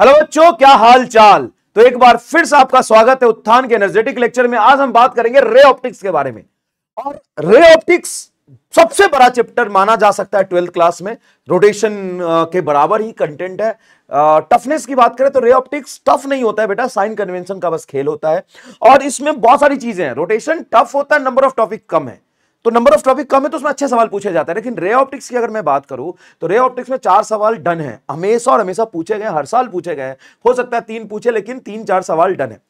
Hello बच्चों क्या हाल चाल तो एक बार फिर से आपका स्वागत है उत्थान के एनर्जेटिक लेक्चर में आज हम बात करेंगे रे ऑप्टिक्स के बारे में और रे ऑप्टिक्स सबसे बड़ा चैप्टर माना जा सकता है ट्वेल्थ क्लास में रोटेशन के बराबर ही कंटेंट है टफनेस की बात करें तो रे ऑप्टिक्स टफ नहीं होता है बेटा साइन कन्वेंशन का बस खेल होता है और इसमें बहुत सारी चीजें हैं रोटेशन टफ होता है नंबर ऑफ टॉपिक कम है तो नंबर ऑफ टॉपिक कम है तो उसमें अच्छे सवाल पूछे जाते हैं लेकिन रे ऑप्टिक्स की अगर मैं बात करूं तो रे ऑप्टिक्स में चार सवाल डन है हमेशा और हमेशा पूछे गए हर साल पूछे गए हो सकता है तीन पूछे लेकिन तीन चार सवाल डन है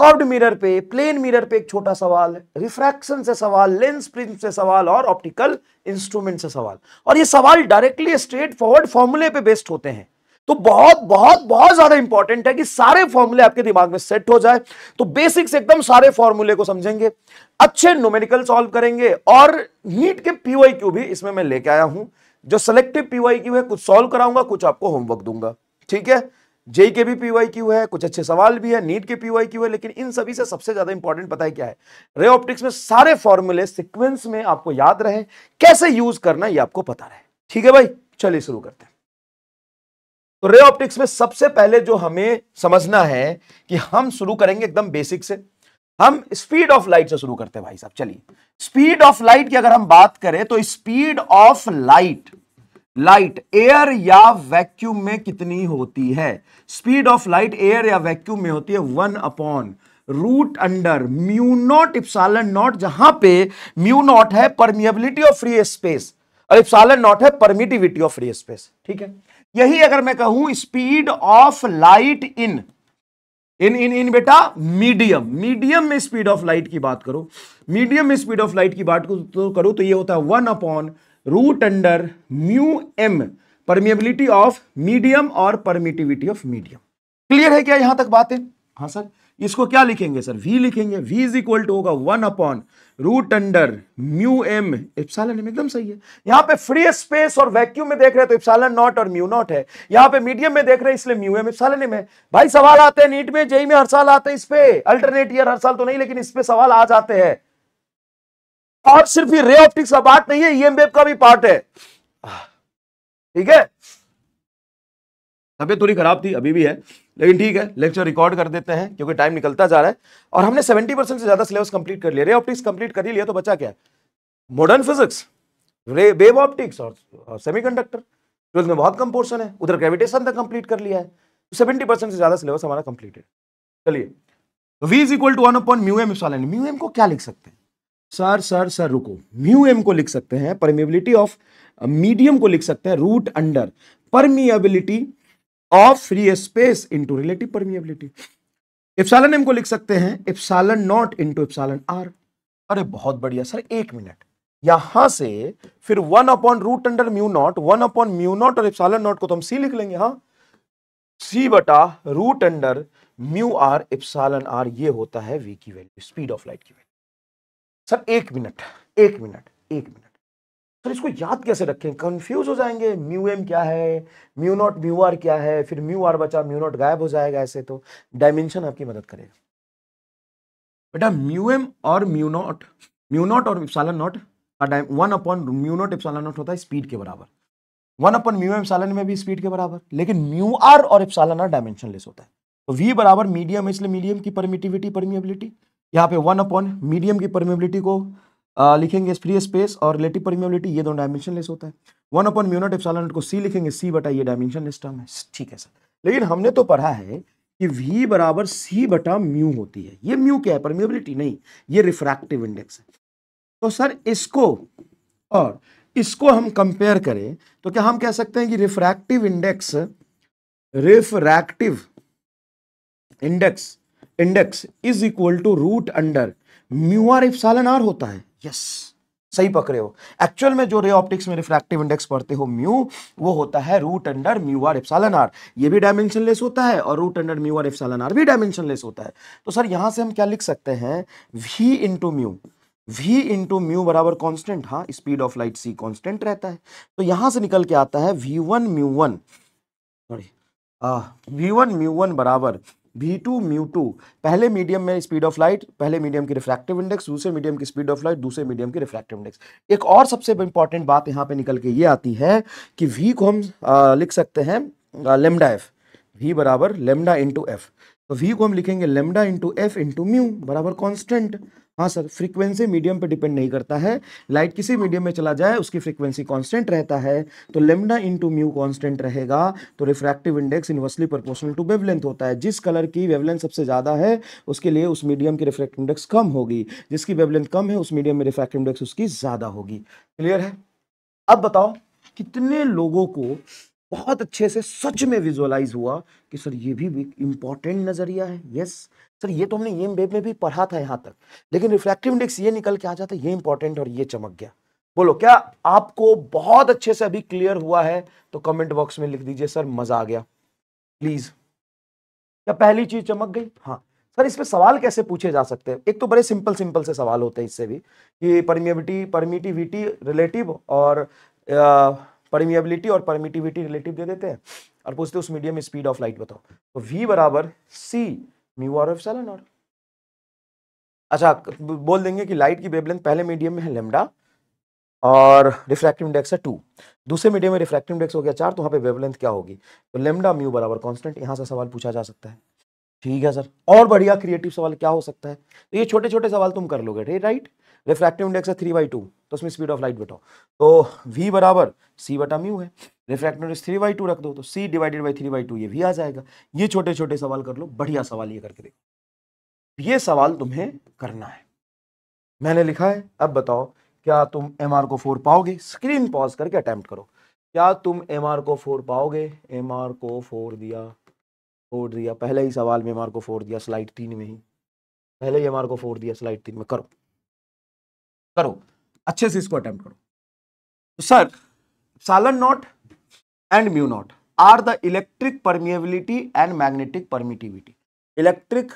कॉर्ड मिरर पे प्लेन मिरर पे एक छोटा सवाल रिफ्रैक्शन से सवाल लेंस प्रिंस से सवाल और ऑप्टिकल इंस्ट्रूमेंट से सवाल और ये सवाल डायरेक्टली स्ट्रेट फॉरवर्ड फॉर्मूले पे बेस्ड होते हैं तो बहुत बहुत बहुत ज्यादा इंपॉर्टेंट है कि सारे फॉर्मूले आपके दिमाग में सेट हो जाए तो बेसिक्स एकदम सारे फॉर्मूले को समझेंगे अच्छे नोमेरिकल सॉल्व करेंगे और नीट के पीवाई क्यू भी इसमें मैं लेके आया हूं जो सिलेक्टिव पीवाई क्यू है कुछ सॉल्व कराऊंगा कुछ आपको होमवर्क दूंगा ठीक है जेई के भी पीवाई क्यू है कुछ अच्छे सवाल भी है नीट के पीवाई क्यू है लेकिन इन सभी से सबसे ज्यादा इंपॉर्टेंट पता है क्या है रे ऑप्टिक्स में सारे फॉर्मूले सिक्वेंस में आपको याद रहे कैसे यूज करना ये आपको पता रहे ठीक है भाई चलिए शुरू करते हैं तो रे ऑप्टिक्स में सबसे पहले जो हमें समझना है कि हम शुरू करेंगे एकदम बेसिक से हम स्पीड ऑफ लाइट से शुरू करते हैं भाई साहब चलिए स्पीड ऑफ लाइट की अगर हम बात करें तो speed of light light air या वैक्यूम में कितनी होती है स्पीड ऑफ लाइट एयर या वैक्यूम में होती है one upon root under mu naught epsilon naught जहां पे म्यू नॉट है परमिएबिलिटी ऑफ फ्री स्पेस और इप्सालन नॉट है परमिटिविटी ऑफ फ्री स्पेस ठीक है यही अगर मैं कहूं speed of light in in in in बेटा मीडियम मीडियम में स्पीड ऑफ लाइट की बात करो मीडियम में स्पीड ऑफ लाइट की बात तो करो तो ये होता है one upon root under mu M permeability of medium और परमिटिविटी ऑफ मीडियम क्लियर है क्या यहां तक बातें हाँ सर इसको क्या लिखेंगे सर वी लिखेंगे वी इज इक्वल टू होगा one upon root under mu M epsilon M एकदम सही है यहाँ पे फ्री स्पेस और वैक्यूम में देख रहे हैं तो इप्सालन नॉट और म्यू नॉट है यहाँ पे मीडियम में देख रहे हैं इसलिए म्यू एम इप्सालन एम है भाई सवाल आते हैं नीट में जेई में हर साल आते हैं इस पे अल्टरनेट ईयर हर साल तो नहीं लेकिन इस पे सवाल आ जाते हैं और सिर्फ ये रे ऑप्टिक्स का पार्ट नहीं है ईएमबीएफ e का भी पार्ट है ठीक है तबियत थोड़ी खराब थी अभी भी है लेकिन ठीक है लेक्चर रिकॉर्ड कर देते हैं क्योंकि टाइम निकलता जा रहा है और हमने सेवेंटी परसेंट से ज़्यादा सिलेबस कंप्लीट कर लिया रे ऑप्टिक्स कंप्लीट कर ही लिया तो बचा क्या modern physics ray wave optics और, और कंडक्टर ट्वेल्थ में बहुत कम पोर्शन है उधर ग्रेविटेशन तक कंप्लीट कर लिया है सेवेंटी तो परसेंट से ज़्यादा सिलेबस हमारा कंप्लीट चलिए V is equal to one upon mu M epsilon mu M को क्या लिख सकते हैं सर सर सर रुको म्यू एम को लिख सकते हैं परमिबिलिटी ऑफ मीडियम को लिख सकते हैं root under permeability of free space into relative permeability M को लिख सकते हैं epsilon naught into epsilon R अरे बहुत बढ़िया सर एक मिनट यहां से फिर one upon root under mu naught one upon mu naught और इफ्सालन नॉट को तो हम सी लिख लेंगे हाँ सी बटा root under mu R epsilon R ये होता है वी की वैल्यू स्पीड ऑफ लाइट की वैल्यू सर एक मिनट एक मिनट एक मिनट फिर इसको याद कैसे रखें कंफ्यूज हो जाएंगे म्यू एम क्या है म्यू नॉट म्यू आर क्या है फिर म्यू आर बचा म्यू नॉट गायब हो जाएगा ऐसे तो डायमेंशन आपकी मदद करेगा बेटा म्यू एम और म्यू नॉट म्यू नॉट और epsilon naught one upon mu naught epsilon naught होता है स्पीड के बराबर वन अपॉन म्यू एम सालन में भी स्पीड के बराबर लेकिन म्यू आर और इप्सालन आर डायमेंशनलेस होता है तो वी बराबर मीडियम इसलिए मीडियम की परमिटिविटी परमिबिलिटी यहाँ पे वन अपॉन मीडियम की परमिबिलिटी को लिखेंगे फ्री स्पेस और रिलेटिव परमिबिलिटी ये दोनों डायमेंशन लेस होता है वन अपन म्यूनट एप्सलॉन को सी लिखेंगे सी बटा ये डायमेंशन लेस टर्म है ठीक है सर लेकिन हमने तो पढ़ा है कि वी बराबर सी बटा म्यू होती है ये म्यू क्या है परमिबिलिटी नहीं ये रिफ्रैक्टिव इंडेक्स है तो सर इसको और इसको हम कंपेयर करें तो क्या हम कह सकते हैं कि refractive index refractive index index is equal to root under mu R R epsilon R होता है यस सही पकड़े हो एक्चुअल में जो रे ऑप्टिक्स में रिफ्रैक्टिव इंडेक्स पढ़ते हो म्यू वो होता है root under mu R epsilon R ये भी डायमेंशन लेस होता है और root under mu R epsilon R भी डायमेंशन लेस होता है तो सर यहां से हम क्या लिख सकते हैं V into mu v into mu बराबर कांस्टेंट हाँ speed of light c constant रहता है तो यहां से निकल के आता है v1 mu one sorry V one mu one बराबर वी टू म्यू टू पहले मीडियम में स्पीड ऑफ लाइट पहले मीडियम की रिफ्रैक्टिव इंडेक्स दूसरे मीडियम की स्पीड ऑफ लाइट दूसरे मीडियम की रिफ्रैक्टिव इंडेक्स एक और सबसे इंपॉर्टेंट बात यहाँ पे निकल के ये आती है कि वी को हम आ, लिख सकते हैं लेमडा एफ वी बराबर लेमडा इंटू एफ तो वी को हम लिखेंगे lambda into F into mu बराबर कॉन्स्टेंट हाँ सर फ्रीक्वेंसी मीडियम पे डिपेंड नहीं करता है लाइट किसी मीडियम में चला जाए उसकी फ्रीक्वेंसी कांस्टेंट रहता है तो लेमडा इनटू म्यू कांस्टेंट रहेगा तो refractive index inversely proportional to wavelength होता है जिस कलर की वेवलेंथ सबसे ज़्यादा है उसके लिए उस मीडियम की रिफ्रैक्टिव इंडेक्स कम होगी जिसकी वेवलेंथ कम है उस मीडियम में रिफ्रैक्टिव इंडेक्स उसकी ज़्यादा होगी क्लियर है अब बताओ कितने लोगों को बहुत अच्छे से सच में विजुअलाइज हुआ कि सर ये भी इंपॉर्टेंट नज़रिया है यस yes, सर ये तो हमने ई में भी पढ़ा था यहाँ तक लेकिन रिफ्लेक्टिव इंडेक्स ये निकल के आ जाता है ये इंपॉर्टेंट और ये चमक गया बोलो क्या आपको बहुत अच्छे से अभी क्लियर हुआ है तो कमेंट बॉक्स में लिख दीजिए सर मजा आ गया प्लीज क्या पहली चीज चमक गई हाँ सर इसमें सवाल कैसे पूछे जा सकते हैं एक तो बड़े सिंपल सिंपल से सवाल होते हैं इससे भी कि परमिबिटी परमिटिविटी रिलेटिव और परमिबिलिटी और परमिटिविटी रिलेटिव दे देते हैं और पूछते उस मीडियम स्पीड ऑफ लाइट बताओ तो वी बराबर C mu R epsilon और अच्छा बोल देंगे कि लाइट की वेवलेंथ पहले मीडियम में है लेमडा और रिफ्रैक्टिव इंडेक्स है टू दूसरे मीडियम में रिफ्रैक्टिव इंडेक्स हो गया चार तो वहाँ पे वेवलेंथ क्या होगी तो लेमडा म्यू बराबर कॉन्स्टेंट यहाँ से सवाल पूछा जा सकता है ठीक है सर और बढ़िया क्रिएटिव सवाल क्या हो सकता है तो ये छोटे छोटे सवाल तुम कर लोगे ठीक राइट रिफ्रैक्टिव इंडेक्स है थ्री बाई टू तो उसमें स्पीड ऑफ लाइट बैठो तो वी बराबर सी बटा म्यू है रिफ्रैक्टर थ्री बाई टू रख दो तो C divided by three by two ये भी आ जाएगा ये छोटे छोटे सवाल कर लो बढ़िया सवाल ये करके देखो ये सवाल तुम्हें करना है मैंने लिखा है अब बताओ क्या तुम एम आर को फोर पाओगे स्क्रीन पॉज करके अटैम्प्ट करो क्या तुम एम को फोर पाओगे एम को फोर दिया फोर दिया पहले ही सवाल में एम आर को फोर दिया स्लाइड तीन में ही पहले ही एम आर को फोर दिया स्लाइड तीन में करो करो अच्छे से इसको अटैम्प्ट करो सर तो epsilon naught and mu naught are the electric permeability and magnetic permittivity electric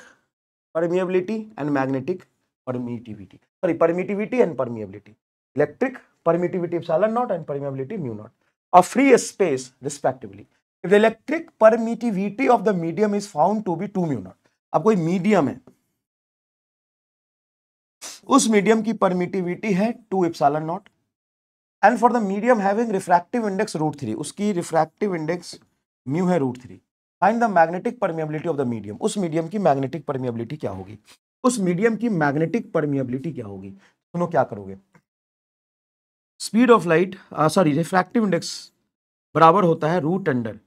permeability and magnetic permittivity sorry permittivity and permeability electric permittivity naught and permeability mu naught uh free space respectively if electric permittivity of the medium is found to be two mu naught अब कोई medium है उस medium की permittivity है two epsilon naught and for the medium having refractive index root three उसकी refractive index mu है root three find the magnetic permeability of the medium उस medium की मैग्नेटिक परमिएबिलिटी क्या होगी उस मीडियम की मैग्नेटिक परमिएबिलिटी क्या होगी सुनो क्या करोगे speed of light sorry refractive index बराबर होता है root under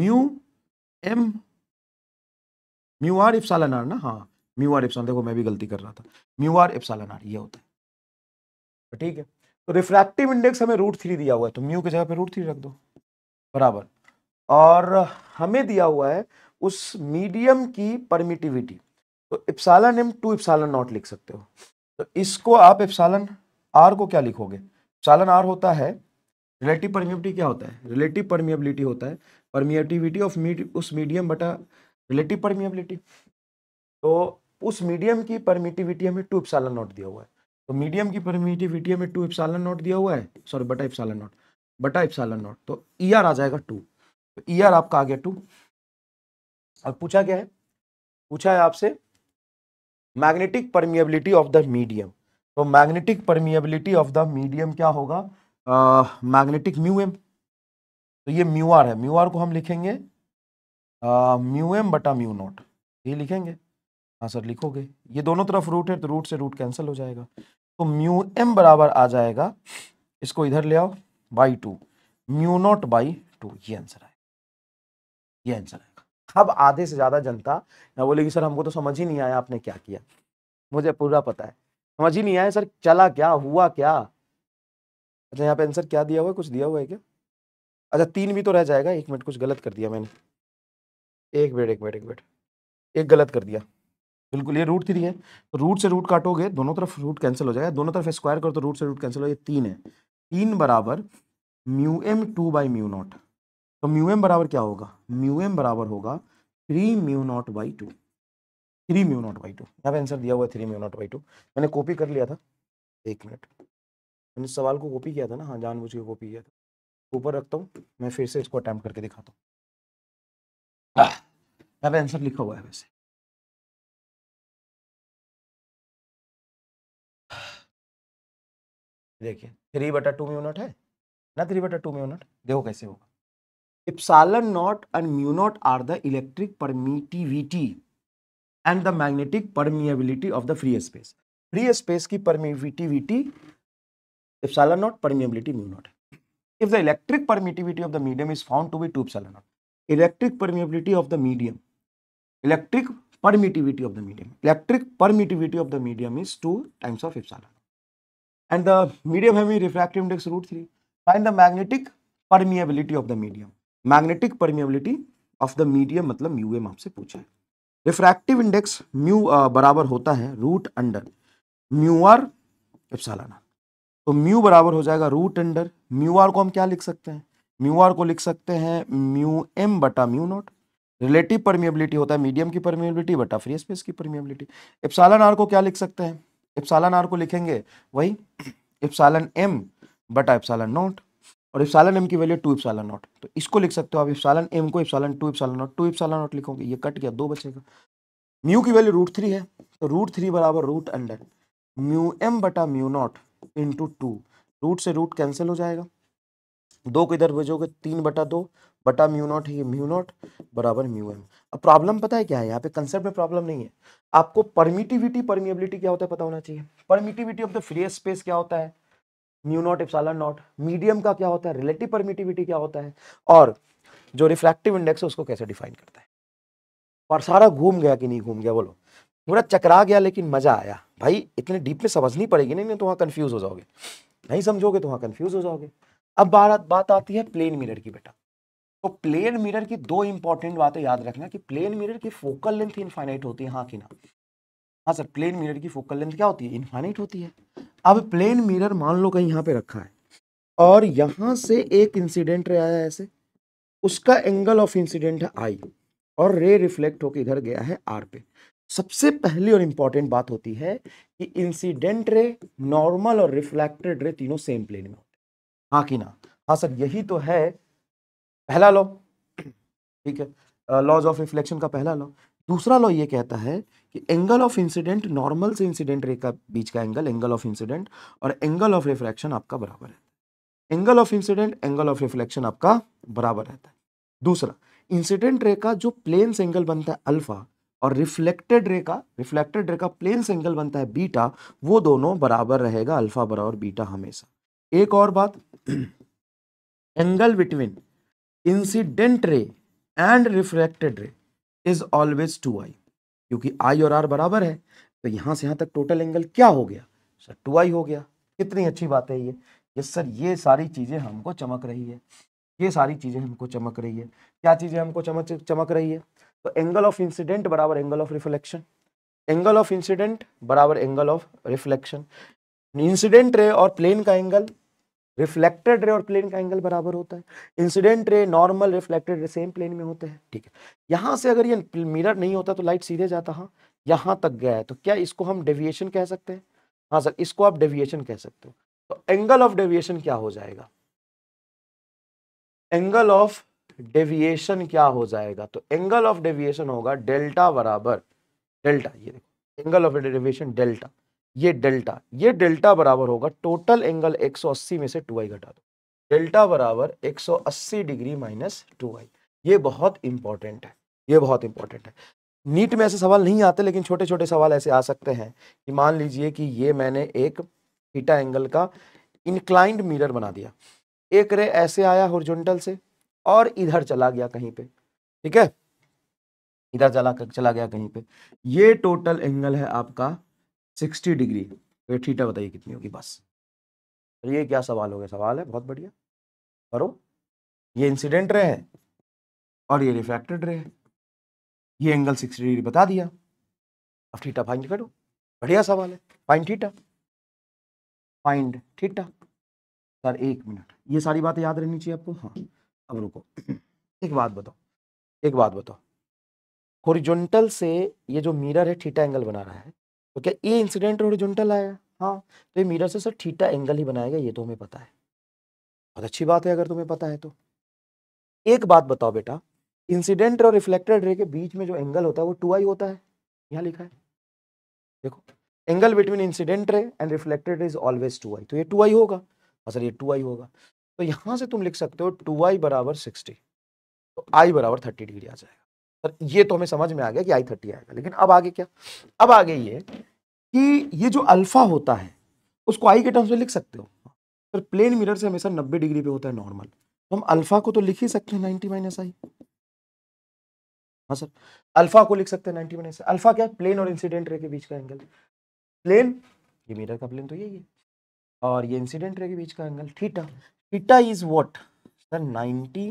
mu M mu R epsilon R R ना हाँ म्यू आर इप्सालन देखो मैं भी गलती कर रहा था म्यू आर इप्सालन आर ये होता है तो ठीक है तो रिफ्रैक्टिव इंडेक्स हमें रूट थ्री दिया हुआ है तो म्यू की जगह पे रूट थ्री रख दो बराबर और हमें दिया हुआ है उस मीडियम की परमिटिविटी तो epsilon M two epsilon naught लिख सकते हो तो इसको आप इप्सालन आर को क्या लिखोगे इप्सालन आर होता है रिलेटिव परमिबिलिटी क्या होता है रिलेटिव परमिबिलिटी होता है परमिटिविटी ऑफ मीड उस मीडियम बटा रिलेटिव परमिबिलिटी तो उस मीडियम की परमिटिविटी हमें टू इप्सालन नॉट दिया हुआ है तो मीडियम की परमिटिविटी में टू इप्सालन नोट दिया हुआ है सॉरी बटा इप्सालन नोट बटा इप्सालन नोट तो ई e आ जाएगा टू तो ई e आपका आ गया टू अब पूछा क्या है पूछा है आपसे magnetic permeability of the medium तो magnetic permeability of the medium क्या होगा मैग्नेटिक म्यू एम तो ये म्यू आर है म्यू आर को हम लिखेंगे म्यू एम बटा म्यू नॉट ये लिखेंगे हाँ सर लिखोगे ये दोनों तरफ रूट है तो रूट से रूट कैंसिल हो जाएगा तो म्यू एम बराबर आ जाएगा इसको इधर ले आओ by two mu naught by two ये आंसर आएगा ये आंसर आएगा अब आधे से ज़्यादा जनता ना बोलेगी सर हमको तो समझ ही नहीं आया आपने क्या किया मुझे पूरा पता है समझ ही नहीं आया सर चला क्या हुआ क्या अच्छा यहाँ पे आंसर क्या दिया हुआ है कुछ दिया हुआ है क्या अच्छा तीन भी तो रह जाएगा एक मिनट कुछ गलत कर दिया मैंने एक मिनट एक मिनट एक मिनट एक गलत कर दिया बिल्कुल ये रूट थ्री है तो रूट से रूट काटोगे दोनों तरफ रूट कैंसिल हो जाएगा दोनों तरफ स्क्वायर करो तो रूट से रूट कैंसिल हो ये तीन है तीन बराबर mu M two by mu naught तो म्यू एम बराबर क्या होगा म्यू एम बराबर होगा three mu naught by two three mu naught by two यहाँ पे आंसर दिया हुआ है three mu naught by two मैंने कॉपी कर लिया था एक मिनट मैंने सवाल को कॉपी किया था ना हाँ जानबूझ के कॉपी किया था ऊपर रखता हूँ मैं फिर से इसको अटैम्प्ट करके दिखाता हूँ यहाँ पे आंसर लिखा हुआ है वैसे देखिए थ्री बटा टू म्यूनोट है ना थ्री बटा टू म्यूनोट देखो कैसे होगा epsilon naught and mu naught are the electric permittivity and the magnetic permeability of the free space free space की permittivity epsilon naught permeability mu naught naught if the electric permittivity of the medium is found to be two epsilon naught electric permeability of the medium electric permittivity of the medium electric permittivity of the medium is two times of epsilon and the medium heavy refractive index root 3 find the magnetic permeability of the medium magnetic permeability of the medium मतलब mu M आपसे पूछा है refractive index mu बराबर होता है root under mu R epsilon तो mu बराबर हो जाएगा रूट अंडर म्यू आर को हम क्या लिख सकते हैं म्यू आर को लिख सकते हैं म्यू एम बटा म्यू नॉट रिलेटिव परमिएबिलिटी होता है मीडियम की परमिएबिलिटी बटा फ्री स्पेस की परमिएबिलिटी एप्सालन आर को क्या लिख सकते हैं इप्सालन आर को लिखेंगे वही इप्सालन एम बटा इप्सालन नॉट और इप्सालन एम की वैल्यू टू इप्सालन नॉट तो इसको लिख सकते हो आप इप्सालन एम को epsilon two epsilon naught two epsilon naught लिखोगे ये कट गया दो बचेगा म्यू की वैल्यू रूट थ्री है तो रूट थ्री बराबर रूट अंडर म्यू एम बटा mu naught into two root से रूट कैंसिल हो जाएगा दो को इधर भेजोगे तीन बटा दो बटा म्यू नॉट है ये म्यू नॉट बराबर म्यू एम अब प्रॉब्लम पता है क्या है यहाँ पे कंसेप्ट में प्रॉब्लम नहीं है आपको परमिटिविटी परमिबिलिटी क्या होता है पता होना चाहिए permittivity of the free space क्या होता है mu naught epsilon naught medium का क्या होता है रिलेटिव परमिटिविटी क्या होता है और जो रिफ्लेक्टिव इंडेक्स है उसको कैसे डिफाइन करता है और सारा घूम गया कि नहीं घूम गया बोलो पूरा चकरा गया लेकिन मजा आया भाई इतने डीप में समझनी पड़ेगी नहीं नहीं तो वहाँ कन्फ्यूज हो जाओगे नहीं समझोगे तो वहाँ कन्फ्यूज हो जाओगे अब बात बात आती है प्लेन मिरर की बेटा तो प्लेन मिरर की दो इंपॉर्टेंट बातें याद रखना कि प्लेन मिरर की फोकल लेंथ इनफाइनाइट होती है हाँ कि ना हाँ सर प्लेन मिरर की फोकल लेंथ क्या होती है इनफाइनाइट होती है अब प्लेन मिरर मान लो कहीं यहाँ पे रखा है और यहाँ से एक इंसिडेंट रहा है ऐसे उसका एंगल ऑफ इंसिडेंट है आई और रे रिफ्लेक्ट होकर इधर गया है आर पे सबसे पहली और इम्पॉर्टेंट बात होती है कि इंसिडेंट रे नॉर्मल और रिफ्लेक्टेड रे तीनों सेम प्लेन में होते हैं हाँ कि ना हाँ सर यही तो है पहला लॉ ठीक है लॉज ऑफ रिफ्लेक्शन का पहला लॉ दूसरा लॉ ये कहता है कि एंगल ऑफ इंसिडेंट नॉर्मल से इंसिडेंट रे का बीच का एंगल एंगल ऑफ इंसिडेंट और एंगल ऑफ रिफ्लेक्शन आपका बराबर है angle of incident angle of reflection आपका बराबर रहता है दूसरा इंसिडेंट रे का जो प्लेन से एंगल बनता है अल्फा और रिफ्लेक्टेड रे का रिफ्लेक्टेड रे का प्लेन से एंगल बनता है बीटा वो दोनों बराबर रहेगा अल्फा बराबर बीटा हमेशा एक और बात angle between incident ray and refracted ray is always two I क्योंकि आई और आर बराबर है तो यहाँ से यहाँ तक टोटल एंगल क्या हो गया सर टू आई हो गया कितनी अच्छी बात है ये ये सर ये सारी चीज़ें हमको चमक रही है ये सारी चीज़ें हमको चमक रही है क्या चीज़ें हमको चमक चमक रही है तो एंगल ऑफ इंसिडेंट बराबर angle of reflection angle of incident बराबर angle of reflection incident ray और प्लेन का एंगल रिफ्लेक्टेड रे और प्लेन का एंगल बराबर होता है incident ray normal reflected ray same plane में होते हैं ठीक है यहाँ से अगर ये मिरर नहीं होता तो लाइट सीधे जाता हाँ यहाँ तक गया है तो क्या इसको हम डेविएशन कह सकते हैं हाँ सर इसको आप डेविएशन कह सकते हो तो एंगल ऑफ डेविएशन क्या हो जाएगा एंगल ऑफ डेविएशन क्या हो जाएगा तो एंगल ऑफ डेविएशन होगा डेल्टा बराबर डेल्टा ये देखो एंगल ऑफ डेविएशन डेल्टा ये डेल्टा ये डेल्टा बराबर होगा टोटल एंगल 180 में से 2i घटा दो डेल्टा बराबर 180 डिग्री माइनस 2i ये बहुत इंपॉर्टेंट है ये बहुत इंपॉर्टेंट है नीट में ऐसे सवाल नहीं आते लेकिन छोटे छोटे सवाल ऐसे आ सकते हैं कि मान लीजिए कि ये मैंने एक थीटा एंगल का इनक्लाइंड मिरर बना दिया एक रे ऐसे आया हॉरिजॉन्टल से और इधर चला गया कहीं पे ठीक है इधर चला चला गया कहीं पे ये टोटल एंगल है आपका सिक्सटी डिग्री तो ये थीटा बताइए कितनी होगी बस और ये क्या सवाल हो गया सवाल है बहुत बढ़िया करो ये इंसिडेंट रहे हैं और ये रिफ्रैक्टेड रहे ये एंगल सिक्सटी डिग्री बता दिया अब थीटा फाइंड करो बढ़िया सवाल है find theta find theta sir एक मिनट ये सारी बातें याद रहनी चाहिए आपको हाँ अब रुको एक बात बताओ एक बात बताओ हॉरिजॉन्टल से ये जो मिरर है थीटा एंगल बना रहा है तो क्या ये इंसिडेंट ओरिजेंटल आया हाँ तो ये मिरर से सर ठीटा एंगल ही बनाएगा ये तो हमें पता है बहुत अच्छी बात है अगर तुम्हें पता है तो एक बात बताओ बेटा इंसिडेंट और रिफ्लेक्टेड रे के बीच में जो एंगल होता है वो टू आई होता है यहाँ लिखा है देखो angle between incident ray and reflected ray is always two I तो ये टू आई होगा असल हाँ ये टू आई होगा तो यहाँ से तुम लिख सकते हो टू आई बराबर सिक्सटी तो आई बराबर थर्टी डिग्री आ जाएगा पर ये तो हमें समझ में आ गया कि आई थर्टी आएगा लेकिन अब आगे क्या अब आगे ये कि ये जो अल्फा होता है उसको आई के टर्म्स में लिख सकते हो सर प्लेन मिरर से हमेशा नब्बे डिग्री पे होता है नॉर्मल तो हम अल्फा को तो लिख ही सकते हैं नाइन्टी माइनस आई हाँ सर अल्फा को लिख सकते हैं नाइन्टी माइनस अल्फा क्या प्लेन और इंसिडेंट रे के बीच का एंगल प्लेन ये मिरर का प्लेन तो यही है और ये इंसिडेंट रे के बीच का angle theta theta is what sir 90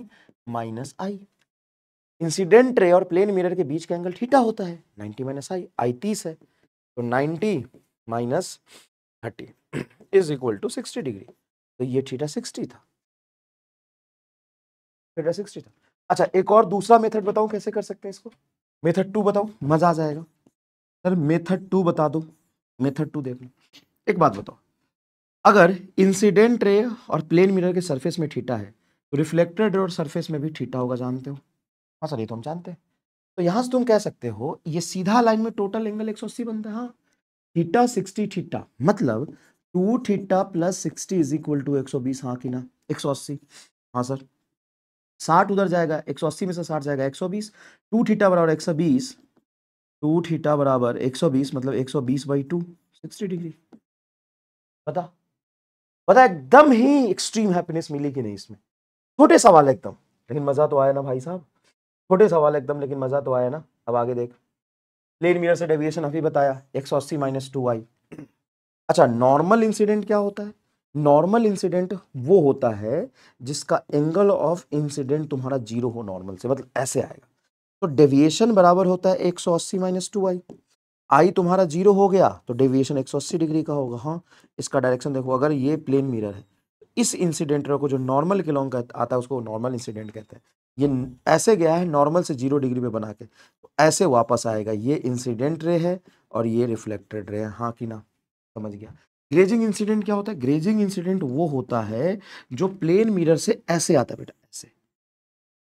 minus I incident ray और प्लेन मिरर के बीच का एंगल थीटा होता है 90 माइनस आई आई तीस है तो 90 माइनस thirty is equal to 60 degree तो ये थीटा 60 था थीटा 60 था अच्छा एक और दूसरा मेथड बताऊं कैसे कर सकते हैं इसको मेथड टू बताओ मजा आ जाएगा सर मेथड टू बता दो मेथड टू देख लो एक बात बताओ अगर इंसिडेंट रे और प्लेन मिरर के सरफेस में ठीटा है तो रिफ्लेक्टेड रे और सरफेस में भी ठीटा होगा जानते हो हाँ सर ये तो हम जानते हैं तो यहाँ से तुम कह सकते हो ये सीधा लाइन में टोटल एंगल 180 बनता है हाँ। थीटा सिक्सटी थीटा मतलब two theta plus sixty is equal to एक सौ बीस हाँ कि ना एक सौ अस्सी हाँ सर साठ उधर जाएगा एक सौ अस्सी में से साठ जाएगा एक सौ बीस टू थीटा बराबर एक सौ बीस टू थीटा बराबर एक सौ बीस मतलब एक सौ बीस बाई टू सिक्सटी डिग्री पता पता एकदम ही एक्सट्रीम हैप्पीनेस मिली कि नहीं इसमें छोटे सवाल एकदम लेकिन मजा तो आया ना भाई साहब छोटे सवाल एकदम लेकिन मज़ा तो आया ना अब आगे देख प्लेन मिरर से डेविएशन अभी बताया एक सौ अस्सी माइनस टू आई अच्छा नॉर्मल इंसिडेंट क्या होता है नॉर्मल इंसिडेंट वो होता है जिसका एंगल ऑफ इंसिडेंट तुम्हारा जीरो हो नॉर्मल से मतलब ऐसे आएगा तो डेविएशन बराबर होता है एक सौ अस्सी माइनस टू आई आई तुम्हारा जीरो हो गया तो डेविएशन एक सौ अस्सी डिग्री का होगा हाँ इसका डायरेक्शन देखो अगर ये प्लेन मिरर है इस इंसिडेंट को जो नॉर्मल के लॉन्ग आता है उसको नॉर्मल इंसिडेंट कहते हैं ये ऐसे गया है नॉर्मल से जीरो डिग्री पे बना के ऐसे वापस आएगा ये इंसिडेंट रे है और ये रिफ्लेक्टेड रे है हाँ कि ना समझ गया ग्रेजिंग इंसिडेंट क्या होता है ग्रेजिंग इंसिडेंट वो होता है जो प्लेन मिरर से ऐसे आता है बेटा ऐसे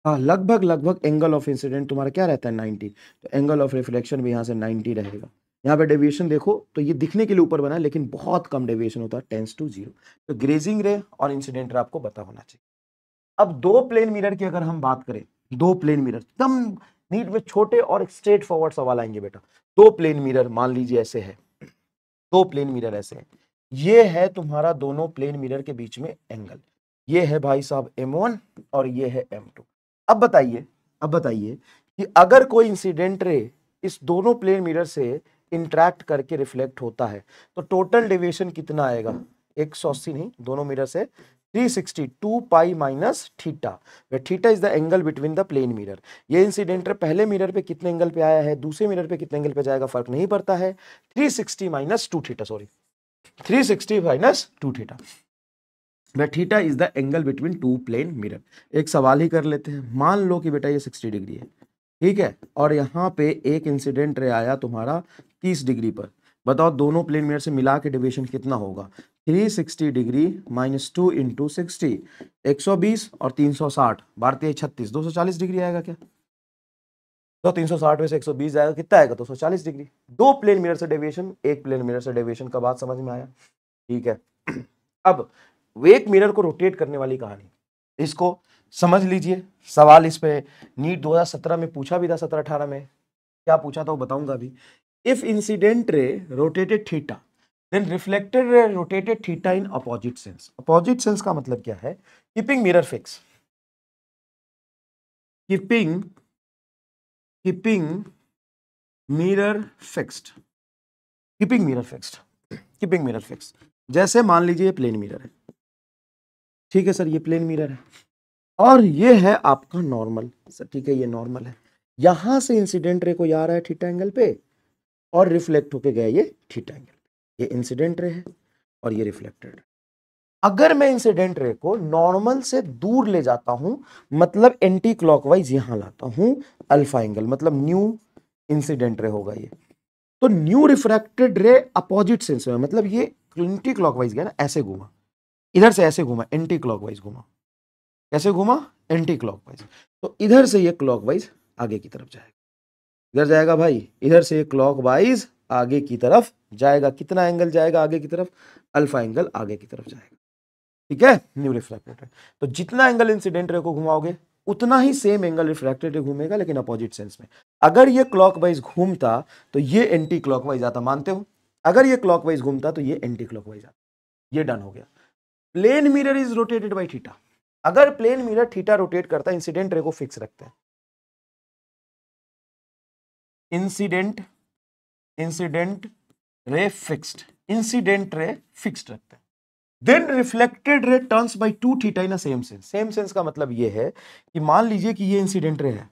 हाँ लगभग लगभग एंगल ऑफ इंसिडेंट तुम्हारा क्या रहता है नाइन्टी तो एंगल ऑफ रिफ्लेक्शन भी यहाँ से नाइन्टी रहेगा यहाँ पे डेविएशन देखो तो ये दिखने के लिए ऊपर बना है लेकिन बहुत कम डेविएशन होता है टेंस टू जीरो तो ग्रेजिंग रे और इंसिडेंट रे आपको बता होना चाहिए अब दो प्लेन मिरर की अगर हम बात करें दो प्लेन मिरर एकदम नीट में छोटे और स्ट्रेट फॉरवर्ड सवाल आएंगे बेटा दो प्लेन मिरर मान लीजिए ऐसे है दो प्लेन मिरर ऐसे है ये है तुम्हारा दोनों प्लेन मिरर के बीच में एंगल ये है भाई साहब M1 और ये है M2 अब बताइए अब बताइए कि अगर कोई इंसिडेंट रे इस दोनों प्लेन मिरर से इंट्रैक्ट करके रिफ्लेक्ट होता है तो टोटल डेविएशन कितना आएगा एक सौ अस्सी नहीं दोनों मिरर से 360 pi minus theta theta is the angle between the plane mirror ये इंसिडेंट पहले मिरर पे कितने एंगल पे आया है दूसरे मिरर पे कितने एंगल पे जाएगा फर्क नहीं पड़ता है 360 sixty minus two theta sorry 360 sixty minus two theta where theta is the angle between two plane mirror एक सवाल ही कर लेते हैं मान लो कि बेटा ये सिक्सटी डिग्री है ठीक है और यहाँ पे एक इंसिडेंट रे आया तुम्हारा तीस डिग्री पर बताओ दोनों प्लेन मिरर से मिला के डिविएशन कितना होगा 360 degree minus two into sixty एक और 360 भारतीय 36 240 डिग्री आएगा क्या तो 360 में से 120 जाएगा कितना आएगा दो 240 डिग्री दो प्लेन मिरर से डेविएशन एक प्लेन मिरर से डेविएशन का बात समझ में आया ठीक है अब एक मिरर को रोटेट करने वाली कहानी इसको समझ लीजिए सवाल इस पे नीट 2017 में पूछा भी था 17 18 में क्या पूछा था वो बताऊंगा अभी if incident ray rotated theta then reflected ray rotated theta in opposite sense opposite sense का मतलब क्या है keeping mirror fix keeping keeping mirror fixed keeping mirror fixed keeping mirror fix जैसे मान लीजिए ये प्लेन मिरर है ठीक है सर ये प्लेन मिरर है और ये है आपका नॉर्मल सर ठीक है ये नॉर्मल है यहां से इंसिडेंट रे को आ रहा है थीटा एंगल पे और रिफ्लेक्ट होके गया ये थीटा एंगल ये इंसिडेंट रे है और ये रिफ्लेक्टेड अगर मैं इंसिडेंट रे को नॉर्मल से दूर ले जाता हूं मतलब एंटी क्लॉकवाइज यहां लाता हूं अल्फा एंगल मतलब न्यू इंसिडेंट रे होगा ये तो new refracted ray opposite sense में मतलब ये एंटी क्लॉकवाइज गया ना ऐसे घूमा इधर से ऐसे घूमा एंटी क्लॉकवाइज घूमा कैसे घूमा एंटी क्लॉकवाइज तो इधर से ये क्लॉकवाइज आगे की तरफ जाएगा इधर जाएगा भाई इधर से क्लॉक वाइज आगे की तरफ जाएगा कितना एंगल जाएगा आगे की तरफ अल्फा एंगल आगे की तरफ जाएगा ठीक है न्यू रिफ्लेक्टेड तो जितना एंगल इंसिडेंट रे को घुमाओगे उतना ही सेम एंगल रिफ्लेक्टेड रे घूमेगा लेकिन अपोजिट सेंस में अगर ये वाइज घूमता तो ये एंटी वाइज आता मानते हो अगर ये वाइज घूमता तो ये एंटी वाइज आता ये डन हो गया plane mirror is rotated by theta अगर प्लेन मिरर थीटा रोटेट करता है इंसिडेंट रे को फिक्स रखते हैं incident incident ray fixed incident ray fixed रखते हैं then reflected ray turns by two theta in same sense same sense का मतलब ये है कि मान लीजिए कि ये इंसिडेंट रे है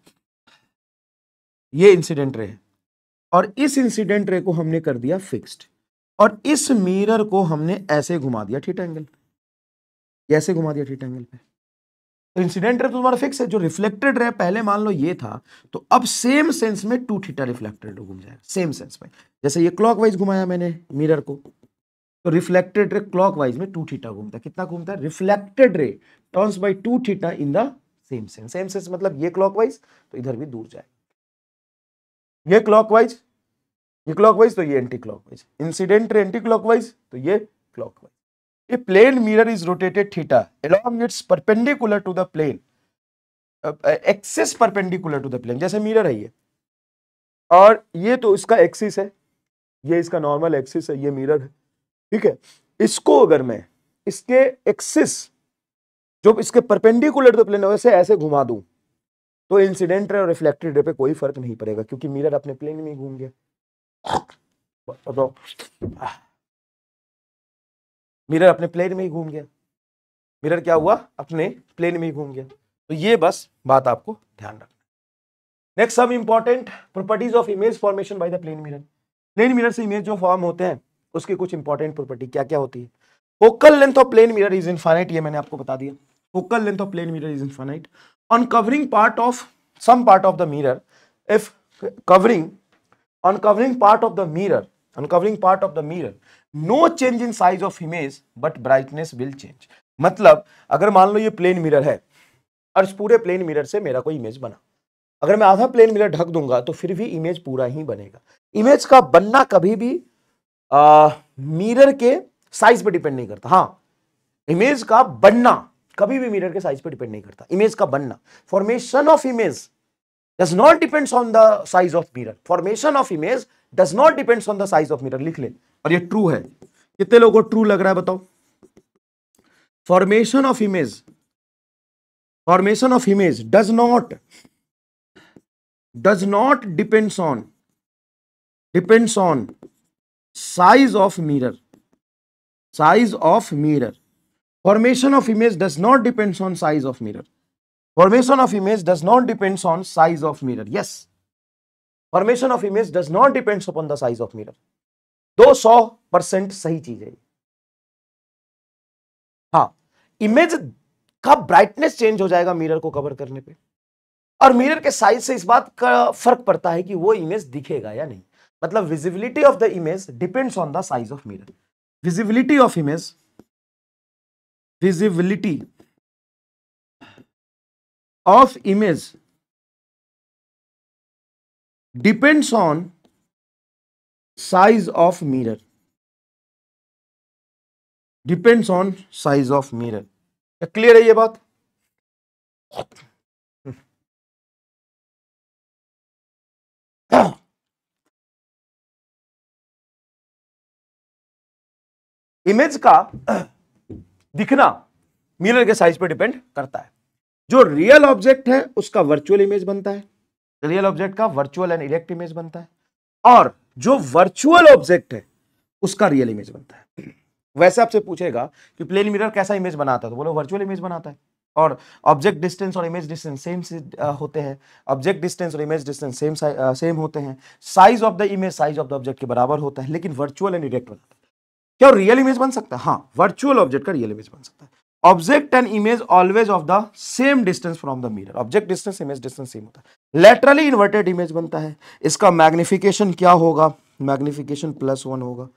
ये इंसिडेंट रे है और इस इंसिडेंट रे को हमने कर दिया फिक्स्ड और इस मिरर को हमने ऐसे घुमा दिया थीटा एंगल ऐसे घुमा दिया थीटा एंगल पे तो इंसिडेंट रे तो तुम्हारा फिक्स है जो रिफ्लेक्टेड रे पहले मान लो ये था तो अब सेम सेंस में टू थीटा रिफ्लेक्टेड घूम जाएगा सेम सेंस में जैसे ये क्लॉकवाइज घुमाया मैंने मिरर को तो रिफ्लेक्टेड रे क्लॉकवाइज में टू थीटा घूमता है कितना घूमता है reflected ray turns by two theta in the same sense same sense मतलब ये क्लॉकवाइज तो इधर भी दूर जाए ये क्लॉकवाइज ये क्लॉकवाइज तो ये anticlockwise incident ray anticlockwise तो ये clockwise A plane mirror is rotated theta along its perpendicular to the plane. Axis perpendicular to the plane जैसे मिरर है ये और ये तो इसका एक्सिस है ये इसका नॉर्मल एक्सिस है ये मिरर है ठीक है इसको अगर मैं इसके एक्सिस जो इसके परपेंडिकुलर टू प्लेन वैसे ऐसे घुमा दूं तो इंसिडेंट रे और रिफ्लेक्टेड रे पे कोई फर्क नहीं पड़ेगा क्योंकि मिरर अपने प्लेन में घूम गया मिरर अपने प्लेन में ही घूम गया मिरर क्या हुआ अपने प्लेन में ही घूम गया तो ये बस बात आपको ध्यान रखना next some important properties of image formation by the plane mirror plane mirror से इमेज जो फॉर्म होते हैं उसकी कुछ इंपॉर्टेंट प्रॉपर्टी क्या क्या होती है focal length of plane mirror is infinite ये मैंने आपको बता दिया focal length of plane mirror is infinite on covering part of some part of the mirror if covering on covering part of the mirror uncovering part of the mirror no change in size of image but brightness will change मतलब अगर मान लो ये plane mirror है और इस पूरे plane mirror से मेरा कोई इमेज बना अगर मैं आधा प्लेन मिरर ढक दूंगा तो फिर भी इमेज पूरा ही बनेगा इमेज का बनना कभी भी आ, मिरर के साइज पर डिपेंड नहीं करता हाँ इमेज का बनना कभी भी मिरर के साइज पर डिपेंड नहीं करता इमेज का बनना formation of image does not depends on the size of mirror formation of image does not depends on the size of mirror लिख ले और ये ट्रू है कितने लोगों को ट्रू लग रहा है बताओ formation of image formation of image does not does not depends on depends on size of mirror size of mirror formation of image does not depends on size of mirror formation of image does not depends on size of mirror yes formation of image does not depends upon the size of mirror दो सौ percent सही चीज है हाँ image का brightness change हो जाएगा mirror को कवर करने पे और मिरर के साइज से इस बात का फर्क पड़ता है कि वो इमेज दिखेगा या नहीं मतलब visibility of the image depends on the size of mirror visibility of image visibility of image depends on size of mirror depends on size of mirror clear है ये बात इमेज का दिखना मिरर के साइज पर डिपेंड करता है जो रियल ऑब्जेक्ट है उसका वर्चुअल इमेज बनता है रियल ऑब्जेक्ट का वर्चुअल एंड इरेक्ट इमेज बनता है और जो वर्चुअल ऑब्जेक्ट है उसका रियल इमेज बनता है वैसे आपसे पूछेगा कि प्लेन मिरर कैसा इमेज बनाता है तो बोलो वर्चुअल इमेज बनाता है और ऑब्जेक्ट डिस्टेंस और इमेज डिस्टेंस सेम से होते हैं ऑब्जेक्ट डिस्टेंस और इमेज डिस्टेंस सेम सेम होते हैं size of the image size of the object के बराबर होता है लेकिन वर्चुअल एंड इरेक्ट बनाता है क्या रियल इमेज बन सकता है हाँ वर्चुअल ऑब्जेक्ट का रियल इमेज बन सकता है object and image always of the same distance from the mirror object distance image distance same होता है लेटरली इन्वर्टेड इमेज बनता है इसका मैग्निफिकेशन क्या होगा मैग्निफिकेशन प्लस वन होगा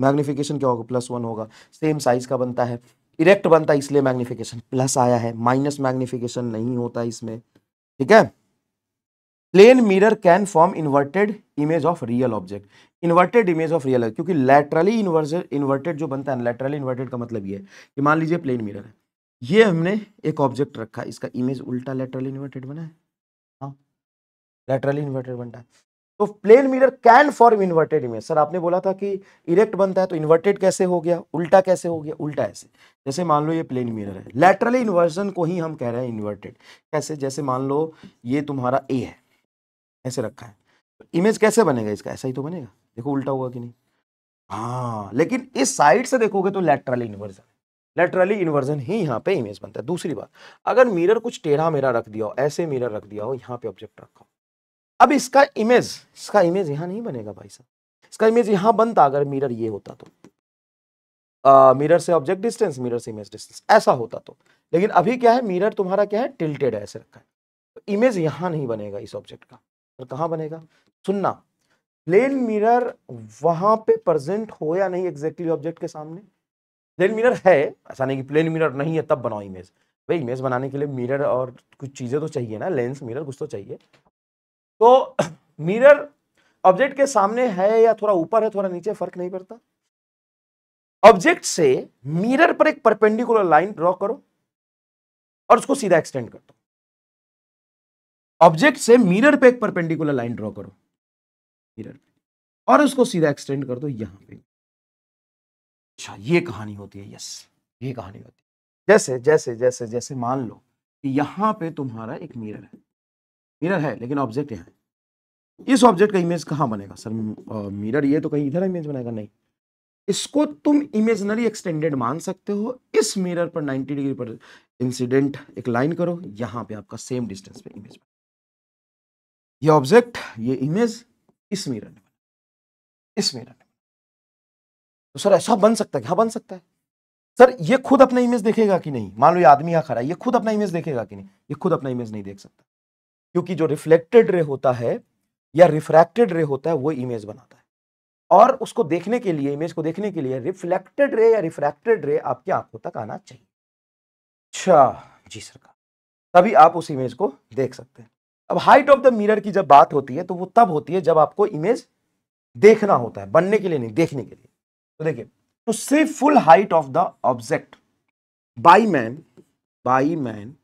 मैग्निफिकेशन क्या होगा प्लस वन होगा सेम साइज का बनता है इरेक्ट बनता है इसलिए मैग्निफिकेशन प्लस आया है माइनस मैग्निफिकेशन नहीं होता इसमें ठीक है plane mirror can form inverted image of real object inverted image of real क्योंकि लेटरली इन्वर्टेड जो बनता है लेटरली इन्वर्टेड का मतलब ये है कि मान लीजिए प्लेन मिरर है ये हमने एक ऑब्जेक्ट रखा इसका इमेज उल्टा लेटरली इन्वर्टेड बना है हाँ लेटरली इन्वर्टेड बनता है तो plane mirror can form inverted image sir आपने बोला था कि इरेक्ट बनता है तो इन्वर्टेड कैसे हो गया उल्टा कैसे हो गया उल्टा ऐसे जैसे मान लो ये प्लेन मिरर है लेटरली इन्वर्जन को ही हम कह रहे हैं इन्वर्टेड कैसे जैसे मान लो ये तुम्हारा ए है ऐसे रखा है तो इमेज कैसे बनेगा इसका ऐसा ही तो बनेगा देखो उल्टा हुआ कि नहीं हाँ लेकिन इस साइड से देखोगे तो लेटरली इन्वर्जन लेटरली इन्वर्जन ही यहाँ पे इमेज बनता है दूसरी बात अगर मिरर कुछ टेढ़ा मेरा रख दिया हो ऐसे मिरर रख दिया हो यहाँ पे ऑब्जेक्ट रखा हो अब इसका इमेज इसका इमेज यहाँ नहीं बनेगा भाई साहब इसका इमेज यहाँ बनता अगर मिरर ये होता तो मिरर से ऑब्जेक्ट डिस्टेंस मिरर से इमेज डिस्टेंस ऐसा होता तो लेकिन अभी क्या है मिरर तुम्हारा क्या है टिल्टेड है ऐसे रखा है तो इमेज यहाँ नहीं बनेगा इस ऑब्जेक्ट का और कहाँ बनेगा सुनना प्लेन मिरर वहां पे प्रेजेंट हो या नहीं एग्जैक्टली ऑब्जेक्ट के सामने प्लेन मिरर है ऐसा नहीं कि प्लेन मिरर नहीं है तब बनाओ इमेज भाई इमेज बनाने के लिए मिरर और कुछ चीज़ें तो चाहिए ना लेंस मिरर कुछ तो चाहिए तो मिरर ऑब्जेक्ट के सामने है या थोड़ा ऊपर है थोड़ा नीचे फर्क नहीं पड़ता ऑब्जेक्ट से मिरर पर एक परपेंडिकुलर लाइन ड्रॉ करो और उसको सीधा एक्सटेंड कर दो ऑब्जेक्ट से मिरर पे एक परपेंडिकुलर लाइन ड्रॉ करो मिरर पे और उसको सीधा एक्सटेंड कर दो यहाँ पे अच्छा ये कहानी होती है यस ये कहानी होती है जैसे जैसे जैसे जैसे मान लो कि यहाँ पे तुम्हारा एक मिरर है मिरर है लेकिन ऑब्जेक्ट यहाँ है इस ऑब्जेक्ट का इमेज कहाँ बनेगा सर मिरर ये तो कहीं इधर इमेज बनेगा नहीं इसको तुम इमेजनरी एक्सटेंडेड मान सकते हो इस मिरर पर 90 डिग्री पर इंसिडेंट एक लाइन करो यहाँ पे आपका सेम डिस्टेंस पे इमेज ये ऑब्जेक्ट ये इमेज इस मिरर ने इस मिरर तो सर ऐसा बन सकता है हाँ बन सकता है सर ये खुद अपना इमेज देखेगा कि नहीं मान लो ये आदमी यहाँ खड़ा है ये खुद अपना इमेज देखेगा कि नहीं ये खुद अपना इमेज नहीं देख सकता क्योंकि जो रिफ्लेक्टेड रे होता है या रिफ्रैक्टेड रे होता है वो इमेज बनाता है और उसको देखने के लिए इमेज को देखने के लिए रिफ्लेक्टेड रे या रिफ्रैक्टेड रे आपकी आंखों तक आना चाहिए अच्छा जी सर का तभी आप उस इमेज को देख सकते हैं अब हाइट ऑफ द मिरर की जब बात होती है तो वो तब होती है जब आपको इमेज देखना होता है बनने के लिए नहीं देखने के लिए तो देखिए तो सिर्फ full height of the object by man by man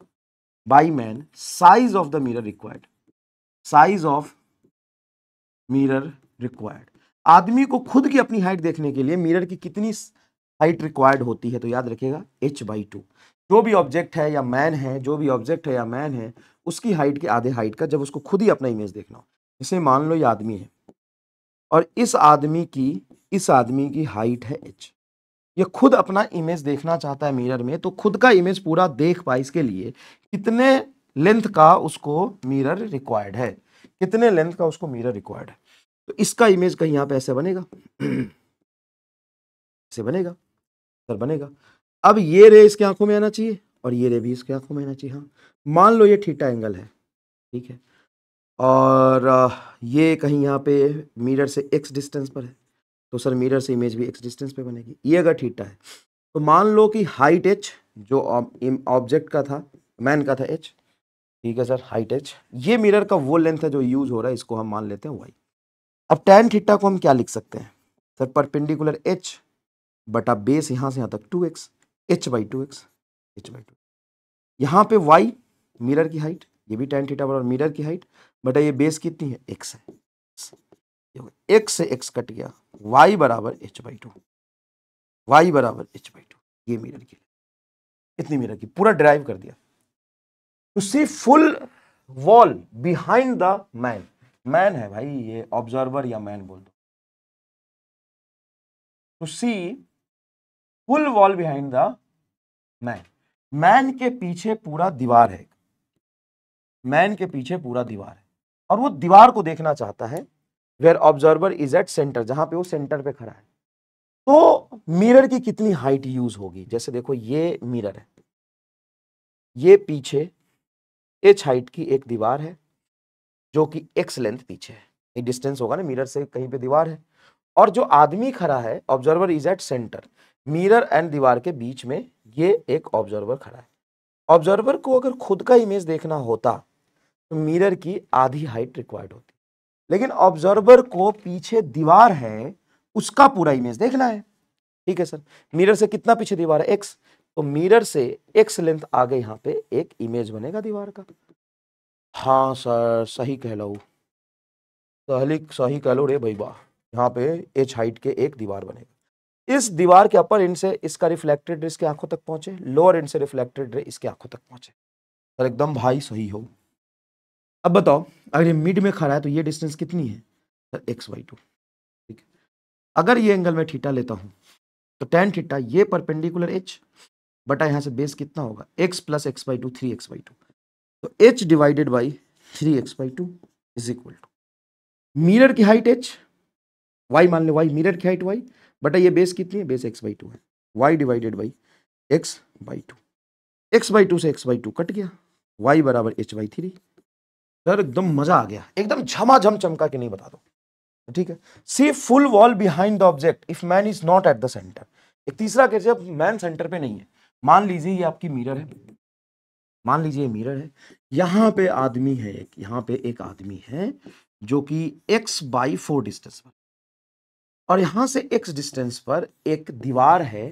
by man size of the mirror required size of mirror required आदमी को खुद की अपनी हाइट देखने के लिए मिरर की कितनी हाइट रिक्वायर्ड होती है तो याद रखिएगा एच बाई टू जो भी ऑब्जेक्ट है या मैन है जो भी ऑब्जेक्ट है या मैन है उसकी हाइट के आधे हाइट का जब उसको खुद ही अपना इमेज देखना हो जैसे मान लो ये आदमी है और इस आदमी की इस आदमी की हाइट है एच ये खुद अपना इमेज देखना चाहता है मिरर में तो खुद का इमेज पूरा देख पाए इसके लिए कितने लेंथ का उसको मिरर रिक्वायर्ड है कितने लेंथ का उसको मिरर रिक्वायर्ड है तो इसका इमेज कहीं यहाँ पे ऐसे बनेगा ऐसे बनेगा सर बनेगा अब ये रे इसके आंखों में आना चाहिए और ये रे भी इसके आंखों में आना चाहिए हाँ मान लो ये ठीटा एंगल है ठीक है और ये कहीं यहाँ पे मिरर से एक्स डिस्टेंस पर है तो सर मिरर से इमेज भी एक्स डिस्टेंस पे बनेगी ये अगर ठीटा है तो मान लो कि हाइट एच जो ऑब्जेक्ट का था मैन का था एच ठीक है सर हाइट एच ये मिरर का वो लेंथ है जो यूज हो रहा है इसको हम मान लेते हैं वाई अब टेन ठिट्टा को हम क्या लिख सकते हैं सर परपेंडिकुलर एच बटा बेस यहाँ से यहाँ तक two X H by two X H by two यहाँ पे वाई मिरर की हाइट ये भी टेन थीटा बराबर मिरर की हाइट बटा ये बेस कितनी है एक्स है एक्स से एक्स कट गया वाई बराबर एच बाई टू वाई बराबर एच बाई टू ये मिरर की इतनी मिरर की पूरा ड्राइव कर दिया to see full wall behind the man man है भाई ये ऑब्जर्वर या मैन बोल दो to see full wall behind the man man के पीछे पूरा दीवार है मैन के पीछे पूरा दीवार है और वो दीवार को देखना चाहता है where observer is at centre जहां पे वो सेंटर पे खड़ा है तो मिरर की कितनी हाइट यूज होगी जैसे देखो ये मिरर है ये पीछे एच हाइट की एक दीवार है जो कि एक्स लेंथ पीछे है ये डिस्टेंस होगा ना मिरर से कहीं पे दीवार है और जो आदमी खड़ा है observer is at centre mirror and दीवार के बीच में ये एक ऑब्जर्वर खड़ा है ऑब्जर्वर को अगर खुद का इमेज देखना होता तो मिरर की आधी हाइट रिक्वायर्ड होती लेकिन ऑब्जर्वर को पीछे दीवार है उसका पूरा इमेज देखना है ठीक है सर मिरर से कितना पीछे दीवार है एक्स तो मिरर से एक्स लेंथ आगे यहाँ पे एक इमेज बनेगा दीवार का हाँ सर सही कह लो सही सही कह लो रे भाई वाह यहाँ पे एच हाइट के एक दीवार बनेगा इस दीवार के अपर इंड से इसका रिफ्लेक्टेड रे इसकी आंखों तक पहुंचे लोअर इंड से रिफ्लेक्टेड रे इसकी आंखों तक पहुंचे और एकदम भाई सही हो अब बताओ अगर ये मिड में खड़ा है तो ये डिस्टेंस कितनी है सर एक्स वाई टू ठीक है अगर ये एंगल में थीटा लेता हूँ तो टेन थीटा ये परपेंडिकुलर एच बटा यहाँ से बेस कितना होगा X plus X by two three X by two तो H divided by three X by two is equal to mirror की हाइट एच वाई मान लो वाई मिरर की हाइट वाई बटा ये बेस कितनी है बेस एक्स बाई टू है Y divided by X by two X by two से एक्स बाई टू कट गया वाई बराबर एच बाई थ्री सर एकदम मजा आ गया एकदम झमाझम चमका के नहीं बता दो ठीक है see full wall behind the object if man is not at the centre एक तीसरा केस जब मैन सेंटर पे नहीं है मान लीजिए ये आपकी मिरर है मान लीजिए मिरर है यहाँ पे आदमी है एक यहाँ पे एक आदमी है जो कि x बाई फोर डिस्टेंस पर और यहां से एक्स डिस्टेंस पर एक दीवार है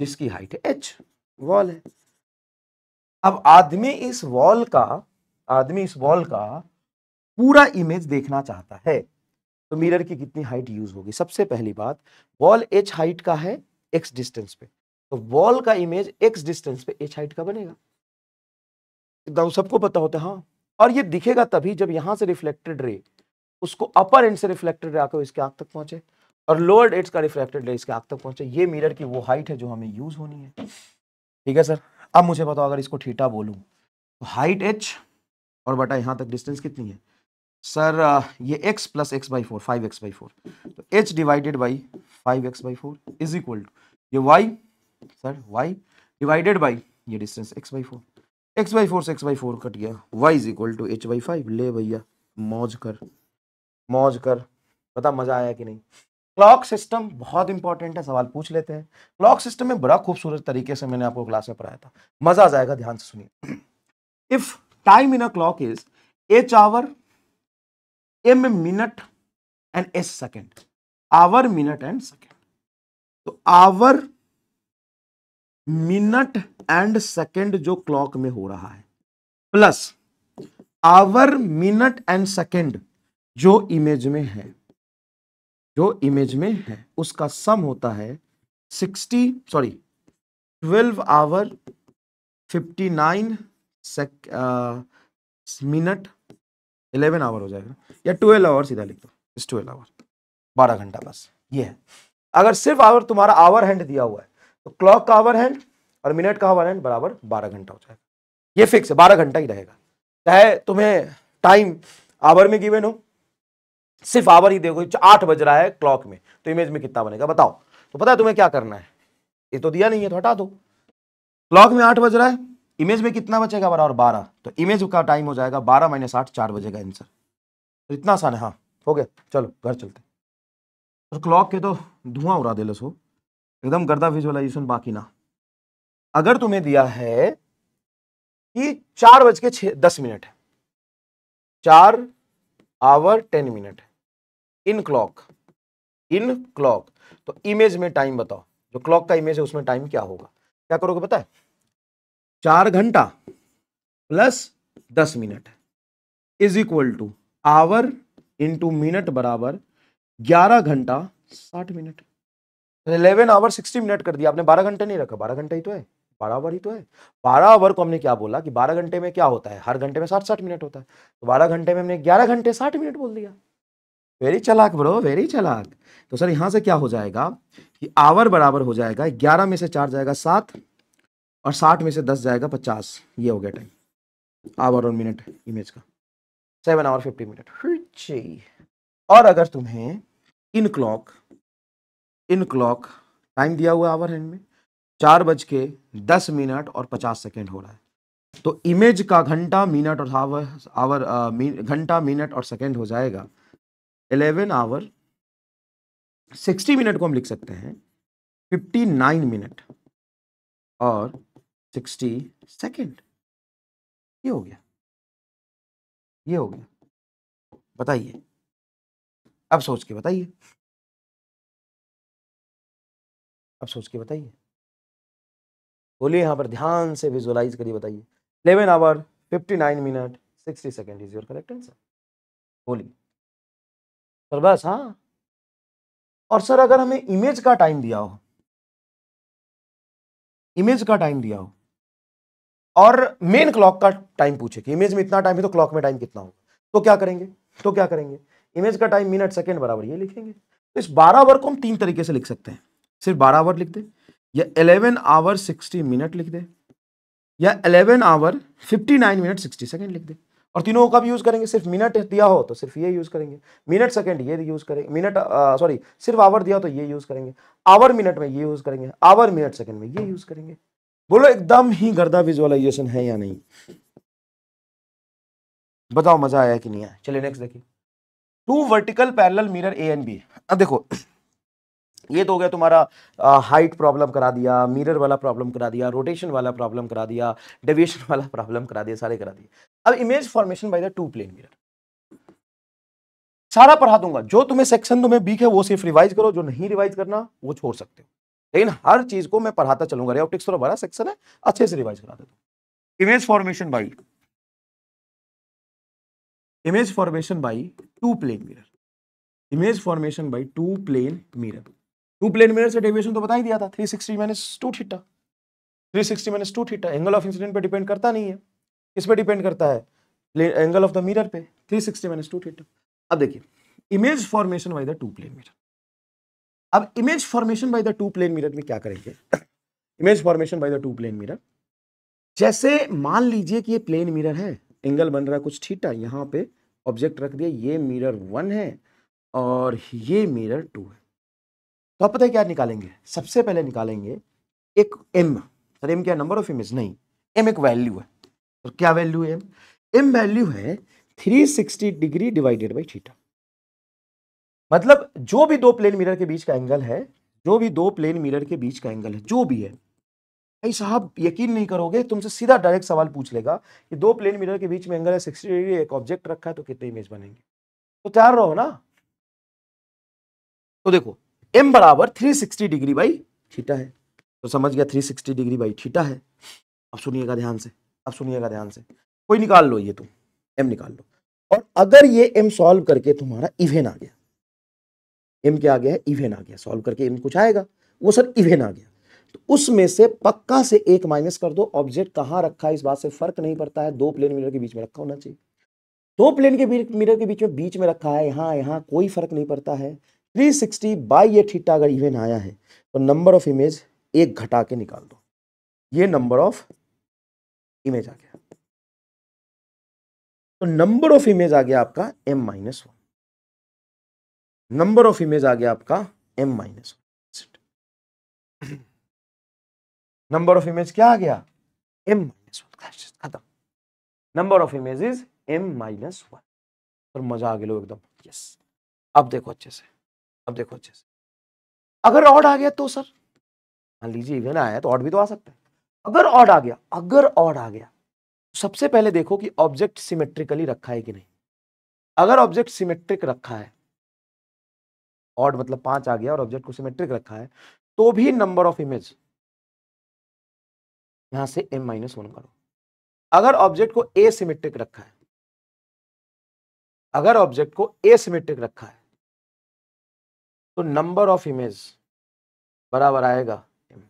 जिसकी हाइट है एच वॉल है अब आदमी इस वॉल का आदमी इस वॉल का पूरा इमेज देखना चाहता है तो मिरर की कितनी हाइट यूज होगी सबसे पहली बात वॉल एच हाइट का है एक्स डिस्टेंस पे तो वॉल का इमेज एक्स डिस्टेंस पे एच हाइट का बनेगा एकदम सबको पता होता है हाँ और ये दिखेगा तभी जब यहां से रिफ्लेक्टेड रे उसको अपर एंड से रिफ्लेक्टेड रे आकर इसके आंख तक पहुंचे और लोअर डेट्स का रिफ्रैक्टेड रेज के आग तक पहुंचे ये मिरर की वो हाइट है जो हमें यूज होनी है ठीक है सर अब मुझे बताओ अगर इसको ठीटा बोलूँ तो हाइट एच और बटा यहाँ तक डिस्टेंस कितनी है सर uh, ये X plus X by four five X by four तो H divided by five X by four is equal to ये Y sir Y divided by ये distance X by four X by four से X by four cut गया Y is equal to H by five ले भैया मौज कर मौज कर पता मज़ा आया कि नहीं क्लॉक सिस्टम बहुत इंपॉर्टेंट है सवाल पूछ लेते हैं क्लॉक सिस्टम में बड़ा खूबसूरत तरीके से मैंने आपको क्लास में पढ़ाया था मजा आ जाएगा ध्यान से सुनिए if time in a clock is H hour M minute and S second hour minute and second तो आवर मिनट एंड सेकेंड जो क्लॉक में हो रहा है plus hour minute and second जो इमेज में है जो इमेज में है उसका सम होता है sixty sorry twelve hour fifty nine minute eleven hour हो जाएगा या ट्वेल्व आवर सीधा लिख दो इस ट्वेल्व आवर बारह घंटा बस ये है अगर सिर्फ आवर तुम्हारा आवर हैंड दिया हुआ है तो क्लॉक का आवर हैंड और मिनट का आवर हैंड बराबर बारह घंटा हो जाएगा ये फिक्स है बारह घंटा ही रहेगा चाहे तुम्हें टाइम आवर में गिवेन हो सिर्फ आवर ही देखो आठ बज रहा है क्लॉक में तो इमेज में कितना बनेगा बताओ तो पता है तुम्हें क्या करना है ये तो दिया नहीं है तो हटा दो क्लॉक में आठ बज रहा है इमेज में कितना बचेगा बराबर बारह तो इमेज का टाइम हो जाएगा बारह माइनस आठ चार बजेगा आंसर तो इतना आसान है हाँ हो गया चलो घर चलते और तो क्लॉक के तो धुआं उड़ा दे लसो एकदम गर्दा विजुअलाइजेशन बाकी ना अगर तुम्हें दिया है कि चार बज के छ दस मिनट है चार आवर टेन मिनट है इन क्लॉक इन क्लॉक तो इमेज में टाइम बताओ जो क्लॉक का इमेज है उसमें टाइम क्या होगा क्या करोगे पता है चार घंटा प्लस दस minute is equal to hour to minute बराबर ग्यारह घंटा साठ minute eleven hour sixty minute कर दिया आपने बारह घंटे नहीं रखा बारह घंटा ही तो है बारह आवर ही तो है बारह आवर को हमने क्या बोला कि बारह घंटे में क्या होता है हर घंटे में साठ साठ मिनट होता है तो बारह घंटे में हमने ग्यारह घंटे साठ मिनट बोल दिया वेरी चलाक ब्रो वेरी चलाक तो सर यहाँ से क्या हो जाएगा कि आवर बराबर हो जाएगा ग्यारह में से चार जाएगा सात और साठ में से दस जाएगा पचास ये हो गया टाइम आवर और मिनट इमेज का सेवन आवर फिफ्टी मिनट और अगर तुम्हें in clock in clock time दिया हुआ आवर हैंड में चार बज के दस मिनट और पचास सेकेंड हो रहा है तो इमेज का घंटा मिनट और आवर आवर uh, घंटा मिनट और सेकेंड हो जाएगा इलेवन आवर सिक्सटी मिनट को हम लिख सकते हैं फिफ्टी नाइन मिनट और सिक्सटी सेकेंड ये हो गया ये हो गया बताइए अब सोच के बताइए अब सोच के बताइए बोलिए यहाँ पर ध्यान से विजुअलाइज करिए बताइए eleven hour fifty nine minute sixty second is your correct answer बोलिए सर बस हाँ और सर अगर हमें इमेज का टाइम दिया हो इमेज का टाइम दिया हो और मेन क्लॉक का टाइम पूछे कि इमेज में इतना टाइम है तो क्लॉक में टाइम कितना होगा तो क्या करेंगे तो क्या करेंगे इमेज का टाइम मिनट सेकेंड बराबर ये लिखेंगे तो इस बारह आवर को हम तीन तरीके से लिख सकते हैं सिर्फ बारह आवर लिख दे या एलेवन आवर सिक्सटी मिनट लिख दे या eleven hour fifty nine minute sixty second लिख दे और तीनों का भी यूज़ करेंगे सिर्फ मिनट दिया हो तो सिर्फ ये यूज़ करेंगे मिनट सेकंड ये यूज़ करेंगे मिनट सॉरी सिर्फ आवर दिया तो ये यूज़ करेंगे आवर मिनट में ये यूज़ करेंगे आवर मिनट सेकंड में ये यूज़ करेंगे बोलो एकदम ही गर्दा विजुअलाइजेशन है या नहीं बताओ मज़ा आया कि नहीं आया चलिए नेक्स्ट देखिए two vertical parallel mirror A and B देखो ये तो हो गया तुम्हारा हाइट प्रॉब्लम करा दिया मिरर वाला प्रॉब्लम करा दिया रोटेशन वाला प्रॉब्लम करा दिया डेविएशन वाला प्रॉब्लम करा दिया सारे करा दिए अब image formation by the two plane mirror सारा पढ़ा दूंगा जो तुम्हें सेक्शन तुम्हें बीक है वो सिर्फ रिवाइज करो जो नहीं रिवाइज करना वो छोड़ सकते हो लेकिन हर चीज को मैं पढ़ाता चलूंगा रेप्टिक्स थोड़ा बड़ा सेक्शन है अच्छे से रिवाइज करा देता image formation by image formation by two plane mirror image formation by two plane mirror two plane mirror से डेविएशन तो बता ही दिया था 360 sixty minus two theta three sixty minus two theta angle of incident पे depend करता नहीं है इस पर डिपेंड करता है एंगल ऑफ द मिरर पे three sixty minus two theta अब देखिए image formation by the two plane mirror अब image formation by the two plane mirror में क्या करेंगे image formation by the two plane mirror जैसे मान लीजिए कि ये प्लेन मिरर है एंगल बन रहा है कुछ थीटा यहाँ पे ऑब्जेक्ट रख दिया ये मिरर वन है और ये मिरर टू है तो आप पता है क्या निकालेंगे सबसे पहले निकालेंगे एक एम सर एम क्या नंबर ऑफ इमेज नहीं एम एक वैल्यू है और क्या वैल्यू है एम एम वैल्यू है 360 डिग्री डिवाइडेड बाई थीटा मतलब जो भी दो प्लेन मिरर के बीच का एंगल है जो भी दो प्लेन मिरर के बीच का एंगल है जो भी है भाई साहब यकीन नहीं करोगे तुमसे सीधा डायरेक्ट सवाल पूछ लेगा कि दो प्लेन मिरर के बीच में एंगल है सिक्सटी डिग्री एक ऑब्जेक्ट रखा है तो कितने इमेज बनेंगे तो तैयार रहो ना तो देखो एम बराबर three sixty degree by theta है तो समझ गया three sixty degree by theta है अब सुनिएगा ध्यान से अब सुनिएगा ध्यान से कोई निकाल लो ये तुम एम निकाल लो और अगर ये एम सॉल्व करके तुम्हारा इवेन आ गया एम क्या आ गया है इवेन आ गया सॉल्व करके एम कुछ आएगा वो सर इवेन आ गया तो उसमें से पक्का से एक माइनस कर दो ऑब्जेक्ट कहाँ रखा है इस बात से फर्क नहीं पड़ता है दो प्लेन मिरर के बीच में रखा होना चाहिए दो प्लेन के मिरर के बीच में बीच में रखा है यहाँ यहाँ कोई फर्क नहीं पड़ता है थ्री सिक्सटी बाई ये थीटा अगर इवेन आया है तो नंबर ऑफ इमेज एक घटा के निकाल दो ये नंबर ऑफ इमेज आ गया तो नंबर ऑफ इमेज आ गया आपका M minus one number of image आ गया आपका M minus one number of image क्या आ गया एम माइनस वन खत्म number of image is M minus one और मजा आ गया एकदम यस अब देखो अच्छे से अब देखो अच्छे से अगर ऑड आ गया तो सर मान लीजिए इवन आया तो ऑड भी तो आ सकता है अगर ऑड आ गया अगर ऑड आ गया तो सबसे पहले देखो कि ऑब्जेक्ट सिमेट्रिकली रखा है कि नहीं अगर ऑब्जेक्ट सिमेट्रिक रखा है ऑड मतलब पांच आ गया और ऑब्जेक्ट को सिमेट्रिक रखा है तो भी नंबर ऑफ इमेज यहां से एम माइनस वन करो अगर ऑब्जेक्ट को ए सिमेट्रिक रखा है अगर ऑब्जेक्ट को ए सिमेट्रिक रखा है तो नंबर ऑफ इमेज बराबर आएगा एम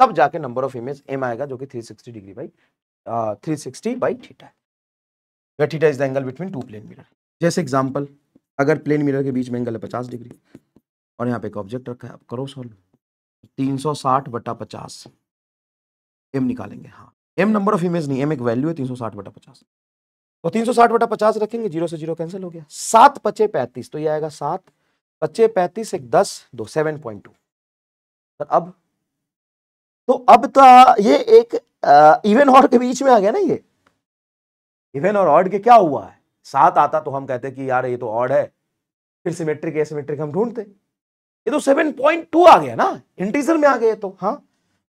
तब जाके नंबर ऑफ इमेज एम आएगा जो कि 360 degree by three sixty by theta है theta is the angle between two plane mirror जैसे एग्जाम्पल अगर प्लेन मिरर के बीच में एंगल है पचास डिग्री और यहाँ पे एक ऑब्जेक्ट रखा है आप करो सॉल्व तीन सौ साठ बटा पचास एम निकालेंगे हाँ एम नंबर ऑफ इमेज नहीं एम एक वैल्यू है तीन सौ साठ बटा पचास तो तीन सौ साठ बटा पचास रखेंगे जीरो से जीरो कैंसिल हो गया सात पचे पैंतीस तो ये आएगा सात बच्चे पैंतीस एक दस दो सेवन पॉइंट टू सर अब तो अब तो ये एक इवन और के बीच में आ गया ना ये इवन और ऑड के क्या हुआ है सात आता तो हम कहते कि यार ये तो ऑड है फिर सिमेट्रिक एसिमेट्रिक हम ढूंढते ये तो सेवन पॉइंट टू आ गया ना इंटीजर में आ गए तो हाँ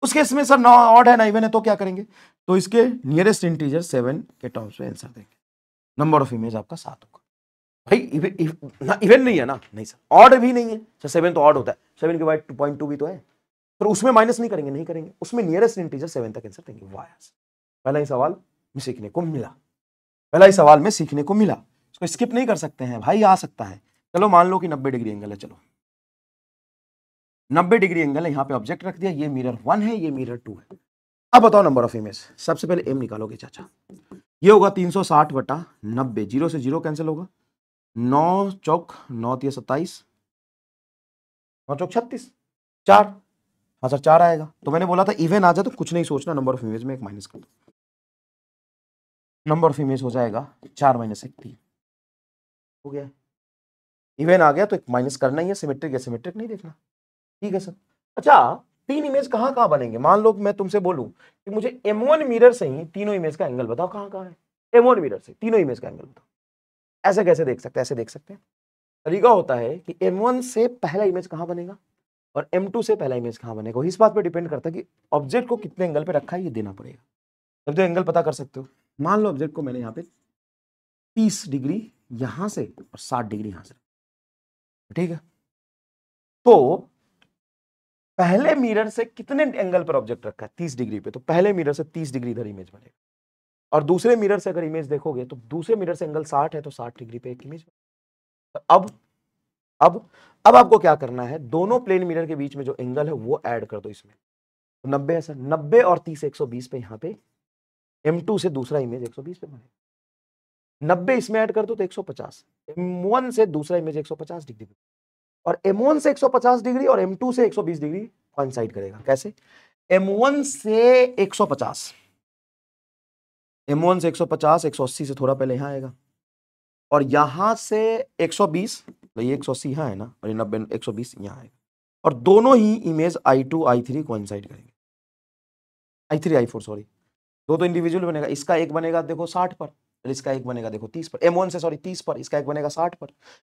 उसके इसमें सर ना ऑड है ना इवन है तो क्या करेंगे तो इसके नियरेस्ट इंटीजर सेवन के टर्म्स में आंसर देंगे नंबर ऑफ इमेज आपका सात होगा भाई इव, इव, ना इवन नहीं है ना नहीं सर ऑड भी नहीं है सर अच्छा, सेवन तो ऑड होता है सेवन के बाद टू पॉइंट टू भी तो है पर उसमें माइनस नहीं करेंगे नहीं करेंगे उसमें नियरेस्ट इंटीजर सेवन तक आंसर देंगे वायस पहला ही सवाल में सीखने को मिला पहला ही सवाल में सीखने को मिला उसको स्किप नहीं कर सकते हैं भाई आ सकता है चलो मान लो कि नब्बे डिग्री एंगल है चलो नब्बे डिग्री एंगल है यहाँ पे ऑब्जेक्ट रख दिया ये मिरर वन है ये मिरर टू है अब बताओ नंबर ऑफ इमेज सबसे पहले एम निकालोगे चाचा ये होगा 360 सौ साठ बटा नब्बे जीरो से जीरो कैंसिल होगा नौ चौक नौ तीस सत्ताईस नौ चौक छत्तीस चार हाँ सर चार आएगा तो मैंने बोला था इवेन आ जाए तो कुछ नहीं सोचना नंबर ऑफ इमेज में एक माइनस कर दो नंबर ऑफ इमेज हो जाएगा चार माइनस एक तीन हो गया इवेन आ गया तो एक माइनस करना ही है सिमेट्रिक या सिमेट्रिक नहीं देखना ठीक है सर अच्छा तीन इमेज कहाँ कहाँ बनेंगे मान लो मैं तुमसे बोलूँ कि मुझे एम वन मिरर से ही तीनों इमेज का एंगल बताओ कहाँ कहाँ है एम वन मिरर से तीनों इमेज का एंगल बताओ ऐसे कैसे देख सकते हैं ऐसे देख सकते हैं तरीका होता है कि M1 से पहला इमेज कहाँ बनेगा और M2 से पहला इमेज कहाँ बनेगा इस बात पर डिपेंड करता है कि ऑब्जेक्ट को कितने एंगल पे रखा है ये देना पड़ेगा तब जो तो एंगल पता कर सकते हो मान लो ऑब्जेक्ट को मैंने यहाँ पे 30 डिग्री यहाँ से और 60 डिग्री यहाँ से ठीक है तो पहले मिरर से कितने एंगल पर ऑब्जेक्ट रखा है 30 डिग्री पे तो पहले मिरर से तीस डिग्री इधर इमेज बनेगा और दूसरे मिरर से अगर इमेज देखोगे तो दूसरे मिरर से एंगल 60 है तो 60 डिग्री पे एक इमेज अब अब अब आपको क्या करना है दोनों प्लेन मिरर के बीच में जो एंगल है वो ऐड कर दो इसमें तो नब्बे है सर नब्बे और तीस एक सौ बीस पे यहाँ पे एम टू से दूसरा इमेज एक सौ बीस पे बने नब्बे इसमें ऐड कर दो तो एक सौ पचास एम वन से दूसरा इमेज एक सौ पचास डिग्री पे और एम वन से एक सौ पचास डिग्री और एम टू से एक सौ बीस डिग्री कॉन्साइड करेगा कैसे एम वन से एक सौ पचास एम वन से एक सौ पचास एक सौ अस्सी से थोड़ा पहले यहाँ आएगा और यहाँ से एक सौ बीस तो ये एक सौ अस्सी यहाँ है ना और ये नब्बे एक सौ बीस यहाँ आएगा और दोनों ही image I two I three करेंगे I three I four sorry दो तो इंडिविजुअल बनेगा इसका एक बनेगा देखो साठ पर और इसका एक बनेगा देखो तीस पर एम वन से सॉरी तीस पर इसका एक बनेगा साठ पर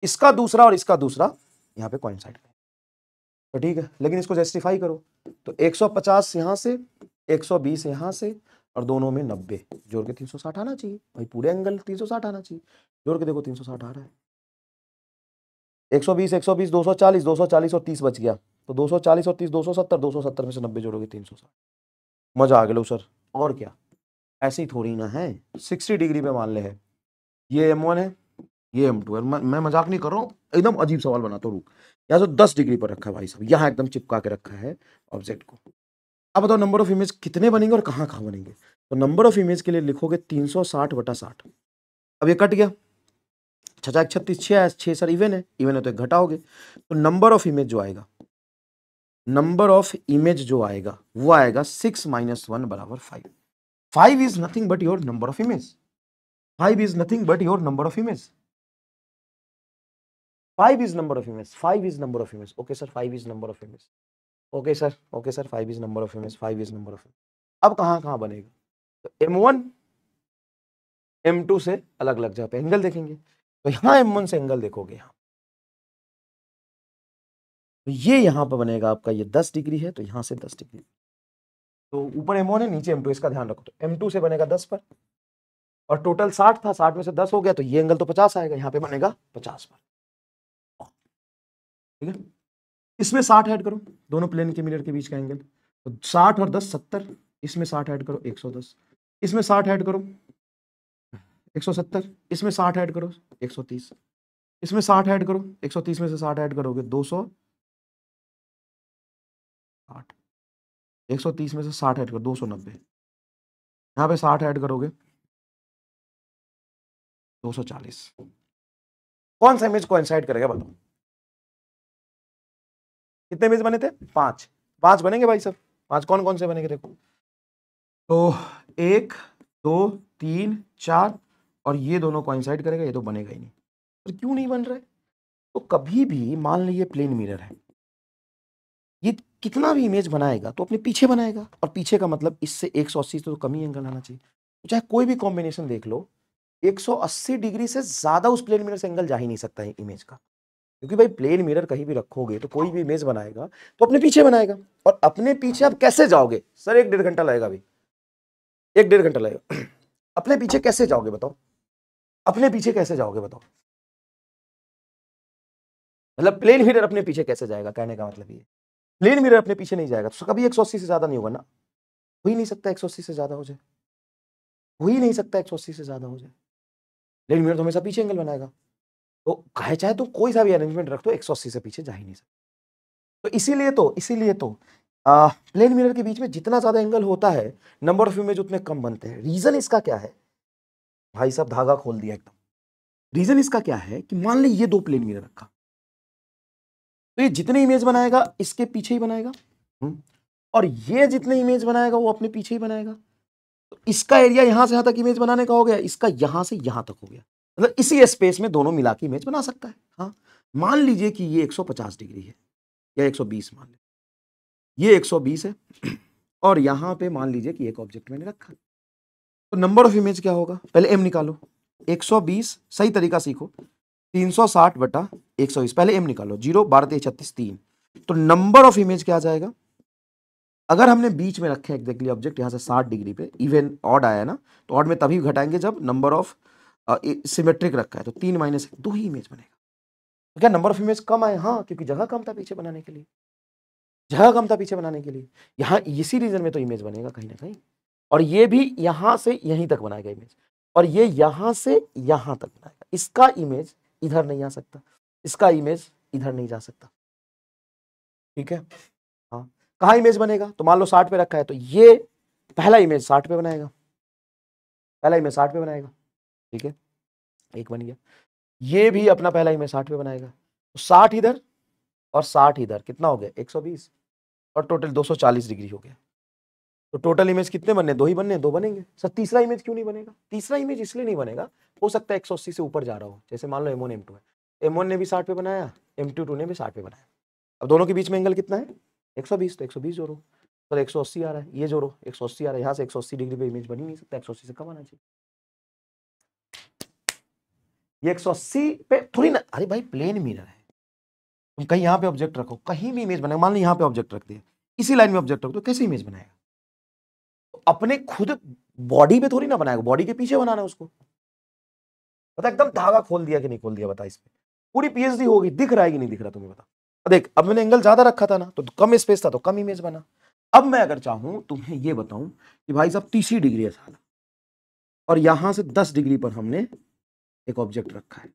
इसका दूसरा और इसका दूसरा यहाँ पे कॉइन करेगा तो ठीक है लेकिन इसको जस्टिफाई करो तो 150 सौ यहाँ से 120 सौ यहाँ से और दोनों में नब्बे जोड़ के तीन सौ साठ आना चाहिए भाई पूरे एंगल तीन सौ साठ आना चाहिए जोड़ के देखो तीन सौ साठ आ रहा है एक सौ बीस एक सौ बीस दो सौ चालीस दो सौ चालीस और तीस बच गया तो दो सौ चालीस और तीस दो सौ सत्तर दो सौ सत्तर में से नब्बे जोड़ोगे तीन सौ साठ मजा आ गया लो सर और क्या ऐसे ही थोड़ी ना है सिक्सटी डिग्री पे मान ले है ये एम वन है ये एम टू है मैं मजाक नहीं कर रहा हूँ एकदम अजीब सवाल बनाता तो हूँ रुक यहाँ से दस डिग्री पर रखा है भाई साहब यहाँ एकदम चिपका के रखा है ऑब्जेक्ट को अब बताओ नंबर ऑफ इमेज कितने बनेंगे और कहाँ कहाँ बनेंगे तो नंबर ऑफ इमेज के लिए लिखोगे तीन सौ साठ बटा साठ अब ये कट गया छचा अच्छा, एक अच्छा, छत्तीस छः छः सर इवन है इवन है तो एक घटाओगे तो नंबर ऑफ इमेज जो आएगा नंबर ऑफ इमेज जो आएगा वो आएगा सिक्स माइनस वन बराबर five five is nothing but your number of image five is nothing but your number of image five is number of image five is number of image okay sir five is number of image okay sir okay sir five is number of image five is number of image अब कहाँ कहाँ बनेगा तो M one M to से अलग अलग जगह पे एंगल देखेंगे तो यहाँ एम वन से एंगल देखोगे यहाँ तो ये यहाँ पर बनेगा आपका ये दस डिग्री है तो यहाँ से दस डिग्री तो ऊपर एम वन है नीचे एम टू इसका ध्यान रखो तो एम टू से बनेगा दस पर और टोटल साठ था साठ में से दस हो गया तो ये एंगल तो पचास आएगा यहाँ पे बनेगा पचास पर ठीक है इसमें साठ ऐड करो दोनों प्लेन के मिरर के बीच का एंगल तो साठ और दस सत्तर इसमें साठ ऐड करो एक सौ दस इसमें साठ ऐड करो एक सौ सत्तर इसमें साठ ऐड करो एक सौ तीस इसमें साठ ऐड करो एक सौ तीस में से साठ ऐड करोगे दो सौ साठ एक सौ तीस में से साठ ऐड करो दो सौ नब्बे यहाँ पे साठ ऐड करोगे दो सौ चालीस कौन सा इमेज कोइंसाइड करेगा बताओ कितने पेज बने थे पांच पांच बनेंगे भाई सब पांच कौन कौन से बनेंगे देखो तो एक दो तीन चार और ये दोनों कॉइंसाइड करेगा ये तो बनेगा ही नहीं पर क्यों नहीं बन रहा है तो कभी भी मान लीजिए प्लेन मिरर है ये कितना भी इमेज बनाएगा तो अपने पीछे बनाएगा और पीछे का मतलब इससे एक सौ अस्सी तो कमी एंगल आना चाहिए तो चाहे कोई भी कॉम्बिनेशन देख लो 180 डिग्री से ज़्यादा उस प्लेन मिरर से एंगल जा ही नहीं सकता है इमेज का क्योंकि भाई प्लेन मिरर कहीं भी रखोगे तो कोई भी इमेज बनाएगा तो अपने पीछे बनाएगा और अपने पीछे आप कैसे जाओगे सर एक डेढ़ घंटा लगेगा भाई एक डेढ़ घंटा लगेगा अपने पीछे कैसे जाओगे बताओ अपने पीछे कैसे जाओगे बताओ मतलब प्लेन मिरर अपने पीछे कैसे जाएगा कहने का मतलब ये प्लेन मिरर अपने पीछे नहीं जाएगा तो कभी एक से ज़्यादा नहीं होगा ना हो ही नहीं सकता एक से ज़्यादा हो जाए हो ही नहीं सकता एक से ज़्यादा हो जाए प्लेन मिरर तो हमेशा पीछे एंगल बनाएगा तो चाहे चाहे तुम तो कोई सा भी अरेंजमेंट रख दो एक से पीछे जा ही नहीं सकते तो इसीलिए तो इसीलिए तो आ, प्लेन मिरर के बीच में जितना ज़्यादा एंगल होता है नंबर ऑफ इमेज उतने कम बनते हैं रीज़न इसका क्या है भाई साहब धागा खोल दिया एकदम रीज़न इसका क्या है कि मान ली ये दो प्लेन मिरर रखा तो ये जितने इमेज बनाएगा इसके पीछे ही बनाएगा हम्म। और ये जितने इमेज बनाएगा वो अपने पीछे ही बनाएगा तो इसका एरिया यहां से यहां तक इमेज बनाने का हो गया इसका यहां से यहां तक हो गया मतलब इसी स्पेस में दोनों मिला के इमेज बना सकता है हाँ मान लीजिए कि ये 150 डिग्री है या 120 मान लीजिए ये 120 है और यहाँ पे मान लीजिए कि एक ऑब्जेक्ट मैंने रखा तो नंबर ऑफ इमेज क्या होगा पहले एम निकालो 120 सही तरीका सीखो 360 बटा 120 पहले एम निकालो जीरो बारह तेईस छत्तीस तीन तो नंबर ऑफ इमेज क्या आ जाएगा अगर हमने बीच में रखे एक्जैक्टली ऑब्जेक्ट यहाँ से साठ डिग्री पे इवन ऑड आया ना तो ऑड में तभी घटाएंगे जब नंबर ऑफ सिमेट्रिक रखा है तो तीन माइनस दो ही इमेज बनेगा तो क्या नंबर ऑफ इमेज कम आए हाँ क्योंकि जगह कम था पीछे बनाने के लिए जगह कम था पीछे बनाने के लिए यहाँ इसी रीजन में तो इमेज बनेगा कहीं ना कहीं और ये भी यहाँ से यहीं तक बनाएगा इमेज और ये यहाँ से यहाँ तक बनाएगा इसका इमेज इधर नहीं आ सकता इसका इमेज इधर नहीं जा सकता ठीक है हाँ कहाँ इमेज बनेगा तो मान लो साठ पे रखा है तो ये पहला इमेज साठ पे बनाएगा पहला इमेज साठ पे बनाएगा ठीक है एक बन गया ये भी अपना पहला इमेज साठ पे बनाएगा तो साठ इधर और साठ इधर कितना हो गया एक सौ बीस और टोटल दो सौ चालीस डिग्री हो गया तो टोटल इमेज कितने बनने दो ही बनने दो बनेंगे सर तीसरा इमेज क्यों नहीं बनेगा तीसरा इमेज इसलिए नहीं बनेगा हो सकता है एक सौ अस्सी से ऊपर जा रहा हो जैसे मान लो एम वन एम टू है एम वन ने भी साठ पे बनाया एम टू टू ने भी साठ पे बनाया अब दोनों के बीच में एंगल कितना है एक सौ बीस तो एक सौ बीस जोड़ो सर एक सौ अस्सी आ रहा है ये जोड़ो एक सौ अस्सी आ रहा है यहाँ से एक सौ अस्सी डिग्री पे इमेज बनी नहीं सकता एक सौ अस्सी से कम आना चाहिए ये अस्सी पे थोड़ी ना अरे भाई प्लेन मिरर है तुम कहीं यहाँ पे ऑब्जेक्ट रखो कहीं भी इमेज बनाए मान लो यहाँ पे ऑब्जेक्ट रख दिया इसी लाइन में ऑब्जेक्ट रखो तो कैसे इमेज बनाएगा तो अपने खुद बॉडी पे थोड़ी ना बनाएगा बॉडी के पीछे बनाना है उसको बता एकदम धागा खोल दिया कि नहीं खोल दिया बता इस पर पूरी पीएचडी होगी दिख रहा है कि नहीं दिख रहा तुम्हें बता देख अब मैंने एंगल ज्यादा रखा था ना तो कम स्पेस था तो कम इमेज बना अब मैं अगर चाहूं तुम्हें यह बताऊं कि भाई साहब तीसरी डिग्री है साला और यहां से दस डिग्री पर हमने एक ऑब्जेक्ट रखा है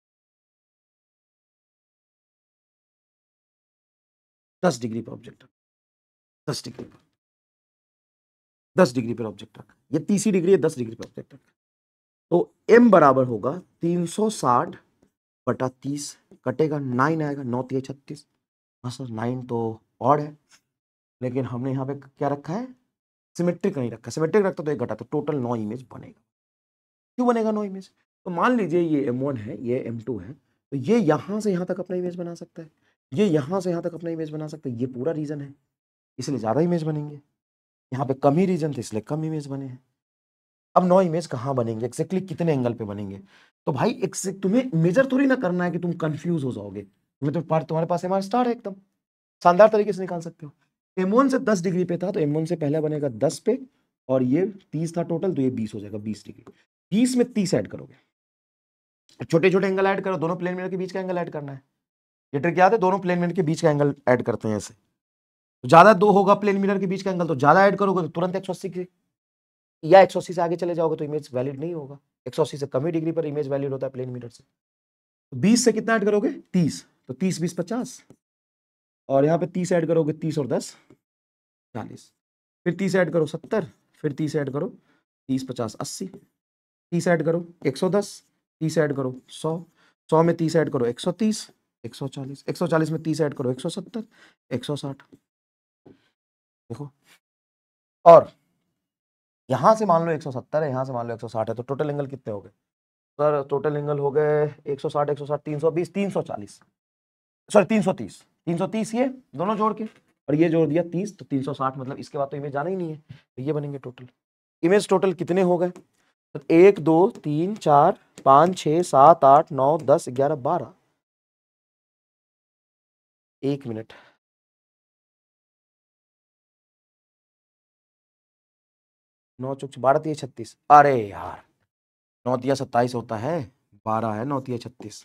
दस डिग्री पर ऑब्जेक्ट रखा दस डिग्री पर दस डिग्री पर ऑब्जेक्ट रखा ये तीसरी डिग्री है दस डिग्री पर ऑब्जेक्ट रखा तो एम बराबर होगा तीन सौ साठ बटा तीस कटेगा नाइन आएगा नौ तीन छत्तीस हाँ सर नाइन तो ऑड है लेकिन हमने यहाँ पे क्या रखा है सिमेट्रिक नहीं रखा सिमेट्रिक रखता तो एक घटा तो टोटल नौ इमेज बनेगा क्यों बनेगा नौ इमेज तो मान लीजिए ये एम वन है ये एम टू है तो ये यहाँ से यहाँ तक अपना इमेज बना सकता है ये यहाँ से यहाँ तक अपना इमेज बना सकता है ये पूरा रीजन है इसलिए ज़्यादा इमेज बनेंगे यहाँ पे कम ही रीजन थे इसलिए कम इमेज बने हैं अब नौ इमेज कहाँ बनेंगे एक्जैक्टली कितने एंगल पे बनेंगे तो भाई एक तुम्हें मेजर थोड़ी ना करना है कि तुम कंफ्यूज हो जाओगे तो तुम्हारे पास एम स्टार है एकदम शानदार तरीके से निकाल सकते हो एम से दस डिग्री पे था तो एम से पहले बनेगा दस पे और ये तीस था टोटल तो ये बीस हो जाएगा बीस डिग्री बीस में तीस ऐड करोगे छोटे छोटे एंगल ऐड करो दोनों प्लेन मिरर के बीच का एंगल ऐड करना है ये ट्रिक याद है दोनों प्लेन मिरर के बीच का एंगल ऐड करते हैं ऐसे तो ज़्यादा दो होगा प्लेन मिरर के बीच का एंगल तो ज़्यादा ऐड करोगे तो तुरंत एक सौ अस्सी या एक सौ अस्सी से आगे चले जाओगे तो इमेज वैलिड नहीं होगा एक सौ अस्सी से कम ही डिग्री पर इमेज वैलिड होता है प्लेन मीटर से तो बीस से कितना ऐड करोगे तीस तो तीस बीस पचास और यहाँ पे तीस ऐड करोगे तीस और दस चालीस फिर तीस ऐड करो सत्तर फिर तीस ऐड करो तीस पचास अस्सी तीस ऐड करो एक सौ दस तीस ऐड करो सौ सौ में तीस ऐड करो एक सौ तीस एक सौ चालीस एक सौ चालीस में तीस ऐड करो एक सौ सत्तर एक सौ साठ देखो और यहां से मान लो एक सौ सत्तर है यहां से मान लो एक सौ साठ है तो टोटल एंगल कितने हो गए सर टोटल एंगल हो गए एक सौ साठ एक सौ साठ तीन सौ बीस तीन सौ चालीस सॉरी तीन सौ तीस तीन सौ तीस ये दोनों जोड़ के और ये जोड़ दिया तीस तो तीन सौ साठ मतलब इसके बाद तो इमेज जाना ही नहीं है तो ये बनेंगे टोटल इमेज टोटल कितने हो गए तो एक दो तीन चार पाँच छः सात आठ नौ दस ग्यारह बारह एक मिनट नौ चौक बारह तीन छत्तीस अरे यार नौ तिया सत्ताईस होता है बारह है नौ तिया छत्तीस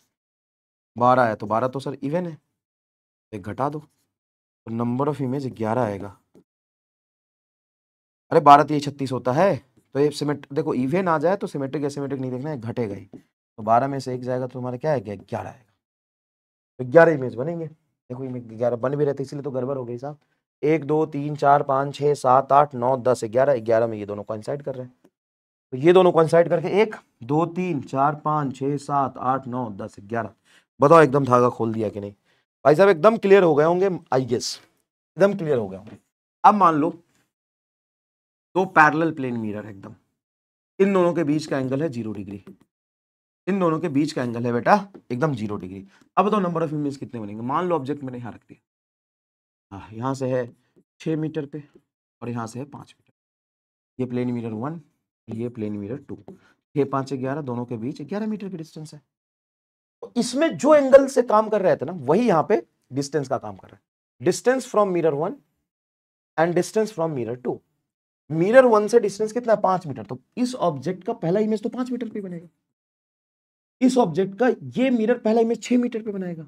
बारह है तो बारह तो सर इवन है एक घटा दो तो नंबर ऑफ इमेज ग्यारह आएगा अरे बारह तीन छत्तीस होता है तो ये सिमेट देखो इवेन आ जाए तो सिमेट्रिक या सिमेट्रिक नहीं देखना है घटेगा ही तो बारह में से एक जाएगा तो हमारा क्या आएगा ग्यारह आएगा तो ग्यारह इमेज बनेंगे देखो इमेज ग्यारह बन भी रहते इसलिए तो गड़बड़ हो गई साहब एक दो तीन चार पाँच छः सात आठ नौ दस ग्यारह ग्यारह में ये दोनों कॉन्साइड कर रहे हैं तो ये दोनों कॉन्साइड करके एक दो तीन चार पाँच छः सात आठ नौ दस ग्यारह बताओ एकदम धागा खोल दिया कि नहीं भाई साहब एकदम क्लियर हो गए होंगे आई गेस एकदम क्लियर हो गए होंगे अब मान लो दो पैरेलल प्लेन मिरर एकदम इन दोनों के बीच का एंगल है जीरो डिग्री इन दोनों के बीच का एंगल है बेटा एकदम जीरो डिग्री अब तो नंबर ऑफ इमेज कितने बनेंगे मान लो ऑब्जेक्ट मैंने यहाँ रख दिया हाँ यहाँ से है छः मीटर पे और यहाँ से है पाँच मीटर ये प्लेन मीटर वन ये प्लेन मीटर टू छः पाँच ग्यारह दोनों के बीच ग्यारह मीटर की डिस्टेंस है तो इसमें जो एंगल से काम कर रहे थे ना वही यहाँ पे डिस्टेंस का काम कर रहा है distance from metre one and distance from metre two mirror one से डिस्टेंस कितना है पांच मीटर तो इस ऑब्जेक्ट का पहला इमेज तो पांच मीटर पे बनेगा इस ऑब्जेक्ट का ये मिरर पहला इमेज छह मीटर पे बनाएगा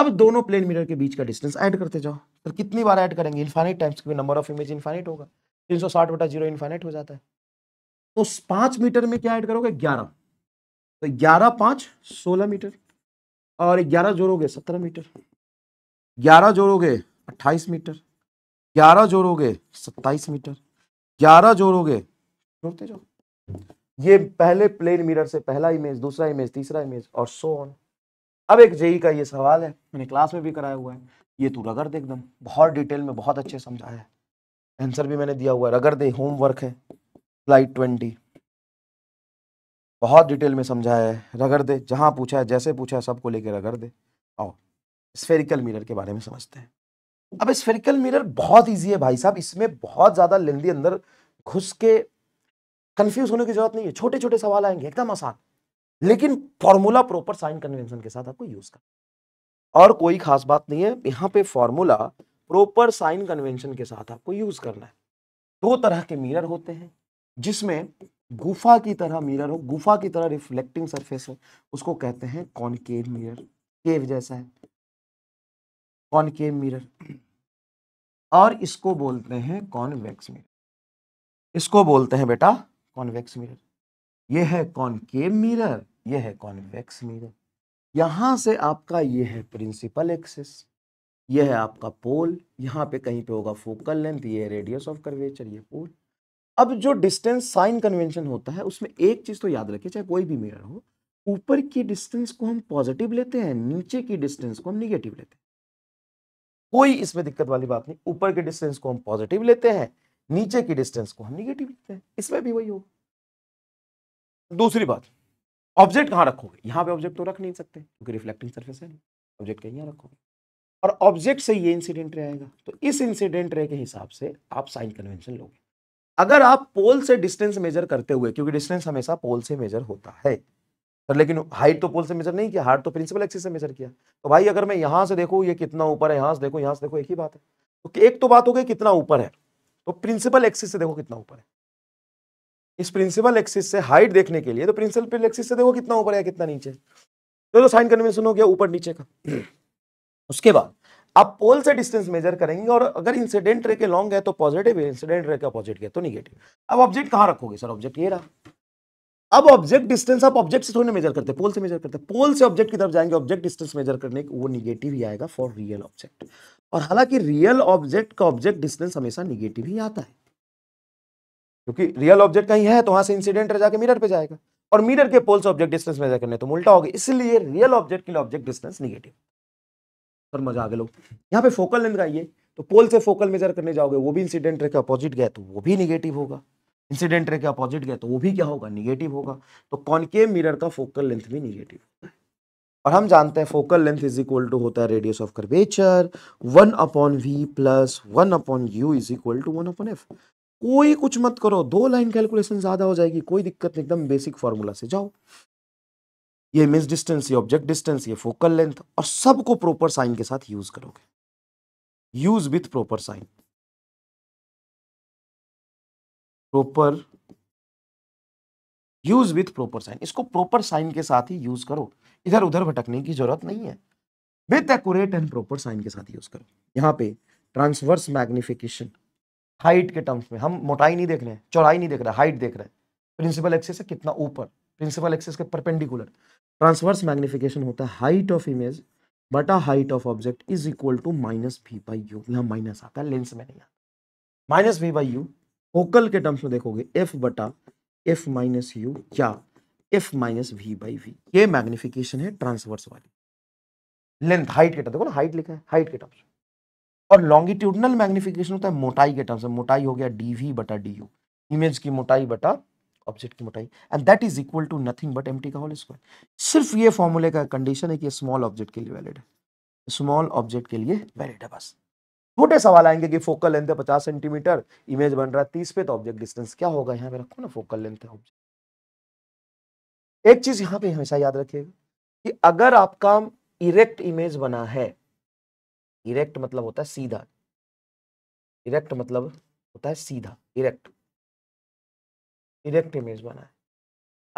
अब दोनों प्लेन मिरर के बीच का डिस्टेंस ऐड करते जाओ तो कितनी बार ऐड करेंगे इन्फाइनाइट टाइम्स क्योंकि नंबर ऑफ इमेज इन्फाइनाइट होगा तीन सौ साठ बटा जीरो इन्फाइनाइट हो जाता है तो पांच मीटर में क्या ऐड करोगे ग्यारह तो ग्यारह पांच सोलह मीटर और ग्यारह जोड़ोगे सत्रह मीटर ग्यारह जोड़ोगे अट्ठाईस मीटर ग्यारह जोड़ोगे सत्ताईस मीटर ग्यारह जोड़ोगे जोड़ते जाओ ये पहले प्लेन मिरर से पहला इमेज दूसरा इमेज तीसरा इमेज और सो ऑन अब एक जेई का ये सवाल है मैंने क्लास में भी कराया हुआ है ये तू रगड़ दे एकदम बहुत डिटेल में बहुत अच्छे समझाया है आंसर भी मैंने दिया हुआ है रगड़ दे होमवर्क है स्लाइड ट्वेंटी बहुत डिटेल में समझाया है रगड़ दे जहाँ पूछा है जैसे पूछा है सबको लेके रगड़ दे और स्फेरिकल मिरर के बारे में समझते हैं अब स्फेरिकल मिरर बहुत ईजी है भाई साहब इसमें बहुत ज़्यादा लेंदी अंदर घुस के कंफ्यूज होने की जरूरत नहीं है छोटे छोटे सवाल आएंगे एकदम आसान लेकिन फॉर्मूला प्रॉपर साइन कन्वेंशन के साथ आपको यूज़ करना और कोई खास बात नहीं है यहाँ पे फॉर्मूला प्रॉपर साइन कन्वेंशन के साथ आपको यूज़ करना है दो तरह के मिरर होते हैं जिसमें गुफा की तरह मिरर हो गुफा की तरह रिफ्लेक्टिंग सरफेस हो उसको कहते हैं कॉनकेव मिरर केव जैसा है कॉनकेव मिरर और इसको बोलते हैं कॉनवेक्स मिरर इसको बोलते हैं बेटा कॉनवेक्स मिरर ये है कॉनकेव मिरर ये है कॉनवेक्स मिरर यहां से आपका ये है प्रिंसिपल एक्सिस ये है आपका पोल यहाँ पे कहीं पे होगा फोकल लेंथ ये है रेडियस ऑफ कर्वेचर ये पोल अब जो डिस्टेंस साइन कन्वेंशन होता है उसमें एक चीज़ तो याद रखिए चाहे कोई भी मिरर हो ऊपर की डिस्टेंस को हम पॉजिटिव लेते हैं नीचे की डिस्टेंस को हम निगेटिव लेते हैं कोई इसमें दिक्कत वाली बात नहीं ऊपर के डिस्टेंस को हम पॉजिटिव लेते हैं नीचे की डिस्टेंस को हम निगेटिव लेते हैं इसमें भी वही होगा दूसरी बात ऑब्जेक्ट कहां रखोगे यहां पे ऑब्जेक्ट तो रख नहीं सकते क्योंकि रिफ्लेक्टिंग सर्फेस है नहीं ऑब्जेक्ट कहीं यहां रखोगे और ऑब्जेक्ट से ये इंसिडेंट रहेगा तो इस इंसिडेंट रे के हिसाब से आप साइन कन्वेंशन लोगे अगर आप पोल से डिस्टेंस मेजर करते हुए क्योंकि डिस्टेंस हमेशा पोल से मेजर होता है पर लेकिन हाइट तो पोल से मेजर नहीं किया हार्ट तो प्रिंसिपल एक्सिस से मेजर किया तो भाई अगर मैं यहां से देखूँ ये कितना ऊपर है यहां से देखो यहां से देखो एक ही बात है तो एक तो बात हो गई कितना ऊपर है तो प्रिंसिपल एक्सिस से देखो कितना ऊपर है इस प्रिंसिपल एक्सिस से हाइट देखने के लिए तो प्रिंसिपल एक्सिस से देखो कितना ऊपर है कितना नीचे चलो तो साइन कन्वेंशन हो गया ऊपर नीचे का उसके बाद आप पोल से डिस्टेंस मेजर करेंगे और अगर इंसिडेंट रे के लॉन्ग है तो पॉजिटिव इंसिडेंट रे का पॉजिटिव है तो निगेटिव अब ऑब्जेक्ट कहाँ रखोगे सर ऑब्जेक्ट ये रहा अब ऑब्जेक्ट डिस्टेंस आप ऑब्जेक्ट से थोड़ी मेजर करते पोल से मेजर करते पोल से ऑब्जेक्ट की तरफ जाएंगे ऑब्जेक्ट डिस्टेंस मेजर करने वो निगेटिव ही आएगा फॉर रियल ऑब्जेक्ट और हालांकि रियल ऑब्जेक्ट का ऑब्जेक्ट डिस्टेंस हमेशा निगेटिव ही आता है क्योंकि रियल ऑब्जेक्ट कहीं है तो वहां से इंसिडेंट जाके मिरर पे जाएगा और मिरर के पोल से ऑब्जेक्ट डिस्टेंस मेजर करने तो उल्टा होगा इसलिए रियल ऑब्जेक्ट के लिए ऑब्जेक्ट डिस्टेंस निगेटिव सर मजा आ गए लोग यहाँ पे फोकल लेंथ आइए तो पोल से फोकल मेजर करने जाओगे वो भी इंसिडेंट रे अपोजिट गया तो वो भी निगेटिव होगा इंसिडेंट रे के अपोजिट गए तो वो भी क्या होगा निगेटिव होगा तो कॉनकेव मिरर का फोकल लेंथ भी निगेटिव होता है और हम जानते हैं focal length is equal to होता है radius of curvature one upon V plus one upon U is equal to one upon F कोई कुछ मत करो दो लाइन कैलकुलेशन ज्यादा हो जाएगी कोई दिक्कत नहीं एकदम बेसिक फॉर्मूला से जाओ ये मिस डिस्टेंस ये ऑब्जेक्ट डिस्टेंस ये फोकल लेंथ और सबको प्रॉपर साइन के साथ यूज करोगे use with proper sign proper use with proper sign इसको प्रॉपर साइन के साथ ही यूज करो इधर उधर भटकने की जरूरत नहीं है with accurate and proper sign के साथ यूज करो यहाँ पे ट्रांसवर्स मैग्निफिकेशन हाइट के टर्म्स में हम मोटाई नहीं देख रहे हैं चौड़ाई नहीं देख रहे हाइट देख रहे हैं प्रिंसिपल एक्सेस है कितना ऊपर प्रिंसिपल एक्सेस के परपेंडिकुलर ट्रांसवर्स मैग्निफिकेशन होता है हाइट ऑफ इमेज बटा height of object is equal to minus V by U यहाँ माइनस आता है लेंस में नहीं आता minus V by U focal के टर्म्स में देखोगे एफ बटा एफ माइनस यू या F minus V by V ये मैग्निफिकेशन है ट्रांसवर्स वाली लेंथ हाइट के टर्म देखो ना हाइट लिखा है हाइट के टर्म्स और लॉन्गिट्यूडनल मैग्निफिकेशन होता है मोटाई के टर्म्स में मोटाई हो गया डी वी बटा डी यू इमेज की मोटाई बटा ऑब्जेक्ट की मोटाई and that is equal to nothing but M का होल स्क्वायर सिर्फ ये फॉर्मूले का कंडीशन है कि स्मॉल ऑब्जेक्ट के लिए वैलिड है स्मॉल ऑब्जेक्ट के लिए वैलिड है बस छोटे सवाल आएंगे कि फोकल लेंथ है पचास सेंटीमीटर इमेज बन रहा है तीस पे तो ऑब्जेक्ट डिस्टेंस क्या होगा यहाँ पे रखो ना फोकल लेंथ है ऑब्जेक्ट एक चीज यहाँ पे हमेशा याद रखिएगा कि अगर आपका इरेक्ट इमेज बना है इरेक्ट मतलब होता है सीधा इरेक्ट मतलब होता है सीधा इरेक्ट इरेक्ट इमेज बना है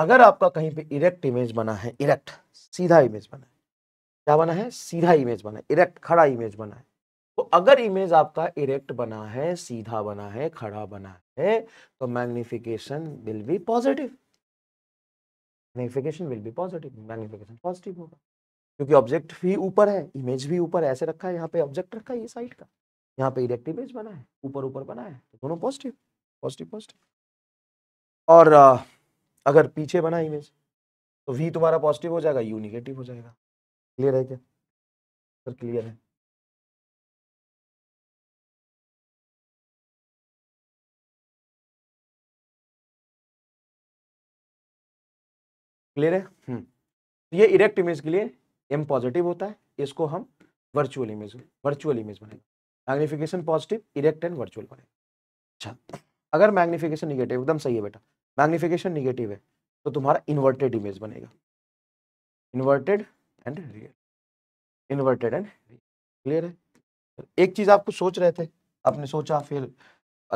अगर आपका कहीं पे इरेक्ट इमेज बना है इरेक्ट सीधा इमेज बना है क्या बना है सीधा इमेज बना है इरेक्ट खड़ा इमेज बना है तो अगर इमेज आपका इरेक्ट बना है सीधा बना है खड़ा बना है तो magnification will be positive magnification will be positive magnification positive होगा क्योंकि ऑब्जेक्ट भी ऊपर है इमेज भी ऊपर ऐसे रखा है यहाँ पे ऑब्जेक्ट रखा है ये साइड का यहाँ पे इरेक्ट इमेज बना है ऊपर ऊपर बना है तो दोनों पॉजिटिव पॉजिटिव पॉजिटिव और अगर पीछे बना इमेज तो वी तुम्हारा पॉजिटिव हो जाएगा यू निगेटिव हो जाएगा क्लियर है क्या सर क्लियर है क्लियर है हम्म तो ये इरेक्ट इमेज के लिए एम पॉजिटिव होता है इसको हम वर्चुअल इमेज वर्चुअल इमेज बनेगा magnification positive erect and virtual बनेगा अच्छा अगर मैग्निफिकेशन निगेटिव एकदम सही है बेटा मैग्निफिकेशन निगेटिव है तो तुम्हारा इन्वर्टेड इमेज बनेगा inverted and real inverted and clear है एक चीज़ आपको सोच रहे थे आपने सोचा फिर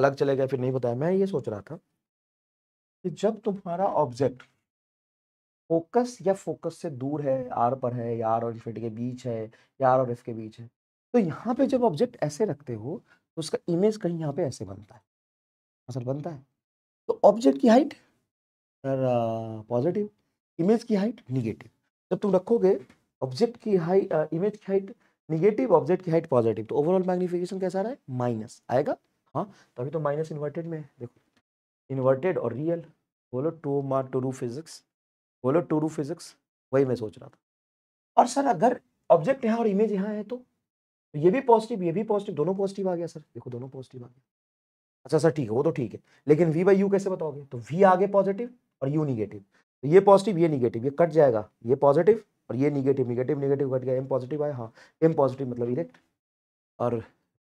अलग चले गए फिर नहीं बताया मैं ये सोच रहा था कि जब तुम्हारा ऑब्जेक्ट फोकस या फोकस से दूर है आर पर है या आर और इफ के बीच है या आर और एफ के बीच है तो यहाँ पे जब ऑब्जेक्ट ऐसे रखते हो तो उसका इमेज कहीं यहाँ पे ऐसे बनता है असल बनता है तो ऑब्जेक्ट की हाइट पॉजिटिव इमेज की हाइट निगेटिव जब तुम रखोगे ऑब्जेक्ट की हाइट इमेज की हाइट निगेटिव ऑब्जेक्ट की हाइट पॉजिटिव तो ओवरऑल मैग्निफिकेशन कैसा आ रहा है माइनस आएगा हाँ तभी तो माइनस इन्वर्टेड में है देखो इन्वर्टेड और रियल बोलो टू मार टू रू फिजिक्स बोलो रू फिजिक्स वही मैं सोच रहा था और सर अगर ऑब्जेक्ट यहाँ और इमेज यहाँ है तो, तो ये भी पॉजिटिव ये भी पॉजिटिव दोनों पॉजिटिव आ गया सर देखो दोनों पॉजिटिव आ गया अच्छा सर ठीक है वो तो ठीक है लेकिन वी बाई यू कैसे बताओगे तो वी आगे पॉजिटिव और यू निगेटिव तो ये पॉजिटिव ये निगेटिव ये कट जाएगा ये पॉजिटिव और ये निगेटिव निगेटिव निगेटिव कट गया एम पॉजिटिव आया हाँ एम पॉजिटिव मतलब इरेक्ट और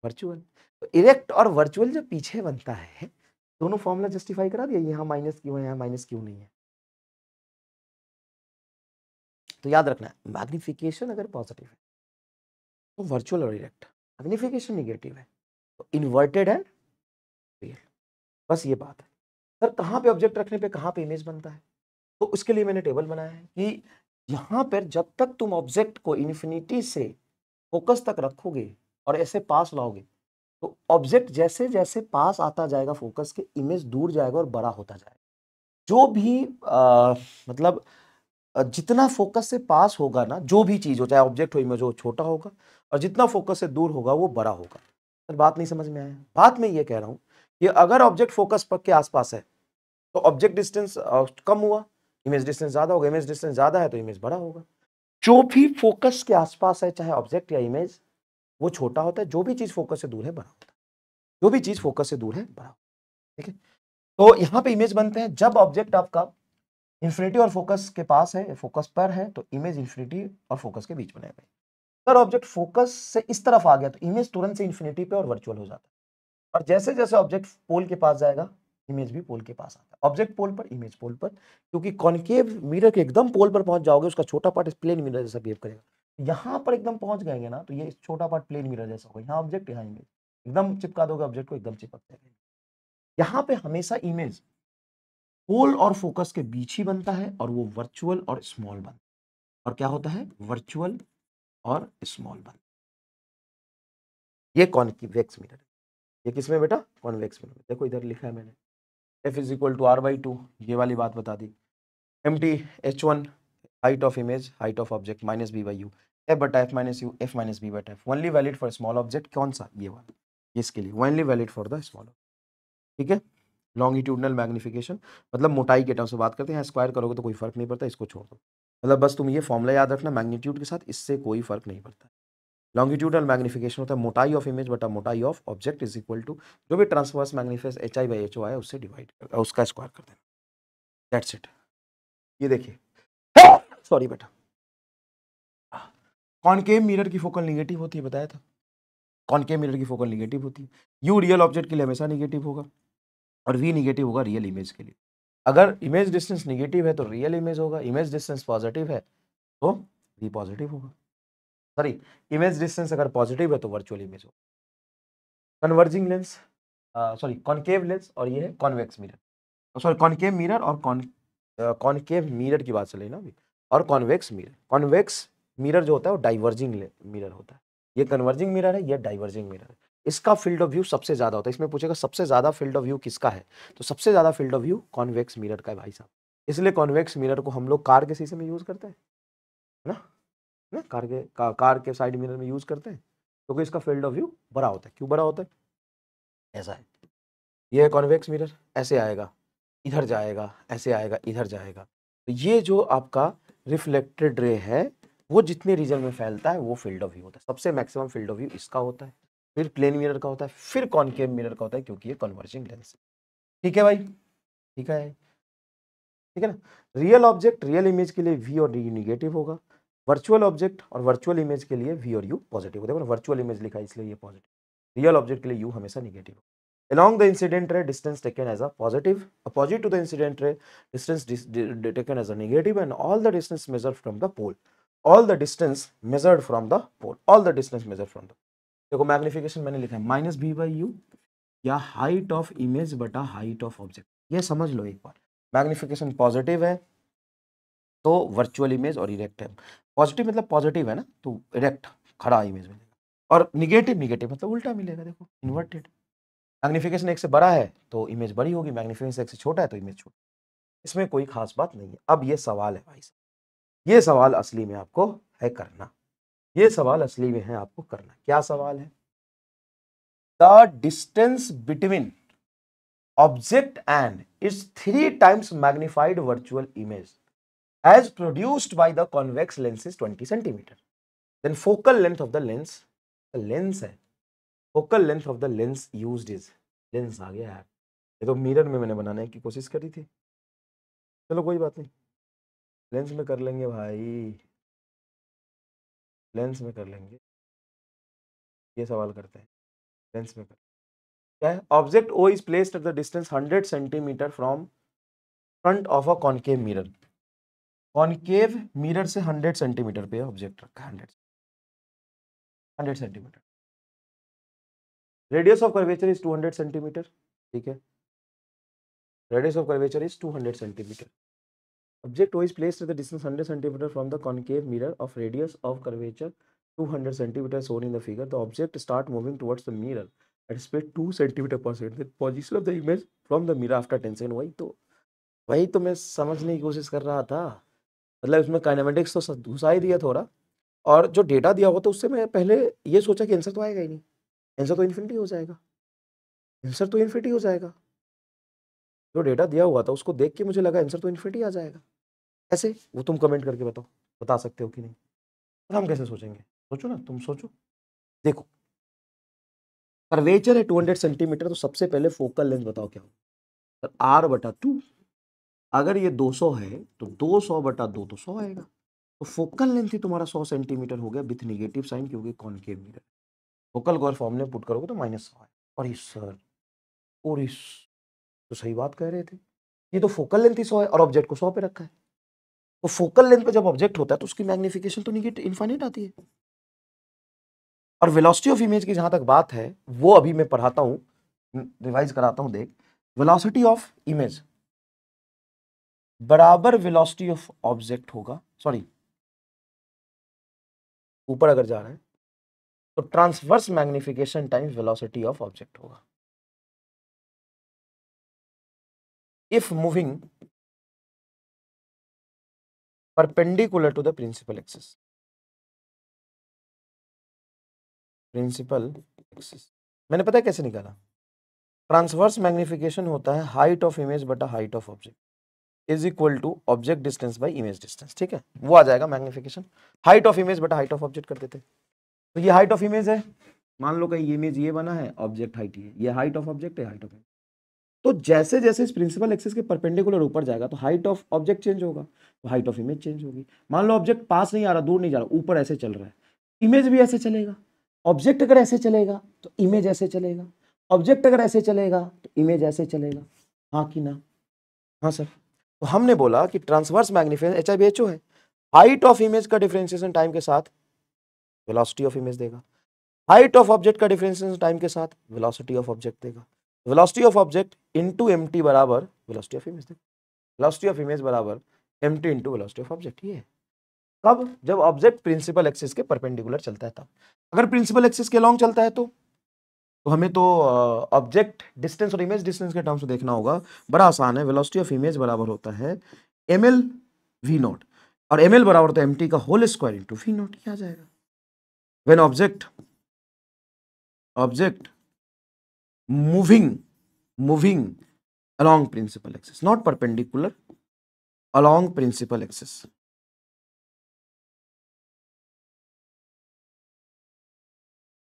वर्चुअल तो इरेक्ट और वर्चुअल जब पीछे बनता है दोनों फॉर्मूला जस्टिफाई करा दिया यहाँ माइनस क्यों है यहाँ माइनस क्यों नहीं है तो याद रखना है मैग्निफिकेशन अगर पॉजिटिव है तो वर्चुअल और इरेक्ट मैग्निफिकेशन निगेटिव है तो इन्वर्टेड एंड रियल बस ये बात है सर कहाँ पे ऑब्जेक्ट रखने पे कहाँ पे इमेज बनता है तो उसके लिए मैंने टेबल बनाया है कि यहाँ पर जब तक तुम ऑब्जेक्ट को इन्फिनिटी से फोकस तक रखोगे और ऐसे पास लाओगे तो ऑब्जेक्ट जैसे जैसे पास आता जाएगा फोकस के इमेज दूर जाएगा और बड़ा होता जाएगा जो भी आ, मतलब जितना फोकस से पास होगा ना जो भी चीज़ हो चाहे ऑब्जेक्ट हो इमेज हो छोटा होगा और जितना फोकस से दूर होगा वो बड़ा होगा सर बात नहीं समझ में आया बात मैं ये कह रहा हूँ कि अगर ऑब्जेक्ट फोकस पर के आसपास है तो ऑब्जेक्ट डिस्टेंस कम हुआ इमेज डिस्टेंस ज़्यादा होगा इमेज डिस्टेंस ज़्यादा है तो इमेज बड़ा होगा जो भी फोकस के आसपास है चाहे ऑब्जेक्ट या इमेज वो छोटा होता है जो भी चीज़ फोकस से दूर है बड़ा होता है जो भी चीज़ फोकस से दूर है बड़ा होता है ठीक है तो यहाँ पे इमेज बनते हैं जब ऑब्जेक्ट आपका इन्फिनिटी और फोकस के पास है फोकस पर है तो इमेज इन्फिनिटी और फोकस के बीच बनाया गया अगर ऑब्जेक्ट फोकस से इस तरफ आ गया तो इमेज तुरंत से इन्फिनिटी पे और वर्चुअल हो जाता है और जैसे जैसे ऑब्जेक्ट पोल के पास जाएगा इमेज भी पोल के पास आता है ऑब्जेक्ट पोल पर इमेज पोल पर क्योंकि कॉन्केव मिरर के एकदम पोल पर पहुंच जाओगे उसका छोटा पार्ट प्लेन मिरर जैसा बिहेव करेगा यहाँ पर एकदम पहुंच गएंगे ना तो ये छोटा पार्ट प्लेन मिरर जैसा होगा यहाँ ऑब्जेक्ट यहाँ इमेज एकदम चिपका दोगे ऑब्जेक्ट को एकदम चिपक जाएगा यहाँ पे हमेशा इमेज पोल और फोकस के बीच ही बनता है और वो वर्चुअल और स्मॉल बनता है और क्या होता है वर्चुअल और स्मॉल बनता है ये कॉन्वेक्स मिरर ये किसमें बेटा कॉन्वेक्स मिरर देखो इधर लिखा है मैंने F is equal to R by two ये वाली बात बता दी M T H one height of image height of object minus B by U F बटा F minus U F minus B बटा F only valid for small object कौन सा ये वाला इसके लिए only valid for the small object ठीक है लॉन्गिट्यूडनल मैग्नीफिकेशन मतलब मोटाई के टर्म से बात करते हैं स्क्वायर करोगे तो कोई फर्क नहीं पड़ता इसको छोड़ दो मतलब बस तुम ये फॉर्मला याद रखना मैग्नीट्यूड के साथ इससे कोई फर्क नहीं पड़ता लॉन्गिट्यूडल मैग्नीफिकेशन होता है मोटाई ऑफ इमेज बटा मोटाई of object is equal to जो भी transverse magnification H I by H O आया उससे डिवाइड कर उसका स्क्वायर कर देना दैट्स इट ये देखिए सॉरी बेटा कॉनकेव मिरर की फोकल निगेटिव होती है बताया था कॉनकेव मिरर की फोकल निगेटिव होती है यू रियल ऑब्जेक्ट के लिए हमेशा निगेटिव होगा और वी निगेटिव होगा रियल इमेज के लिए अगर इमेज डिस्टेंस निगेटिव है तो रियल इमेज होगा इमेज डिस्टेंस पॉजिटिव है तो वी पॉजिटिव होगा सॉरी इमेज डिस्टेंस अगर पॉजिटिव है तो वर्चुअल इमेज होगा converging lens sorry concave lens और ये है convex mirror sorry concave mirror और कॉन्केव मिरर की बात चले ना अभी और कॉन्वेक्स मिरर कॉन्वेक्स मिरर जो होता है वो डाइवर्जिंग मिरर होता है ये कन्वर्जिंग मिरर है ये डाइवर्जिंग मिरर है इसका फील्ड ऑफ व्यू सबसे ज़्यादा होता है इसमें पूछेगा सबसे ज़्यादा फील्ड ऑफ व्यू किसका है तो सबसे ज़्यादा field of view convex mirror का है भाई साहब इसलिए कॉन्वेक्स मिरर को हम लोग कार के शीशे में यूज़ करते हैं ना ना कार के का, कार के साइड मिरर में यूज़ करते हैं क्योंकि तो इसका फील्ड ऑफ व्यू बड़ा होता है क्यों बड़ा होता है ऐसा है ये है कॉन्वेक्स मिरर ऐसे आएगा इधर जाएगा ऐसे आएगा इधर जाएगा तो ये जो आपका रिफ्लेक्टेड रे है वो जितने रीजन में फैलता है वो फील्ड ऑफ व्यू होता है सबसे मैक्सिमम फील्ड ऑफ व्यू इसका होता है फिर प्लेन मिरर का होता है फिर कॉनकेव मिरर का होता है क्योंकि ये कन्वर्जिंग लेंस ठीक है भाई ठीक है ठीक है ना रियल ऑब्जेक्ट रियल इमेज के लिए वी और डी निगेटिव होगा वर्चुअल ऑब्जेक्ट और वर्चुअल इमेज के लिए वी और यू पॉजिटिव होता है वर्चुअल इमेज लिखा है इसलिए ये पॉजिटिव रियल ऑब्जेक्ट के लिए यू हमेशा निगेटिव होगा along the incident ray distance taken as a positive opposite to the incident ray distance dis taken as a negative and all the distance measured from the pole all the distance measured from the pole all the distance measured from the Pole. देखो magnification मैंने लिखा है minus B by U या height of image बटा height of object ये समझ लो एक बार मैग्निफिकेशन पॉजिटिव है तो वर्चुअल इमेज और इरेक्ट है पॉजिटिव मतलब पॉजिटिव है ना तो इरेक्ट खड़ा इमेज मिलेगा और निगेटिव निगेटिव मतलब उल्टा मिलेगा देखो इन्वर्टेड मैग्निफिकेशन एक से बड़ा है तो इमेज बड़ी होगी मैग्निफिकेशन एक से छोटा है तो इमेज छोटी इसमें कोई खास बात नहीं है अब ये सवाल है भाई साहब ये सवाल असली में आपको है करना ये सवाल असली में है आपको करना क्या सवाल है the distance between object and its three times magnified virtual image as produced by the convex lens is twenty centimetre then focal length of the lens lens है focal length of the lens use is lens आ गया यार ये तो mirror में मैंने बनाने की कोशिश करी थी चलो कोई बात नहीं लेंस में कर लेंगे भाई लेंस में कर लेंगे ये सवाल करते हैं लेंस में कर क्या है object O is placed at the distance hundred centimetre from front of a concave mirror concave mirror से हंड्रेड सेंटीमीटर पे ऑब्जेक्ट रखा है hundred hundred centimetre radius of curvature is 200 centimetre ठीक है radius of curvature is 200 centimetre object wise place the distance hundred centimetre from the concave mirror of radius of curvature two hundred centimetre shown in the figure the object start moving towards the mirror at speed two centimetre per second position of the image from the mirror after ten second वही तो वही तो मैं समझने की कोशिश कर रहा था मतलब इसमें काइनामेटिक्स तो घुसा ही दिया थोड़ा और जो डेटा दिया हुआ था उससे मैं पहले ये सोचा कि आंसर तो आएगा ही नहीं आंसर तो इन्फिनिटी हो जाएगा आंसर तो इन्फिनिटी हो जाएगा जो डेटा दिया हुआ था उसको देख के मुझे लगा आंसर तो इन्फिनिटी आ जाएगा ऐसे वो तुम कमेंट करके बताओ बता सकते हो कि नहीं और हम कैसे सोचेंगे सोचो ना तुम सोचो देखो कर्वेचर है 200 सेंटीमीटर तो सबसे पहले फोकल लेंथ बताओ क्या होगा तो आर बटा टू अगर ये 200 है तो 200 बटा दो तो सौ आएगा तो फोकल लेंथ ही तुम्हारा 100 सेंटीमीटर हो गया विथ निगेटिव साइन क्योंकि के मीटर फोकल को फॉर्म में पुट करोगे तो माइनस सौ और इस सर और इस तो सही बात कह रहे थे ये तो फोकल लेंथ ही सौ है और ऑब्जेक्ट को सौ पे रखा है तो फोकल लेंथ पे जब ऑब्जेक्ट होता है तो उसकी मैग्निफिकेशन तो निगेटिव इन्फाइनेट आती है और वेलोसिटी ऑफ इमेज की जहां तक बात है वो अभी मैं पढ़ाता हूं रिवाइज कराता हूं देख वेलोसिटी ऑफ इमेज बराबर वेलोसिटी ऑफ ऑब्जेक्ट होगा सॉरी ऊपर अगर जा रहे हैं तो transverse magnification times velocity of object होगा if moving perpendicular to the principal axis principal axis मैंने पता है कैसे निकाला ट्रांसवर्स मैग्निफिकेशन होता है हाइट ऑफ इमेज बटा height of object is equal to object distance by image distance ठीक है वो आ जाएगा मैग्निफिकेशन हाइट ऑफ इमेज बटा हाइट ऑफ ऑब्जेक्ट कर देते तो ये हाइट ऑफ इमेज है मान लो कहीं इमेज ये बना है ऑब्जेक्ट हाइट ये हाइट ऑफ ऑब्जेक्ट है हाइट ऑफ इमेज तो जैसे जैसे इस प्रिंसिपल एक्सिस के परपेंडिकुलर ऊपर जाएगा तो हाइट ऑफ ऑब्जेक्ट चेंज होगा तो हाइट ऑफ इमेज चेंज होगी मान लो ऑब्जेक्ट पास नहीं आ रहा दूर नहीं जा रहा ऊपर ऐसे चल रहा है इमेज भी ऐसे चलेगा ऑब्जेक्ट अगर ऐसे चलेगा तो इमेज ऐसे चलेगा ऑब्जेक्ट अगर ऐसे चलेगा तो इमेज ऐसे चलेगा हाँ कि ना हाँ सर तो हमने बोला कि transverse magnification H I B H O है हाइट ऑफ इमेज का डिफ्रेंसिएशन टाइम के साथ वेलोसिटी ऑफ इमेज देगा हाइट ऑफ ऑब्जेक्ट का डिफरेंस टाइम के साथ वेलोसिटी ऑफ ऑब्जेक्ट देगा velocity of object into MT बराबर velocity of image velocity of image बराबर MT into velocity of object ये है कब जब ऑब्जेक्ट प्रिंसिपल एक्सिस के परपेंडिकुलर चलता है तब अगर प्रिंसिपल एक्सिस के लॉन्ग चलता है तो तो हमें तो ऑब्जेक्ट डिस्टेंस और इमेज डिस्टेंस के टर्म्स में देखना होगा बड़ा आसान है वेलोसिटी ऑफ इमेज बराबर होता है एम एल वी नॉट और एम एल बराबर होता है एम टी का whole square into V not क्या आ जाएगा when object object moving moving along principal axis not perpendicular along principal axis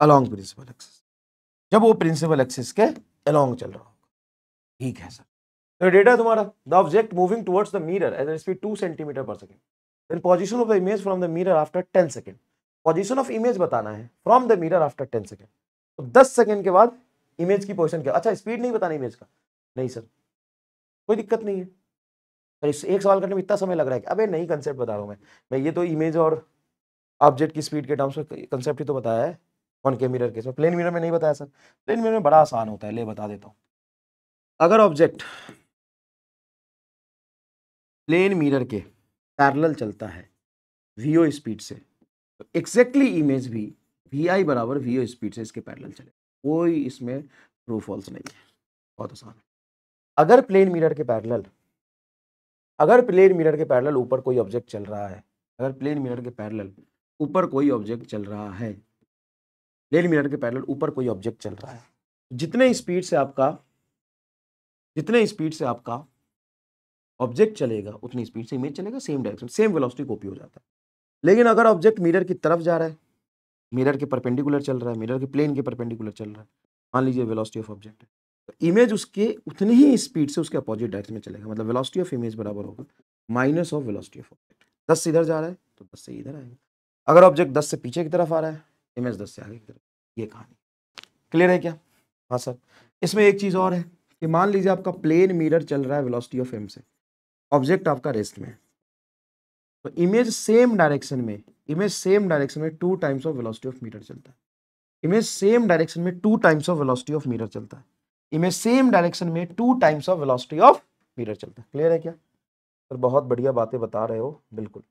along principal axis जब वो प्रिंसिपल एक्सिस के अलोंग चल रहा होगा ठीक है सर तो डेटा तुम्हारा the object moving towards the mirror at speed two centimetre per second then position of the image from the mirror after ten second position of image बताना है from the mirror after ten second तो दस second के बाद image की position क्या अच्छा speed नहीं बताना इमेज का नहीं सर कोई दिक्कत नहीं है सर इस एक सवाल करने में इतना समय लग रहा है कि अबे नहीं कंसेप्ट बता रहा हूँ मैं मैं ये तो इमेज और ऑब्जेक्ट की स्पीड के टर्म्स में कंसेप्ट ही तो बताया है वन के मिरर के प्लेन मिरर में नहीं बताया सर प्लेन मिरर में बड़ा आसान होता है ले बता देता हूँ अगर ऑब्जेक्ट प्लेन मिरर के पैरेलल चलता है वीओ स्पीड से तो एग्जैक्टली इमेज भी वी आई बराबर वीओ स्पीड से इसके पैरेलल चले कोई इसमें ट्रू फॉल्स नहीं है बहुत आसान है अगर प्लेन मिरर के पैरेलल अगर प्लेन मिरर के पैरेलल ऊपर कोई ऑब्जेक्ट चल रहा है अगर प्लेन मिरर के पैरेलल ऊपर कोई ऑब्जेक्ट चल रहा है प्लेन मिरर के पैरेलल ऊपर कोई ऑब्जेक्ट चल रहा है जितने स्पीड से आपका जितने स्पीड से आपका ऑब्जेक्ट चलेगा उतनी स्पीड से इमेज चलेगा same direction same velocity copy हो जाता है लेकिन अगर ऑब्जेक्ट मिरर की तरफ जा रहा है मिरर के परपेंडिकुलर चल रहा है मिरर के प्लेन के परपेंडिकुलर चल रहा है मान लीजिए वेलोसिटी ऑफ ऑब्जेक्ट है तो इमेज उसके उतनी ही स्पीड से उसके अपोजिट डायरेक्शन में चलेगा मतलब वेलोसिटी ऑफ इमेज बराबर होगा minus of velocity of object दस से इधर जा रहा है तो दस से इधर आएगा अगर ऑब्जेक्ट दस से पीछे की तरफ आ रहा है इमेज दस से आगे की तरफ ये कहानी क्लियर है क्या हाँ सर इसमें एक चीज़ और है कि मान लीजिए आपका प्लेन मिरर चल रहा है वेलोसिटी ऑफ एम से ऑब्जेक्ट आपका रेस्ट में है तो इमेज सेम डायरेक्शन में इमेज सेम डायरेक्शन में two times of velocity of mirror चलता है इमेज सेम डायरेक्शन में two times of velocity of mirror चलता है इमेज सेम डायरेक्शन में two times of velocity of mirror चलता है क्लियर है क्या सर बहुत बढ़िया बातें बता रहे हो बिल्कुल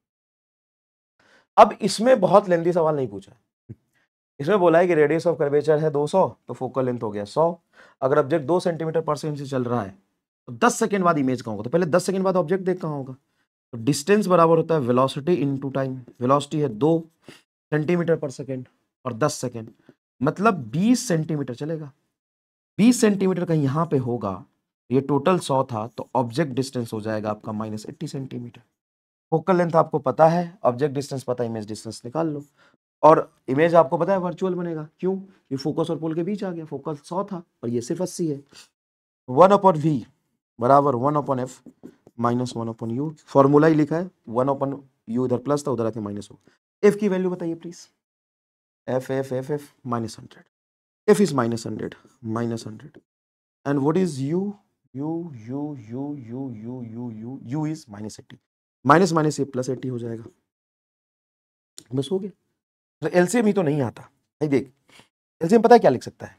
अब इसमें बहुत लेंदी सवाल नहीं पूछा है इसमें बोला है कि रेडियस ऑफ कर्वेचर है 200 तो फोकल लेंथ हो गया 100 अगर ऑब्जेक्ट 2 सेंटीमीटर पर सेकंड से चल रहा है तो 10 सेकंड बाद इमेज कहाँ होगा तो पहले 10 सेकंड बाद ऑब्जेक्ट देख कहाँ होगा तो डिस्टेंस बराबर होता है वेलोसिटी इनटू टाइम वेलोसिटी है दो सेंटीमीटर पर सेकेंड और दस सेकेंड मतलब बीस सेंटीमीटर चलेगा बीस सेंटीमीटर कहीं यहाँ पे होगा ये टोटल सौ था तो ऑब्जेक्ट डिस्टेंस हो जाएगा आपका minus eighty centimetre focal length आपको पता है ऑब्जेक्ट डिस्टेंस पता है इमेज डिस्टेंस निकाल लो और इमेज आपको पता है वर्चुअल बनेगा क्यों ये फोकस और पोल के बीच आ गया फोकस सौ था और ये सिर्फ अस्सी है वन अपॉन वी बराबर one upon F minus one upon U formula ही लिखा है वन अपन यू इधर प्लस था उधर आके माइनस हो एफ की वैल्यू बताइए please F F F F minus hundred F is minus hundred minus hundred and what is U U U U U U U U U is minus eighty minus minus A plus eighty हो जाएगा बस हो गया L C M ही तो नहीं आता भाई देख एल सी एम पता है क्या लिख सकता है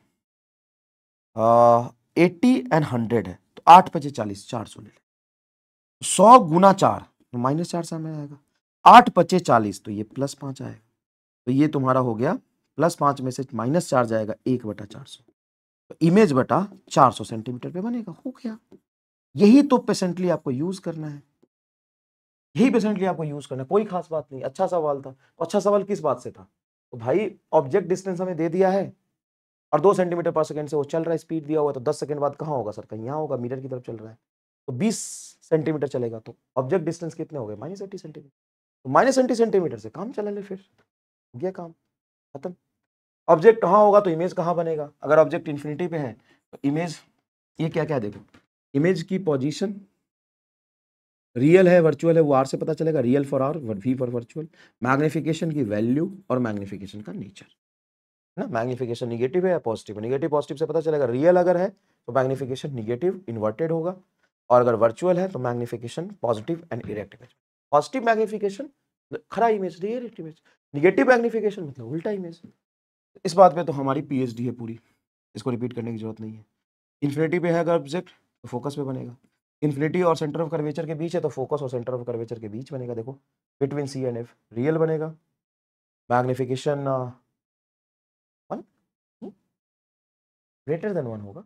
एट्टी एंड हंड्रेड है तो आठ पचे चालीस चार सौ ले लें सौ गुना चार तो माइनस चार से हमें आएगा आठ पच्चे चालीस तो ये प्लस पांच आएगा तो ये तुम्हारा हो गया प्लस पांच में से माइनस चार जाएगा एक बटा चार सौ तो इमेज बटा चार सौ सेंटीमीटर पे बनेगा हो गया यही तो पेशेंटली आपको यूज करना है यही पेशेंटली आपको यूज करना है कोई खास बात नहीं अच्छा सवाल था तो अच्छा सवाल किस बात से था तो भाई ऑब्जेक्ट डिस्टेंस हमें दे दिया है और दो सेंटीमीटर पर सेकेंड से वो चल रहा है स्पीड दिया हुआ तो दस सेकेंड बाद कहाँ होगा सर कहीं यहाँ होगा मीटर की तरफ चल रहा है तो 20 सेंटीमीटर चलेगा तो ऑब्जेक्ट डिस्टेंस कितने हो गए माइनस एट्टी सेंटीमीटर तो माइनस एट्टी सेंटीमीटर से काम चला ले फिर हो गया काम खत्म ऑब्जेक्ट कहाँ होगा तो इमेज कहाँ बनेगा अगर ऑब्जेक्ट इन्फिनिटी पे है तो इमेज ये क्या क्या देखो इमेज की पोजिशन रियल है वर्चुअल है वो आर से पता चलेगा real for R V for virtual magnification की वैल्यू और मैग्निफिकेशन का नेचर है ना मैग्निफिकेशन निगेटिव है या पॉजिटिव है निगेटिव पॉजिटिव से पता चलेगा रियल अगर है तो मैग्निफिकेशन निगेटिव इन्वर्टेड होगा और अगर वर्चुअल है तो magnification positive and erect image positive magnification खरा इमेज नहीं इमेज निगेटिव मैग्निफिकेशन मतलब उल्टा इमेज इस बात पे तो हमारी पीएचडी है पूरी इसको रिपीट करने की जरूरत नहीं है इन्फिनिटी पे है अगर ऑब्जेक्ट तो फोकस पे बनेगा इन्फिनिटी और सेंटर ऑफ कर्वेचर के बीच है तो फोकस और सेंटर ऑफ कर्वेचर के बीच बनेगा देखो between C and F real बनेगा magnification one greater than one होगा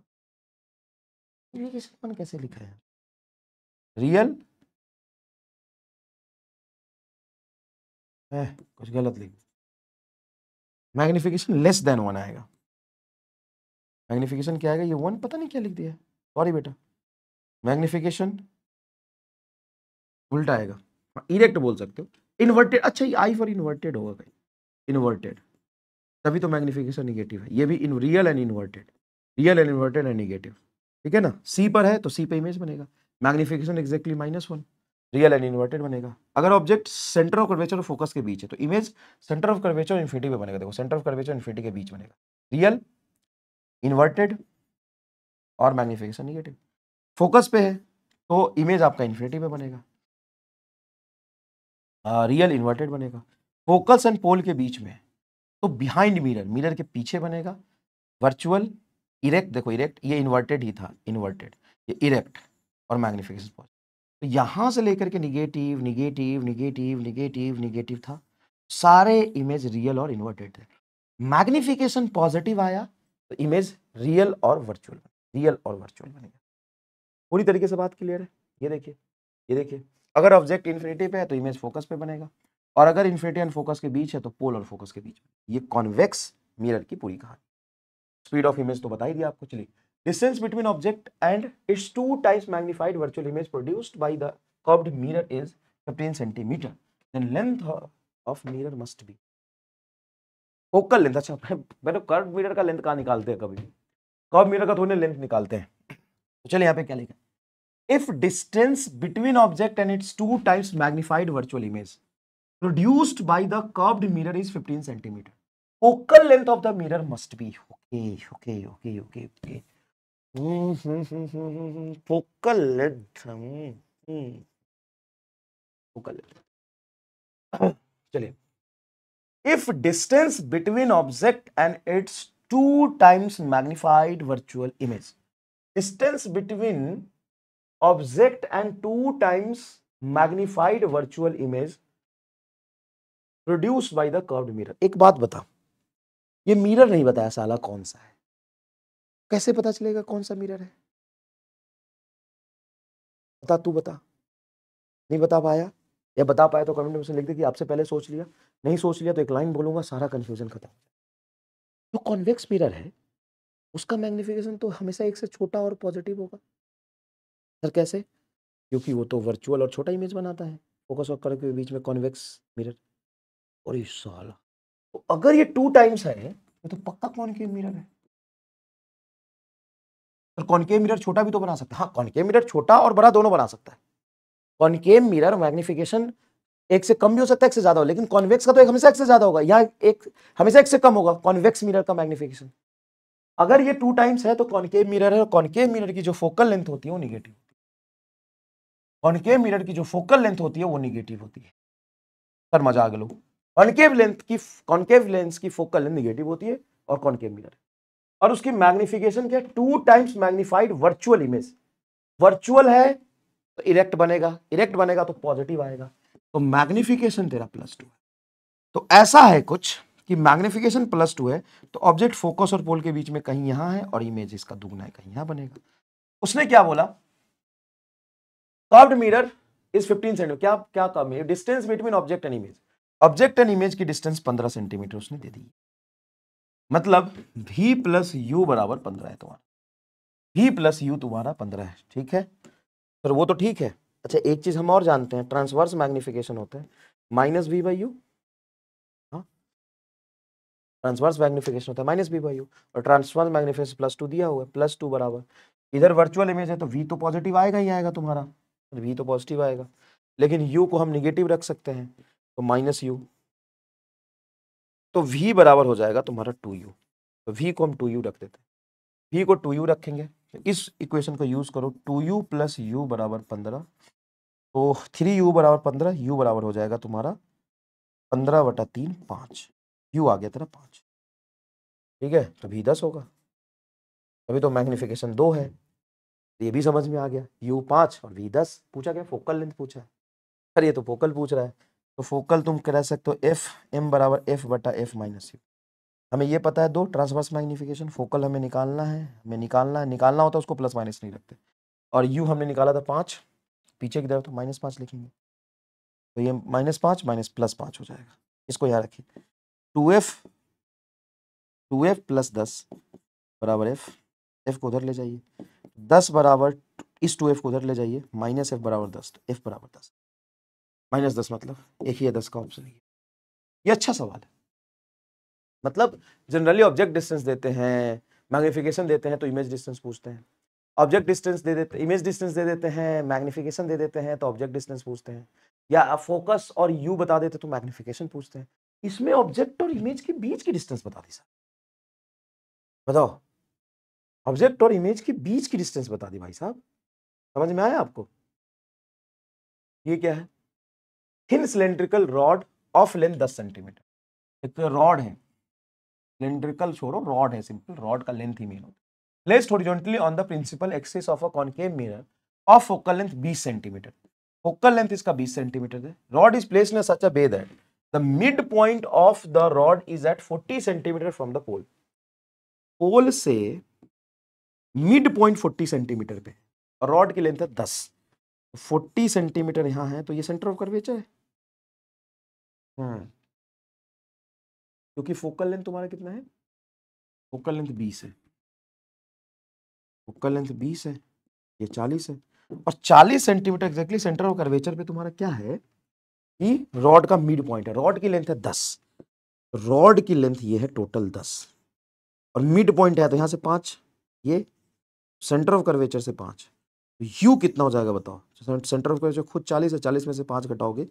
वन कैसे लिखा है रियल ए, कुछ गलत लिख मैग्निफिकेशन लेस देन वन आएगा मैग्निफिकेशन क्या आएगा ये वन पता नहीं क्या लिख दिया सॉरी बेटा मैग्निफिकेशन उल्टा आएगा इरेक्ट हाँ, बोल सकते हो इन्वर्टेड अच्छा ये आई फॉर इन्वर्टेड होगा कहीं इन्वर्टेड तभी तो मैग्निफिकेशन निगेटिव है ये भी इन real and inverted real and inverted and negative ठीक है ना सी पर है तो सी पे इमेज बनेगा magnification exactly minus one real and inverted बनेगा अगर ऑब्जेक्ट सेंटर ऑफ कर्वेचर और फोकस के बीच है तो image centre of curvature infinity पे बनेगा देखो सेंटर ऑफ कर्वेचर इन्फिनिटी के बीच बनेगा रियल इन्वर्टेड और मैग्निफिकेशन निगेटिव फोकस पे है तो इमेज आपका इन्फिनिटी पे बनेगा रियल uh, इन्वर्टेड बनेगा फोकस एंड पोल के बीच में तो बिहाइंड मिरर मिरर के पीछे बनेगा वर्चुअल इरेक्ट देखो इरेक्ट ये इन्वर्टेड ही था इन्वर्टेड ये इरेक्ट और मैग्निफिकेशन पॉइंट तो यहाँ से लेकर के negative negative negative negative negative था सारे इमेज रियल और इन्वर्टेड थे मैग्निफिकेशन पॉजिटिव आया तो इमेज रियल और वर्चुअल रियल और वर्चुअल बनेगा पूरी तरीके से बात क्लियर है ये देखिए ये देखिए अगर ऑब्जेक्ट इन्फिनिटी पे है तो इमेज फोकस पे बनेगा और अगर इन्फिनिटी एंड फोकस के बीच है तो पोल और फोकस के बीच ये कॉन्वेक्स मिरर की पूरी कहानी स्पीड ऑफ इमेज तो बता ही दिया आपको चलिए distance between object and its two times magnified virtual image produced by the curved mirror is 15 centimeter then length of mirror must be focal length अच्छा मैंने कर्व मिरर का लेंथ कहाँ निकालते हैं कभी कर्व मिरर का थोड़ी लेंथ निकालते हैं तो चलिए यहाँ पे क्या लिखा if distance between object and its two types magnified virtual image produced by the curved mirror is 15 centimetre focal length of the mirror must be okay okay okay okay okay focal length focal चलिए if distance between object and its two times magnified virtual image distance between object and two times magnified virtual image produce by the curved mirror एक बात बता ये mirror नहीं बताया साला कौन सा है कैसे पता चलेगा कौन सा मिरर है बता तू बता नहीं बता पाया या बता पाया तो कमेंट में लिख दे कि आपसे पहले सोच लिया नहीं सोच लिया तो एक लाइन बोलूंगा सारा कन्फ्यूजन खत्म जो तो कॉन्वेक्स मिरर है उसका मैग्निफिकेशन तो हमेशा एक से छोटा और पॉजिटिव होगा सर कैसे क्योंकि वो तो वर्चुअल और छोटा इमेज बनाता है फोकस ऑफ करके बीच में कॉन्वेक्स मिरर और ये साला तो अगर ये टू टाइम्स है तो पक्का कौन के मिरर है और तो कॉन्केव मिरर छोटा भी तो बना सकता है हाँ कॉनकेव मिरर छोटा और बड़ा दोनों बना सकता है कॉनकेव मिरर मैग्निफिकेशन एक से कम भी हो सकता है एक से ज्यादा हो लेकिन कॉन्वेक्स का तो एक हमेशा एक से ज्यादा होगा यहाँ एक हमेशा एक से कम होगा कॉन्वेक्स मिरर का मैग्निफिकेशन अगर ये टू टाइम्स है तो कॉनकेव मिरर है और कॉन्केव मिरर की जो फोकल लेंथ होती है वो निगेटिव होती है कॉनकेव मिरर की जो फोकल लेंथ होती है वो निगेटिव होती है सर मजा आ गया लोग कॉनकेव लेंथ की कॉन्केव लेंस की फोकल लेंथ निगेटिव होती है और कॉन्केव मिरर और उसकी मैग्निफिकेशन क्या two times magnified virtual image virtual है तो इरेक्ट बनेगा इरेक्ट बनेगा तो पॉजिटिव आएगा तो मैग्निफिकेशन तेरा प्लस टू है तो ऐसा है कुछ कि मैग्निफिकेशन प्लस टू है तो ऑब्जेक्ट फोकस और पोल के बीच में कहीं यहां है और इमेज इसका दुगना है कहीं यहां बनेगा उसने क्या बोला कर्व्ड मिरर इज 15 सेंटीमीटर क्या क्या कम है distance between object and image object and image की डिस्टेंस 15 सेंटीमीटर उसने दे दी मतलब भी प्लस यू बराबर पंद्रह है तुम्हारा भी प्लस यू तुम्हारा पंद्रह है ठीक है सर वो तो ठीक है अच्छा एक चीज़ हम और जानते हैं ट्रांसवर्स मैग्निफिकेशन होता है minus V by U transverse magnification होता है माइनस वी बाई यू और ट्रांसवर्स मैग्निफिकेशन प्लस टू दिया हुआ है प्लस टू बराबर इधर वर्चुअल इमेज है तो वी तो पॉजिटिव आएगा ही आएगा तुम्हारा वी तो पॉजिटिव आएगा लेकिन यू को हम निगेटिव रख सकते हैं तो माइनस यू तो v बराबर हो जाएगा तुम्हारा टू यू तो वी को हम टू यू रख देते v को टू यू रखेंगे इस इक्वेशन को यूज़ करो टू यू प्लस यू बराबर पंद्रह तो थ्री यू बराबर पंद्रह यू बराबर हो जाएगा तुम्हारा पंद्रह बटा तीन पाँच यू आ गया तेरा पाँच ठीक है तो भी दस होगा अभी तो मैग्निफिकेशन दो है ये भी समझ में आ गया यू पाँच और वी दस पूछा गया फोकल लेंथ पूछा है अरे ये तो फोकल पूछ रहा है तो फोकल तुम करा सकते हो एफ एम बराबर एफ बटा एफ माइनस यू हमें ये पता है दो ट्रांसवर्स मैग्निफिकेशन फोकल हमें निकालना है हमें निकालना है निकालना होता है उसको प्लस माइनस नहीं रखते और यू हमने निकाला था पाँच पीछे की तरफ तो माइनस पाँच लिखेंगे तो ये माइनस पाँच माइनस प्लस पाँच हो जाएगा इसको यहाँ रखिए two F two F plus दस बराबर एफ एफ को उधर ले जाइए दस बराबर इस टू एफ को उधर ले जाइए माइनस एफ बराबर दस तो एफ बराबर दस माइनस दस मतलब एक ही है दस का ऑप्शन ये ये अच्छा सवाल है मतलब जनरली ऑब्जेक्ट डिस्टेंस देते हैं मैग्नीफिकेशन देते हैं तो इमेज डिस्टेंस पूछते हैं ऑब्जेक्ट डिस्टेंस दे देते इमेज डिस्टेंस दे देते हैं मैग्नीफिकेशन दे देते हैं तो ऑब्जेक्ट डिस्टेंस पूछते हैं या फोकस और यू बता देते तो मैग्नीफिकेशन पूछते हैं इसमें ऑब्जेक्ट और इमेज के बीच की डिस्टेंस बता दी सर बताओ ऑब्जेक्ट और इमेज के बीच की डिस्टेंस बता दी भाई साहब समझ में आया आपको ये क्या है thin cylindrical rod of length दस सेंटीमीटर एक तो रॉड है सिलेंड्रिकल छोड़ो रॉड है सिंपल रॉड का लेंथ ही मेन होता है placed horizontally on the principal axis of a concave mirror of focal length 20 centimetre focal length इसका 20 सेंटीमीटर है rod is place in such a way that the mid point of the rod is at 40 centimetre from the pole पोल से mid point 40 centimetre पे rod की length है 10 forty centimetre यहाँ है तो ये सेंटर ऑफ कर्वेचर है हम्म। क्योंकि फोकल लेंथ तुम्हारा कितना है फोकल लेंथ बीस है फोकल लेंथ बीस है ये चालीस है और चालीस centimetre exactly centre of curvature पे तुम्हारा क्या है कि रॉड का मिड पॉइंट है रॉड की लेंथ है दस रॉड की लेंथ ये है टोटल दस और मिड पॉइंट है तो यहाँ से पाँच ये सेंटर ऑफ कर्वेचर से पाँच यू कितना हो जाएगा बताओ सेंटर ऑफ कर्वेचर खुद चालीस है चालीस में से पाँच घटाओगे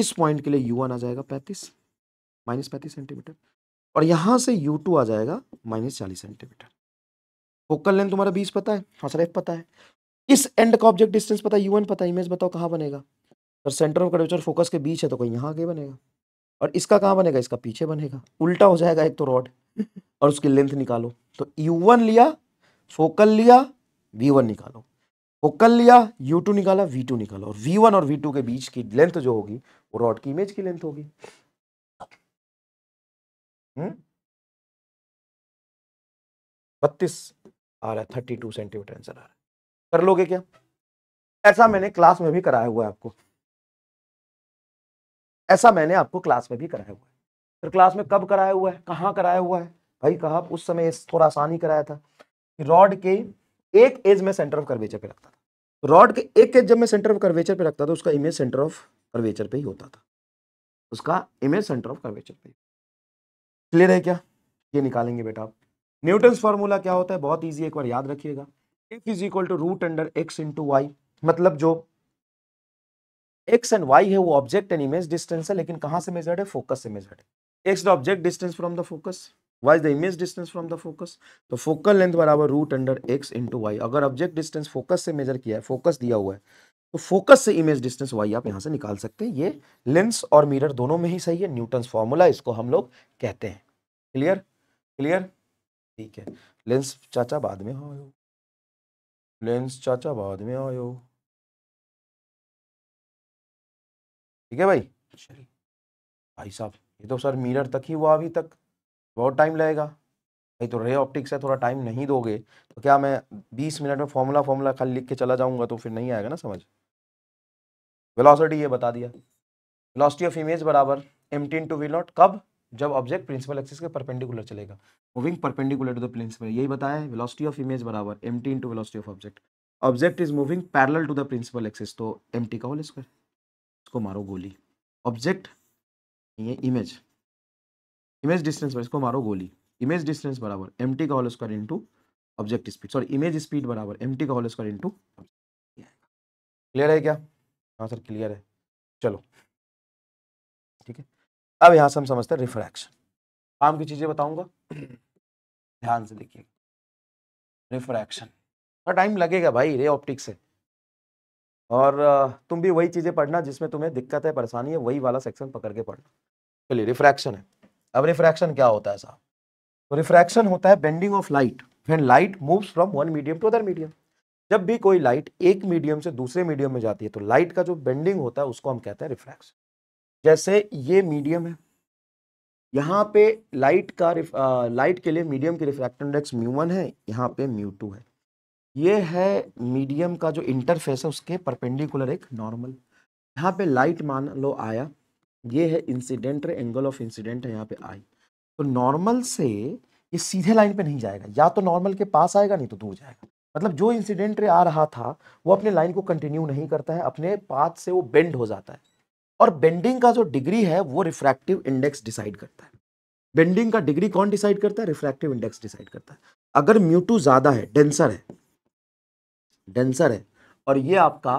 इस पॉइंट के लिए यू आ जाएगा पैंतीस माइनस पैंतीस सेंटीमीटर और यहाँ से यू टू आ जाएगा माइनस चालीस सेंटीमीटर फोकल लेंथ तुम्हारा बीस पता है हॉस हाँ एफ पता है इस एंड का ऑब्जेक्ट डिस्टेंस पता है यू वन पता है इमेज बताओ कहाँ बनेगा और सेंटर ऑफ कर्वेचर फोकस के बीच है तो कहीं यहाँ आगे बनेगा और इसका कहाँ बनेगा इसका पीछे बनेगा उल्टा हो जाएगा एक तो रॉड और उसकी लेंथ निकालो तो यू लिया फोकल लिया वी निकालो वो कल लिया यू टू निकाला वी टू निकाला और वी वन और वी टू के बीच की लेंथ जो होगी वो रॉड की इमेज की लेंथ होगी हम्म? बत्तीस आ रहा है थर्टी टू सेंटीमीटर आंसर आ रहा है कर लोगे क्या ऐसा मैंने क्लास में भी कराया हुआ है आपको ऐसा मैंने आपको क्लास में भी कराया हुआ है फिर क्लास में कब कराया हुआ है कहाँ कराया हुआ है भाई कहा उस समय थोड़ा आसानी कराया था कि रॉड के एक एज में सेंटर ऑफ कर्वेचर पे रखता था रॉड के एक एज जब मैं सेंटर ऑफ कर्वेचर पे रखता था उसका इमेज सेंटर ऑफ कर्वेचर पे ही होता था उसका इमेज सेंटर ऑफ कर्वेचर पे क्लियर है क्या ये निकालेंगे बेटा आप न्यूटन फॉर्मूला क्या होता है बहुत ईजी एक बार याद रखिएगा F is equal to root under X into Y मतलब जो एक्स एंड वाई है वो ऑब्जेक्ट एंड इमेज डिस्टेंस है लेकिन कहां से मेजर्ड है फोकस से मेजर्ड है X the object distance from the focus Y is the image distance from the focus तो फोकल लेंथ बराबर root under X into Y अगर ऑब्जेक्ट डिस्टेंस फोकस से मेजर किया है फोकस दिया हुआ है तो फोकस से इमेज डिस्टेंस वाई आप यहाँ से निकाल सकते हैं ये लेंस और मिरर दोनों में ही सही है न्यूटन फॉर्मूला इसको हम लोग कहते हैं क्लियर क्लियर ठीक है लेंस चाचा बाद में आयो लेंस चाचा बाद में आयो ठीक है भाई चलिए भाई साहब ये तो सर मिरर तक ही हुआ अभी तक बहुत टाइम लगेगा भाई तो रे ऑप्टिक्स है थोड़ा टाइम नहीं दोगे तो क्या मैं बीस मिनट में फॉर्मूला फॉर्मूला खाली लिख के चला जाऊँगा तो फिर नहीं आएगा ना समझ वेलोसिटी ये बता दिया वेलोसिटी ऑफ इमेज बराबर M T two V naught कब जब ऑब्जेक्ट प्रिंसिपल एक्सिस के परपेंडिकुलर चलेगा moving perpendicular to the principal यही बताया है वेलोसिटी ऑफ इमेज बराबर M T into velocity of object object is moving parallel to the principal axis तो M T का होल स्क्वायर इसको मारो गोली ऑब्जेक्ट ये इमेज इमेज डिस्टेंस पर इसको मारो गोली इमेज डिस्टेंस बराबर एम टी का whole square into object speed sorry image speed बराबर एम टी का होल स्क्वायर इंटू क्लियर है क्या हाँ सर क्लियर है चलो ठीक है अब यहाँ से हम समझते हैं रिफ्रैक्शन काम की चीज़ें बताऊंगा ध्यान से देखिए रिफ्रैक्शन थोड़ा टाइम लगेगा भाई रे ऑप्टिक्स से और तुम भी वही चीज़ें पढ़ना जिसमें तुम्हें दिक्कत है परेशानी है वही वाला सेक्शन पकड़ के पढ़ना चलिए रिफ्रैक्शन है अब रिफ्रैक्शन क्या होता है साहब तो रिफ्रैक्शन होता है bending of light when light moves from one medium to other medium जब भी कोई लाइट एक मीडियम से दूसरे मीडियम में जाती है तो लाइट का जो बेंडिंग होता है उसको हम कहते हैं रिफ्रैक्शन जैसे ये मीडियम है यहाँ पे लाइट का लाइट के लिए मीडियम की रिफ्रैक्ट इंडेक्स म्यू वन है यहाँ पे म्यू टू है ये है मीडियम का जो इंटरफेस है उसके परपेंडिकुलर एक नॉर्मल यहाँ पे लाइट मान लो आया ये है इंसिडेंट एंगल ऑफ इंसिडेंट है यहाँ पे आई तो नॉर्मल से ये सीधे लाइन पे नहीं जाएगा या तो नॉर्मल के पास आएगा नहीं तो दूर जाएगा मतलब जो इंसिडेंट रे आ रहा था वो अपने लाइन को कंटिन्यू नहीं करता है अपने पाथ से वो बेंड हो जाता है और बेंडिंग का जो डिग्री है वो रिफ्रैक्टिव इंडेक्स डिसाइड करता है बेंडिंग का डिग्री कौन डिसाइड करता है रिफ्रैक्टिव इंडेक्स डिसाइड करता है अगर म्यूटू ज़्यादा है डेंसर है डेंसर है और ये आपका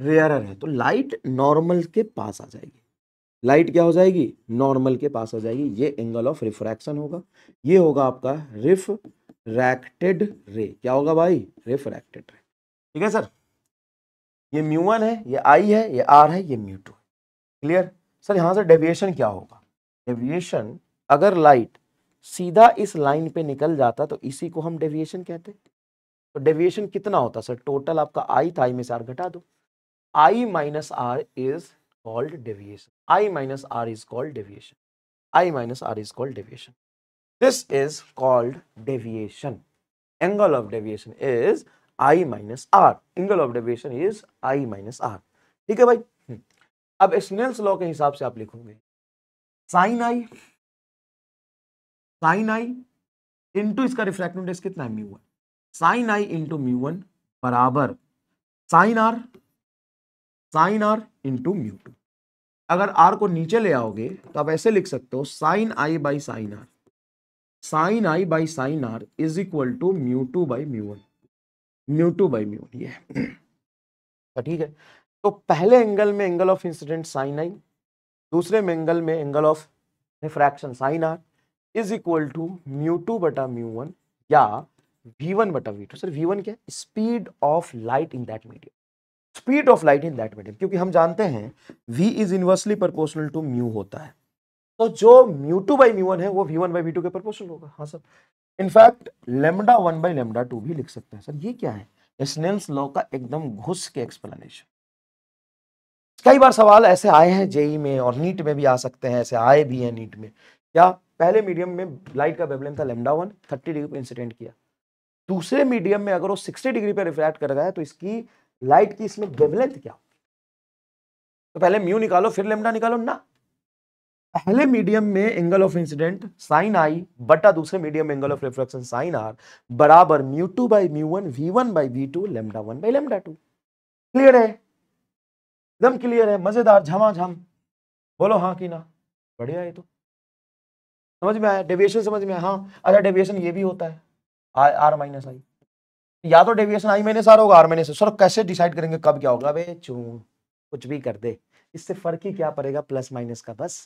रेयरर है तो लाइट नॉर्मल के पास आ जाएगी लाइट क्या हो जाएगी नॉर्मल के पास हो जाएगी ये एंगल ऑफ रिफ्रैक्शन होगा ये होगा आपका रिफ्रैक्टेड रे क्या होगा भाई रिफ्रैक्टेड रे ठीक है सर ये म्यू वन है ये आई है ये आर है ये म्यू टू क्लियर सर यहां से डेविएशन क्या होगा डेविएशन अगर लाइट सीधा इस लाइन पे निकल जाता तो इसी को हम डेविएशन कहते तो डेविएशन कितना होता सर टोटल आपका आई था आई में से आर घटा दो I minus R is called deviation. I minus R is called deviation. I minus R is called deviation. This is called deviation. Angle of deviation is I minus R. Angle of deviation is I minus R. ठीक है भाई अब Snell's law के हिसाब से आप लिखोगे sine I sine I into इसका रिफ्रैक्टिव इंडेक्स कितना है mu one sine I into mu one बराबर sine R sine R into mu two अगर आर को नीचे ले आओगे तो आप ऐसे लिख सकते हो sine I by sine R sine I by sine R is equal to mu two by mu one mu two by mu one ये तो ठीक है तो पहले एंगल में angle of incident sine I दूसरे में एंगल में angle of refraction sine R is equal to mu two बटा म्यू वन या वी वन बटा V two sir V one क्या speed of light in that medium speed of light in that medium क्योंकि हम जानते हैं v is inversely proportional to mu होता है तो जो mu two by mu one है वो V one by V two के प्रोपोर्शनल होगा हाँ sir in fact lambda one by lambda two भी लिख सकते हैं सर ये क्या है स्नेल्स लॉ का एकदम घुस के एक्सप्लेनेशन कई बार सवाल ऐसे आए हैं जेई e में और नीट में भी आ सकते हैं ऐसे आए भी हैं नीट में क्या पहले मीडियम में लाइट का वेवलेंथ था लेमडा वन थर्टी डिग्री पर इंसिडेंट किया दूसरे मीडियम में अगर वो सिक्सटी डिग्री पर रिफ्लेक्ट कर रहा है तो इसकी लाइट की इसमें वेवलेंथ क्या तो पहले म्यू निकालो फिर लेमडा निकालो ना पहले मीडियम में एंगल ऑफ इंसिडेंट साइन आई बटा दूसरे मीडियम में angle of reflection sine R बराबर mu two by mu one V one by V two lambda one by lambda two clear है एकदम क्लियर है मजेदार झमाझम बोलो हाँ कि ना बढ़िया है तो समझ में आया डेविएशन समझ में आया हाँ अच्छा डेविएशन ये भी होता है आर माइनस आई या तो डेविएशन आई महीने सार होगा आर महीने से सर कैसे डिसाइड करेंगे कब क्या होगा भाई चू कुछ भी कर दे इससे फर्क ही क्या पड़ेगा प्लस माइनस का बस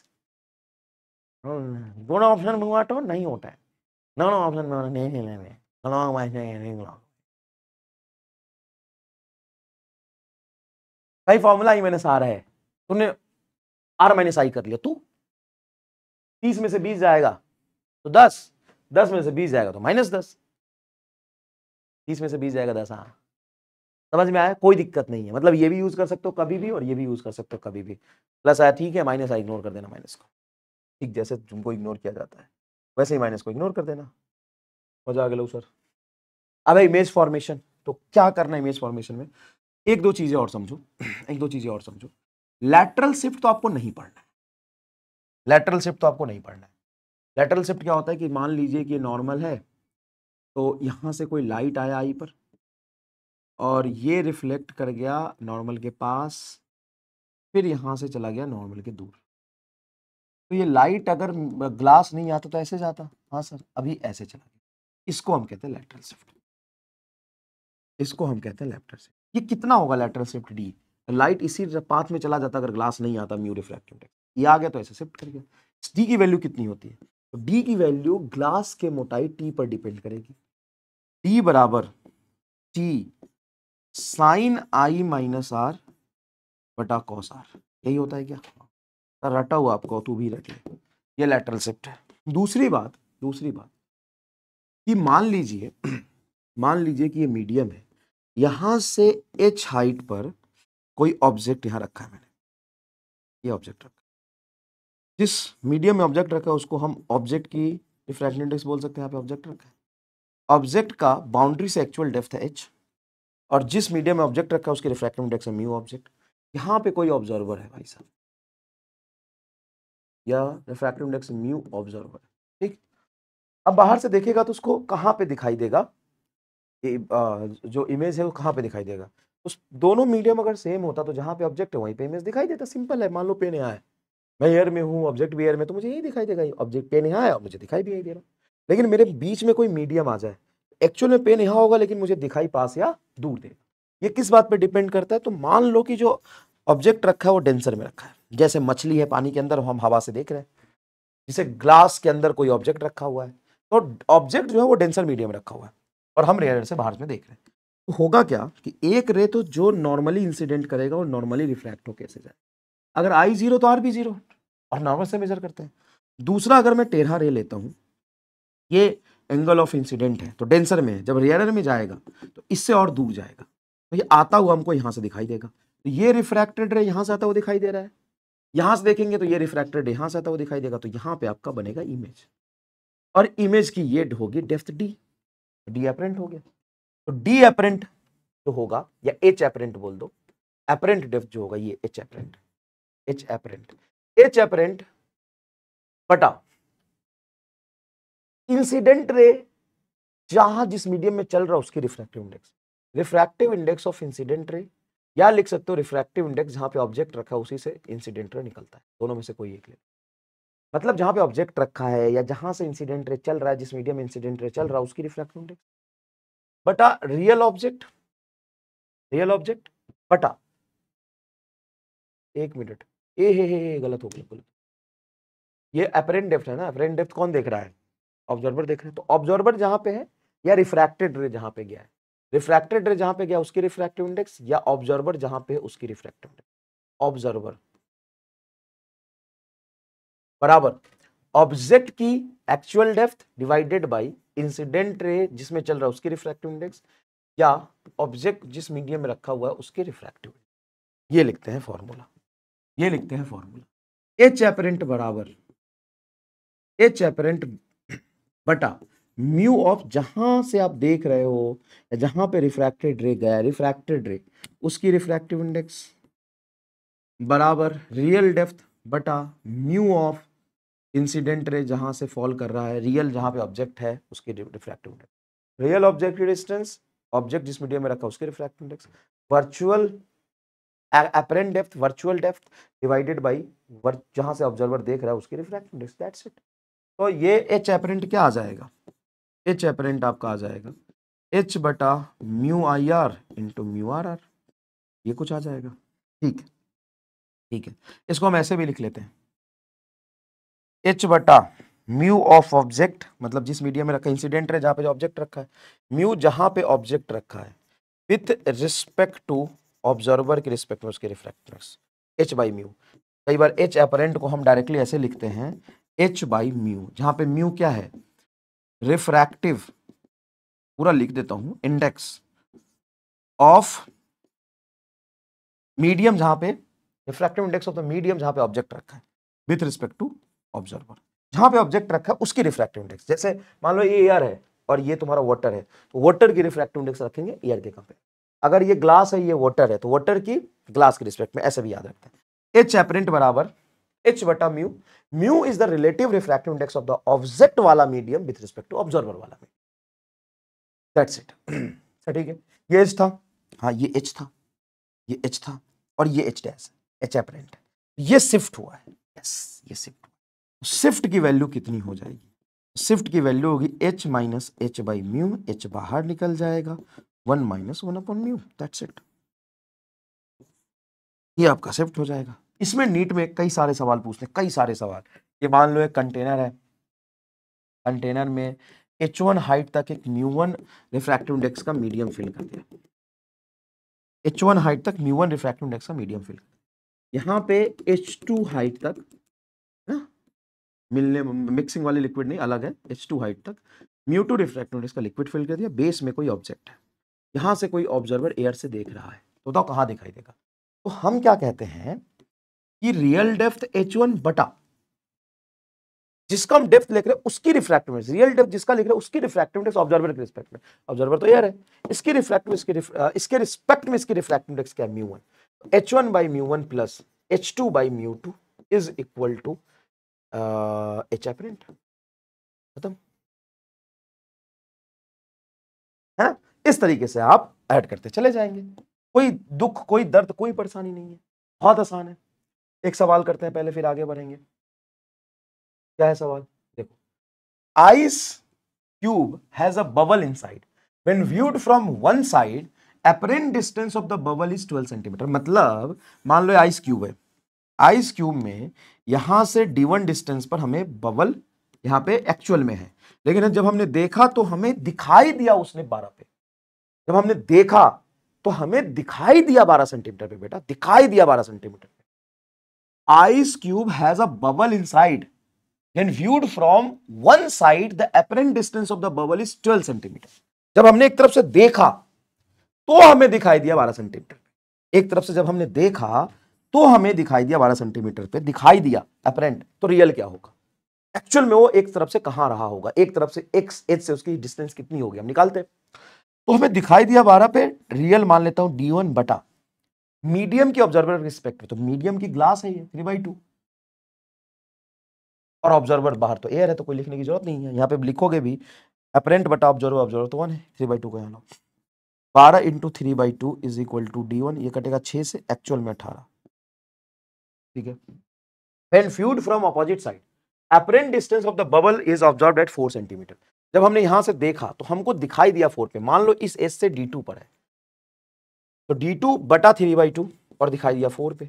दोनों ऑप्शन में हुआ तो नहीं होता है दोनों ऑप्शन में नहीं नहीं लेने लॉन्ग वाइज नहीं लॉन्ग भाई फॉर्मूला आई मैंने सारा है तूने आर माइनस आई कर लिया तू तीस में से बीस जाएगा तो दस दस में से बीस जाएगा तो माइनस दस तीस में से बीस जाएगा दस हाँ समझ में आया कोई दिक्कत नहीं है मतलब ये भी यूज कर सकते हो कभी भी और ये भी यूज कर सकते हो कभी भी प्लस आया ठीक है माइनस आया इग्नोर कर देना माइनस को ठीक जैसे तुमको इग्नोर किया जाता है वैसे ही माइनस को इग्नोर कर देना मजा आ गया सर अब इमेज फॉर्मेशन तो क्या करना है इमेज फॉर्मेशन में एक दो चीजें और समझो एक दो चीजें और समझो लैटरल शिफ्ट तो आपको नहीं पढ़ना है लैटरल शिफ्ट तो आपको नहीं पढ़ना है लैटरल शिफ्ट क्या होता है कि मान लीजिए कि नॉर्मल है तो यहाँ से कोई लाइट आया आई पर और ये रिफ्लेक्ट कर गया नॉर्मल के पास फिर यहाँ से चला गया नॉर्मल के दूर तो ये लाइट अगर ग्लास नहीं आता तो ऐसे जाता हाँ सर अभी ऐसे चला गया इसको हम कहते हैं लेटरल शिफ्ट इसको हम कहते हैं लेटरल शिफ्ट ये कितना होगा लेटरल शिफ्ट डी लाइट इसी पाथ में चला जाता अगर ग्लास नहीं आता म्यू रिफ्लेक्टिव ये आ गया तो ऐसे शिफ्ट कर गया डी की वैल्यू कितनी होती है तो डी की वैल्यू ग्लास के मोटाई टी पर डिपेंड करेगी डी बराबर T sine I minus R बटा कॉस आर यही होता है क्या हाँ। रटा हुआ आपको तू भी रट ले ये लेटरल शिफ्ट है दूसरी बात दूसरी बात कि मान लीजिए मान लीजिए कि ये मीडियम है यहां से एच हाइट पर कोई ऑब्जेक्ट यहां रखा है मैंने ये ऑब्जेक्ट रखा जिस मीडियम में ऑब्जेक्ट रखा है उसको हम ऑब्जेक्ट की डिफ्रेक्शन इंडेक्स बोल सकते हैं यहाँ पे ऑब्जेक्ट रखा है ऑब्जेक्ट का बाउंड्री से एक्चुअल डेप्थ है एच और जिस मीडियम में ऑब्जेक्ट रखा है उसके रिफ्रैक्टिव इंडेक्स है म्यू ऑब्जेक्ट यहाँ पे कोई ऑब्जर्वर है भाई साहब या रिफ्रैक्टिव इंडेक्स म्यू ऑब्जर्वर ठीक अब बाहर से देखेगा तो उसको कहाँ पे दिखाई देगा जो इमेज है वो कहाँ पे दिखाई देगा उस दोनों मीडियम अगर सेम होता तो जहाँ पे ऑब्जेक्ट है वहीं पे इमेज दिखाई देता सिंपल है मान लो पेन यहाँ है मैं एयर में हूँ ऑब्जेक्ट भी एयर में तो मुझे यही दिखाई देगा ऑब्जेक्ट पेन यहाँ आया मुझे दिखाई भी यही दे रहा लेकिन मेरे बीच में कोई मीडियम आ जाए एक्चुअल में पेन यहाँ होगा लेकिन मुझे दिखाई पास या दूर देगा ये किस बात पर डिपेंड करता है तो मान लो कि जो ऑब्जेक्ट रखा है वो डेंसर में रखा है जैसे मछली है पानी के अंदर हम हवा से देख रहे हैं जैसे ग्लास के अंदर कोई ऑब्जेक्ट रखा हुआ है तो ऑब्जेक्ट जो है वो डेंसर मीडियम रखा हुआ है और हम रेयर से बाहर में देख रहे हैं तो होगा क्या कि एक रे तो जो नॉर्मली इंसिडेंट करेगा वो नॉर्मली रिफ्लेक्ट होकर से जाए अगर आई जीरो तो आर भी जीरो और नॉर्मल से मेजर करते हैं दूसरा अगर मैं टेढ़ा रे लेता हूँ ये एंगल ऑफ इंसिडेंट है तो डेंसर में है जब रियर में जाएगा तो इससे और दूर जाएगा तो ये आता हुआ हमको यहाँ से दिखाई देगा तो ये रिफ्रैक्टेड रे यहाँ से आता हुआ दिखाई दे रहा है यहाँ से देखेंगे तो ये रिफ्रैक्टेड यहाँ से आता हुआ दिखाई देगा तो यहाँ पे आपका बनेगा इमेज और इमेज की ये होगी डेफ्थ डी डी अपरेंट हो गया तो डी एपरेंट जो होगा या एच एपरेंट बोल दो अपरेंट डेफ्थ जो होगा ये H apparent H apparent H apparent बटा इंसिडेंट रे जहां जिस मीडियम में चल रहा उसकी refractive index refractive index of incident ray या लिख सकते हो रिफ्रैक्टिव इंडेक्स जहां पे ऑब्जेक्ट रखा उसी से इंसिडेंट रे निकलता है दोनों में से कोई एक ले मतलब जहां पे ऑब्जेक्ट रखा है या जहां से इंसिडेंट रे चल रहा है जिस मीडियम इंसिडेंट रे चल रहा है उसकी रिफ्रैक्टिव इंडेक्स बटा रियल ऑब्जेक्ट रियल ऑब्जेक्ट बटा एक मिनट ए हे हे हे गलत हो गया गलत ये अपरेंट डेप्थ है ना अपरेंट डेप्थ कौन देख रहा है ऑब्जर्वर देख रहे हैं तो ऑब्जर्वर जहाँ पे है या रिफ्रैक्टेड रे जहाँ पे गया है रिफ्रैक्टेड रे जहाँ पे गया उसकी रिफ्रैक्टिव इंडेक्स या ऑब्जर्वर जहाँ पे है उसकी रिफ्रैक्टिव इंडेक्स ऑब्जर्वर बराबर ऑब्जेक्ट की actual depth divided by incident ray जिसमें चल रहा है उसकी रिफ्रैक्टिव इंडेक्स या ऑब्जेक्ट जिस मीडियम में रखा हुआ है उसके रिफ्रैक्टिव ये लिखते हैं फॉर्मूला ये लिखते हैं फॉर्मूला एच एपरेंट बराबर एच एपरेंट बटा म्यू ऑफ जहां से आप देख रहे हो या जहां पे रिफ्रैक्टेड रे गया रिफ्रैक्टेड रे उसकी रिफ्रैक्टिव इंडेक्स बराबर रियल डेफ्थ बटा म्यू ऑफ इंसिडेंट रे जहां से फॉल कर रहा है रियल जहां पे ऑब्जेक्ट है उसकी रिफ्रैक्टिव इंडेक्स रियल ऑब्जेक्ट की डिस्टेंस ऑब्जेक्ट जिस मीडियम में रखा उसके refractive index virtual apparent depth virtual depth divided by जहां से ऑब्जर्वर देख रहा है उसकी रिफ्रैक्ट इंडेक्स दैट्स इट तो ये एच अपरेंट क्या आ जाएगा एच अपरेंट आपका आ जाएगा एच बटा mu I R into mu R R ये कुछ आ जाएगा ठीक है ठीक है इसको हम ऐसे भी लिख लेते हैं एच बटा म्यू ऑफ ऑब्जेक्ट मतलब जिस मीडिया में रखा इंसिडेंट है जहाँ पे ऑब्जेक्ट रखा है म्यू जहाँ पे ऑब्जेक्ट रखा है विथ रिस्पेक्ट टू ऑब्जर्वर के रिस्पेक्ट में उसके रिफ्रैक्टनेस एच बाई म्यू कई बार एच एपरेंट को हम डायरेक्टली ऐसे लिखते हैं एच बाई म्यू जहाँ पे म्यू क्या है रिफ्रैक्टिव पूरा लिख देता हूँ इंडेक्स ऑफ मीडियम जहाँ पे refractive index of the medium जहाँ पे ऑब्जेक्ट रखा है विथ रिस्पेक्ट टू ऑब्जर्वर जहाँ पे ऑब्जेक्ट रखा है उसकी रिफ्रैक्टिव इंडेक्स जैसे मान लो ये एयर है और ये तुम्हारा वाटर है तो वाटर की रिफ्रैक्टिव इंडेक्स रखेंगे एयर के कंपेयर अगर ये ग्लास है ये वाटर है तो वाटर की ग्लास के रिस्पेक्ट में ऐसे भी याद रखते हैं एच एपरेंट बराबर एच वटा mu mu is the relative refractive index of the object वाला medium with respect to observer वाला मीडियम दैट्स इट ठीक है ये एच था हाँ ये एच था ये एच था और ये एच डैश एच एपरेंट ये शिफ्ट हुआ है यस ये शिफ्ट शिफ्ट तो की वैल्यू कितनी हो जाएगी शिफ्ट की वैल्यू होगी H minus H by mu H बाहर निकल जाएगा one minus one upon mu that's it ये आपका सेप्ट हो जाएगा इसमें नीट में कई सारे सवाल पूछते हैं कई सारे सवाल ये मान लो एक कंटेनर है कंटेनर में एच वन हाइट तक एक म्यू वन रिफ्रैक्टिव इंडेक्स का मीडियम फिल कर दिया एच वन हाइट तक म्यू वन रिफ्रैक्टिव इंडेक्स का मीडियम फिल कर यहाँ पे एच टू हाइट तक ना मिलने मिक्सिंग वाले लिक्विड नहीं अलग है एच टू हाइट तक म्यू टू रिफ्रैक्टिव इंडेक्स का लिक्विड फिल कर दिया बेस में कोई ऑब्जेक्ट है यहां से कोई ऑब्जर्वर एयर से देख रहा है तो बताओ कहां दिखाई देगा तो हम क्या कहते हैं कि रियल डेफ्थ एच वन बटा जिसका हम डेफ्थ लिख रहे हैं उसकी रिफ्रैक्टिव रियल डेफ्थ जिसका लिख रहे हैं उसकी रिफ्रैक्टिव ऑब्जर्वर के रिस्पेक्ट में ऑब्जर्वर तो एयर है इसकी रिफ्रैक्टिव इसके इसके रिस्पेक्ट में इसकी रिफ्रैक्टिव इंडेक्स क्या mu one H one by mu one plus H two by mu two is equal to H apparent खत्म है हाँ? इस तरीके से आप ऐड करते चले जाएंगे कोई दुख कोई दर्द कोई परेशानी नहीं है बहुत आसान है एक सवाल करते हैं पहले फिर आगे बढ़ेंगे क्या है सवाल देखो ice cube has a bubble inside. When viewed from one side apparent distance of the bubble is 12 centimetre मतलब मान लो आइस क्यूब है आइस क्यूब में यहां से d1 डिस्टेंस पर हमें बबल यहां पे एक्चुअल में है लेकिन जब हमने देखा तो हमें दिखाई दिया उसने बारह पे जब हमने देखा तो हमें दिखाई दिया बारह सेंटीमीटर पे बेटा दिखाई दिया बारह सेंटीमीटर पे ice cube has a bubble side and viewed from one side the apparent distance of the bubble is twelve centimetre जब हमने एक तरफ से देखा तो हमें दिखाई दिया बारह सेंटीमीटर एक तरफ से जब हमने देखा तो हमें दिखाई दिया बारह सेंटीमीटर पे दिखाई दिया अपरेंट तो रियल क्या होगा एक्चुअल में वो एक तरफ से कहां रहा होगा एक तरफ से एक्स एच से उसकी डिस्टेंस कितनी होगी हम निकालते हैं तो हमें दिखाई दिया बारह पे रियल मान लेता हूं डी वन बटा मीडियम की ऑब्जर्वर रिस्पेक्ट में तो मीडियम की ग्लास है ये थ्री बाई टू और ऑब्जर्वर बाहर तो एयर है तो कोई लिखने की जरूरत नहीं है यहाँ पे लिखोगे भी अपरेंट बटा ऑब्जर्वर ऑब्जर्वर तो वन है थ्री बाई टू का यहाँ बारह into three by two is equal to D one ये कटेगा छः से एक्चुअल में अठारह ठीक है when viewed from opposite side apparent distance of the bubble is observed at four centimetre जब हमने यहां से देखा तो हमको दिखाई दिया फोर पे मान लो इस एस से डी टू पर है तो डी टू बटा थ्री बाई टू और दिखाई दिया फोर पे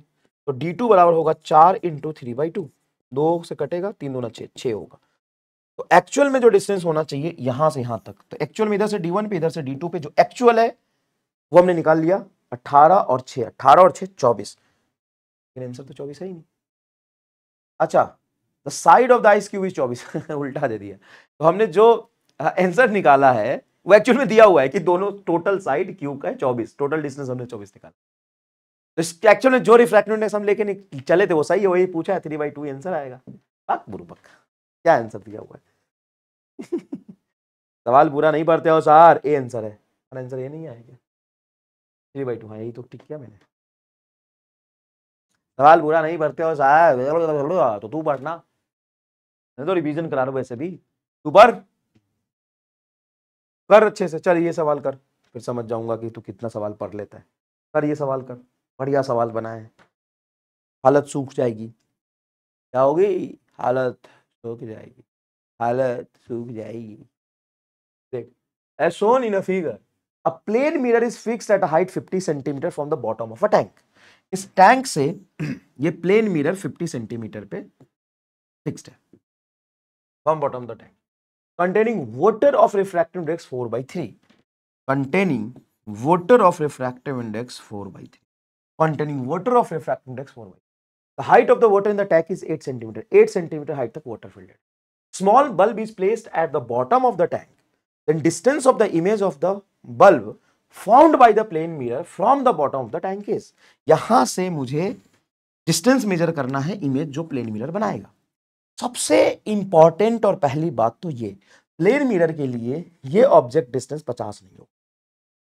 तो डी टू बराबर होगा चार इंटू थ्री बाई टू दो से कटेगा तीन दो छः छ होगा तो एक्चुअल में जो डिस्टेंस होना चाहिए यहाँ से यहाँ तक तो एक्चुअल में इधर से डी वन पे इधर से डी टू पे जो एक्चुअल है वो हमने निकाल लिया अट्ठारह और छह अट्ठारह और छह चौबीस आंसर तो चौबीस है ही नहीं अच्छा the side of the ice cube is चौबीस उल्टा दे दिया तो हमने जो आंसर निकाला है वो एक्चुअल में दिया हुआ है कि दोनों टोटल साइड क्यूब का है चौबीस टोटल डिस्टेंस हमने चौबीस निकाला तो एक्चुअल में जो रिफ्रैक्टिव इंडेक्स हम लेके चले थे वो सही है वही पूछा है थ्री बाई टू आंसर आएगा बात बुरू पक्का क्या आंसर दिया हुआ है सवाल पूरा नहीं पढ़ते हो सर ए आंसर है आंसर ये नहीं आएगा थ्री बाई टू हाँ यही तो ठीक किया मैंने सवाल पूरा नहीं पढ़ते हो साहब तो तू पढ़ना तो रिवीजन करा रहा वैसे भी तू पर कर अच्छे से चल ये सवाल कर फिर समझ जाऊंगा कि तू कितना सवाल पढ़ लेता है कर ये सवाल कर बढ़िया सवाल बना है हालत सूख जाएगी क्या होगी हालत सूख जाएगी हालत सूख जाएगी देख as shown in a figure a plane mirror is fixed at a height 50 cm from the bottom of a tank इस टैंक से ये प्लेन मिरर 50 सेंटीमीटर पे फिक्स्ड है from bottom of the tank containing water of refractive index 4 by 3 containing water of refractive index 4 by 3 containing water of refractive index 4 by 3. The height of the water in the tank is 8 centimeter. 8 centimeter height तक water filled है. Small bulb is placed at the bottom of the tank. Then distance of the image of the bulb formed by the plane mirror from the bottom of the tank is. यहाँ से मुझे distance measure करना है image जो plane mirror बनाएगा. सबसे important और पहली बात तो ये प्लेन मिरर के लिए ये ऑब्जेक्ट डिस्टेंस पचास नहीं होगा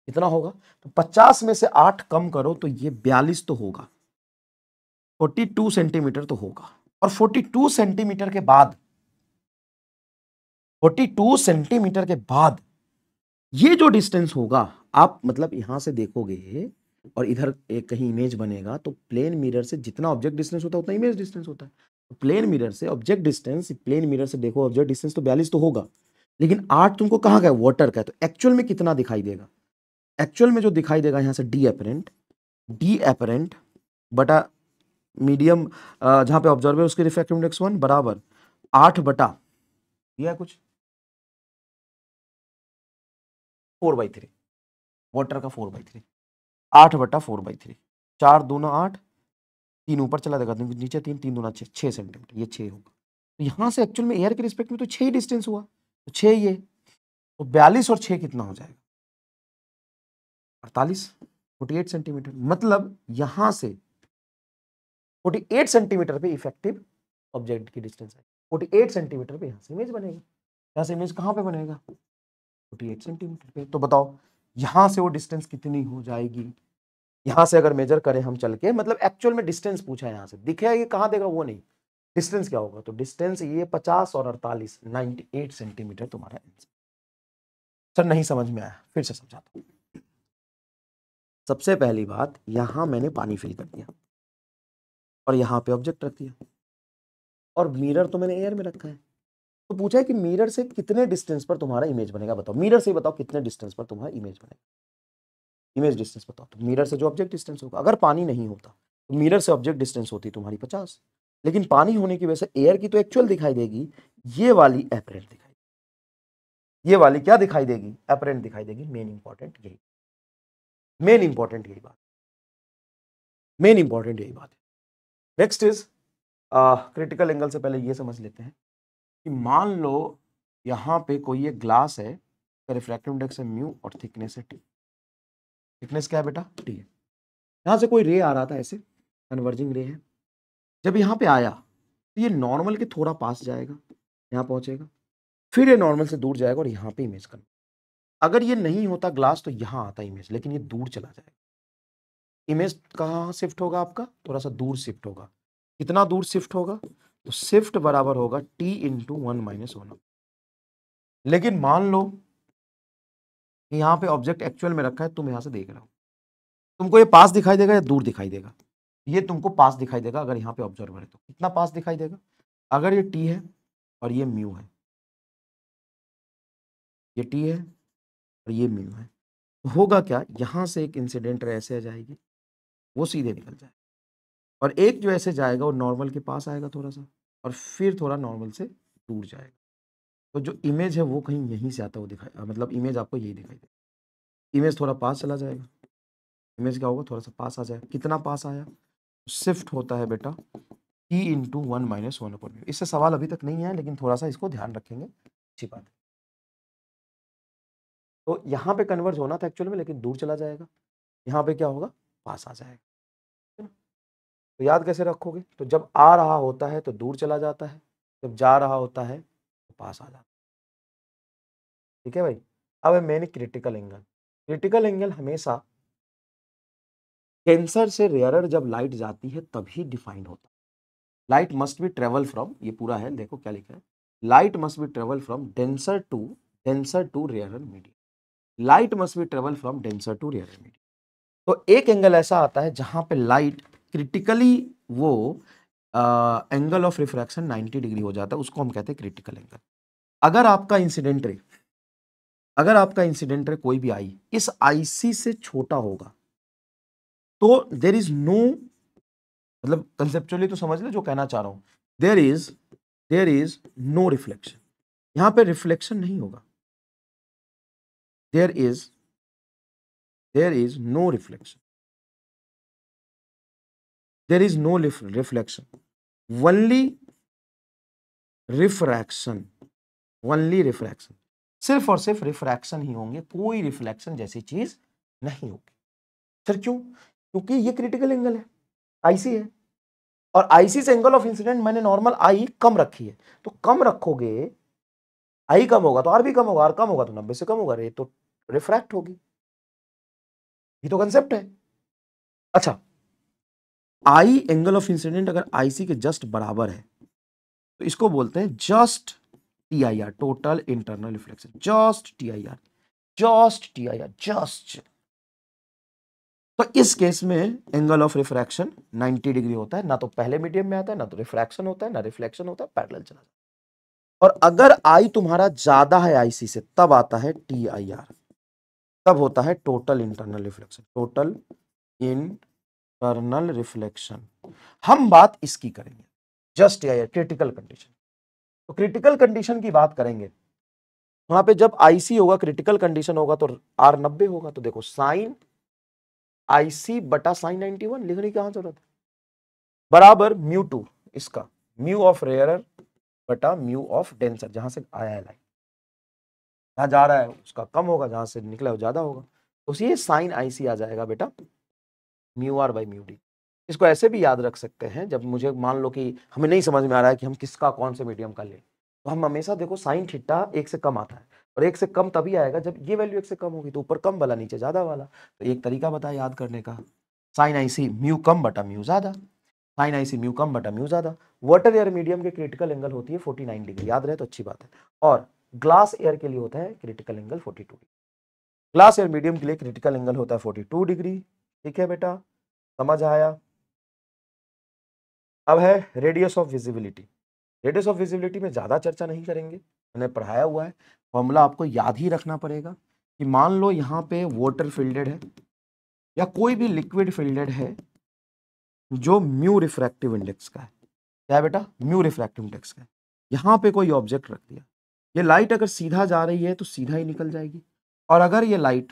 कितना होगा तो पचास में से आठ कम करो तो ये बयालीस तो होगा फोर्टी टू सेंटीमीटर तो होगा और फोर्टी टू सेंटीमीटर के बाद फोर्टी टू सेंटीमीटर के बाद ये जो डिस्टेंस होगा आप मतलब यहां से देखोगे और इधर एक कहीं इमेज बनेगा तो प्लेन मिरर से जितना ऑब्जेक्ट डिस्टेंस होता है उतना इमेज डिस्टेंस होता है प्लेन मिरर से ऑब्जेक्ट डिस्टेंस प्लेन मिरर से देखो ऑब्जेक्ट डिस्टेंस तो बयालीस तो होगा लेकिन आठ तुमको कहाँ का है वाटर का है तो एक्चुअल में कितना दिखाई देगा एक्चुअल में जो दिखाई देगा यहाँ से डी एपरेंट डी एपरेंट बटा मीडियम जहाँ पे ऑब्जर्व है उसके रिफ्रैक्टिव इंडेक्स वन बराबर आठ बटा यह कुछ फोर बाई थ्री वाटर का फोर बाई थ्री आठ बटा फोर बाई थ्री चार दूना आठ तीन ऊपर चला देगा तो नीचे तीन तीन दोनों छः छः सेंटीमीटर ये छः होगा तो यहाँ से एक्चुअल में एयर के रिस्पेक्ट में तो छः ही डिस्टेंस हुआ तो छः ये तो बयालीस और छः कितना हो जाएगा अड़तालीस फोर्टी एट सेंटीमीटर मतलब यहाँ से फोर्टी एट सेंटीमीटर पर इफेक्टिव ऑब्जेक्ट की डिस्टेंस आएगी फोर्टी एट सेंटीमीटर पर यहाँ से इमेज बनेगा यहाँ से इमेज कहाँ पर बनेगा फोर्टी एट सेंटीमीटर पर तो बताओ यहाँ से वो डिस्टेंस कितनी हो जाएगी यहां से अगर मेजर करें हम चल के मतलब एक्चुअल में डिस्टेंस पूछा है यहां से दिखेगा ये कहां देगा वो नहीं डिस्टेंस क्या होगा तो डिस्टेंस ये पचास और अड़तालीस नाइनटी एट सेंटीमीटर तुम्हारा आंसर सर नहीं समझ में आया फिर से समझाता हूँ सबसे पहली बात यहां मैंने पानी फिल कर दिया और यहाँ पे ऑब्जेक्ट रख दिया और मिरर तो मैंने एयर में रखा है तो पूछा है कि मिरर से कितने डिस्टेंस पर तुम्हारा इमेज बनेगा बताओ मिरर से बताओ कितने डिस्टेंस पर तुम्हारा इमेज बनेगा इमेज डिस्टेंस बताओ तो मिरर से जो ऑब्जेक्ट डिस्टेंस होगा अगर पानी नहीं होता तो मिरर से ऑब्जेक्ट डिस्टेंस होती तुम्हारी पचास लेकिन पानी होने की वजह से एयर की तो एक्चुअल दिखाई देगी ये वाली एपरेंट दिखाई देगी ये वाली क्या दिखाई देगी एपरेंट दिखाई देगी मेन इंपॉर्टेंट यही मेन इंपॉर्टेंट यही बात मेन इंपॉर्टेंट यही बात है नेक्स्ट इज क्रिटिकल एंगल से पहले ये समझ लेते हैं कि मान लो यहाँ पे कोई एक ग्लास है रिफ्रैक्टिव तो इंडेक्स है म्यू और थिकनेस है टी थिकनेस क्या है बेटा टी है यहाँ से कोई रे आ रहा था ऐसे कन्वर्जिंग रे है जब यहाँ पे आया तो ये नॉर्मल के थोड़ा पास जाएगा यहाँ पहुँचेगा फिर ये नॉर्मल से दूर जाएगा और यहाँ पे इमेज कर अगर ये नहीं होता ग्लास तो यहाँ आता इमेज लेकिन ये दूर चला जाएगा इमेज कहाँ शिफ्ट होगा आपका थोड़ा सा दूर शिफ्ट होगा कितना दूर शिफ्ट होगा तो शिफ्ट बराबर होगा T into one minus one लेकिन मान लो कि यहाँ पे ऑब्जेक्ट एक्चुअल में रखा है तुम यहाँ से देख रहे हो तुमको ये पास दिखाई देगा या दूर दिखाई देगा ये तुमको पास दिखाई देगा अगर यहाँ पे ऑब्जर्वर है तो कितना पास दिखाई देगा अगर ये टी है और ये म्यू है ये टी है और ये म्यू है तो होगा क्या यहाँ से एक इंसिडेंट ऐसे आ जाएगी वो सीधे निकल जाएगा और एक जो ऐसे जाएगा वो नॉर्मल के पास आएगा थोड़ा सा और फिर थोड़ा नॉर्मल से दूर जाएगा तो जो इमेज है वो कहीं यहीं से आता हुआ दिखाई मतलब इमेज आपको यही दिखाई दे इमेज थोड़ा पास चला जाएगा इमेज क्या होगा थोड़ा सा पास आ जाएगा कितना पास आया शिफ्ट होता है बेटा E into one minus one upon mu इससे सवाल अभी तक नहीं है लेकिन थोड़ा सा इसको ध्यान रखेंगे अच्छी बात है तो यहाँ पे कन्वर्ज होना था एक्चुअल में लेकिन दूर चला जाएगा यहाँ पे क्या होगा पास आ जाएगा तो याद कैसे रखोगे तो जब आ रहा होता है तो दूर चला जाता है जब जा रहा होता है पास आ जाता ठीक है भाई अब है main critical angle critical angle हमेशा कैंसर से रेयरर जब लाइट जाती है तभी डिफाइंड होता है light must be travel from ये पूरा है देखो क्या लिखा है light must be travel from denser to denser to rarer medium light must be travel from denser to rarer medium तो एक एंगल ऐसा आता है जहां पे लाइट क्रिटिकली वो एंगल ऑफ रिफ्रैक्शन 90 डिग्री हो जाता है उसको हम कहते हैं क्रिटिकल एंगल अगर आपका इंसिडेंट रे अगर आपका इंसिडेंट रे कोई भी आई इस आईसी से छोटा होगा तो देर इज नो मतलब कंसेप्चुअली तो समझ ले जो कहना चाह रहा हूं there is there is no reflection यहां पर रिफ्लेक्शन नहीं होगा there is there is no reflection there is no reflection only refraction only refraction सिर्फ और सिर्फ रिफ्रैक्शन ही होंगे कोई रिफ्लेक्शन जैसी चीज नहीं होगी सर क्यों क्योंकि ये क्रिटिकल एंगल है आईसी है और आईसी से एंगल ऑफ इंसिडेंट मैंने नॉर्मल आई कम रखी है तो कम रखोगे आई कम होगा तो आर भी कम होगा आर कम होगा तो नब्बे से कम होगा रे तो रिफ्रैक्ट होगी ये तो कंसेप्ट है अच्छा आई एंगल ऑफ इंसिडेंट अगर आईसी के जस्ट बराबर है तो इसको बोलते हैं just TIR total internal reflection just TIR just TIR just तो इस केस में एंगल ऑफ रिफ्रैक्शन 90 डिग्री होता है ना तो पहले मीडियम में आता है ना तो रिफ्रैक्शन होता है ना रिफ्लेक्शन होता है पैरेलल चला जाता है और अगर आई तुम्हारा ज्यादा है आईसी से तब आता है टी आई आर तब होता है total internal reflection total internal reflection हम बात इसकी करेंगे जस्ट आई क्रिटिकल कंडीशन तो क्रिटिकल कंडीशन की बात करेंगे वहां पे जब आईसी होगा क्रिटिकल कंडीशन होगा तो आर नब्बे होगा तो देखो साइन आईसी बटा साइन नाइनटी वन लिखने की कहां जरूरत है बराबर म्यू टू इसका म्यू ऑफ रेयर बटा म्यू ऑफ डेंसर जहां से आया है लाइन जहां जा रहा है उसका कम होगा जहां से निकला है ज्यादा होगा तो ये साइन आईसी आ जाएगा बेटा mu R by mu D इसको ऐसे भी याद रख सकते हैं जब मुझे मान लो कि हमें नहीं समझ में आ रहा है कि हम किसका कौन से मीडियम का लें तो हम हमेशा देखो साइन ठिट्टा एक से कम आता है और एक से कम तभी आएगा जब ये वैल्यू एक से कम होगी तो ऊपर कम वाला नीचे ज़्यादा वाला तो एक तरीका बताया याद करने का साइन आई सी म्यू कम बटा म्यू ज़्यादा साइन आई सी म्यू कम बटा म्यू ज़्यादा वाटर एयर मीडियम के क्रिटिकल एंगल होती है नाइन डिग्री याद रहे तो अच्छी बात है और ग्लास एयर के लिए होता है critical angle forty degree glass air medium के लिए क्रिटिकल एंगल होता है टू डिग्री ठीक है बेटा समझ आया अब है radius of visibility radius of visibility में ज़्यादा चर्चा नहीं करेंगे मैंने पढ़ाया हुआ है फॉर्मूला आपको याद ही रखना पड़ेगा कि मान लो यहाँ पे वाटर फील्डेड है या कोई भी लिक्विड फील्डेड है जो म्यू रिफ्रैक्टिव इंडेक्स का है क्या बेटा म्यू रिफ्रैक्टिव इंडेक्स का है यहाँ पे कोई ऑब्जेक्ट रख दिया ये लाइट अगर सीधा जा रही है तो सीधा ही निकल जाएगी और अगर ये लाइट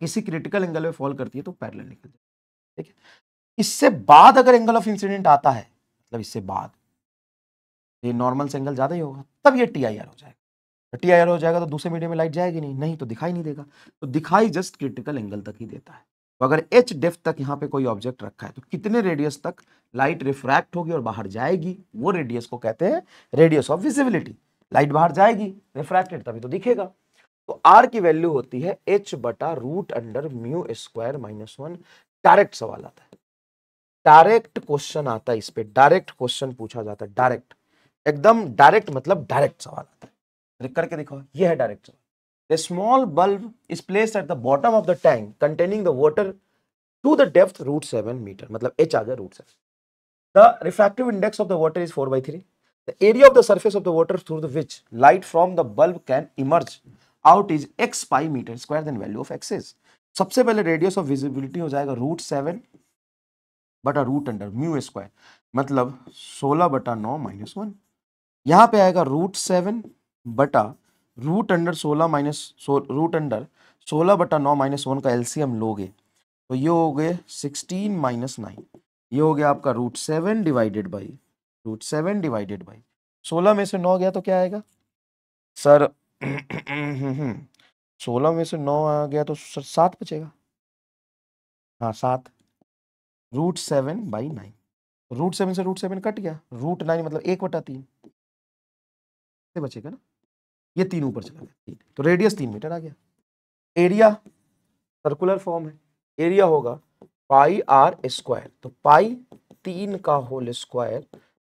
किसी क्रिटिकल एंगल में फॉल करती है तो पैरेलल निकल जाएगी ठीक है इससे बाद अगर एंगल ऑफ इंसिडेंट आता है मतलब इससे बाद ये नॉर्मल से एंगल ज़्यादा ही होगा तब ये टी आई आर हो जाएगा टी आई आर हो जाएगा तो दूसरे मीडियम में लाइट जाएगी नहीं नहीं तो दिखाई नहीं देगा तो दिखाई जस्ट क्रिटिकल एंगल तक ही देता है तो अगर एच डेफ तक यहाँ पे कोई ऑब्जेक्ट रखा है तो कितने रेडियस तक लाइट रिफ्रैक्ट होगी और बाहर जाएगी वो रेडियस को कहते हैं रेडियस ऑफ विजिबिलिटी लाइट बाहर जाएगी रिफ्रैक्टेड तभी तो दिखेगा तो आर की वैल्यू होती है एच बटा root under mu square minus one direct सवाल आता है डायरेक्ट क्वेश्चन आता है इस पर डायरेक्ट क्वेश्चन पूछा जाता है डायरेक्ट एकदम डायरेक्ट मतलब डायरेक्ट सवाल आता है करके देखो ये है डायरेक्ट सवाल small bulb is place at the bottom of the tank containing the water to the depth root seven metre मतलब एच आ गया root seven the refractive index of the water is four by three the area of the surface of the water through the which light from the bulb can emerge out is X pi metre square then of access सबसे पहले radius of visibility हो जाएगा root seven बटा root under mu square मतलब सोलह बटा नौ minus one यहाँ पे आएगा रूट सेवन बटा रूट अंडर सोलह माइनस रूट अंडर सोलह बटा नौ माइनस वन का एलसीएम लोगे तो ये हो गए सिक्सटीन माइनस नाइन ये हो गया आपका root seven divided by root seven divided by सोलह में से नौ गया तो क्या आएगा सर सोलह में से नौ आ गया तो सर सात बचेगा हाँ सात root seven by nine root seven से रूट सेवन कट गया रूट नाइन मतलब एक बटा तीन बचेगा ना ये तीन ऊपर चला गया तो तीन तो रेडियस तीन मीटर आ गया एरिया सर्कुलर फॉर्म है एरिया होगा पाई आर स्क्वायर तो पाई तीन का होल स्क्वायर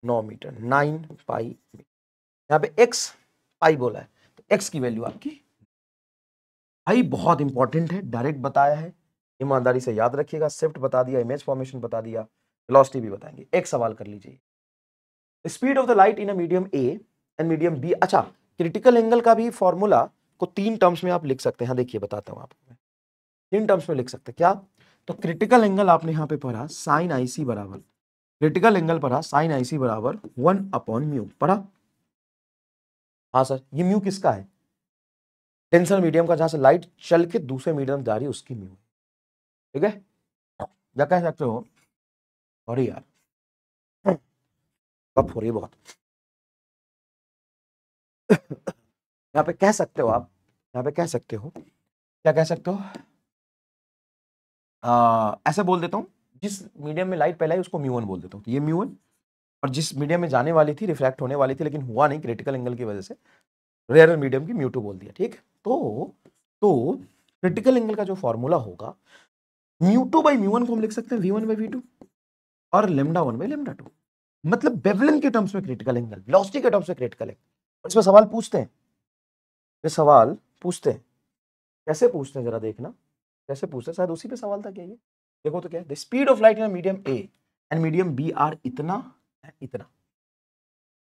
नौ मीटर नाइन पाई यहाँ पे एक्स पाई बोला है तो एक्स की वैल्यू आपकी भाई बहुत इंपॉर्टेंट है डायरेक्ट बताया है ईमानदारी से याद रखिएगा स्विफ्ट बता दिया इमेज फॉर्मेशन बता दिया वेलोसिटी भी बताएंगे एक सवाल कर लीजिए speed of the light in a medium A and medium B अच्छा क्रिटिकल एंगल का भी फॉर्मूला को तीन टर्म्स में आप लिख सकते हैं हाँ, देखिए बताता हूँ आपको तीन टर्म्स में लिख सकते हैं क्या तो क्रिटिकल एंगल आपने यहाँ पे पढ़ा साइन आईसी बराबर क्रिटिकल एंगल पढ़ा साइन आईसी बराबर वन अपॉन म्यू पढ़ा हाँ सर ये म्यू किसका है टेंसर मीडियम का जहां से लाइट चल के दूसरे मीडियम जा रही है उसकी म्यू ठीक है या कह सकते हो सॉरी यार कप हो रही बहुत यहाँ पे कह सकते हो आप यहाँ पे कह सकते हो क्या कह सकते हो आ, ऐसा बोल देता हूँ जिस मीडियम में लाइट पहला है उसको म्यून बोल देता हूँ तो ये म्यून और जिस मीडियम में जाने वाली थी रिफ्लेक्ट होने वाली थी लेकिन हुआ नहीं क्रिटिकल एंगल की वजह से रेयर मीडियम की म्यू टू बोल दिया ठीक तो तो क्रिटिकल एंगल का जो फॉर्मूला होगा mu two by mu one को हम लिख सकते हैं V one by V two और lambda one by lambda two मतलब बेवलिन के टर्म्स में क्रिटिकल एंगल वेलोसिटी के टर्म्स में क्रिटिकल एंगल इसमें सवाल पूछते हैं ये सवाल पूछते हैं कैसे पूछते हैं जरा देखना कैसे पूछते हैं शायद उसी पे सवाल था क्या ये देखो तो क्या है the speed of light in medium A and medium B are इतना एंड इतना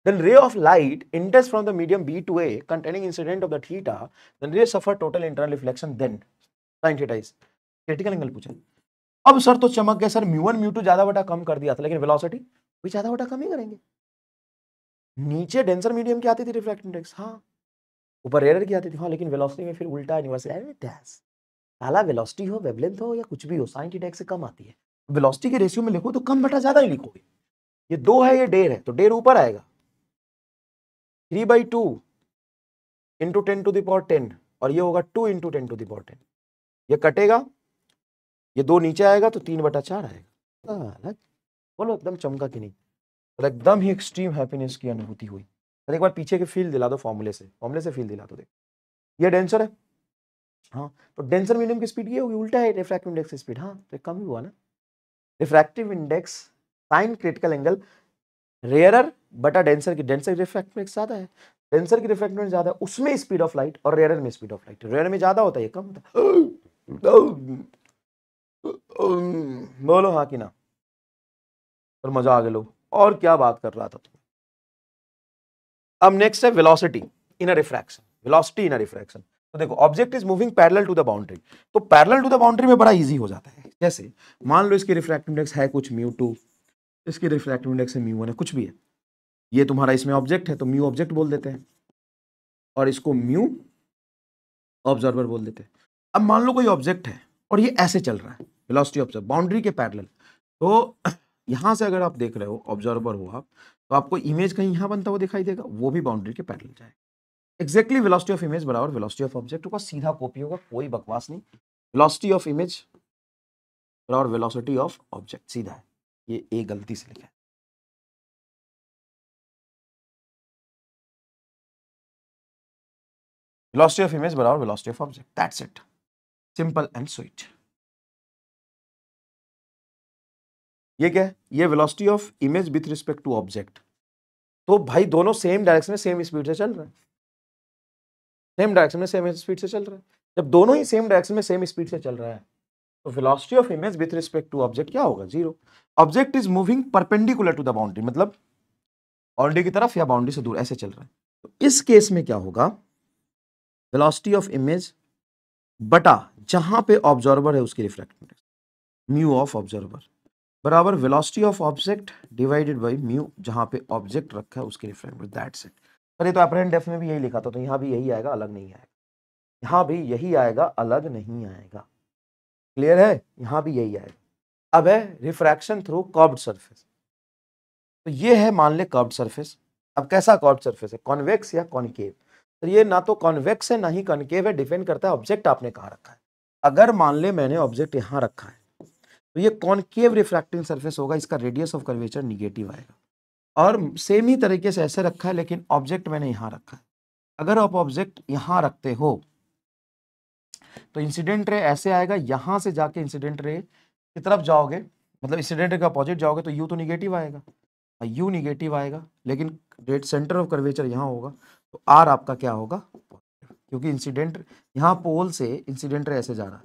then ray of light enters from the medium B to A containing incident of the theta then ray suffer total internal reflection then sine theta is critical angle पूछा अब sir तो चमक गया sir mu one mu two ज्यादा बटा कम कर दिया था लेकिन वेलोसिटी भी ज्यादा बटा कम ही करेंगे नीचे डेंसर मीडियम की आती थी रिफ्लेक्ट इंडेक्स हाँ ऊपर एरर की आती थी हाँ लेकिन वेलोसिटी में फिर उल्टा यूनिवर्स काला वेलोसिटी हो वेबलेंथ हो या कुछ भी हो साइन इंडेक्स से कम आती है वेलोसिटी के रेशियो में लिखो तो कम बटा ज्यादा ही लिखोगे ये दो है ये डेर है तो डेर ऊपर आएगा three by two into ten to the power ten और ये होगा two into ten to the power ten ये कटेगा ये दो नीचे आएगा तो तीन बटा चार आएगा हाँ, बोलो एकदम चमका कि नहीं और एकदम ही एक्सट्रीम हैप्पीनेस की अनुभूति हुई और एक बार पीछे के फील दिला दो फॉर्मूले से फॉर्मूले से फील दिला दो देखो ये डेंसर है हाँ तो डेंसर मीडियम की स्पीड ये होगी उल्टा है रिफ्रैक्टिव इंडेक्स की स्पीड हाँ तो कम ही हुआ ना refractive index sine critical angle rarer बटा डेंसर की डेंसर की रिफ्रैक्टिव इंडेक्स ज़्यादा है डेंसर की रिफ्रैक्टिव इंडेक्स ज़्यादा है उसमें स्पीड ऑफ लाइट और रेयरर में स्पीड ऑफ लाइट रेयर में ज़्यादा होता है कम होता है बोलो हाँ कि ना और मजा आ गया लोग और क्या बात कर रहा था तुम अब नेक्स्ट है velocity in a refraction velocity in a refraction तो देखो object is moving parallel to the boundary तो पैरेलल टू द बाउंड्री में बड़ा इजी हो जाता है जैसे मान लो इसकी रिफ्रैक्टिव इंडेक्स है कुछ म्यू टू इसकी रिफ्रैक्टिव इंडेक्स है म्यू वन है कुछ भी है ये तुम्हारा इसमें ऑब्जेक्ट है तो म्यू ऑब्जेक्ट बोल देते हैं और इसको म्यू ऑब्जर्वर बोल देते हैं अब मान लो कोई ऑब्जेक्ट है और ये ऐसे चल रहा है वेलोसिटी ऑफ बाउंड्री के पैरेलल तो यहाँ से अगर आप देख रहे हो ऑब्जर्वर हो आप तो आपको इमेज कहीं यहाँ बनता हुआ दिखाई देगा वो भी बाउंड्री के पैरेलल जाए एग्जैक्टली वेलोसिटी ऑफ इमेज बराबर वेलोसिटी ऑफ ऑब्जेक्ट का सीधा कॉपी होगा कोई बकवास नहीं वेलोसिटी ऑफ इमेज बराबर वेलोसिटी ऑफ ऑब्जेक्ट सीधा है ये ए गलती से लिखा है वेलोसिटी ऑफ इमेज बराबर velocity of object that's it simple and sweet ये क्या है ये velocity of image with respect to object तो भाई दोनों सेम डायरेक्शन में सेम स्पीड से चल रहे हैं सेम डायरेक्शन में सेम स्पीड से चल रहे हैं जब दोनों ही सेम डायरेक्शन में सेम स्पीड से चल रहा है तो velocity of image with respect to object क्या होगा zero object is moving perpendicular to the boundary मतलब बाउंड्री की तरफ या बाउंड्री से दूर ऐसे चल रहा है तो इस केस में क्या होगा वेलोसिटी ऑफ इमेज बटा जहां पे ऑब्जर्वर है उसकी refractive index mu of observer बराबर velocity of object divided by mu जहां पे ऑब्जेक्ट रखा है उसकी रिफ्रैक्टिव दैट्स इट पर ये तो अपरेंट डेफ में भी यही लिखा था तो यहां भी यही आएगा अलग नहीं आएगा यहां भी यही आएगा अलग नहीं आएगा क्लियर है यहां भी यही आएगा अब है रिफ्रैक्शन थ्रू कर्व्ड सरफेस तो ये है मान ले कर्व्ड सरफेस अब कैसा कर्व्ड सरफेस है कॉन्वेक्स या कॉन्केव तो ये ना तो कॉन्वेक्स है ना ही कॉनकेव है डिपेंड करता है ऑब्जेक्ट आपने कहाँ रखा है अगर मान ले मैंने ऑब्जेक्ट यहाँ रखा है तो ये कॉन्केव रिफ्रैक्टिंग सर्फेस होगा इसका रेडियस ऑफ कर्वेचर निगेटिव आएगा और सेम ही तरीके से ऐसे रखा है लेकिन ऑब्जेक्ट मैंने यहाँ रखा है अगर आप ऑब्जेक्ट यहाँ रखते हो तो इंसिडेंट रे ऐसे आएगा यहाँ से जाके इंसिडेंट रे की तरफ जाओगे मतलब इंसिडेंट रे का अपोजिट जाओगे तो यू तो निगेटिव आएगा यू निगेटिव आएगा लेकिन सेंटर ऑफ कर्वेचर यहाँ होगा तो आर आपका क्या होगा क्योंकि इंसिडेंट यहाँ पोल से इंसिडेंट रे ऐसे जा रहा है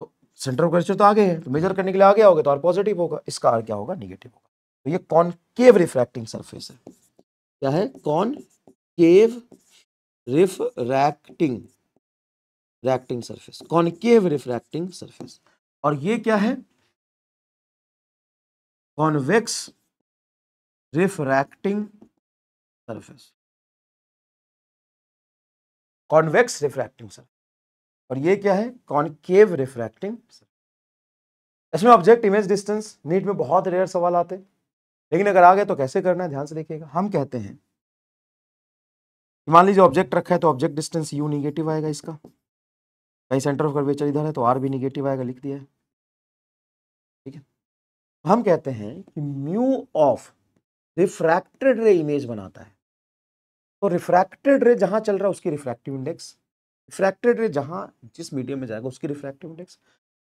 तो सेंटर ऑफ ग्रेविटेशन तो आगे है तो मेजर करने के लिए आगे आओगे तो आर पॉजिटिव होगा इसका आर क्या होगा निगेटिव होगा तो ये कॉनकेव रिफ्रैक्टिंग सरफेस है क्या है कॉनकेव रिफ्रैक्टिंग रैक्टिंग सरफेस कॉनकेव रिफ्रैक्टिंग सरफेस और ये क्या है convex refracting surface convex refracting sir और ये क्या है कॉनकेव रिफ्रैक्टिंग इसमें ऑब्जेक्ट इमेज डिस्टेंस नीट में बहुत रेयर सवाल आते हैं लेकिन अगर आ गए तो कैसे करना है ध्यान से देखिएगा हम कहते हैं मान लीजिए ऑब्जेक्ट रखा है तो ऑब्जेक्ट डिस्टेंस यू निगेटिव आएगा इसका कहीं सेंटर ऑफ कर्वेचर इधर है तो आर भी निगेटिव आएगा लिख दिया है ठीक है हम कहते हैं कि mu of refracted ray image बनाता है तो रिफ्रैक्टेड रे जहां चल रहा है उसकी रिफ्रैक्टिव इंडेक्स रिफ्रैक्टेड रे जहां जिस मीडियम में जाएगा उसकी रिफ्रैक्टिव इंडेक्स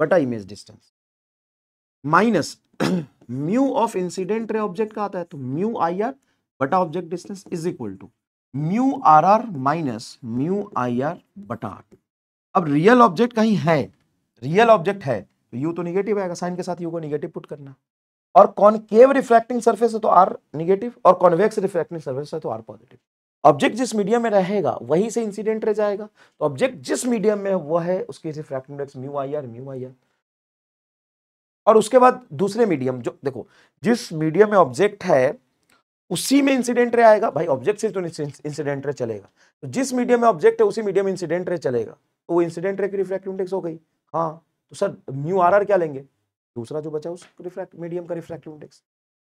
बटा image distance minus mu of incident ray object का आता है तो म्यू आई आर बटा object distance is equal to mu R R minus mu I R बटा आर अब रियल ऑब्जेक्ट कहीं है रियल ऑब्जेक्ट है तो यू तो निगेटिव आएगा साइन के साथ यू को निगेटिव पुट करना और कॉनकेव रिफ्रैक्टिंग सरफेस है तो आर निगेटिव और कॉन्वेक्स रिफ्रैक्टिंग सरफेस है तो आर पॉजिटिव ऑब्जेक्ट जिस मीडियम में रहेगा वही से इंसिडेंट रह जाएगा तो ऑब्जेक्ट जिस मीडियम में वह है उसके refractive index mu I R mu I R और उसके बाद दूसरे मीडियम जो देखो जिस मीडियम में ऑब्जेक्ट है उसी में इंसिडेंट रे आएगा भाई ऑब्जेक्ट से तो इंसिडेंट रे चलेगा तो जिस मीडियम में ऑब्जेक्ट है उसी मीडियम में इंसिडेंट रे चलेगा तो वो इंसिडेंट रे की रिफ्रैक्टिव इंडेक्स हो गई हाँ तो सर म्यू आर आर क्या लेंगे दूसरा जो बचा उस रिफ्रैक्ट मीडियम का रिफ्रैक्टिव इंडेक्स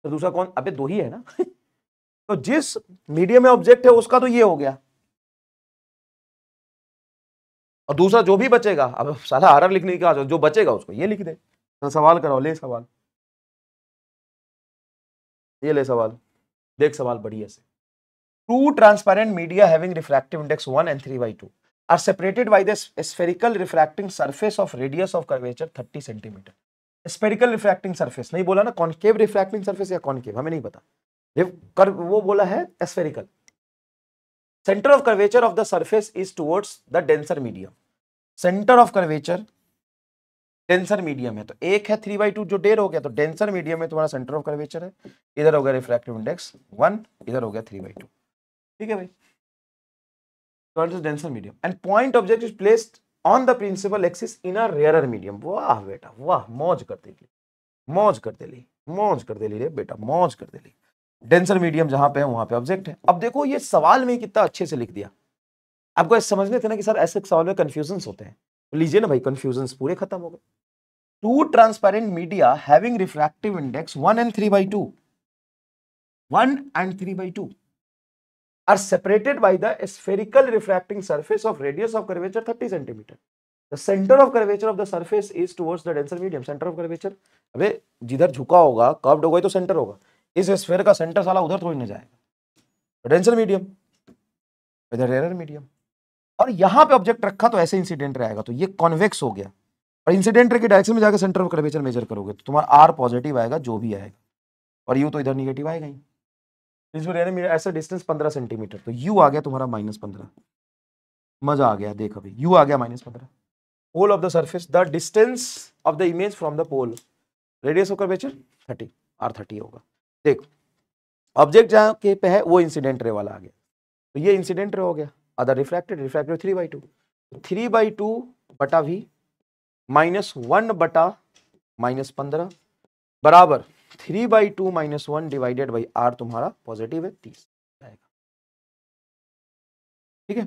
तो दूसरा कौन अबे दो ही है ना तो जिस मीडियम में ऑब्जेक्ट है उसका तो ये हो गया और दूसरा जो भी बचेगा अब साला आर लिखने का जो बचेगा उसको ये लिख दे तो सवाल करो ले सवाल ये ले सवाल देख सवाल बढ़िया से two transparent media having refractive index one and three by two are separated by the spherical refracting surface of radius of curvature thirty centimetre spherical refracting surface नहीं बोला ना कॉन्केव रिफ्रैक्टिंग सर्फेस या कॉन्केव हमें नहीं पता ये वो बोला है spherical centre of curvature of the surface is towards the denser medium centre of curvature denser medium है तो एक है थ्री बाई टू जो डेर हो गया तो डेंसर मीडियम में तुम्हारा सेंटर ऑफ कर्वेचर है इधर हो गया रिफ्रैक्टिव इंडेक्स वन इधर हो गया थ्री बाई टू ठीक है भाई towards तो denser medium and point object is placed on the principal axis in a rarer वाह बेटा वाह मौज कर दे मौज कर दे ली मौज कर दे ली रे बेटा मौज कर दे ली डेंसर मीडियम जहां पे है वहां पे ऑब्जेक्ट है अब देखो ये सवाल में कितना अच्छे से लिख दिया आपको ऐसे समझने थे ना कि सर ऐसे सवाल में कन्फ्यूजन होते हैं तो लीजिए ना भाई कन्फ्यूजन पूरे खत्म हो गए two transparent media having refractive index one and three by two one and three by two are separated by the spherical refracting surface of radius of curvature thirty centimetre The center of curvature of the surface is towards the denser medium. Center of curvature अबे जिधर झुका होगा curved होगा तो centre होगा इस sphere का centre साला उधर थोड़ी ना जाएगा पोटेंशियल मीडियम इधर एरर मीडियम और यहां पे ऑब्जेक्ट रखा तो ऐसे इंसिडेंट रहेगा तो ये कॉन्वेक्स हो गया और इंसिडेंट के डायरेक्शन में जाकर सेंटर ऑफ कर्वेचर मेजर करोगे तो तुम्हारा आर पॉजिटिव आएगा जो भी आएगा और यू तो इधर निगेटिव आएगा ही इसमें ऐसा डिस्टेंस पंद्रह सेंटीमीटर तो यू आ गया तुम्हारा माइनस पंद्रह मजा आ गया देख अभी यू आ गया माइनस पंद्रह pole of the surface the distance of the image from the pole radius of curvature thirty R thirty होगा देखो ऑब्जेक्ट जहाँ के पे है वो इंसिडेंट रे वाला आ गया तो ये इंसिडेंट रे हो गया other refracted refracted three by two three by two बटा वी माइनस वन बटा माइनस पंद्रह बराबर three by two minus one divided by R तुम्हारा पॉजिटिव है तीस जाएगा ठीक है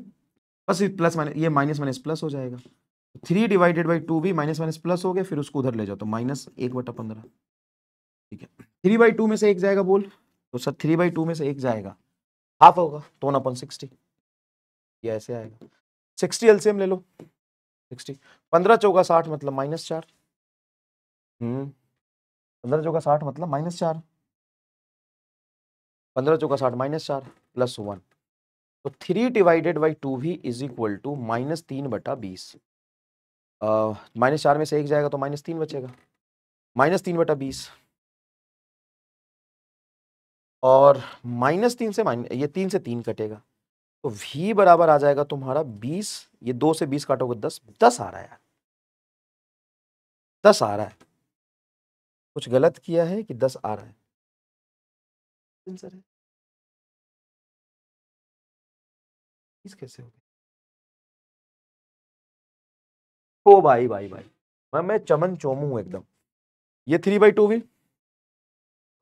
बस प्लस माइनस ये माइनस माइनस प्लस हो जाएगा थ्री डिवाइडेड बाई टू भी माइनस माइनस प्लस हो गया फिर उसको उधर ले जाओ तो माइनस एक बटा पंद्रह ठीक है थ्री बाई टू में से एक जाएगा बोल तो सर थ्री बाई टू में से एक जाएगा हाफ होगा तो वन अपन सिक्सटी ये ऐसे आएगा सिक्सटी एलसीएम ले लो सिक्सटी पंद्रह चौका मतलब हम्म। साठ मतलब माइनस चार पंद्रह चौका साठ मतलब माइनस चार पंद्रह चौका साठ माइनस चार प्लस वन तो थ्री डिवाइडेड बाई टू भी इज इक्वल टू माइनस तीन बटा बीस माइनस चार में से एक जाएगा तो माइनस तीन बचेगा माइनस तीन बटा बीस और माइनस तीन से माइन ये तीन से तीन कटेगा तो वी बराबर आ जाएगा तुम्हारा बीस ये दो से बीस काटोगे दस दस आ रहा है दस आ रहा है कुछ गलत किया है कि दस आ रहा है आंसर है बीस कैसे हो गया ओ भाई भाई भाई मैं मैं चमन चोमू हूँ एकदम ये थ्री बाई टू भी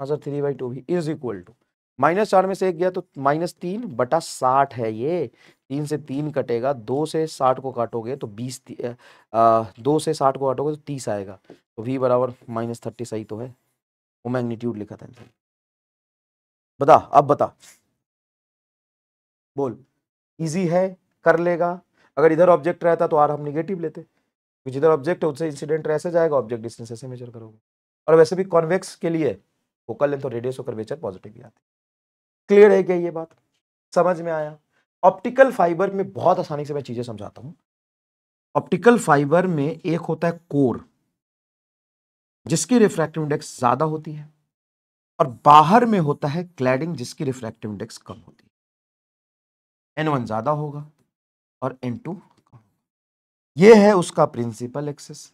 आंसर थ्री बाई टू भी इज इक्वल टू माइनस चार में से एक गया तो माइनस तीन बटा साठ है ये तीन से तीन कटेगा दो से साठ को काटोगे तो बीस दो से साठ को काटोगे तो तीस आएगा तो वी बराबर माइनस थर्टी सही तो है वो मैग्नीट्यूड लिखा था बता अब बता बोल इजी है कर लेगा अगर इधर ऑब्जेक्ट रहता तो आर हम निगेटिव लेते जिधर ऑब्जेक्ट है उससे इंसिडेंट ऐसे जाएगा ऑब्जेक्ट डिस्टेंस ऐसे मेजर करोगे और वैसे भी कॉन्वेक्स के लिए फोकल लेंथ और रेडियस और कर्वेचर पॉजिटिव ही आती क्लियर है क्या ये बात समझ में आया ऑप्टिकल फाइबर में बहुत आसानी से मैं चीजें समझाता हूँ ऑप्टिकल फाइबर में एक होता है कोर जिसकी रिफ्रैक्टिव इंडेक्स ज्यादा होती है और बाहर में होता है क्लैडिंग जिसकी रिफ्रैक्टिव इंडेक्स कम होती है एन वन ज्यादा होगा और एन टू कम ये है उसका प्रिंसिपल एक्सेस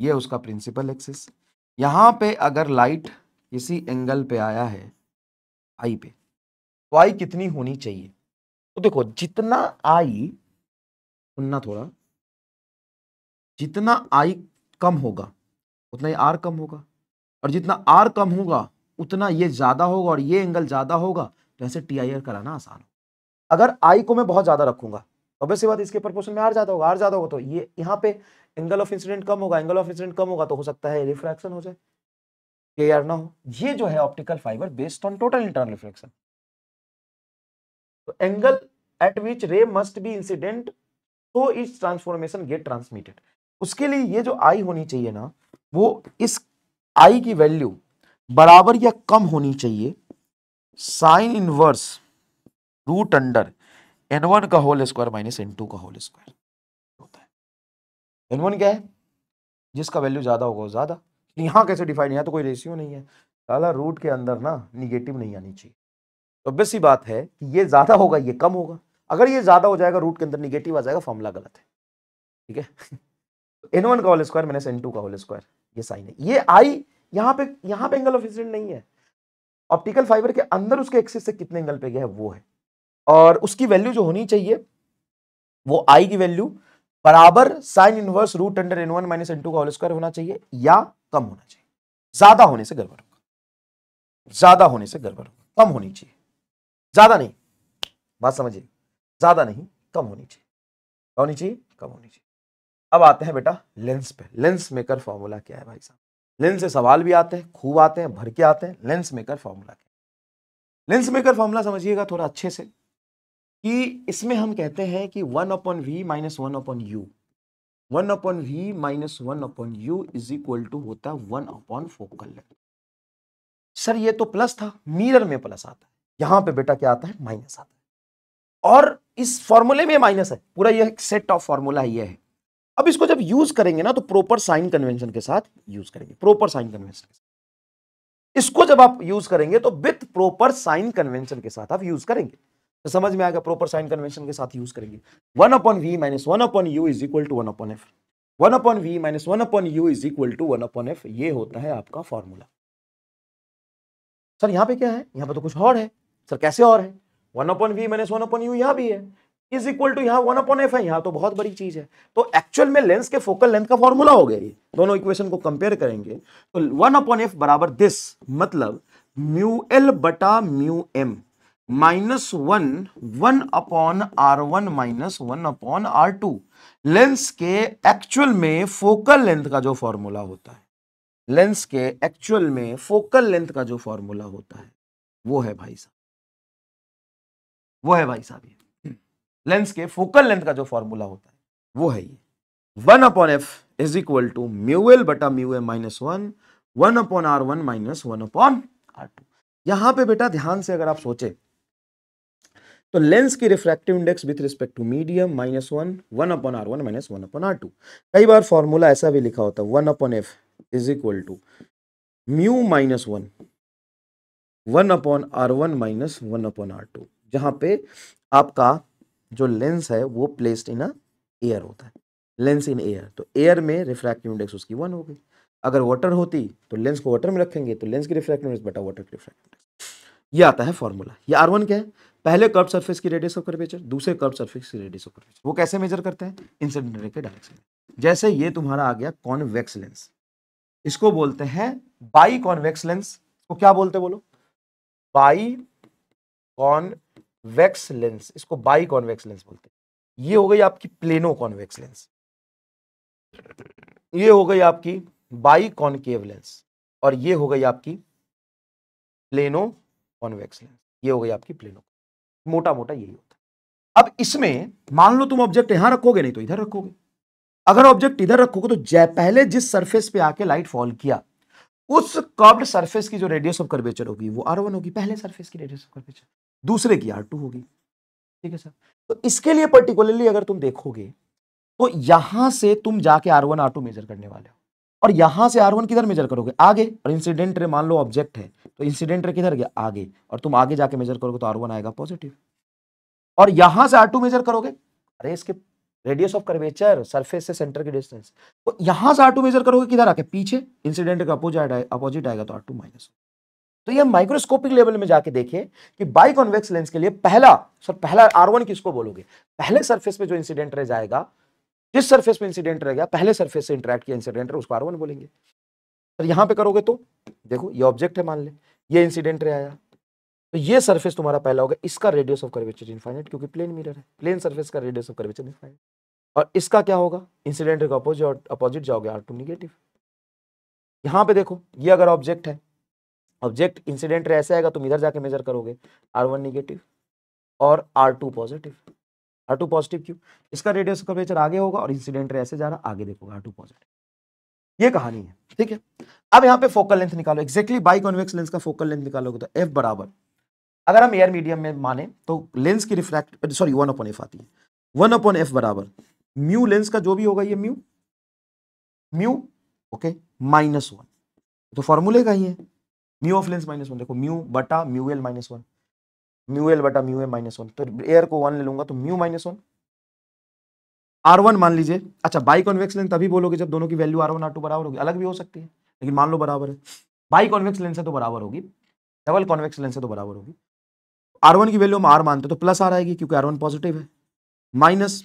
ये उसका प्रिंसिपल एक्सेस यहां पे अगर लाइट इसी एंगल पे आया है आई पे तो आई कितनी होनी चाहिए तो देखो जितना आई सुनना थोड़ा जितना आई कम होगा उतना ही आर कम होगा और जितना आर कम होगा उतना ये ज़्यादा होगा और ये एंगल ज़्यादा होगा तो ऐसे टी आई आर कराना आसान हो अगर आई को मैं बहुत ज़्यादा रखूंगा अब तो ऐसी बात इसके प्रपोर्शन में आर ज़्यादा होगा आर ज़्यादा होगा तो ये यहाँ पे एंगल ऑफ इंसिडेंट कम होगा एंगल ऑफ इंसिडेंट कम होगा तो हो सकता है रिफ्रैक्शन हो जाए क्लियर ना हो ये जो है optical fibre based on total internal reflection तो angle at which ray must be incident तो इट ट्रांसफॉर्मेशन गेट ट्रांसमिटेड उसके लिए ये जो आई होनी चाहिए ना वो इस आई की वैल्यू बराबर या कम होनी चाहिए sine inverse root under N one का whole square minus N two का होल स्क्वायर होता है एन वन क्या है जिसका वैल्यू ज़्यादा होगा ज़्यादा यहाँ कैसे डिफाइन यहाँ तो कोई रेशियो नहीं है साला रूट के अंदर ना निगेटिव नहीं आनी चाहिए तो बेसी बात है कि ये ज़्यादा होगा ये कम होगा अगर ये ज़्यादा हो जाएगा रूट के अंदर निगेटिव आ जाएगा फॉर्मूला गलत है ठीक है एन वन का whole square minus N two का होल स्क्वायर ये साइन है ये आई यहाँ पे यहाँ पे एंगल ऑफ इंसिडेंट नहीं है ऑप्टिकल फाइबर के अंदर उसके एक्सिस से कितने एंगल पे गया है वो है और उसकी वैल्यू जो होनी चाहिए वो आई की वैल्यू बराबर sine inverse root under N one minus N two का होल स्क्वायर होना चाहिए या कम होना चाहिए ज्यादा होने से गड़बड़ होगा ज्यादा होने से गड़बड़ होगा कम होनी चाहिए ज्यादा नहीं बात समझिए ज्यादा नहीं कम होनी चाहिए होनी चाहिए कम होनी चाहिए अब आते हैं बेटा लेंस पे लेंस मेकर फॉर्मूला क्या है भाई साहब लेंस से सवाल भी आते हैं खूब आते हैं भर के आते हैं लेंस मेकर फॉर्मूला क्या लेंस मेकर फॉर्मूला समझिएगा थोड़ा अच्छे से कि इसमें हम कहते हैं कि one upon V minus one upon U one upon V minus one upon U is equal to होता है one upon focal length sir ये तो प्लस था मिरर में प्लस आता है यहां पे बेटा क्या आता है माइनस आता है और इस फॉर्मूले में माइनस है पूरा ये सेट ऑफ फॉर्मूला ये है अब इसको जब यूज करेंगे ना तो प्रॉपर साइन कन्वेंशन के साथ यूज करेंगे प्रॉपर साइन कन्वेंशन के साथ इसको जब आप यूज करेंगे तो विथ प्रॉपर साइन कन्वेंशन के साथ आप यूज करेंगे तो समझ में आएगा प्रॉपर साइन कन्वेंशन के साथ यूज करेंगे one upon V minus one upon U is equal to one upon F one upon V minus one upon U is equal to one upon F ये होता है आपका फॉर्मूला सर यहाँ पे क्या है यहाँ पे तो कुछ और है सर कैसे और है one upon V minus one upon U यहाँ भी है इज इक्वल टू यहाँ वन अपॉन एफ है यहाँ तो बहुत बड़ी चीज है तो एक्चुअल में लेंस के फोकल लेंथ का फॉर्मूला हो गया ये दोनों इक्वेशन को कंपेयर करेंगे तो वन अपॉन एफ बराबर दिस मतलब म्यू एल बटा mu M minus one one upon R one minus one upon R two lens के एक्चुअल में फोकल लेंथ का जो फॉर्मूला होता है लेंस के एक्चुअल में फोकल लेंथ का जो फॉर्मूला होता है वो है भाई साहब वो है भाई साहब ये लेंस के फोकल लेंथ का जो फॉर्मूला होता है वो है ये one upon F is equal to mu L बटा mu M minus one one upon R one minus one upon R two यहां पे बेटा ध्यान से अगर आप सोचे तो लेंस की refractive index with respect to medium minus one one upon R one minus one upon R two कई बार फॉर्मूला ऐसा भी लिखा होता है one upon F is equal to mu minus one one upon R one minus one upon R two जहां पे आपका जो लेंस है वो प्लेस्ड इन एयर होता है लेंस इन एयर तो एयर में रिफ्रैक्टिव इंडेक्स उसकी वन हो गई अगर वाटर होती तो लेंस को वाटर में रखेंगे तो लेंस की रिफ्रैक्टिव इंडेक्स बटा वाटर की रिफ्रैक्टिव इंडेक्स ये आता है फॉर्मूला ये आर वन क्या है पहले कर्व सरफेस की रेडियस ऑफ कर्वेचर दूसरे कर्व सरफेस की रेडियस ऑफ कर्वेचर वो कैसे मेजर करते हैं इंसिडेंट रे के डायरेक्शन जैसे ये तुम्हारा आ गया कॉन्वेक्स लेंस इसको बोलते हैं बाई कॉन्वेक्स लेंस को क्या बोलते बोलो बाई कॉन्वेक्स लेंस इसको बाई कॉन्वेक्स लेंस बोलते हैं ये हो गई आपकी प्लेनो कॉन्वेक्स लेंस ये हो गई आपकी बाई कॉनकेव लेंस और ये हो गई आपकी प्लेनो कॉन्वेक्स लेंस ये हो गई आपकी प्लेनो मोटा मोटा यही होता है अब इसमें मान लो तुम ऑब्जेक्ट यहां रखोगे नहीं तो इधर रखोगे अगर ऑब्जेक्ट इधर रखोगे तो जय पहले जिस सरफेस पे आके लाइट फॉल किया उस कर्ड सरफेस की जो रेडियस ऑफ कर्वेचर होगी वो आर वन होगी पहले सर्फेस की रेडियस ऑफ कर्वेचर दूसरे की आर टू होगी ठीक है सर तो इसके लिए पर्टिकुलरली अगर तुम देखोगे तो यहां से तुम जाके R one R two measure करने वाले हो और यहां से आर वन किधर मेजर करोगे आगे और इंसिडेंट रे मान लो ऑब्जेक्ट है तो इंसिडेंट रे किधर गया आगे और तुम आगे जाके मेजर करोगे तो आर वन आएगा पॉजिटिव और यहां से आर टू मेजर करोगे अरे इसके रेडियस ऑफ कर्वेचर सरफेस से सेंटर की डिस्टेंस तो यहां से आर टू मेजर करोगे किधर आके पीछे इंसिडेंट का अपोजिट अपोजिट आएगा तो आर टू माइनस तो ये माइक्रोस्कोपिक लेवल में जाके देखिए कि बाइक लेंस के लिए पहला सर पहला आर वन किसको बोलोगे पहले सरफेस पे जो इंसिडेंट रे जाएगा जिस सरफेस पे इंसिडेंट रह गया पहले सरफेस से इंटरेक्ट किया इंसिडेंट उसको आर वन बोलेंगे सर तो यहां पे करोगे तो देखो ये ऑब्जेक्ट है मान ले ये इंसिडेंट रे आया तो ये सरफेस तुम्हारा पहला होगा इसका रेडियस ऑफ कर्वेचर इनफाइनाइट क्योंकि प्लेन मिरर है प्लेन सरफेस का रेडियस ऑफ कर्वेचर इनफाइनाइट और इसका क्या होगा इंसिडेंट का अपोजिट अपोजिट जाओगे आर टू निगेटिव यहाँ पे देखो ये अगर ऑब्जेक्ट है ऑब्जेक्ट इंसिडेंट रे ऐसे आएगा तुम इधर जाके मेजर करोगे आर वन निगेटिव और R two positive R two positive क्यू इसका रेडियस कर्वेचर आगे होगा और इंसिडेंट रे ऐसे जा रहा आगे देखोगा आर टू पॉजिटिव ये कहानी है ठीक है अब यहाँ पे फोकल लेंथ निकालो एक्जैक्टली बाई कॉन्वेक्स लेंस का फोकल लेंथ निकालोगे तो एफ बराबर अगर हम एयर मीडियम में माने तो लेंस की refract sorry one upon F आती है वन अपॉन एफ बराबर म्यू लेंस का जो भी होगा ये mu mu okay minus one तो फॉर्मूले का ही है mu of lens minus one देखो म्यू बटा mu L minus one mu L बटा म्यू ए माइनस वन तो एयर को वन ले लूंगा तो mu minus one R one मान लीजिए अच्छा बाई कॉन्वेक्स लेंस तभी बोलोगे जब दोनों की value R one R two बराबर होगी अलग भी हो सकती है लेकिन मान लो बराबर है बाई कॉन्वेक्स लेंस है तो बराबर होगी डबल कॉन्वेक्स लेंस है तो बराबर होगी आर वन की वैल्यू हम आर मानते तो प्लस आर आएगी क्योंकि आर वन पॉजिटिव है minus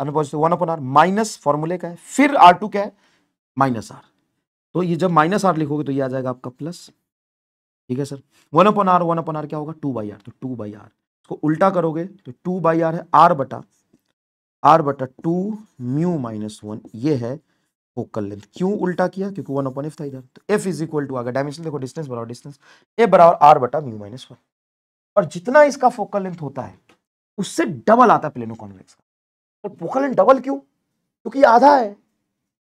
R one positive one upon R minus फॉर्मूले का है फिर आर टू क्या है माइनस आर तो ये जब माइनस आर लिखोगे तो ये आ जाएगा आपका प्लस ठीक है sir one upon R one upon R क्या होगा टू बाई आर तो टू बाई आर इसको उल्टा करोगे तो टू बाई आर है आर बटा आर बटा टू म्यू माइनस वन ये है फोकल लेंथ क्यों उल्टा किया क्योंकि वन अपन एफ था इधर तो एफ इज इक्वल टू आ गया डायमेंशन देखो डिस्टेंस बराबर डिस्टेंस ए बराबर आर बटा म्यू माइनस वन और जितना इसका फोकल लेंथ होता है उससे डबल आता है प्लेनो कॉन्वेक्स का और फोकल लेंथ डबल क्यों क्योंकि आधा है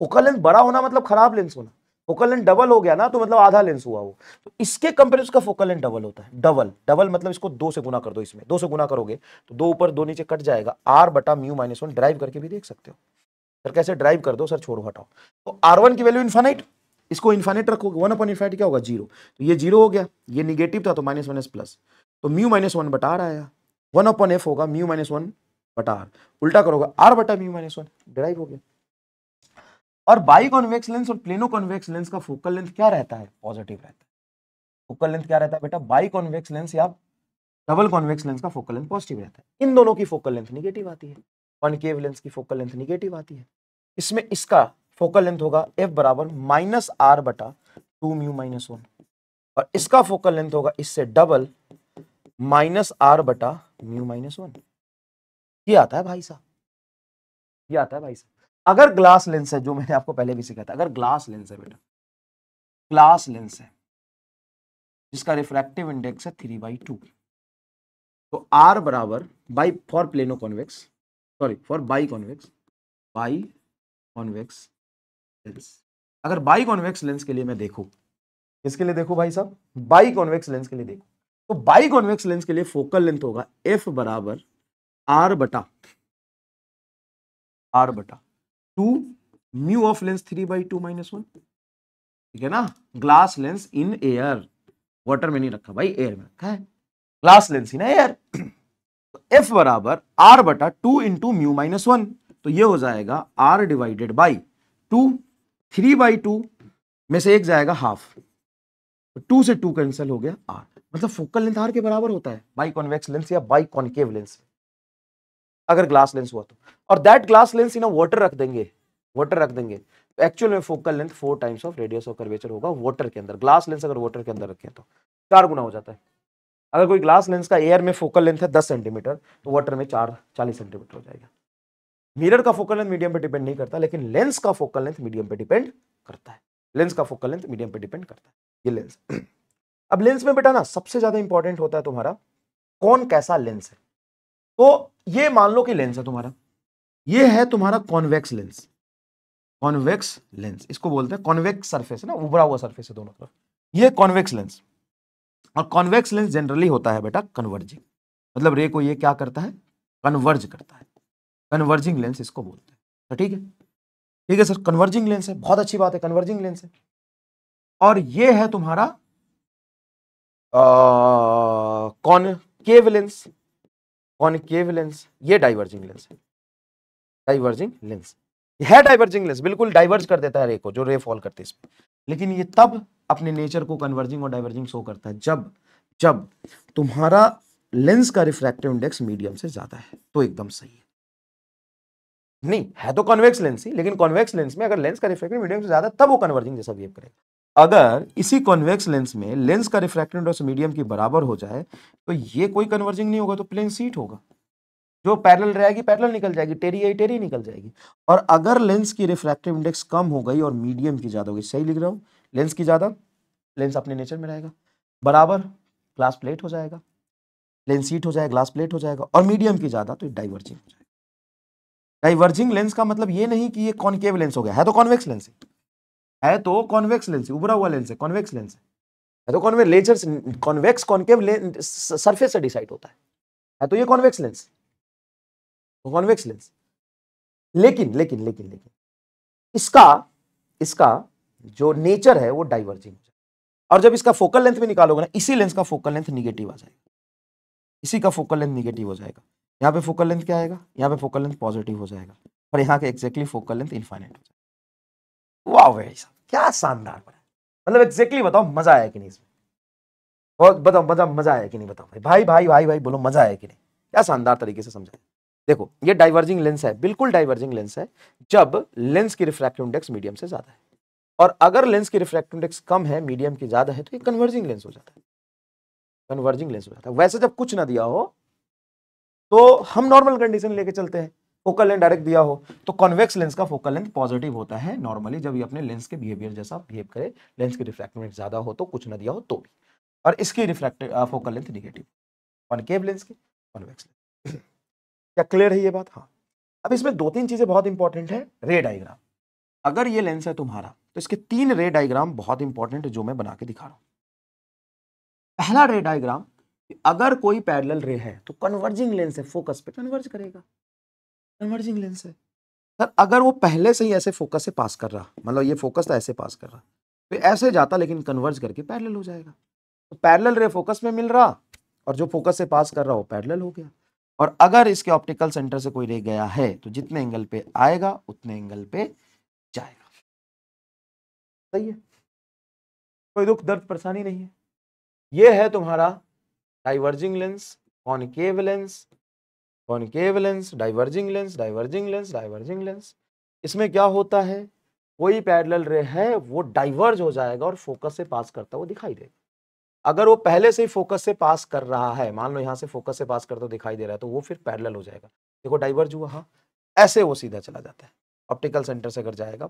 फोकल लेंथ बड़ा होना मतलब खराब लेंस होना फोकल लेंथ डबल हो गया ना तो मतलब आधा लेंस हुआ वो तो इसके कंपेरिजन का फोकल लेंथ डबल होता है डबल डबल मतलब इसको दो से गुना कर दो इसमें दो से गुना करोगे तो दो ऊपर दो नीचे कट जाएगा आर बटा म्यू माइनस वन ड्राइव करके भी देख सकते हो सर कैसे ड्राइव कर दो सर छोड़ो हटाओ तो आर वन की वैल्यू इन्फानाइट इसको इन्फाइनेट रखोगे वन अपन इन्फाइनेट क्या होगा जीरो तो ये जीरो हो गया ये निगेटिव था तो माइनस माइनस प्लस तो म्यू माइनस वन बटा आर आया वन अपन एफ होगा म्यू माइनस वन बटा आर उल्टा करोगे आर बटा म्यू माइनस वन ड्राइव हो गया और बाई कॉन्वेक्स लेंस और प्लेनो कॉन्वेक्स लेंस का फोकल लेंथ क्या रहता है पॉजिटिव रहता है फोकल लेंथ क्या रहता है बेटा बाई कॉन्वेक्स लेंस या डबल कॉन्वेक्स लेंस का फोकल लेंथ पॉजिटिव रहता है इन दोनों की फोकल लेंथ निगेटिव आती है कॉनकेव लेंस की फोकल लेंथ निगेटिव आती है इसमें इसका फोकल लेंथ होगा एफ बराबर माइनस आर बटा टू म्यू माइनस वन और इसका फोकल लेंथ होगा इससे डबल माइनस आर बटा म्यू माइनस वन ये आता है भाई साहब ये आता है भाई साहब अगर ग्लास लेंस है जो मैंने आपको पहले भी सिखाया था अगर ग्लास लेंस है बेटा ग्लास लेंस है जिसका रिफ्रैक्टिव इंडेक्स है थ्री बाई टू तो आर बराबर by for planoconvex sorry for biconvex biconvex lens अगर बाई कॉन्वेक्स लेंस के लिए मैं देखू इसके लिए देखो भाई साहब बाई कॉन्वेक्स लेंस के लिए देखो तो बाई कॉन्वेक्स लेंस के लिए फोकल लेंथ होगा एफ बराबर आर बटा आर बटा two mu of lens three by two minus one ठीक है ना glass lens in air water में नहीं रखा भाई एयर में रखा है glass lens in air F बराबर आर बटा two into mu minus one तो ये हो जाएगा R divided by two three by two में से एक जाएगा हाफ टू तो से टू कैंसिल हो गया आर मतलब फोकल लेंथ आर के बराबर होता है बाई कॉन्वेक्स लेंस या बाई कॉन्केव लेंस अगर ग्लास लेंस हुआ तो और that glass lens in water रख देंगे वाटर रख देंगे तो एक्चुअल में focal length four times of radius of curvature होगा वाटर के अंदर ग्लास लेंस अगर वाटर के अंदर रखें तो चार गुना हो जाता है अगर कोई ग्लास लेंस का एयर में फोकल लेंथ है दस सेंटीमीटर तो वाटर में चार चालीस सेंटीमीटर हो जाएगा मिरर का फोकल लेंथ मीडियम पे डिपेंड नहीं करता लेकिन लेंस का फोकल लेंथ मीडियम पे डिपेंड करता है लेंस का फोकल लेंथ मीडियम पे डिपेंड करता है ये लेंस अब लेंस में बेटा ना सबसे ज्यादा इंपॉर्टेंट होता है तुम्हारा कौन कैसा लेंस है तो ये मान लो कि लेंस है तुम्हारा ये है तुम्हारा कॉन्वेक्स लेंस कॉन्वेक्स लेंस इसको बोलते हैं कॉन्वेक्स सरफेस है ना उभरा हुआ सरफेस है दोनों तरफ ये कॉन्वेक्स लेंस और कॉन्वेक्स लेंस जनरली होता है बेटा कन्वर्जिंग मतलब रे को ये क्या करता है कन्वर्ज करता है कन्वर्जिंग लेंस इसको बोलते हैं तो ठीक है ठीक है सर कन्वर्जिंग लेंस है बहुत अच्छी बात है कन्वर्जिंग लेंस है और ये है तुम्हारा concave lens concave lens ये डाइवर्जिंग लेंस है डाइवर्जिंग लेंस है डाइवर्जिंग लेंस बिल्कुल डाइवर्ज कर देता है रे को जो रे फॉल करते इसमें लेकिन ये तब अपने नेचर को कन्वर्जिंग और डाइवर्जिंग शो करता है जब जब तुम्हारा लेंस का रिफ्रैक्टिव इंडेक्स मीडियम से ज्यादा है तो एकदम सही है नहीं है तो कॉन्वेक्स लेंस ही लेकिन कॉन्वेक्स लेंस में अगर लेंस का रिफ्रैक्टिव मीडियम से ज्यादा तब वो कन्वर्जिंग जैसा बिहेव करेगा अगर इसी कॉन्वेक्स लेंस में लेंस का रिफ्रैक्टिव इंडेक्स मीडियम की बराबर हो जाए तो ये कोई कन्वर्जिंग नहीं होगा तो प्लेन सीट होगा जो पैरेलल रहेगी पैरेलल निकल जाएगी टेरी आई टेरी निकल जाएगी और अगर लेंस की रिफ्रैक्टिव इंडेक्स कम हो गई और मीडियम की ज़्यादा हो गई सही लिख रहा हूँ लेंस की ज़्यादा लेंस अपने नेचर में रहेगा बराबर ग्लास प्लेट हो जाएगा लेंस सीट हो जाएगा ग्लास प्लेट हो जाएगा और मीडियम की ज़्यादा तो डाइवर्जिंग हो जाएगा डाइवर्जिंग लेंस का मतलब ये नहीं कि ये कॉन्केव लेंस हो गया है तो कॉन्वेक्स लेंस है है तो कॉन्वेक्स लेंस है उभरा हुआ लेंस है कॉन्वेक्स लेंस है है तो कॉन्वे लेजर कॉन्वेक्स कॉन्केव सरफेस से डिसाइड होता है है तो ये कॉन्वेक्स लेंस कॉन्वेक्स लेंस लेकिन लेकिन लेकिन लेकिन इसका इसका जो नेचर है वो डाइवर्जिंग और जब इसका फोकल लेंथ भी निकालोगे ना इसी लेंस का फोकल लेंथ निगेटिव आ जाएगा इसी का फोकल लेंथ निगेटिव हो जाएगा यहाँ पे फोकल लेंथ क्या आएगा यहाँ पे फोकल लेंथ पॉजिटिव हो जाएगा और यहाँ का एक्जैक्टली फोकल लेंथ इन्फाइनाइट हो जाएगा वाह भाई साहब क्या शानदार बना मतलब एग्जैक्टली बताओ मजा आया कि नहीं इसमें बहुत बताओ बताओ मतलब मजा आया कि नहीं बताओ भाई भाई भाई भाई भाई बोलो मजा आया कि नहीं क्या शानदार तरीके से समझाया देखो ये डाइवर्जिंग लेंस है बिल्कुल डाइवर्जिंग लेंस है जब लेंस की रिफ्रैक्टिव इंडेक्स मीडियम से ज्यादा है और अगर लेंस की रिफ्रैक्टिव इंडेक्स कम है मीडियम की ज्यादा है तो ये कन्वर्जिंग लेंस हो जाता है कन्वर्जिंग लेंस हो जाता है वैसे जब कुछ ना दिया हो तो हम नॉर्मल कंडीशन लेके चलते हैं फोकल लेंथ डायरेक्ट दिया हो तो कॉन्वेक्स लेंस का फोकल लेंथ पॉजिटिव होता है नॉर्मली जब ये अपने लेंस के बिहेवियर जैसा बिहेव करे लेंस की रिफ्रैक्टिव ज़्यादा हो तो कुछ ना दिया हो तो भी और इसकी refractive focal length negative concave lens की कॉन्वेक्स लेंस क्या क्लियर है ये बात हाँ अब इसमें दो तीन चीज़ें बहुत इंपॉर्टेंट है रे डाइग्राम अगर ये लेंस है तुम्हारा तो इसके तीन रे डाइग्राम बहुत इंपॉर्टेंट जो मैं बना के दिखा रहा हूँ पहला रे डाइग्राम अगर कोई पैरेलल रे है तो कन्वर्जिंग लेंस है फोकस पे कन्वर्ज करेगा कन्वर्जिंग लेंस है सर अगर वो पहले से ही ऐसे फोकस से पास कर रहा मतलब ये फोकस था ऐसे पास कर रहा फिर तो ऐसे जाता लेकिन कन्वर्ज करके पैरेलल हो जाएगा तो पैरेलल रे फोकस में मिल रहा और जो फोकस से पास कर रहा वो पैरेलल हो गया और अगर इसके ऑप्टिकल सेंटर से कोई रे गया है तो जितने एंगल पे आएगा उतने एंगल पे जाएगा सही है कोई दुख दर्द परेशानी नहीं है ये है तुम्हारा diverging lens concave lens concave lens diverging lens diverging lens diverging lens इसमें क्या होता है कोई पैरेलल रे है वो डाइवर्ज हो जाएगा और फोकस से पास करता हुआ दिखाई देगा अगर वो पहले से ही फोकस से पास कर रहा है मान लो यहाँ से फोकस से पास करता दिखाई दे रहा है तो वो फिर पैरेलल हो जाएगा देखो डाइवर्ज हुआ हाँ ऐसे वो सीधा चला जाता है ऑप्टिकल सेंटर से अगर जाएगा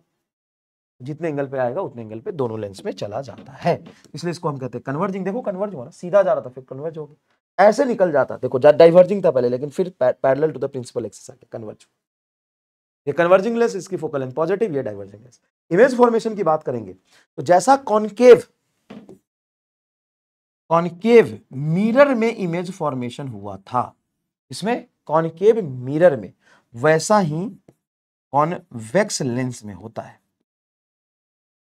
जितने एंगल पे आएगा उतने एंगल पे दोनों लेंस में चला जाता है इसलिए इसको हम कहते हैं कन्वर्जिंग देखो कन्वर्ज हुआ ना सीधा जा रहा था फिर कन्वर्ज हो गया ऐसे निकल जाता देखो डाइवर्जिंग था पहले लेकिन फिर parallel to the principal axis आ गया कन्वर्ज ये कन्वर्जिंग लेस इसकी फोकल एंड पॉजिटिव ये डाइवर्जिंग लेस इमेज फॉर्मेशन की बात करेंगे तो जैसा कॉनकेव कॉनकेव मिरर में इमेज फॉर्मेशन हुआ था इसमें कॉनकेव मिरर में वैसा ही कॉनवेक्स लेंस में होता है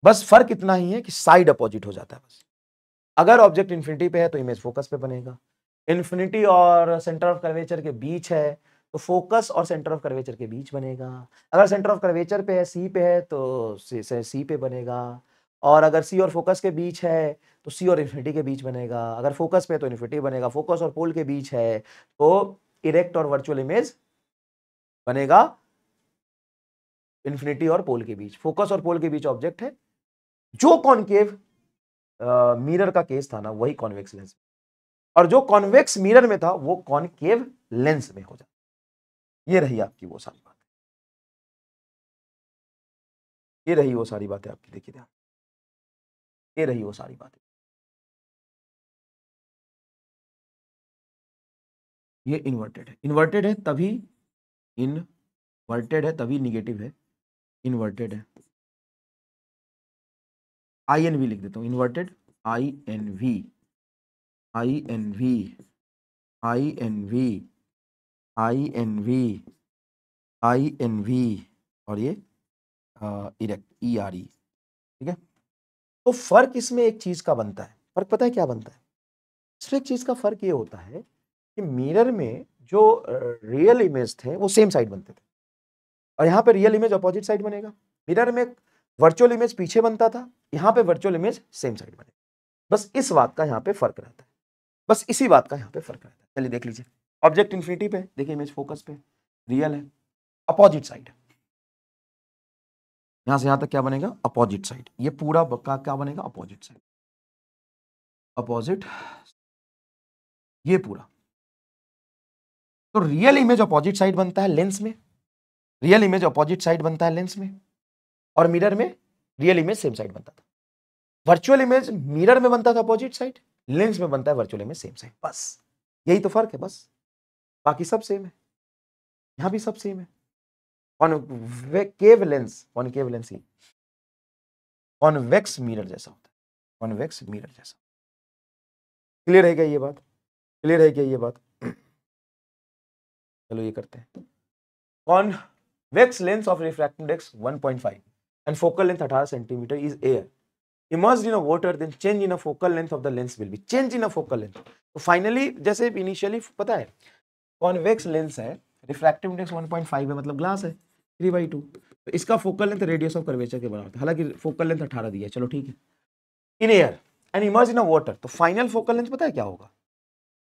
बस फर्क इतना ही है कि साइड अपोजिट हो जाता है बस अगर ऑब्जेक्ट इन्फिनिटी पे है तो इमेज फोकस पे बनेगा इन्फिनिटी और सेंटर ऑफ कर्वेचर के बीच है तो फोकस और सेंटर ऑफ कर्वेचर के बीच बनेगा अगर सेंटर ऑफ कर्वेचर पे है सी पे है तो सी पे बनेगा और अगर सी और फोकस के बीच है तो सी और इन्फिनिटी के बीच बनेगा अगर फोकस पे तो इन्फिनिटी बनेगा फोकस और पोल के बीच है तो इरेक्ट और वर्चुअल इमेज बनेगा इन्फिनिटी और पोल के बीच फोकस और पोल के बीच ऑब्जेक्ट है जो कॉन्केव मिरर का केस था ना वही कॉन्वेक्स लेंस और जो कॉन्वेक्स मिरर में था वो कॉनकेव लेंस में हो जाता ये रही आपकी वो सारी बात ये रही वो सारी बातें आपकी देखिए ध्यान ये रही वो सारी बातें ये इन्वर्टेड है इन्वर्टेड है तभी इनवर्टेड है तभी निगेटिव है इन्वर्टेड है आई एन वी लिख देता हूं inverted I N V I N V I N V I N V I N V और ये इरेक्ट ई आर ई ठीक है तो फर्क इसमें एक चीज का बनता है फर्क पता है क्या बनता है इसमें एक चीज का फर्क ये होता है कि मिरर में जो रियल इमेज थे वो सेम साइड बनते थे और यहाँ पे रियल इमेज अपोजिट साइड बनेगा मिरर में वर्चुअल इमेज पीछे बनता था यहाँ पे वर्चुअल इमेज सेम साइड बनेगा बस इस बात का यहाँ पे फर्क रहता है बस इसी बात का यहाँ पे फर्क रहता है चलिए देख लीजिए ऑब्जेक्ट इन्फिनिटी पे देखिए इमेज फोकस पे रियल है अपोजिट साइड यहां से यहां तक क्या बनेगा अपोजिट साइड ये पूरा बक्का क्या बनेगा अपोजिट साइड अपोजिट ये पूरा तो रियल इमेज अपोजिट साइड बनता है लेंस में रियल इमेज अपोजिट साइड बनता है लेंस में और मिरर में रियल इमेज सेम साइड बनता था वर्चुअल इमेज मिरर में बनता था अपोजिट साइड लेंस में बनता है वर्चुअल इमेज सेम सेम बस यही तो फर्क है बस बाकी सब सेम है यहाँ भी सब सेम है कॉनकेव लेंस कॉनकेव लेंस ही कॉनवेक्स मिरर जैसा होता है कॉनवेक्स मिरर जैसा क्लियर है क्या ये बात क्लियर है क्या ये बात चलो ये करते हैं convex lens of refractive index 1.5 and focal length 18 centimetre is air immerse in a water then change in a focal length of the lens will be change in a focal length तो finally जैसे initially पता है convex lens है refractive index 1.5 है मतलब glass है three by two तो इसका focal length radius of curvature के बराबर होता है हालांकि फोकल लेंथ अठारह दिया है चलो ठीक है in air and immerse in a water तो फाइनल फोकल लेंथ पता है क्या होगा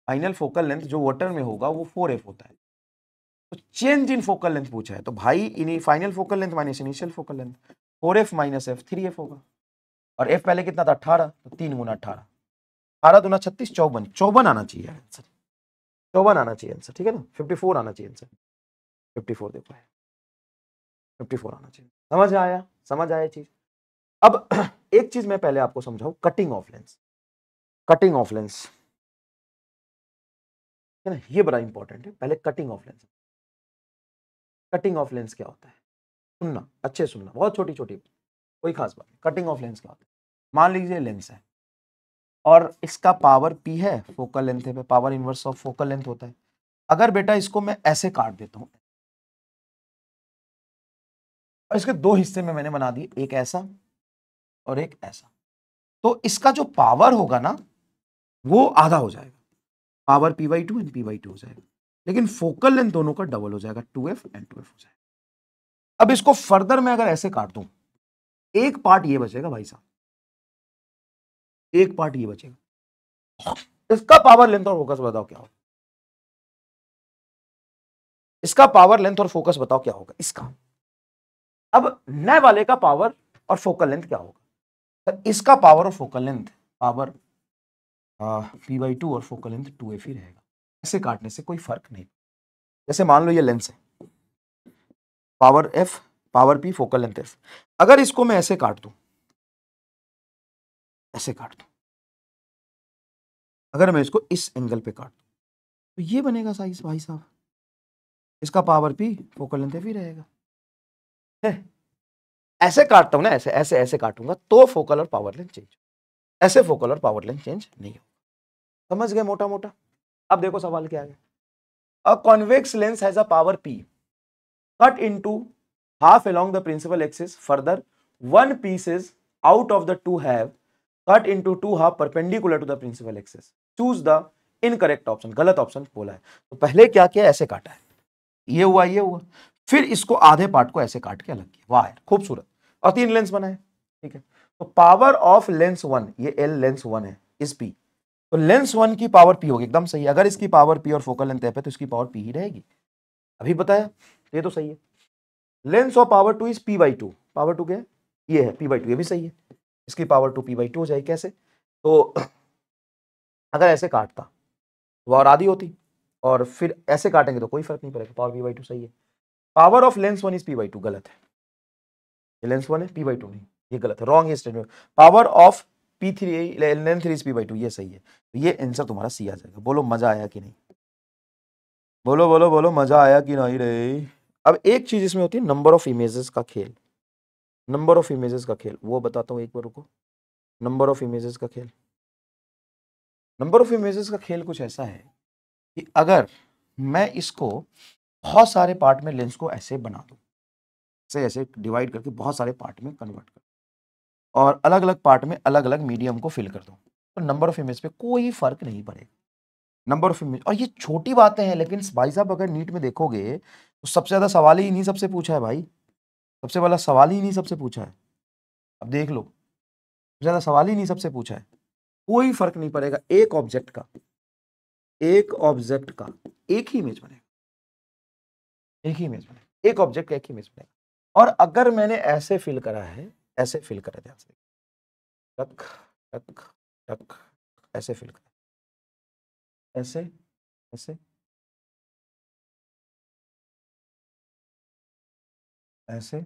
फाइनल फोकल लेंथ जो वॉटर में होगा वो फोर एफ होता है तो चेंज इन फोकल लेंथ पूछा है तो भाई इन final focal length minus initial focal length four F minus F three F होगा और एफ पहले कितना था अठारह तो तीन गुना अट्ठारह अठारह दुना छत्तीस चौवन चौवन आना चाहिए आंसर चौवन आना चाहिए आंसर ठीक है ना फिफ्टी फोर आना चाहिए आंसर फिफ्टी फोर देखो फिफ्टी फोर आना चाहिए समझ आया समझ आया चीज अब एक चीज मैं पहले आपको समझाऊ cutting of lens cutting of lens है ना ये बड़ा इंपॉर्टेंट है पहले cutting of lens cutting of lens क्या होता है सुनना अच्छे सुनना बहुत छोटी छोटी कोई खास बात नहीं कटिंग ऑफ लेंस क्या होता है मान लीजिए लेंस है और इसका पावर पी है फोकल लेंथ है power inverse of focal length होता है अगर बेटा इसको मैं ऐसे काट देता हूँ और इसके दो हिस्से में मैंने बना दिए एक ऐसा और एक ऐसा तो इसका जो पावर होगा ना वो आधा हो जाएगा power P by two and P by two हो जाएगा लेकिन फोकल लेंथ दोनों का डबल हो जाएगा two F and two F हो जाएगा अब इसको फर्दर मैं अगर ऐसे काट दूं एक पार्ट ये बचेगा भाई साहब एक पार्ट ये बचेगा इसका पावर लेंथ और फोकस बताओ क्या होगा इसका पावर लेंथ और फोकस बताओ क्या होगा इसका अब नए वाले का पावर और फोकल लेंथ क्या होगा सर तो इसका पावर और focal length power P by two और फोकल लेंथ टू एफ ही रहेगा ऐसे काटने से कोई फर्क नहीं जैसे मान लो ये लेंस है power F power P focal length F अगर इसको मैं ऐसे काट दू ऐसे काट दू अगर मैं इसको इस एंगल पे काट दू तो ये बनेगा साइज भाई साहब इसका power P focal length F ही रहेगा है ऐसे काटता हूं ना ऐसे ऐसे ऐसे काटूंगा तो फोकल और पावर लेंथ चेंज ऐसे फोकल और पावर लेंथ चेंज नहीं होगा समझ गए मोटा मोटा अब देखो सवाल क्या है a convex lens has a power P cut into half along the principal axis. Further, one piece is out of the two have cut into two half perpendicular to the principal axis. Choose the incorrect option गलत option बोला है तो पहले क्या किया ऐसे काटा है ये हुआ ये हुआ फिर इसको आधे पार्ट को ऐसे काट के अलग किया वाह खूबसूरत और तीन लेंस बनाए ठीक है तो पावर ऑफ लेंस 1 ये l लेंस 1 है इस p तो लेंस वन की पावर पी होगी एकदम सही अगर इसकी पावर पी और फोकल लेंथ एफ है तो इसकी पावर पी ही रहेगी अभी बताया ये तो सही है lens of power two is P by two power two क्या है ये है पी बाई टू ये भी सही है इसकी power two P by two हो जाएगी कैसे तो अगर ऐसे काटता तो और आधी होती और फिर ऐसे काटेंगे तो कोई फर्क नहीं पड़ेगा पावर पी बाई टू सही है power of lens one is P by two गलत है ये लेंस वन है पी बाई टू नहीं ये गलत है रॉन्ग है statement power of P three length three is P by two ये सही है तो ये आंसर तुम्हारा सी आ जाएगा बोलो मजा आया कि नहीं बोलो बोलो बोलो मजा आया कि नहीं रे अब एक चीज़ इसमें होती है नंबर ऑफ इमेजेस का खेल नंबर ऑफ इमेजेस का खेल वो बताता हूँ एक बार रुको नंबर ऑफ इमेजेस का खेल नंबर ऑफ इमेजेस का खेल कुछ ऐसा है कि अगर मैं इसको बहुत सारे पार्ट में लेंस को ऐसे बना दूँ ऐसे ऐसे डिवाइड करके बहुत सारे पार्ट में कन्वर्ट कर और अलग अलग पार्ट में अलग अलग मीडियम को फिल कर दूँ तो नंबर ऑफ इमेज पे कोई फर्क नहीं पड़ेगा नंबर ऑफ इमेज और ये छोटी बातें हैं लेकिन भाई साहब अगर नीट में देखोगे तो सबसे ज़्यादा सवाल ही इन्हीं सबसे पूछा है भाई सबसे पहला सवाल ही नहीं सबसे पूछा है अब देख लो ज़्यादा सवाल ही नहीं सबसे पूछा है कोई फर्क नहीं पड़ेगा एक ऑब्जेक्ट का एक ऑब्जेक्ट का एक ही इमेज बनेगा एक ही इमेज बनेगा एक ऑब्जेक्ट का एक ही इमेज बनेगा और अगर मैंने ऐसे फिल करा है ऐसे फिल करा ध्यान से टक टक टक ऐसे फिल करा ऐसे ऐसे ऐसे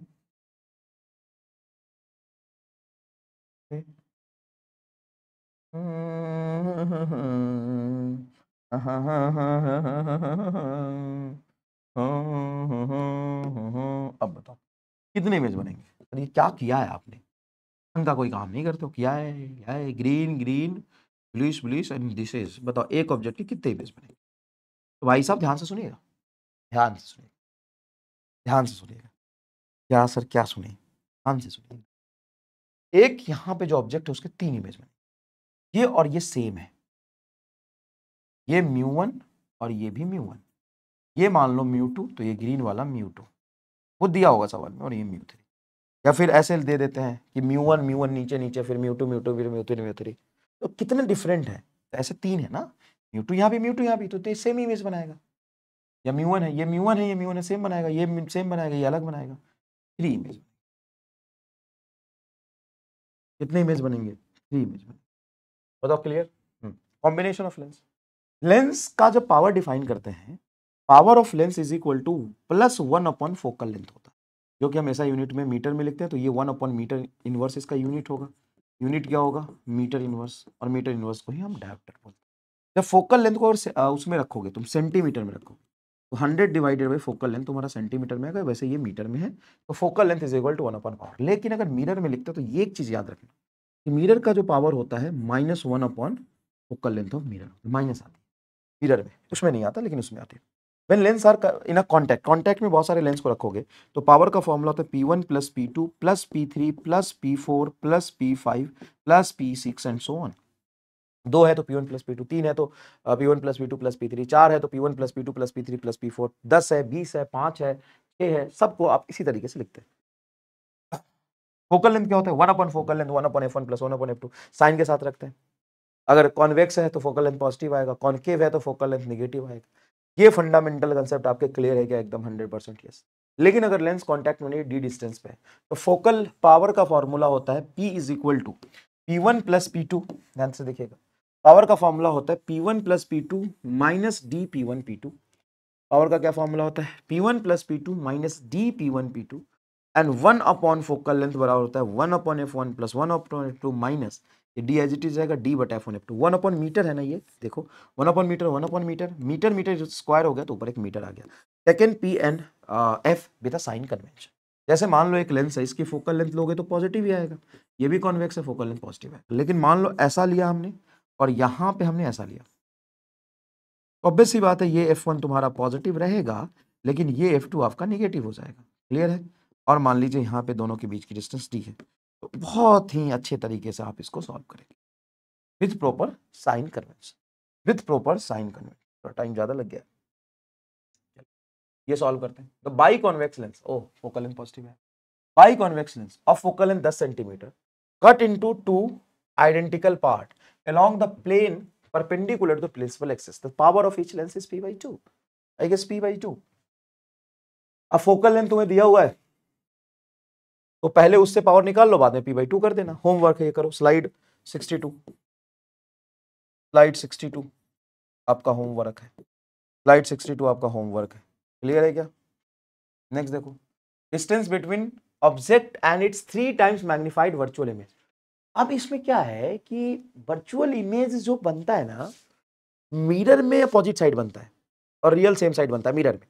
अब बताओ कितने इमेज बनेंगे अरे क्या किया है आपने रंग का कोई काम नहीं करते हो किया है क्या है green green bluish bluish and is बताओ एक ऑब्जेक्ट के कितने इमेज बनेंगे तो भाई साहब ध्यान से सुनिएगा ध्यान से सुनिएगा ध्यान से सुनिएगा क्या सर क्या सुने ध्यान से सुनिए एक यहाँ पे जो ऑब्जेक्ट है उसके तीन इमेज बने ये और ये सेम है ये म्यू वन और ये भी म्यू वन ये मान लो म्यू टू तो ये ग्रीन वाला म्यू टू वो दिया होगा सवाल में और ये म्यू थ्री या फिर ऐसे दे देते हैं कि म्यू वन म्यू वन नीचे नीचे फिर म्यू टू म्यू टू फिर म्यू थ्री म्यू थ्री तो कितने डिफरेंट है तो ऐसे तीन है ना म्यू टू यहाँ भी म्यू टू यहाँ भी तो सेम इमेज बनाएगा या म्यू वन है ये म्यू वन है ये म्यू वन है सेम बनाएगा ये सेम बनाएगा ये अलग बनाएगा थ्री इमेज कितने इमेज बनेंगे थ्री इमेज बनेंगे बताओ clear combination of lens lens का जब पावर डिफाइन करते हैं power of lens is equal to plus one upon focal length होता है जो कि हम ऐसा यूनिट में मीटर में लिखते हैं तो ये वन अपॉन मीटर इनवर्स इसका यूनिट होगा यूनिट क्या होगा मीटर इनवर्स और मीटर इनवर्स को ही हम डायरेक्टर बोलते हैं जब फोकल लेंथ को और उसमें रखोगे तुम सेंटीमीटर में रखोगे तो hundred divided by focal length तुम्हारा सेंटीमीटर में है वैसे ये मीटर में है तो focal length is equal to one upon power लेकिन अगर मिरर में लिखते तो ये एक चीज़ याद रखना कि मिरर का जो पावर होता है minus one upon focal length of mirror minus आती है मिरर में उसमें नहीं आता लेकिन उसमें आती है when lens are in a contact contact में बहुत सारे लेंस को रखोगे तो पावर का फॉर्मूला होता है P one plus P two plus P three plus P four plus P five plus P six and so on दो है तो पी वन प्लस पी तीन है तो one plus P two plus P चार है तो one plus P two plus P plus P four दस है बीस है पांच है छह है सबको आप इसी तरीके से लिखते हैं फोकल लेंथ क्या होता है one upon focal length one upon F one plus one upon F two sign के साथ रखते हैं अगर कॉन्वेक्स है तो फोकल लेंथ पॉजिटिव आएगा कॉन्केव है तो फोकल लेंथ निगेटिव आएगा ये फंडामेंटल कंसेप्ट आपके क्लियर है क्या एकदम हंड्रेड परसेंट यस लेकिन अगर लेंस कॉन्टैक्ट में डी डिस्टेंस पे तो फोकल पावर का फॉर्मूला होता है P is equal to P one plus P two ध्यान से देखिएगा पावर का फॉर्मूला होता है P one plus P two minus D P one P two power का क्या फॉर्मूला होता है P one plus P two minus D P one P two and one upon focal length बराबर होता है one upon F one plus one upon F two minus ये D as it is रहेगा D but F one F two one upon metre है ना ये देखो one upon metre one upon metre metre metre square हो गया तो ऊपर एक मीटर आ गया second P N F with sign convention जैसे मान लो एक लेंस है इसकी फोकल लेंथ लोगे तो पॉजिटिव ही आएगा ये भी कॉन्वेक्स है फोकल लेंथ पॉजिटिव है लेकिन मान लो ऐसा लिया हमने और यहां पे हमने ऐसा लिया ऑब्वियस तो सी बात है ये एफ वन तुम्हारा पॉजिटिव रहेगा लेकिन ये एफ टू आपका निगेटिव हो जाएगा क्लियर है और मान लीजिए यहाँ पे दोनों के बीच की डिस्टेंस डी है तो बहुत ही अच्छे तरीके से आप इसको सॉल्व करेंगे with proper sign convention with proper sign convention थोड़ा टाइम ज़्यादा लग गया ये सॉल्व करते हैं तो biconvex lens of focal length positive है biconvex lens of focal length दस centimetre cut into two identical part along the plane perpendicular to the placeable axis. The power of each lens is p by 2. I guess p by 2. अब focal length तुम्हें दिया हुआ है तो पहले उससे power निकाल लो बाद में पी बाई टू कर देना होमवर्क है ये करो slide sixty two slide sixty two आपका होमवर्क है स्लाइड सिक्सटी टू आपका होमवर्क है क्लियर है क्या नेक्स्ट देखो distance between object and its three times magnified virtual image अब इसमें क्या है कि वर्चुअल इमेज जो बनता है ना मिरर में अपोजिट साइड बनता है और रियल सेम साइड बनता है मिरर में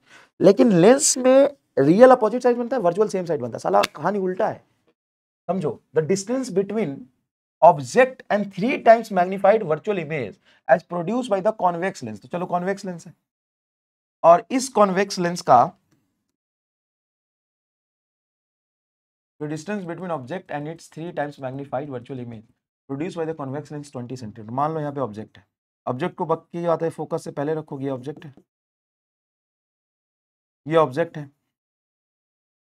लेकिन लेंस में रियल अपोजिट साइड बनता है वर्चुअल सेम साइड बनता है साला कहानी उल्टा है समझो the distance between object and three times magnified virtual image as produced by the convex lens तो चलो कॉन्वेक्स लेंस है और इस कॉन्वेक्स लेंस का The distance between object and its three times magnified virtual image produced by the convex lens 20 centimetre मान लो यहाँ पे ऑब्जेक्ट है ऑब्जेक्ट को बक की आता है फोकस से पहले रखोगे ऑब्जेक्ट है ये ऑब्जेक्ट है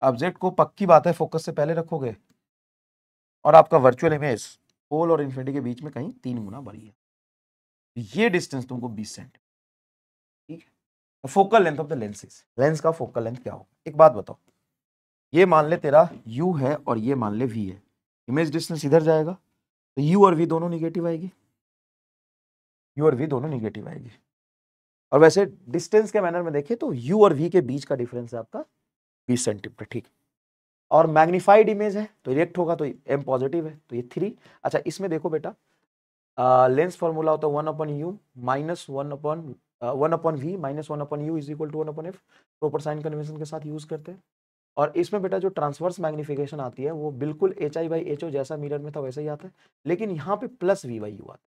ऑब्जेक्ट को पक्की बात है फोकस से पहले रखोगे और आपका वर्चुअल इमेज पोल और इन्फिनिटी के बीच में कहीं तीन गुना बढ़ी है ये डिस्टेंस तुमको बीस सेंटीमीटर ठीक है focal length of the lenses lens का फोकल लेंथ क्या होगा एक बात बताओ ये मान ले तेरा यू है और ये मान ले वी है इमेज डिस्टेंस इधर जाएगा तो यू और वी दोनों निगेटिव आएगी यू और वी दोनों निगेटिव आएगी और वैसे डिस्टेंस के मैनर में देखिए तो यू और वी के बीच का डिफरेंस है आपका बीस सेंटीमीटर ठीक और मैग्नीफाइड इमेज है तो रिएक्ट होगा तो एम पॉजिटिव है तो ये थ्री अच्छा इसमें देखो बेटा लेंस फॉर्मूला होता है one upon U minus one upon one upon V minus one upon U is equal to one upon F proper sign convention के साथ यूज करते हैं और इसमें बेटा जो ट्रांसवर्स मैग्निफिकेशन आती है वो बिल्कुल H I by H O जैसा मिरर में था वैसा ही आता है लेकिन यहाँ पे प्लस वी वाई यू आता है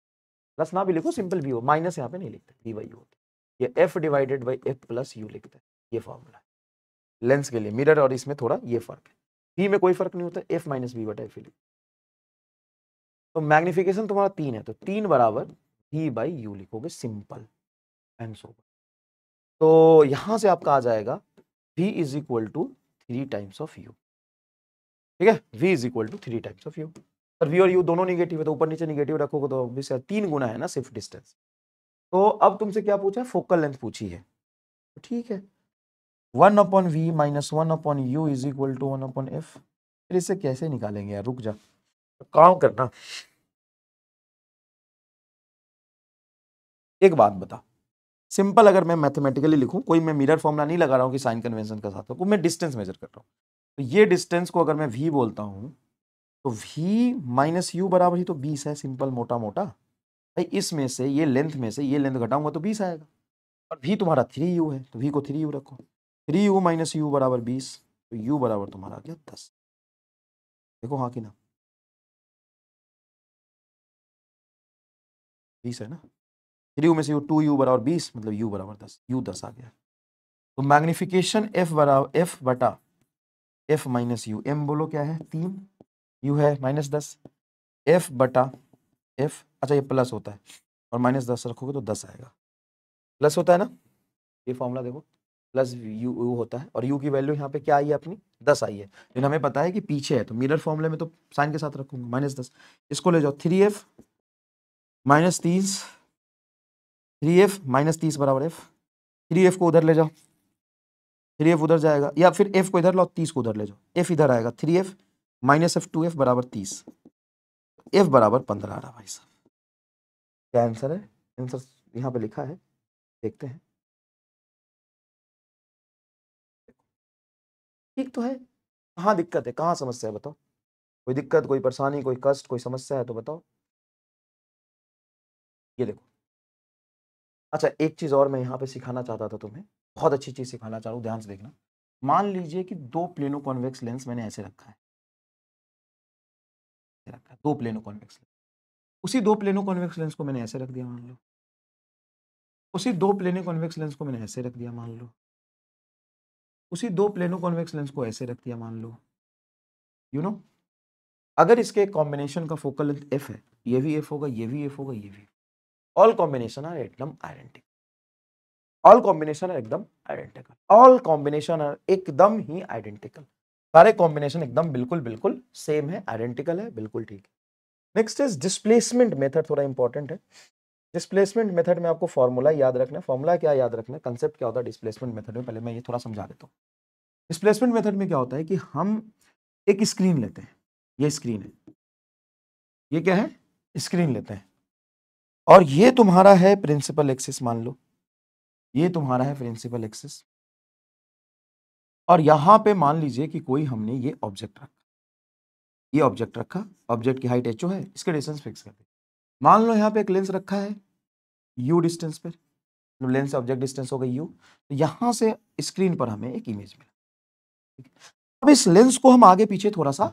प्लस ना भी लिखो सिंपल वी ओ माइनस यहाँ पे नहीं लिखते वी वाई यू होता है ये F divided by F plus U लिखते हैं ये फॉर्मूला है लेंस के लिए मिरर और इसमें थोड़ा ये फर्क है वी में कोई फर्क नहीं होता एफ माइनस वी बटा एफ तो मैग्निफिकेशन तुम्हारा तीन है तो तीन बराबर वी बाई यू लिखोगे सिंपल एंड सो तो यहाँ से आपका आ जाएगा V is equal to three times of U ठीक है V is equal to three times of U sir V और यू दोनों निगेटिव है तो ऊपर नीचे निगेटिव रखोगे तो तीन गुना है ना सिर्फ डिस्टेंस तो अब तुमसे क्या पूछा है फोकल लेंथ पूछी है तो ठीक है one upon V minus one upon U is equal to one upon F फिर इसे कैसे निकालेंगे यार रुक जा तो काम करना एक बात बता सिंपल अगर मैं मैथमेटिकली लिखूँ कोई मैं मिरर फॉर्मला नहीं लगा रहा हूँ कि साइन कन्वेंशन का साथ मैं डिस्टेंस मेजर कर रहा हूँ तो ये डिस्टेंस को अगर मैं वी बोलता हूँ तो वी माइनस यू बराबर ही तो बीस है सिंपल मोटा मोटा भाई इसमें से ये लेंथ में से ये लेंथ घटाऊंगा तो बीस आएगा और वी तुम्हारा थ्री यू है तो वी को थ्री यू रखो थ्री यू माइनस यू बराबर बीस तो यू बराबर तुम्हारा आ गया दस देखो हाँ कि ना बीस है ना थ्री यू में से यू टू यू बराबर बीस मतलब यू बराबर दस यू दस आ गया तो मैग्निफिकेशन एफ बराबर एफ बटा एफ माइनस यू एम बोलो क्या है तीन यू है माइनस दस एफ बटा एफ अच्छा ये प्लस होता है और माइनस दस रखोगे तो दस आएगा प्लस होता है ना ये फॉर्मूला देखो प्लस यू यू होता है और यू की वैल्यू यहाँ पे क्या आई है अपनी दस आई है लेकिन हमें पता है कि पीछे है तो मिरर फॉर्मूले में तो साइन के साथ रखूंगा माइनस दस इसको ले जाओ थ्री एफ माइनस तीस थ्री एफ माइनस तीस बराबर एफ थ्री एफ को उधर ले जाओ थ्री एफ उधर जाएगा या फिर एफ को इधर लाओ तीस को उधर ले जाओ एफ इधर आएगा three F minus F two F बराबर तीस एफ बराबर पंद्रह आ रहा भाई साहब क्या आंसर है आंसर यहाँ पे लिखा है देखते हैं ठीक तो है कहाँ दिक्कत है कहाँ समस्या है बताओ कोई दिक्कत कोई परेशानी कोई कष्ट कोई समस्या है तो बताओ ये देखो अच्छा एक चीज़ और मैं यहाँ पे सिखाना चाहता था तुम्हें बहुत अच्छी चीज़ सिखाना चाह रहा हूँ ध्यान से देखना मान लीजिए कि दो प्लेनो कॉन्वेक्स लेंस मैंने ऐसे रखा है रखा दो प्लेनो कॉन्वेक्स लेंस उसी दो प्लेनो कॉन्वेक्स लेंस को मैंने ऐसे रख दिया मान लो उसी दो प्लेनो कॉन्वेक्स लेंस को मैंने ऐसे रख दिया मान लो उसी दो प्लेनो कॉन्वेक्स लेंस को ऐसे रख दिया मान लो यू नो अगर इसके कॉम्बिनेशन का फोकल लेंथ एफ है ये भी एफ होगा ये भी एफ होगा ये भी ऑल कॉम्बिनेशन आर एकदम आइडेंटिकल ऑल कॉम्बिनेशन एकदम आइडेंटिकल ऑल कॉम्बिनेशन आर एकदम ही आइडेंटिकल सारे कॉम्बिनेशन एकदम बिल्कुल बिल्कुल सेम है आइडेंटिकल है बिल्कुल ठीक है नेक्स्ट इज डिस्प्लेसमेंट मेथड थोड़ा इंपॉर्टेंट है डिस्प्लेसमेंट मेथड में आपको फॉर्मूला याद रखना है फॉर्मूला क्या याद रखना है कंसेप्ट क्या होता है डिस्प्लेसमेंट मेथड में पहले मैं ये थोड़ा समझा देता हूँ डिस्प्लेसमेंट मेथड में क्या होता है कि हम एक स्क्रीन लेते हैं ये स्क्रीन है ये क्या है स्क्रीन लेते हैं और ये तुम्हारा है प्रिंसिपल एक्सिस मान लो ये तुम्हारा है प्रिंसिपल एक्सिस और यहां पे मान लीजिए कि कोई हमने ये ऑब्जेक्ट रखा ये ऑब्जेक्ट रखा ऑब्जेक्ट की हाइट एच है इसके डिस्टेंस फिक्स कर दिया मान लो यहाँ पे एक लेंस रखा है यू डिस्टेंस पर लेंस ऑब्जेक्ट डिस्टेंस हो गई यू तो यहां से स्क्रीन पर हमें एक इमेज मिला अब इस लेंस को हम आगे पीछे थोड़ा सा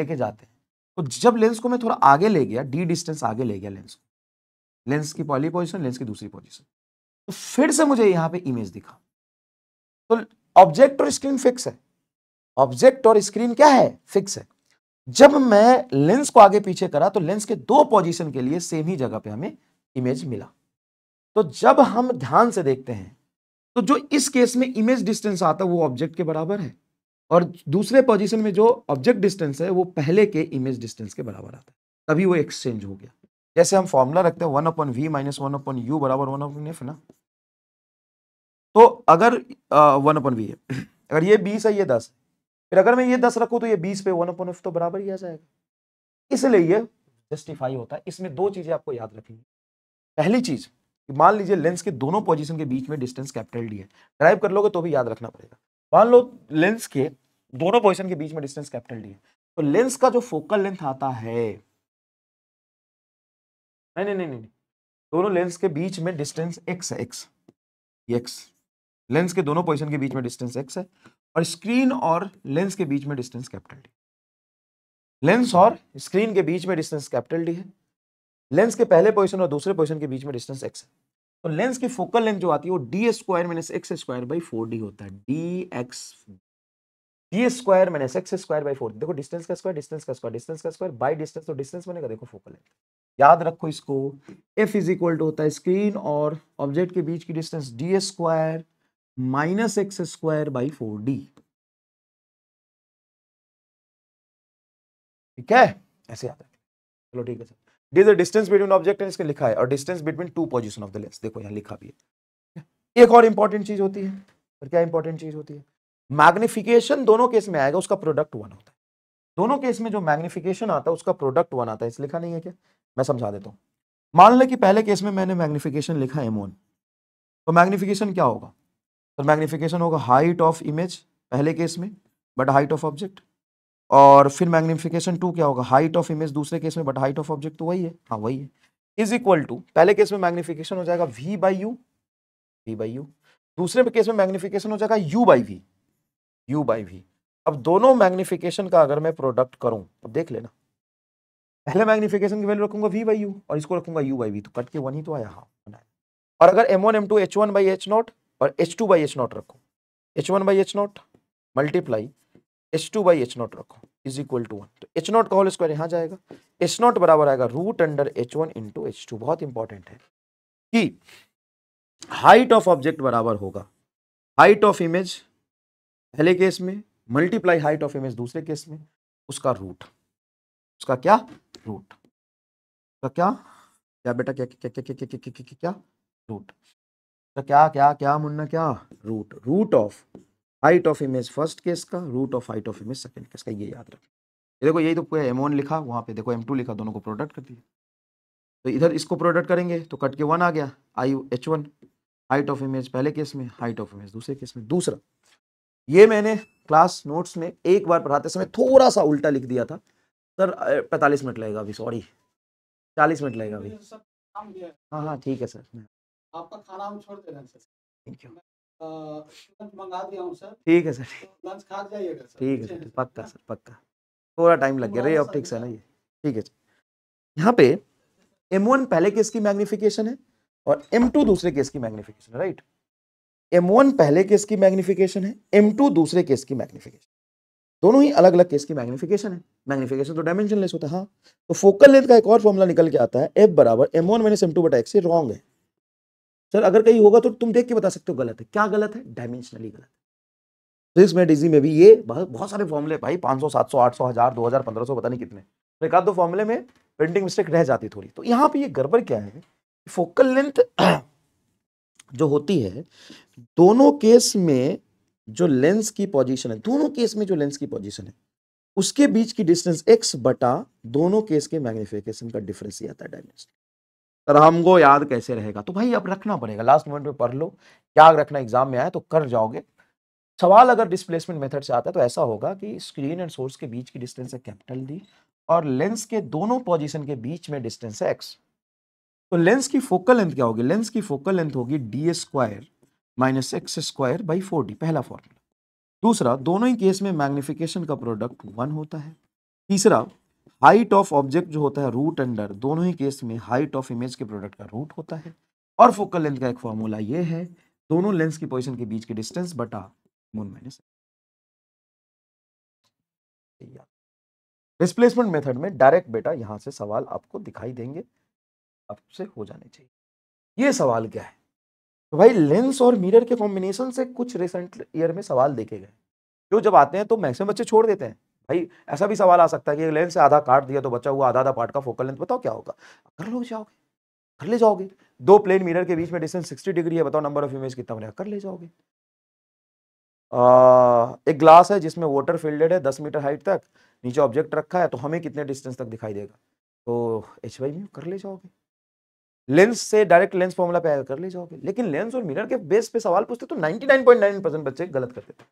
लेके जाते हैं तो जब लेंस को मैं थोड़ा आगे ले गया डी डिस्टेंस आगे ले गया लेंस को लेंस की पहली पोजिशन लेंस की दूसरी पोजिशन तो फिर से मुझे यहाँ पे इमेज दिखा तो ऑब्जेक्ट और स्क्रीन फिक्स है ऑब्जेक्ट और स्क्रीन क्या है फिक्स है जब मैं लेंस को आगे पीछे करा तो लेंस के दो पोजीशन के लिए सेम ही जगह पे हमें इमेज मिला तो जब हम ध्यान से देखते हैं तो जो इस केस में इमेज डिस्टेंस आता है वो ऑब्जेक्ट के बराबर है और दूसरे पोजीशन में जो ऑब्जेक्ट डिस्टेंस है वो पहले के इमेज डिस्टेंस के बराबर आता है तभी वो एक्सचेंज हो गया जैसे हम फॉर्मूला रखते हैं one upon V minus one upon U बराबर वन अपॉन एफ ना तो अगर वन अपॉन वी है अगर ये बीस है ये दस फिर अगर मैं ये दस रखूँ तो ये बीस पे वन अपॉन एफ तो बराबर ही आ जाएगा इसलिए ये जस्टिफाई होता है इसमें दो चीज़ें आपको याद रखनी पहली चीज़ मान लीजिए लेंस के दोनों पोजिशन के बीच में डिस्टेंस कैपिटल डी है ड्राइव कर लोगे तो भी याद रखना पड़ेगा मान लो लेंस के दोनों पोजिशन के बीच में डिस्टेंस कैपिटल डी है तो लेंस का जो फोकल लेंथ आता है नहीं नहीं नहीं दोनों लेंस के बीच में डिस्टेंस एक्स है एक्स एक्स लेंस के दोनों पोजिशन के बीच में डिस्टेंस एक्स है और स्क्रीन और लेंस के बीच में डिस्टेंस कैपिटल डी लेंस और स्क्रीन के बीच में डिस्टेंस कैपिटल डी है लेंस के पहले पोजिशन और दूसरे पोजिशन के बीच में डिस्टेंस एक्स है तो लेंस की फोकल लेंथ जो आती है वो D square minus X square by four D होता है D X D square minus X square by four देखो डिस्टेंस का स्क्वायर डिस्टेंस का स्क्वायर डिस्टेंस का स्क्वायर बाई डिस्टेंस तो डिस्टेंस बनेगा देखो फोकल लेंथ याद रखो इसको एफ इज इक्वल टू होता है स्क्रीन और ऑब्जेक्ट के बीच की distance D square minus X square by four D ठीक है ऐसे याद रखें चलो ठीक है sir D the distance between object and इसके लिखा है और distance between two position of the lens देखो यहाँ लिखा भी है एक और इंपॉर्टेंट चीज होती है और क्या इंपॉर्टेंट चीज होती है मैग्निफिकेशन दोनों केस में आएगा उसका प्रोडक्ट वन होता है दोनों केस में जो मैग्निफिकेशन आता है उसका प्रोडक्ट वन आता है इस लिखा नहीं है क्या मैं समझा देता हूँ मान लें कि पहले केस में मैंने मैग्निफिकेशन लिखा एम वन तो मैग्निफिकेशन क्या होगा तो मैग्निफिकेशन होगा हाइट ऑफ इमेज पहले केस में बट हाइट ऑफ ऑब्जेक्ट और फिर मैग्निफिकेशन टू क्या होगा हाइट ऑफ इमेज दूसरे केस में बट हाइट ऑफ ऑब्जेक्ट तो वही है हाँ वही है इज इक्वल टू पहले केस में मैग्निफिकेशन हो जाएगा V by U V by U दूसरे केस में मैग्निफिकेशन हो जाएगा U by V U by V अब दोनों मैग्निफिकेशन का अगर मैं प्रोडक्ट करूं तो देख लेना पहले मैग्नीफिकेशन की वैल्यू रखूंगा वी बाई यू और इसको रखूंगा यू बाई वी तो कट के वन ही तो आया हाँ और अगर M one M two H one by H nought और H two by H nought रखो H one by H nought multiply H two by H nought रखो इज इक्वल टू वन तो एच नॉट का whole square यहाँ जाएगा H nought बराबर आएगा root under H one into H two बहुत important है कि हाइट ऑफ ऑब्जेक्ट बराबर होगा हाइट ऑफ इमेज पहले केस में मल्टीप्लाई हाइट ऑफ इमेज दूसरे केस में उसका रूट उसका क्या रूट तो क्या क्या बेटा क्या क्या क्या क्या क्या क्या क्या क्या रूट तो क्या क्या क्या मुन्ना क्या root root of height of image first case का root of height of image second case का ये याद रखें ये देखो यही तो एम वन लिखा वहाँ पे देखो एम टू लिखा दोनों को प्रोडक्ट कर दिया तो इधर इसको प्रोडक्ट करेंगे तो कट के वन आ गया आई H one height of image पहले केस में हाइट ऑफ इमेज दूसरे केस में दूसरा ये मैंने क्लास नोट्स में एक बार पढ़ाते समय थोड़ा सा उल्टा लिख दिया था सर पैंतालीस मिनट लगेगा अभी सॉरी चालीस मिनट लगेगा अभी हाँ हाँ ठीक है सर आपका खाना हम छोड़ दे रहे हैं सर थैंक यू सर ठीक है सर लंच तो खा जाइएगा सर ठीक है सर पक्का सर पक्का थोड़ा टाइम लग गया अब ऑप्टिक्स है ना ये ठीक है सर यहाँ पे एम वन पहले केस की मैग्निफिकेशन है और एम टू दूसरे केस की मैग्निफिकेशन है राइट एम वन पहले केस की मैग्निफिकेशन है एम टू दूसरे केस की मैग्निफिकेशन दोनों ही अलग अलग केस की मैग्निफिकेशन है मैग्निफिकेशन तो डायमेंशन लेस होता है हाँ तो फोकल लेंथ का एक और फॉर्मूला निकल के आता है एफ बराबर M one minus M two बटा एक्स ये रॉन्ग है सर अगर कहीं होगा तो तुम देख के बता सकते हो गलत है क्या गलत है डायमेंशनली गलत फिजिक्स में डिजी में भी ये बहुत सारे फॉर्मुले भाई पाँच सौ सात सौ आठ सौ हजार दो हजार पंद्रह सौ पता नहीं कितने तो एक आध दो फॉर्मुले में प्रिंटिंग मिस्टेक रह जाती थोड़ी तो यहाँ पे ये गड़बड़ क्या है फोकल लेंथ जो होती है दोनों केस में जो लेंस की पोजीशन है दोनों केस में जो लेंस की पोजीशन है उसके बीच की डिस्टेंस एक्स बटा दोनों केस के मैग्निफिकेशन का डिफरेंस ही आता है डायमेंशन सर हमको याद कैसे रहेगा तो भाई अब रखना पड़ेगा लास्ट मोमेंट में पढ़ लो क्या रखना एग्जाम में आया तो कर जाओगे सवाल अगर डिस्प्लेसमेंट मेथड से आता है तो ऐसा होगा कि स्क्रीन एंड सोर्स के बीच की डिस्टेंस है कैपिटल डी और लेंस के दोनों पोजीशन के बीच में डिस्टेंस है एक्स तो लेंस की फोकल लेंथ क्या होगी लेंस की फोकल लेंथ होगी D square minus X square by D पहला फॉर्मूला दूसरा दोनों ही केस में मैग्निफिकेशन का प्रोडक्ट वन होता है तीसरा हाइट ऑफ ऑब्जेक्ट जो होता है रूट अंडर दोनों ही केस में हाइट ऑफ इमेज के प्रोडक्ट का रूट होता है और फोकल लेंथ का एक फॉर्मूला ये है दोनों लेंस की पोजिशन के बीच की डिस्टेंस बटा मून माइनस डिस्प्लेसमेंट मेथड में डायरेक्ट बेटा यहाँ से सवाल आपको दिखाई देंगे आपसे हो जाने चाहिए ये सवाल क्या है तो भाई लेंस और मिरर के कॉम्बिनेशन से कुछ रिसेंट ईयर में सवाल देखे गए जो जब आते हैं तो मैक्सिमम बच्चे छोड़ देते हैं भाई ऐसा भी सवाल आ सकता है कि लेंस से आधा काट दिया तो बचा हुआ आधा आधा पार्ट का फोकल लेंथ बताओ क्या होगा कर लो जाओगे कर ले जाओगे दो प्लेन मिरर के बीच में डिस्टेंस सिक्सटी डिग्री है बताओ नंबर ऑफ इमेज कितना बनेगा कर ले जाओगे आ, एक ग्लास है जिसमें वाटर फिल्डेड है दस मीटर हाइट तक नीचे ऑब्जेक्ट रखा है तो हमें कितने डिस्टेंस तक दिखाई देगा तो एच वाई में कर ले जाओगे लेंस से डायरेक्ट लेंस फॉर्मूला पे कर ले जाओगे लेकिन लेंस और मिरर के बेस पे सवाल पूछते तो 99.9 परसेंट बच्चे गलत करते थे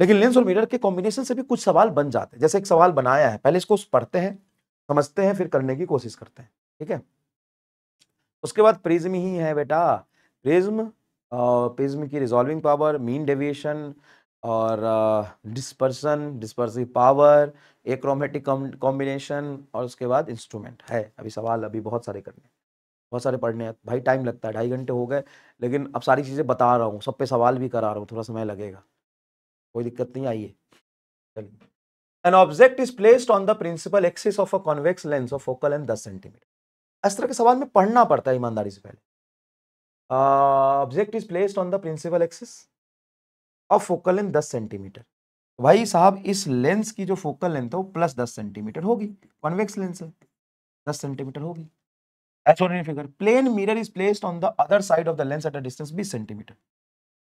लेकिन लेंस और मिरर के कॉम्बिनेशन से भी कुछ सवाल बन जाते हैं जैसे एक सवाल बनाया है पहले इसको पढ़ते हैं समझते हैं फिर करने की कोशिश करते हैं ठीक है उसके बाद प्रिज्म ही है बेटा प्रिज्म प्रिज्म की रिजोल्विंग पावर मीन डेविएशन और डिस्पर्सन डिस्पर्सिव पावर एक क्रोमेटिक कॉम्बिनेशन और उसके बाद इंस्ट्रूमेंट है अभी सवाल अभी बहुत सारे करने हैं बहुत सारे पढ़ने हैं भाई टाइम लगता है ढाई घंटे हो गए लेकिन अब सारी चीज़ें बता रहा हूँ सब पे सवाल भी करा रहा हूँ थोड़ा समय लगेगा कोई दिक्कत नहीं आइए चलिए an object is placed on the principal axis of a convex lens of focal length दस सेंटीमीटर इस तरह के सवाल में पढ़ना पड़ता है ईमानदारी से पहले object is placed on the principal axis of focal length दस सेंटीमीटर भाई साहब इस लेंस की जो फोकल लेंथ है वो प्लस दस सेंटीमीटर होगी कॉन्वेक्स लेंस है दस सेंटीमीटर होगी एसोनरी figure plane mirror is placed on the other side of the lens at a distance बीस सेंटीमीटर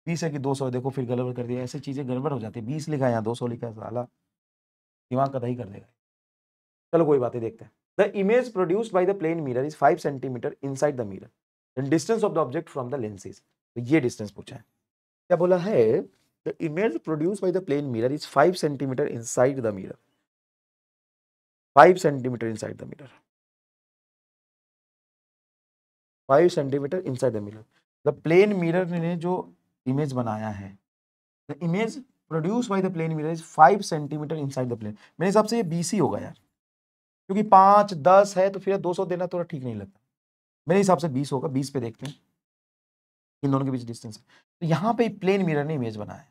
बीस है कि दो सौ देखो फिर गड़बड़ कर दिया ऐसी चीज़ें गड़बड़ हो जाती है बीस लिखा है यहाँ दो सौ लिखा है साला दिमाग कदा ही कर देगा चलो कोई बात नहीं देखते हैं the image produced by the plane mirror is five centimetre inside the Then and distance of the object from the is. तो ये डिस्टेंस पूछा है क्या बोला है The image produced by the plane mirror is 5 cm inside the mirror. 5 cm inside the mirror. 5 cm inside the mirror. The plane mirror ne jo image banaya hai The image produced by the plane mirror is 5 cm inside the plane. mere hisab se ye BC hoga yaar kyunki 5 10 hai to fir 200 dena thoda theek nahi lagta mere hisab se 20 hoga 20 pe dekhte hain इन दोनों के बीच distance तो यहां पे plane mirror ने image बनाया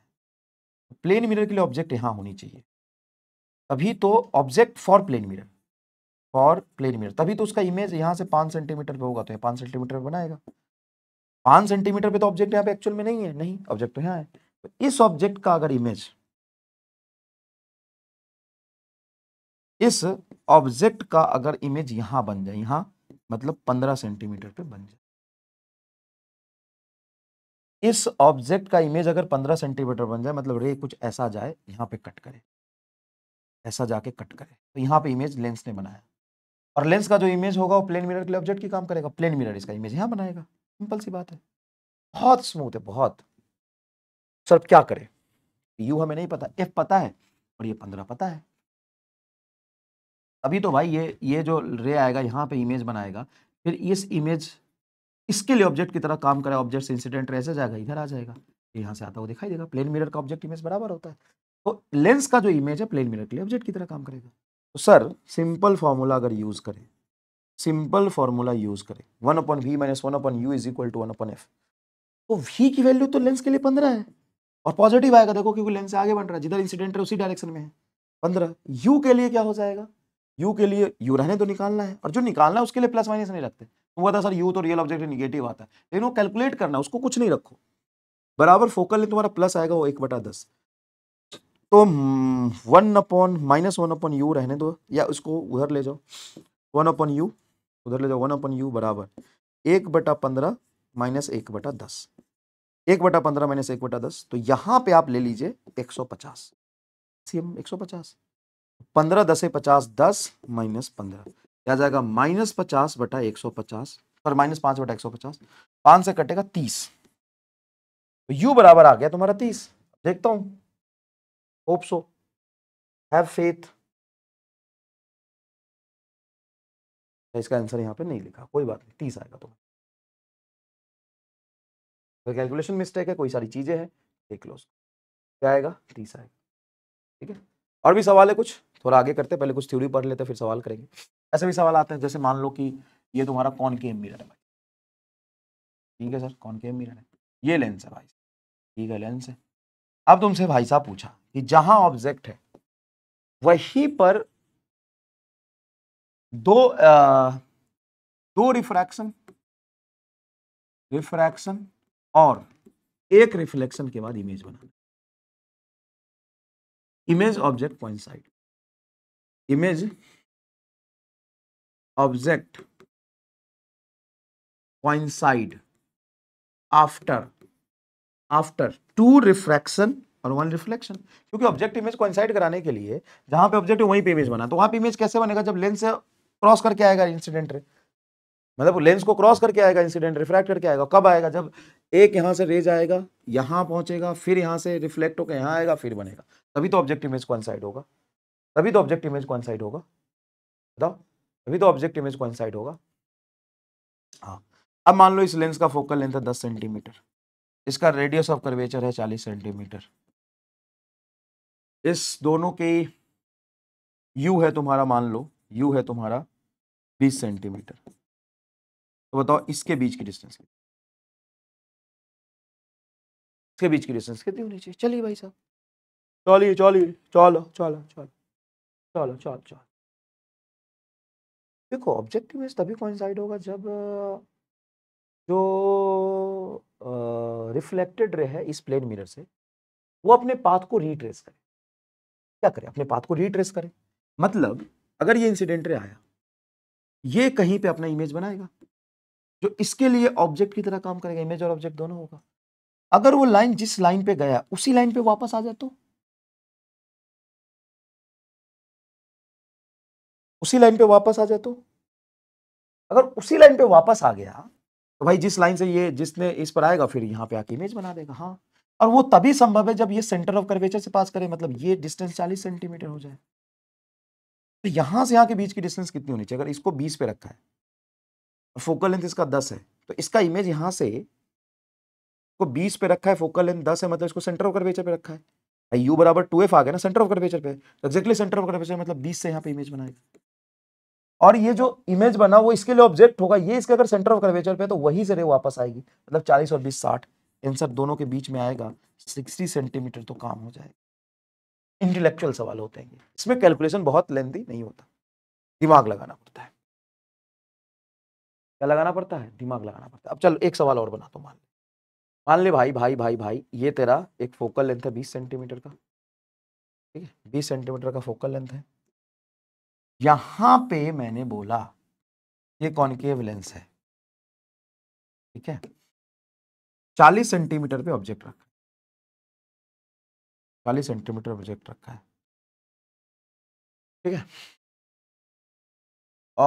plane mirror के लिए object यहां होनी चाहिए तभी तो object for plane mirror for plane mirror तभी तो उसका इमेज यहां से पांच सेंटीमीटर पे होगा तो पांच सेंटीमीटर पर बनाएगा पांच सेंटीमीटर पे तो ऑब्जेक्ट यहाँ पे एक्चुअल में नहीं है नहीं ऑब्जेक्ट तो यहाँ है तो इस ऑब्जेक्ट का अगर इमेज इस ऑब्जेक्ट का अगर इमेज यहां बन जाए यहां मतलब पंद्रह सेंटीमीटर पे बन जाए इस ऑब्जेक्ट का इमेज अगर 15 सेंटीमीटर बन जाए मतलब रे कुछ ऐसा जाए यहाँ पे कट करे ऐसा जाके कट करे तो यहाँ पे इमेज लेंस ने बनाया और लेंस का जो इमेज होगा वो प्लेन मिरर के लिए ऑब्जेक्ट की काम करेगा प्लेन मिरर इसका इमेज यहाँ बनाएगा सिंपल सी बात है बहुत स्मूथ है बहुत सर क्या करे यू हमें नहीं पता एफ पता है और ये पंद्रह पता है अभी तो भाई ये ये जो रे आएगा यहाँ पे इमेज बनाएगा फिर इस इमेज इसके लिए ऑब्जेक्ट की तरह काम करे ऑब्जेक्ट से इंसिडेंट ट्रेस जाएगा इधर आ जाएगा यहाँ से आता हुआ दिखाई देगा प्लेन मिरर का ऑब्जेक्ट इमेज बराबर होता है तो लेंस का जो इमेज है प्लेन मिरर के लिए ऑब्जेक्ट की तरह काम करेगा तो सर सिंपल फॉर्मूला अगर यूज करें सिंपल फॉर्मूला यूज करें one upon V minus one upon U is equal to one upon F तो वी की वैल्यू तो लेंस के लिए पंद्रह है और पॉजिटिव आएगा देखो क्योंकि लेंस आगे बढ़ रहा है जिधर इंसिडेंट है उसी डायरेक्शन में है पंद्रह यू के लिए क्या हो जाएगा यू के लिए यू रहने तो निकालना है और जो निकालना है उसके लिए प्लस माइनस नहीं रखते हुआ था सर यू तो रियल ऑब्जेक्ट निगेटिव आता है लेकिन वो कैलकुलेट करना है उसको कुछ नहीं रखो बराबर फोकल लेंथ तुम्हारा प्लस आएगा वो एक बटा दस तो one upon minus one upon U रहने दो या उसको उधर ले जाओ वन अपॉन यू उधर ले जाओ वन अपॉन यू बराबर एक बटा पंद्रह माइनस एक बटा दस एक बटा पंद्रह माइनस एक बटा दस तो यहाँ पे आप ले लीजिए एक सौ पचास सी एम एक सौ पचास पंद्रह दसे पचास दस माइनस पंद्रह क्या जाएगा माइनस पचास बटा एक सौ पचास पर माइनस पांच बटा एक सौ पचास पांच से कटेगा तीस तो यू बराबर आ गया तुम्हारा तीस देखता हूं होप सो हैव फेथ इसका आंसर यहां पे नहीं लिखा कोई बात नहीं तीस आएगा तो कैलकुलेशन मिस्टेक है कोई सारी चीज़ें हैं देख लो क्या आएगा तीस आएगा ठीक है और भी सवाल है कुछ थोड़ा आगे करते पहले कुछ थ्योरी पढ़ लेते फिर सवाल करेंगे ऐसे भी सवाल आते हैं जैसे मान लो कि ये तुम्हारा कौन के मिरर है भाई ठीक है सर कौन के मिरर है ये लेंस है भाई ठीक है लेंस है अब तुमसे भाई साहब पूछा कि जहां ऑब्जेक्ट है वहीं पर दो आ, दो रिफ्रैक्शन रिफ्रैक्शन और एक रिफ्लेक्शन के बाद इमेज बनाना image object point side image object coincide after after two refraction और वन रिफ्लेक्शन क्योंकि ऑब्जेक्ट इमेज कोइंसाइड कराने के लिए जहां पे ऑब्जेक्ट वहीं पे इमेज बना तो वहां पे इमेज कैसे बनेगा जब लेंस से क्रॉस करके आएगा इंसिडेंट रे मतलब लेंस को क्रॉस करके आएगा इंसिडेंट रिफ्रैक्ट करके आएगा कब आएगा जब एक यहां से रेज आएगा यहां पहुंचेगा फिर यहां से रिफ्लेक्ट होकर यहां आएगा फिर बनेगा तभी तो ऑब्जेक्ट इमेज कॉन्साइड होगा तभी तो ऑब्जेक्ट इमेज साइड होगा बताओ अभी तो ऑब्जेक्ट इमेज को होगा हाँ अब मान लो इस लेंस का फोकल लेंथ है दस सेंटीमीटर इसका रेडियस ऑफ कर्वेचर है चालीस सेंटीमीटर इस दोनों के यू है तुम्हारा मान लो यू है तुम्हारा बीस सेंटीमीटर तो बताओ इसके बीच की डिस्टेंस कितनी इसके बीच की डिस्टेंस कितनी होनी चाहिए चलिए भाई साहब चलिए चलिए चलो चलो चलो चलो चलो चलो देखो ऑब्जेक्टिव इमेज तभी कोइंसाइड होगा जब जो रिफ्लेक्टेड रे है इस प्लेन मिरर से वो अपने पाथ को रीट्रेस करे क्या करे अपने पाथ को रीट्रेस करे मतलब अगर ये इंसिडेंट रे आया ये कहीं पे अपना इमेज बनाएगा जो इसके लिए ऑब्जेक्ट की तरह काम करेगा इमेज और ऑब्जेक्ट दोनों होगा अगर वो लाइन जिस लाइन पे गया उसी लाइन पे वापस आ जाए तो उसी लाइन पे वापस आ जाए तो अगर उसी लाइन पे वापस आ गया तो भाई जिस लाइन से ये जिसने इस पर आएगा फिर यहाँ पे आके इमेज बना देगा हाँ और वो तभी संभव है जब ये सेंटर ऑफ कर्वेचर से पास करे मतलब ये डिस्टेंस 40 सेंटीमीटर हो जाए तो यहां से यहाँ के बीच की डिस्टेंस कितनी होनी चाहिए अगर इसको 20 पे रखा है फोकल लेंथ इसका 10 है तो इसका इमेज यहाँ से को 20 पे रखा है फोकल लेंथ 10 है मतलब इसको सेंटर ऑफ कर्वेचर पे रखा है यू बराबर टू आ गया ना सेंटर ऑफ कर्वेचर पे एक्जेक्टली सेंटर ऑफ कर्वेचर मतलब बीस से यहाँ पे इमेज बनाएगा और ये जो इमेज बना वो इसके लिए ऑब्जेक्ट होगा ये इसके अगर सेंटर ऑफ कर्वेचर पे तो वही से रे वापस आएगी मतलब चालीस और बीस साठ इन सब दोनों के बीच में आएगा सिक्सटी सेंटीमीटर तो काम हो जाएगा इंटेलेक्चुअल सवाल होते हैं इसमें कैलकुलेशन बहुत लेंथी नहीं होता दिमाग लगाना पड़ता है क्या लगाना पड़ता है दिमाग लगाना पड़ता है अब चलो एक सवाल और बना दो तो मान ले मान ले भाई भाई भाई भाई ये तेरा एक फोकल लेंथ है बीस सेंटीमीटर का ठीक है बीस सेंटीमीटर का फोकल लेंथ है यहां पे मैंने बोला ये कॉनकेव लेंस है ठीक है 40 सेंटीमीटर पे ऑब्जेक्ट रखा है 40 सेंटीमीटर ऑब्जेक्ट रखा है ठीक है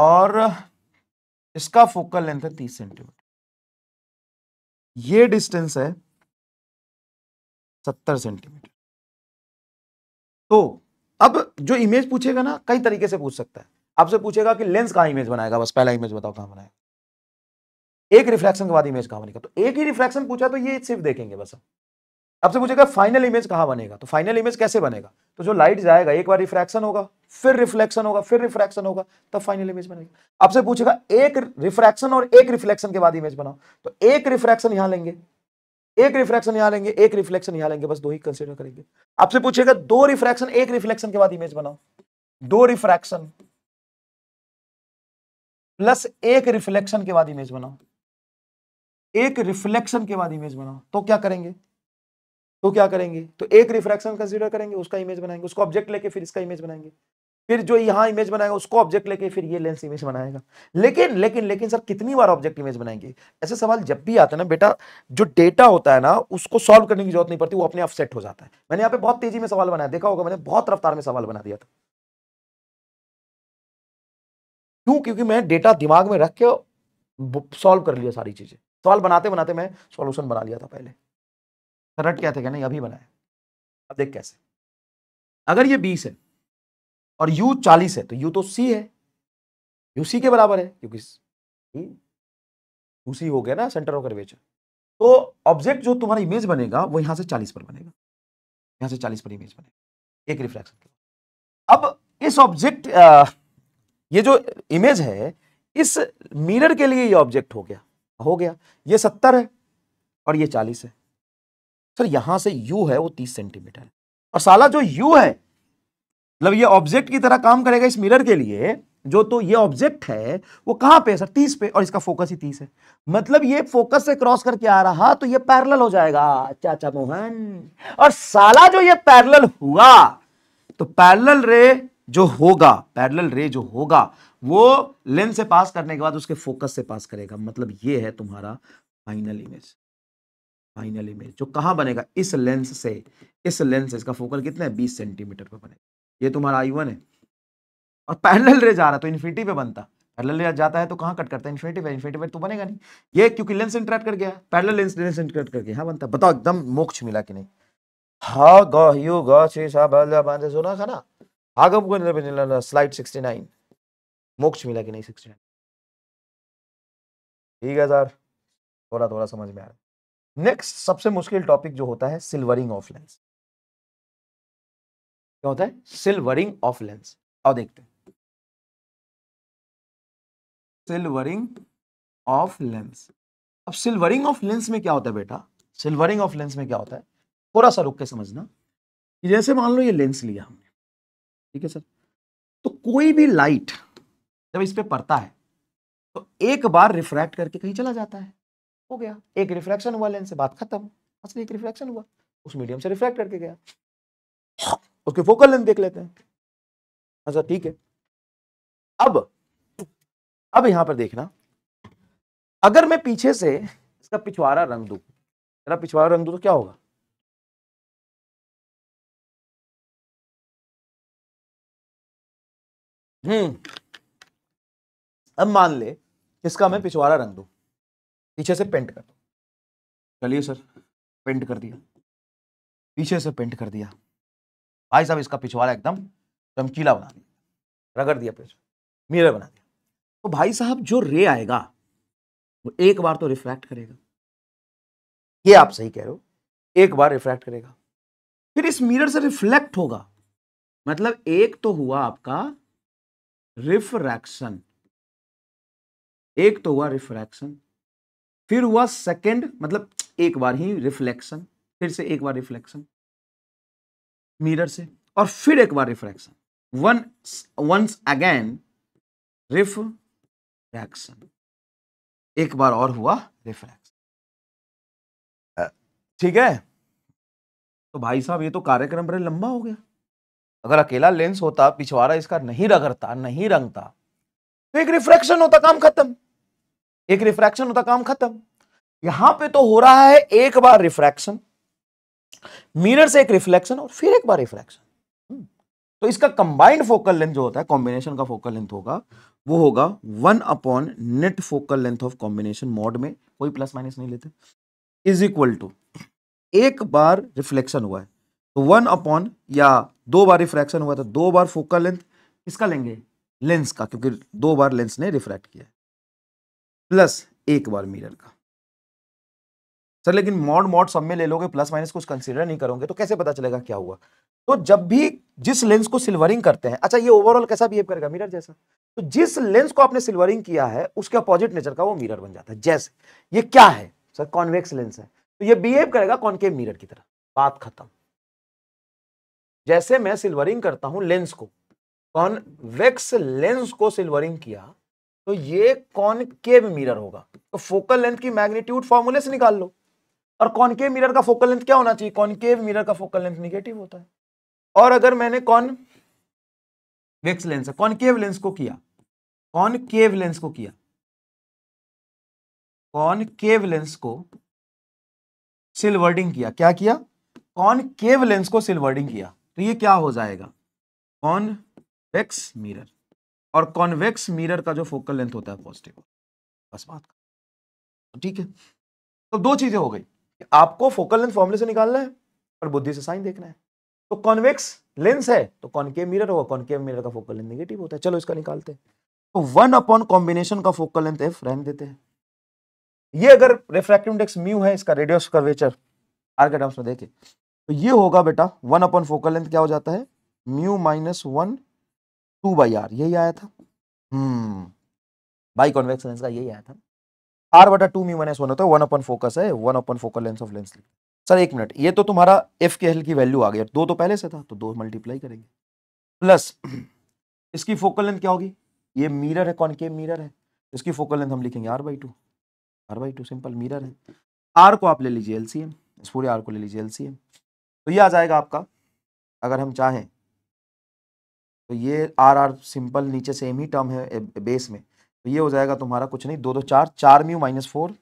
और इसका फोकल लेंथ है 30 सेंटीमीटर ये डिस्टेंस है 70 सेंटीमीटर तो जो इमेज पूछेगा ना कई तरीके से पूछ सकता है आपसे पूछेगा कि लेंस कहाँ इमेज बनाएगा बस पहला इमेज बताओ कहाँ बनाएगा एक रिफ्लेक्शन के बाद इमेज कहाँ बनेगा तो एक ही रिफ्लेक्शन पूछा तो ये सिर्फ देखेंगे बस आपसे पूछेगा फाइनल इमेज कहाँ बनेगा तो फाइनल इमेज कैसे बनेगा तो जो लाइट जाएगा एक बार रिफ्रैक्शन होगा फिर रिफ्लेक्शन होगा फिर रिफ्रैक्शन होगा तब फाइनल इमेज बनेगा आपसे पूछेगा एक रिफ्रैक्शन और एक रिफ्लेक्शन के बाद इमेज बनाओ तो एक रिफ्रैक्शन यहां लेंगे एक रिफ्लेक्शन यहां लेंगे एक रिफ्लेक्शन यहां लेंगे बस दो ही कंसिडर करेंगे आपसे पूछेगा दो रिफ्लेक्शन एक रिफ्लेक्शन के बाद इमेज बनाओ दो रिफ्रैक्शन प्लस एक रिफ्लेक्शन के बाद इमेज बनाओ एक रिफ्लेक्शन के बाद इमेज बनाओ तो क्या करेंगे तो क्या करेंगे तो एक रिफ्रैक्शन कंसीडर करेंगे उसका इमेज बनाएंगे उसको ऑब्जेक्ट लेके फिर इसका इमेज बनाएंगे फिर जो यहां इमेज बनाएगा उसको ऑब्जेक्ट लेके फिर ये लेंस इमेज बनाएगा लेकिन लेकिन लेकिन सर कितनी बार ऑब्जेक्ट इमेज बनाएंगे ऐसे सवाल जब भी आता है ना बेटा जो डेटा होता है ना उसको सॉल्व करने की जरूरत नहीं पड़ती वो अपने आप सेट हो जाता है मैंने यहाँ पे बहुत तेजी में सवाल बनाया देखा होगा मैंने बहुत रफ्तार में सवाल बना दिया था क्यों क्योंकि मैं डेटा दिमाग में रख के सॉल्व कर लिया सारी चीजें सवाल बनाते बनाते मैं सोल्यूशन बना लिया था पहले रट क्या थे क्या नहीं अभी बनाया अब देख कैसे अगर ये बीस है और यू चालीस है तो यू तो सी है यू सी के बराबर है क्योंकि U C हो गया ना सेंटर ऑफ कर्वेचर तो ऑब्जेक्ट जो तुम्हारा इमेज बनेगा वो यहां से चालीस पर बनेगा यहां से चालीस पर इमेज बनेगा एक रिफ्लेक्शन के अब इस ऑब्जेक्ट ये जो इमेज है इस मिरर के लिए ये ऑब्जेक्ट हो गया हो गया ये सत्तर है और ये चालीस है सर यहां से यू है वो तीस सेंटीमीटर है और साला जो यू है मतलब ये ऑब्जेक्ट की तरह काम करेगा इस मिरर के लिए जो तो ये ऑब्जेक्ट है वो कहां पे है सर तीस पे और इसका फोकस ही तीस है मतलब ये फोकस से क्रॉस करके आ रहा तो ये पैरेलल हो जाएगा चाचा मोहन और साला जो ये पैरेलल हुआ तो पैरेलल रे जो होगा पैरेलल रे जो होगा वो लेंस से पास करने के बाद उसके फोकस से पास करेगा मतलब ये है तुम्हारा फाइनल इमेज फाइनल इमेज जो कहां बनेगा इस लेंस से इस लेंस से इसका फोकल कितना है बीस सेंटीमीटर पर बनेगा ये तुम्हारा आई वन है और पैरेलल रे जा रहा तो इन्फिनिटी पे बनता पैरेलल रे जाता है तो कहाँ कट करता है इन्फिनिटी पे इन्फिनिटी पे तो बनेगा नहीं ये क्योंकि लेंस इंटरेक्ट कर गया पैरेलल लेंस लेंस इंटरेक्ट कर गया हाँ बनता बताओ एकदम मोक्ष मिला कि नहीं हा गो यू ग छे सा बल बांधे सुना खाना हा गम को स्लाइड 69 मोक्ष मिला कि नहीं 69 ठीक है सर थोड़ा थोड़ा समझ में आ रहा है नेक्स्ट सबसे मुश्किल टॉपिक जो होता है सिल्वरिंग ऑफ लेंस क्या होता है सिल्वरिंग ऑफ लेंस और देखते हैं सिल्वरिंग ऑफ लेंस अब सिल्वरिंग ऑफ लेंस में क्या होता है बेटा सिल्वरिंग ऑफ लेंस में क्या होता है थोड़ा सा रुक के समझना जैसे मान लो ये लेंस लिया हमने ठीक है सर तो कोई भी लाइट जब इस पर पड़ता है तो एक बार रिफ्रैक्ट करके कहीं चला जाता है हो गया एक रिफ्रैक्शन हुआ लेंस से बात खत्म असल एक रिफ्रैक्शन हुआ उस मीडियम से रिफ्रैक्ट करके गया उसके फोकल लेंथ देख लेते हैं अच्छा ठीक है अब अब यहां पर देखना अगर मैं पीछे से इसका पिछवाड़ा रंग दू मेरा पिछवाड़ा रंग दू तो क्या होगा हम्म अब मान ले इसका मैं पिछवाड़ा रंग दू पीछे से पेंट कर दू चलिए सर पेंट कर दिया पीछे से पेंट कर दिया भाई साहब इसका पिछवाड़ा एकदम चमकीला बना दिया रगड़ दिया पेज मिरर बना दिया तो भाई साहब जो रे आएगा वो एक बार तो रिफ्रैक्ट करेगा ये आप सही कह रहे हो एक बार रिफ्रैक्ट करेगा फिर इस मिरर से रिफ्लेक्ट होगा मतलब एक तो हुआ आपका रिफ्रैक्शन एक तो हुआ रिफ्रैक्शन फिर हुआ सेकंड मतलब एक बार ही रिफ्लेक्शन फिर से एक बार रिफ्लेक्शन मिरर से और फिर एक बार refraction one once again refraction एक बार और हुआ रिफ्रैक्शन ठीक है तो भाई साहब ये तो कार्यक्रम बड़े लंबा हो गया अगर अकेला लेंस होता पिछवाड़ा इसका नहीं रगड़ता नहीं रंगता तो एक रिफ्रैक्शन होता काम खत्म एक रिफ्रैक्शन होता काम खत्म यहां पे तो हो रहा है एक बार रिफ्रैक्शन मिरर से एक रिफ्लेक्शन और फिर एक बार रिफ्लेक्शन हम्म। तो इसका कंबाइंड फोकल लेंथ जो होता है कॉम्बिनेशन का फोकल लेंथ होगा वो होगा one upon net focal length of combination mod में कोई प्लस माइनस नहीं लेते इज इक्वल टू एक बार रिफ्लेक्शन हुआ है तो वन अपॉन या दो बार रिफ्रैक्शन हुआ था तो दो बार फोकल लेंथ किसका लेंगे लेंस का क्योंकि दो बार लेंस ने रिफ्रैक्ट किया प्लस एक बार मिरर का सर लेकिन मॉड मॉड सब में ले लोगे प्लस माइनस कुछ कंसिडर नहीं करोगे तो कैसे पता चलेगा क्या हुआ तो जब भी जिस लेंस को सिल्वरिंग करते हैं अच्छा ये ओवरऑल कैसा बिहेव करेगा मिरर जैसा तो जिस लेंस को आपने सिल्वरिंग किया है उसके अपोजिट नेचर का वो मिरर बन जाता है जैसे ये क्या है सर कॉन्वेक्स लेंस है तो ये बिहेव करेगा कॉन्केव मिरर की तरह बात खत्म जैसे मैं सिल्वरिंग करता हूं लेंस को कॉन्वेक्स लेंस को सिल्वरिंग किया तो ये कॉनकेव मिरर होगा तो फोकल लेंथ की मैग्नीट्यूड फॉर्मूले से निकाल लो और कॉनकेव मिरर का फोकल लेंथ क्या होना चाहिए कॉनकेव मिरर का फोकल लेंथ निगेटिव होता है और अगर मैंने कौन वेक्स लेंस कॉनकेव लेंस को किया कॉनकेव लेंस को किया कॉनकेव लेंस को सिल्वर्डिंग किया क्या किया कॉनकेव लेंस को सिल्वर्डिंग किया तो ये क्या हो जाएगा कॉनवेक्स मिरर और कॉनवेक्स मिरर का जो फोकल लेंथ होता है पॉजिटिव बस बात तो ठीक है तो दो चीजें हो गई आपको फोकल लेंथ फॉर्मूले से निकालना है और बुद्धि से साइन देखना है तो कॉन्वेक्स लेंस है तो कॉनकेव मिरर होगा कॉनकेव मिरर का फोकल लेंथ नेगेटिव होता है चलो इसका निकालते हैं तो वन अपॉन कॉम्बिनेशन का फोकल लेंथ एफ रहने देते हैं ये अगर रिफ्रैक्टिव इंडेक्स म्यू है इसका रेडियस कर्वेचर आर के टर्म्स में देखें तो ये होगा बेटा वन अपॉन फोकल लेंथ क्या हो जाता है mu minus one two by R यही आया था हम्म बाई कॉन्वेक्स लेंस का यही आया था आर बटा टू मी माइनस वन होता है वन अपन फोकस है one upon focal lens of lens ली सर एक मिनट ये तो तुम्हारा एफ के एल की वैल्यू आ गया दो तो पहले से था तो दो मल्टीप्लाई करेंगे प्लस इसकी फोकल लेंथ क्या होगी ये मिरर है कौन के मिरर है इसकी फोकल लेंथ हम लिखेंगे R by two R by two simple mirror है आर को आप ले लीजिए एल सी एम इस पूरे आर को ले लीजिए एल सी एम तो ये आ जाएगा आपका अगर हम चाहें तो ये आर आर सिंपल नीचे सेम ही टर्म है बेस में तो ये हो जाएगा तुम्हारा कुछ नहीं दो दो चार चार mu minus four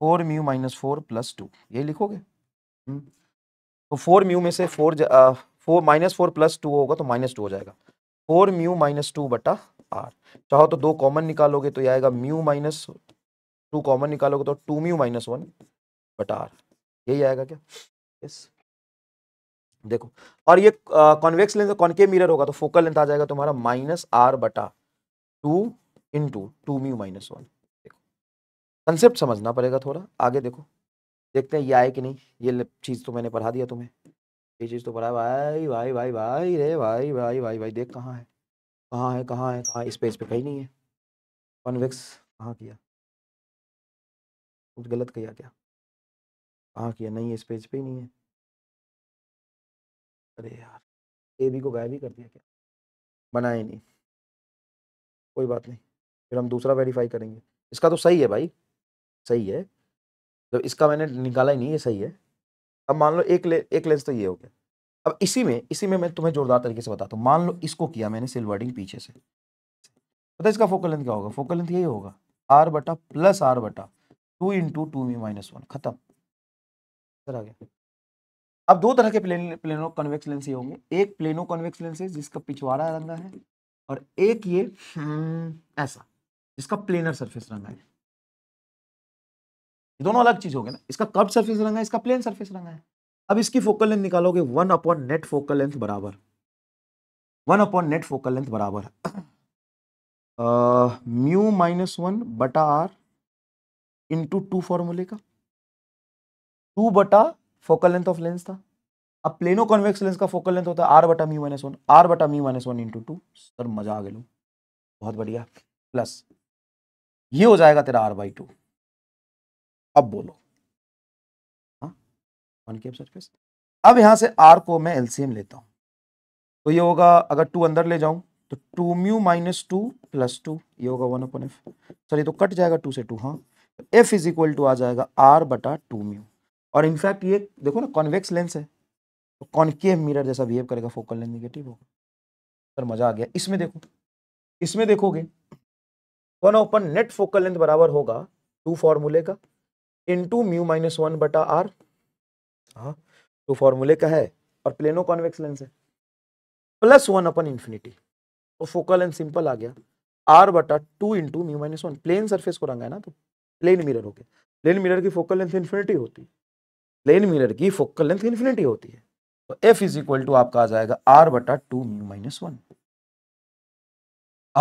four mu minus four plus two ये लिखोगे हम्म। तो फोर म्यू में से four four minus four plus two होगा तो माइनस टू हो जाएगा फोर म्यू माइनस टू बटा आर चाहो तो दो कॉमन निकालोगे तो ये आएगा म्यू माइनस टू कॉमन निकालोगे तो टू म्यू माइनस वन बटा आर यही आएगा क्या यस देखो और ये कॉन्वेक्स लेंस कॉन्केव मिरर होगा तो फोकल लेंथ आ जाएगा तुम्हारा माइनस आर बटा two into two mu minus one देखो कंसेप्ट समझना पड़ेगा थोड़ा आगे देखो देखते हैं ये आए कि नहीं ये चीज़ तो मैंने पढ़ा दिया तुम्हें ये चीज़ तो पढ़ा भाई भाई भाई भाई रे भाई भाई भाई भाई देख कहाँ है कहाँ है कहाँ है कहाँ इस पेज पे कहीं नहीं है कॉन्वेक्स कहाँ किया कुछ गलत किया क्या कहाँ किया नहीं है इस पेज पे ही नहीं है अरे यार ए बी को गायब ही कर दिया क्या बनाए नहीं कोई बात नहीं फिर हम दूसरा वेरीफाई करेंगे इसका तो सही है भाई सही है जब इसका मैंने निकाला ही नहीं ये सही है अब मान लो एक ले एक लेंस तो ये हो गया अब इसी में इसी में मैं तुम्हें जोरदार तरीके से बताता हूँ मान लो इसको किया मैंने सिल्वर्डिंग पीछे से पता इसका फोकल लेंथ क्या होगा फोकल लेंथ यही होगा आर बटा प्लस आर बटा two into two mu minus one खत्म आ गया अब दो तरह के प्लेन प्लेनो कन्वेक्स लेंस ये होंगे एक प्लेनो कन्वेक्स लेंस है जिसका पिछवाड़ा रंगा है और एक ये हम्म, ऐसा जिसका प्लेनर सरफेस रंगा है ये दोनों अलग चीज हो गए ना इसका कब सरफेस रंगा है इसका प्लेन सरफेस रंगा है अब इसकी फोकल लेंथ निकालोगे one upon net focal length बराबर one upon net focal length बराबर म्यू माइनस वन बटा आर इंटू टू फॉर्मूले का टू बटा फोकल लेंथ ऑफ लेंस था अब प्लेनो कॉन्वेक्स लेंस का फोकल लेंथ होता है आर बटा म्यू माइनस वन आर बटा mu minus one into two sir मजा आ गए बहुत बढ़िया प्लस ये हो जाएगा तेरा आर बाई टू अब बोलो हाँ सरफेस अब यहां से आर को मैं एलसीएम लेता हूं तो ये होगा अगर टू अंदर ले जाऊं तो two mu minus two plus two ये होगा वन अपन एफ सॉरी तो कट जाएगा टू से टू हाँ एफ इज इक्वल टू आ जाएगा आर बटा टू म्यू और इनफैक्ट ये देखो ना कॉन्वेक्स लेंस है तो कॉन्केव मिरर जैसा बिहेव करेगा फोकल लेंथ निगेटिव होगा सर मज़ा आ गया इसमें देखो इसमें देखोगे one upon net focal length बराबर होगा टू फॉर्मूले का इंटू म्यू माइनस वन बटा आर हाँ टू तो फॉर्मूले का है और प्लेनो कॉन्वेक्स लेंस है प्लस वन अपन इन्फिनिटी तो फोकल लेंथ सिंपल आ गया आर बटा two into mu minus one plane surface को रंगा है ना तो प्लेन मिरर हो गया प्लेन मिरर की फोकल लेंथ इन्फिनिटी होती है प्लेन मिरर की फोकल लेंथ इन्फिनिटी होती है तो एफ इज इक्वल टू आपका आ जाएगा आर बटा two mu minus one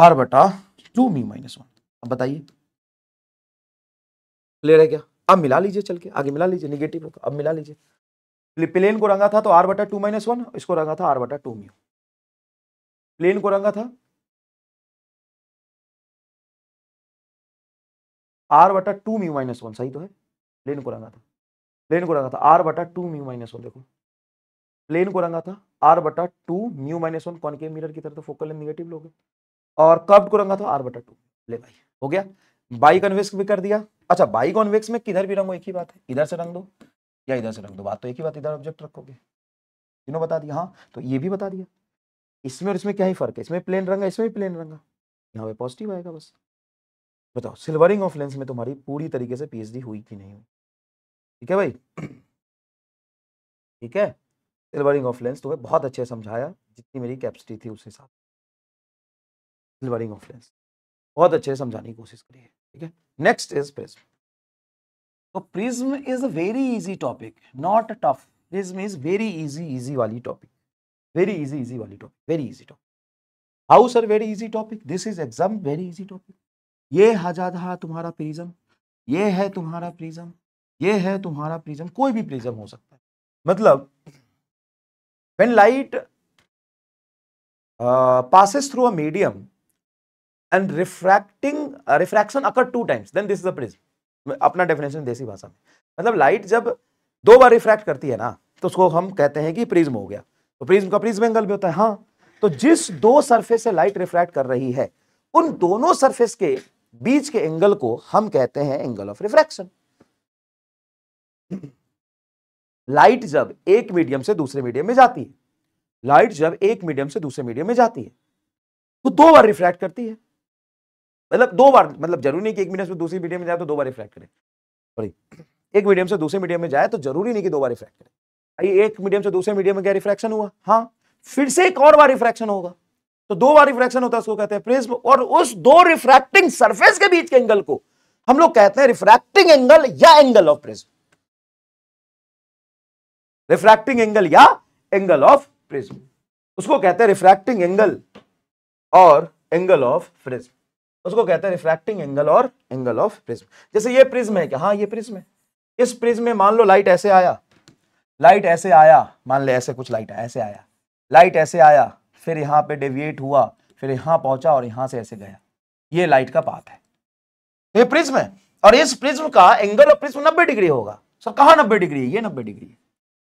R बटा टू म्यू माइनस वन अब बताइए क्लियर है क्या अब मिला लीजिए चल के आगे मिला लीजिए निगेटिव होगा अब मिला लीजिए प्लेन को रंगा था तो आर बटा टू माइनस वन इसको रंगा था आर बटा टू म्यू प्लेन को रंगा था आर बटा टू म्यू माइनस वन सही तो है प्लेन को रंगा था प्लेन को रंगा था आर बटा टू म्यू माइनस वन देखो प्लेन को रंगा था आर बटा टू म्यू माइनस वन कौन के मिरर की तरफ तो फोकल लेंथ निगेटिव लोगे और कब को रंगा था आर बटा टू ले भाई हो गया बाई कन्वेक्स भी कर दिया अच्छा बाई कॉन्वेक्स में किधर भी रंगो एक ही बात है इधर से रंग दो या इधर से रंग दो बात तो एक ही बात इधर ऑब्जेक्ट रखोगे तीनों बता दिया हाँ तो ये भी बता दिया इसमें और इसमें क्या ही फर्क है इसमें प्लेन रंग है इसमें भी प्लेन रंग यहाँ पे पॉजिटिव आएगा बस बताओ सिल्वरिंग ऑफ लेंस में तुम्हारी पूरी तरीके से पीएचडी हुई कि नहीं हुई ठीक है भाई ठीक है सिल्वरिंग ऑफ लेंस तुम्हें बहुत अच्छे समझाया जितनी मेरी कैपेसिटी थी उस हिसाब से सिल्वरिंग ऑफ लेंस बहुत अच्छे से समझाने की कोशिश करिए ठीक है नेक्स्ट इज प्रिज्म तो prism is a very easy topic not a tough prism is very easy easy वाली टॉपिक वेरी इजी इजी वाली topic very easy topic how sir very easy topic this is exam very easy topic ये हजादा तुम्हारा prism ये है तुम्हारा prism ये है तुम्हारा प्रिज्म कोई भी प्रिज्म हो सकता है मतलब when light passes through a medium and refracting refraction occur two times then this is a prism अपना डेफिनेशन देसी भाषा में मतलब लाइट जब दो बार रिफ्रैक्ट करती है ना तो उसको हम कहते हैं कि प्रिज्म हो गया तो प्रिज्म का प्रिज्म एंगल भी होता है हाँ तो जिस दो सरफेस से लाइट रिफ्रैक्ट कर रही है उन दोनों सरफेस के बीच के एंगल को हम कहते हैं एंगल ऑफ रिफ्रैक्शन लाइट जब एक मीडियम से दूसरे मीडियम में जाती है लाइट जब एक मीडियम से दूसरे मीडियम में जाती है तो दो बार रिफ्रैक्ट करती है मतलब दो बार मतलब जरूरी नहीं कि एक मीडियम से दूसरी मीडियम में जाए तो दो बार रिफ्लेक्ट करें सॉरी एक मीडियम से दूसरे मीडियम में जाए तो जरूरी नहीं कि दो बार रिफ्लेक्ट करें भाई एक मीडियम से दूसरे मीडियम में क्या रिफ्रैक्शन हुआ हाँ फिर से एक और बार रिफ्रैक्शन होगा तो दो बार रिफ्रैक्शन होता है उसको कहते हैं प्रिज्म और उस दो रिफ्रैक्टिंग सरफेस के बीच के एंगल को हम लोग कहते हैं रिफ्रैक्टिंग एंगल या angle of prism refracting angle या एंगल ऑफ प्रिज्म उसको कहते हैं रिफ्रैक्टिंग एंगल और एंगल ऑफ प्रिज्म उसको कहते हैं रिफ्रैक्टिंग एंगल और एंगल ऑफ प्रिज्म जैसे ये प्रिज्म है क्या हाँ ये प्रिज्म है इस प्रिज्म में मान लो लाइट ऐसे आया लाइट ऐसे आया मान लो ऐसे कुछ लाइट ऐसे आया लाइट ऐसे आया फिर यहाँ पे डेविएट हुआ फिर यहाँ पहुंचा और यहाँ से ऐसे गया ये लाइट का पाथ है ये प्रिज्म है और इस प्रिज्म का एंगल ऑफ प्रिज्म नब्बे डिग्री होगा सर कहाँ नब्बे डिग्री है ये नब्बे डिग्री है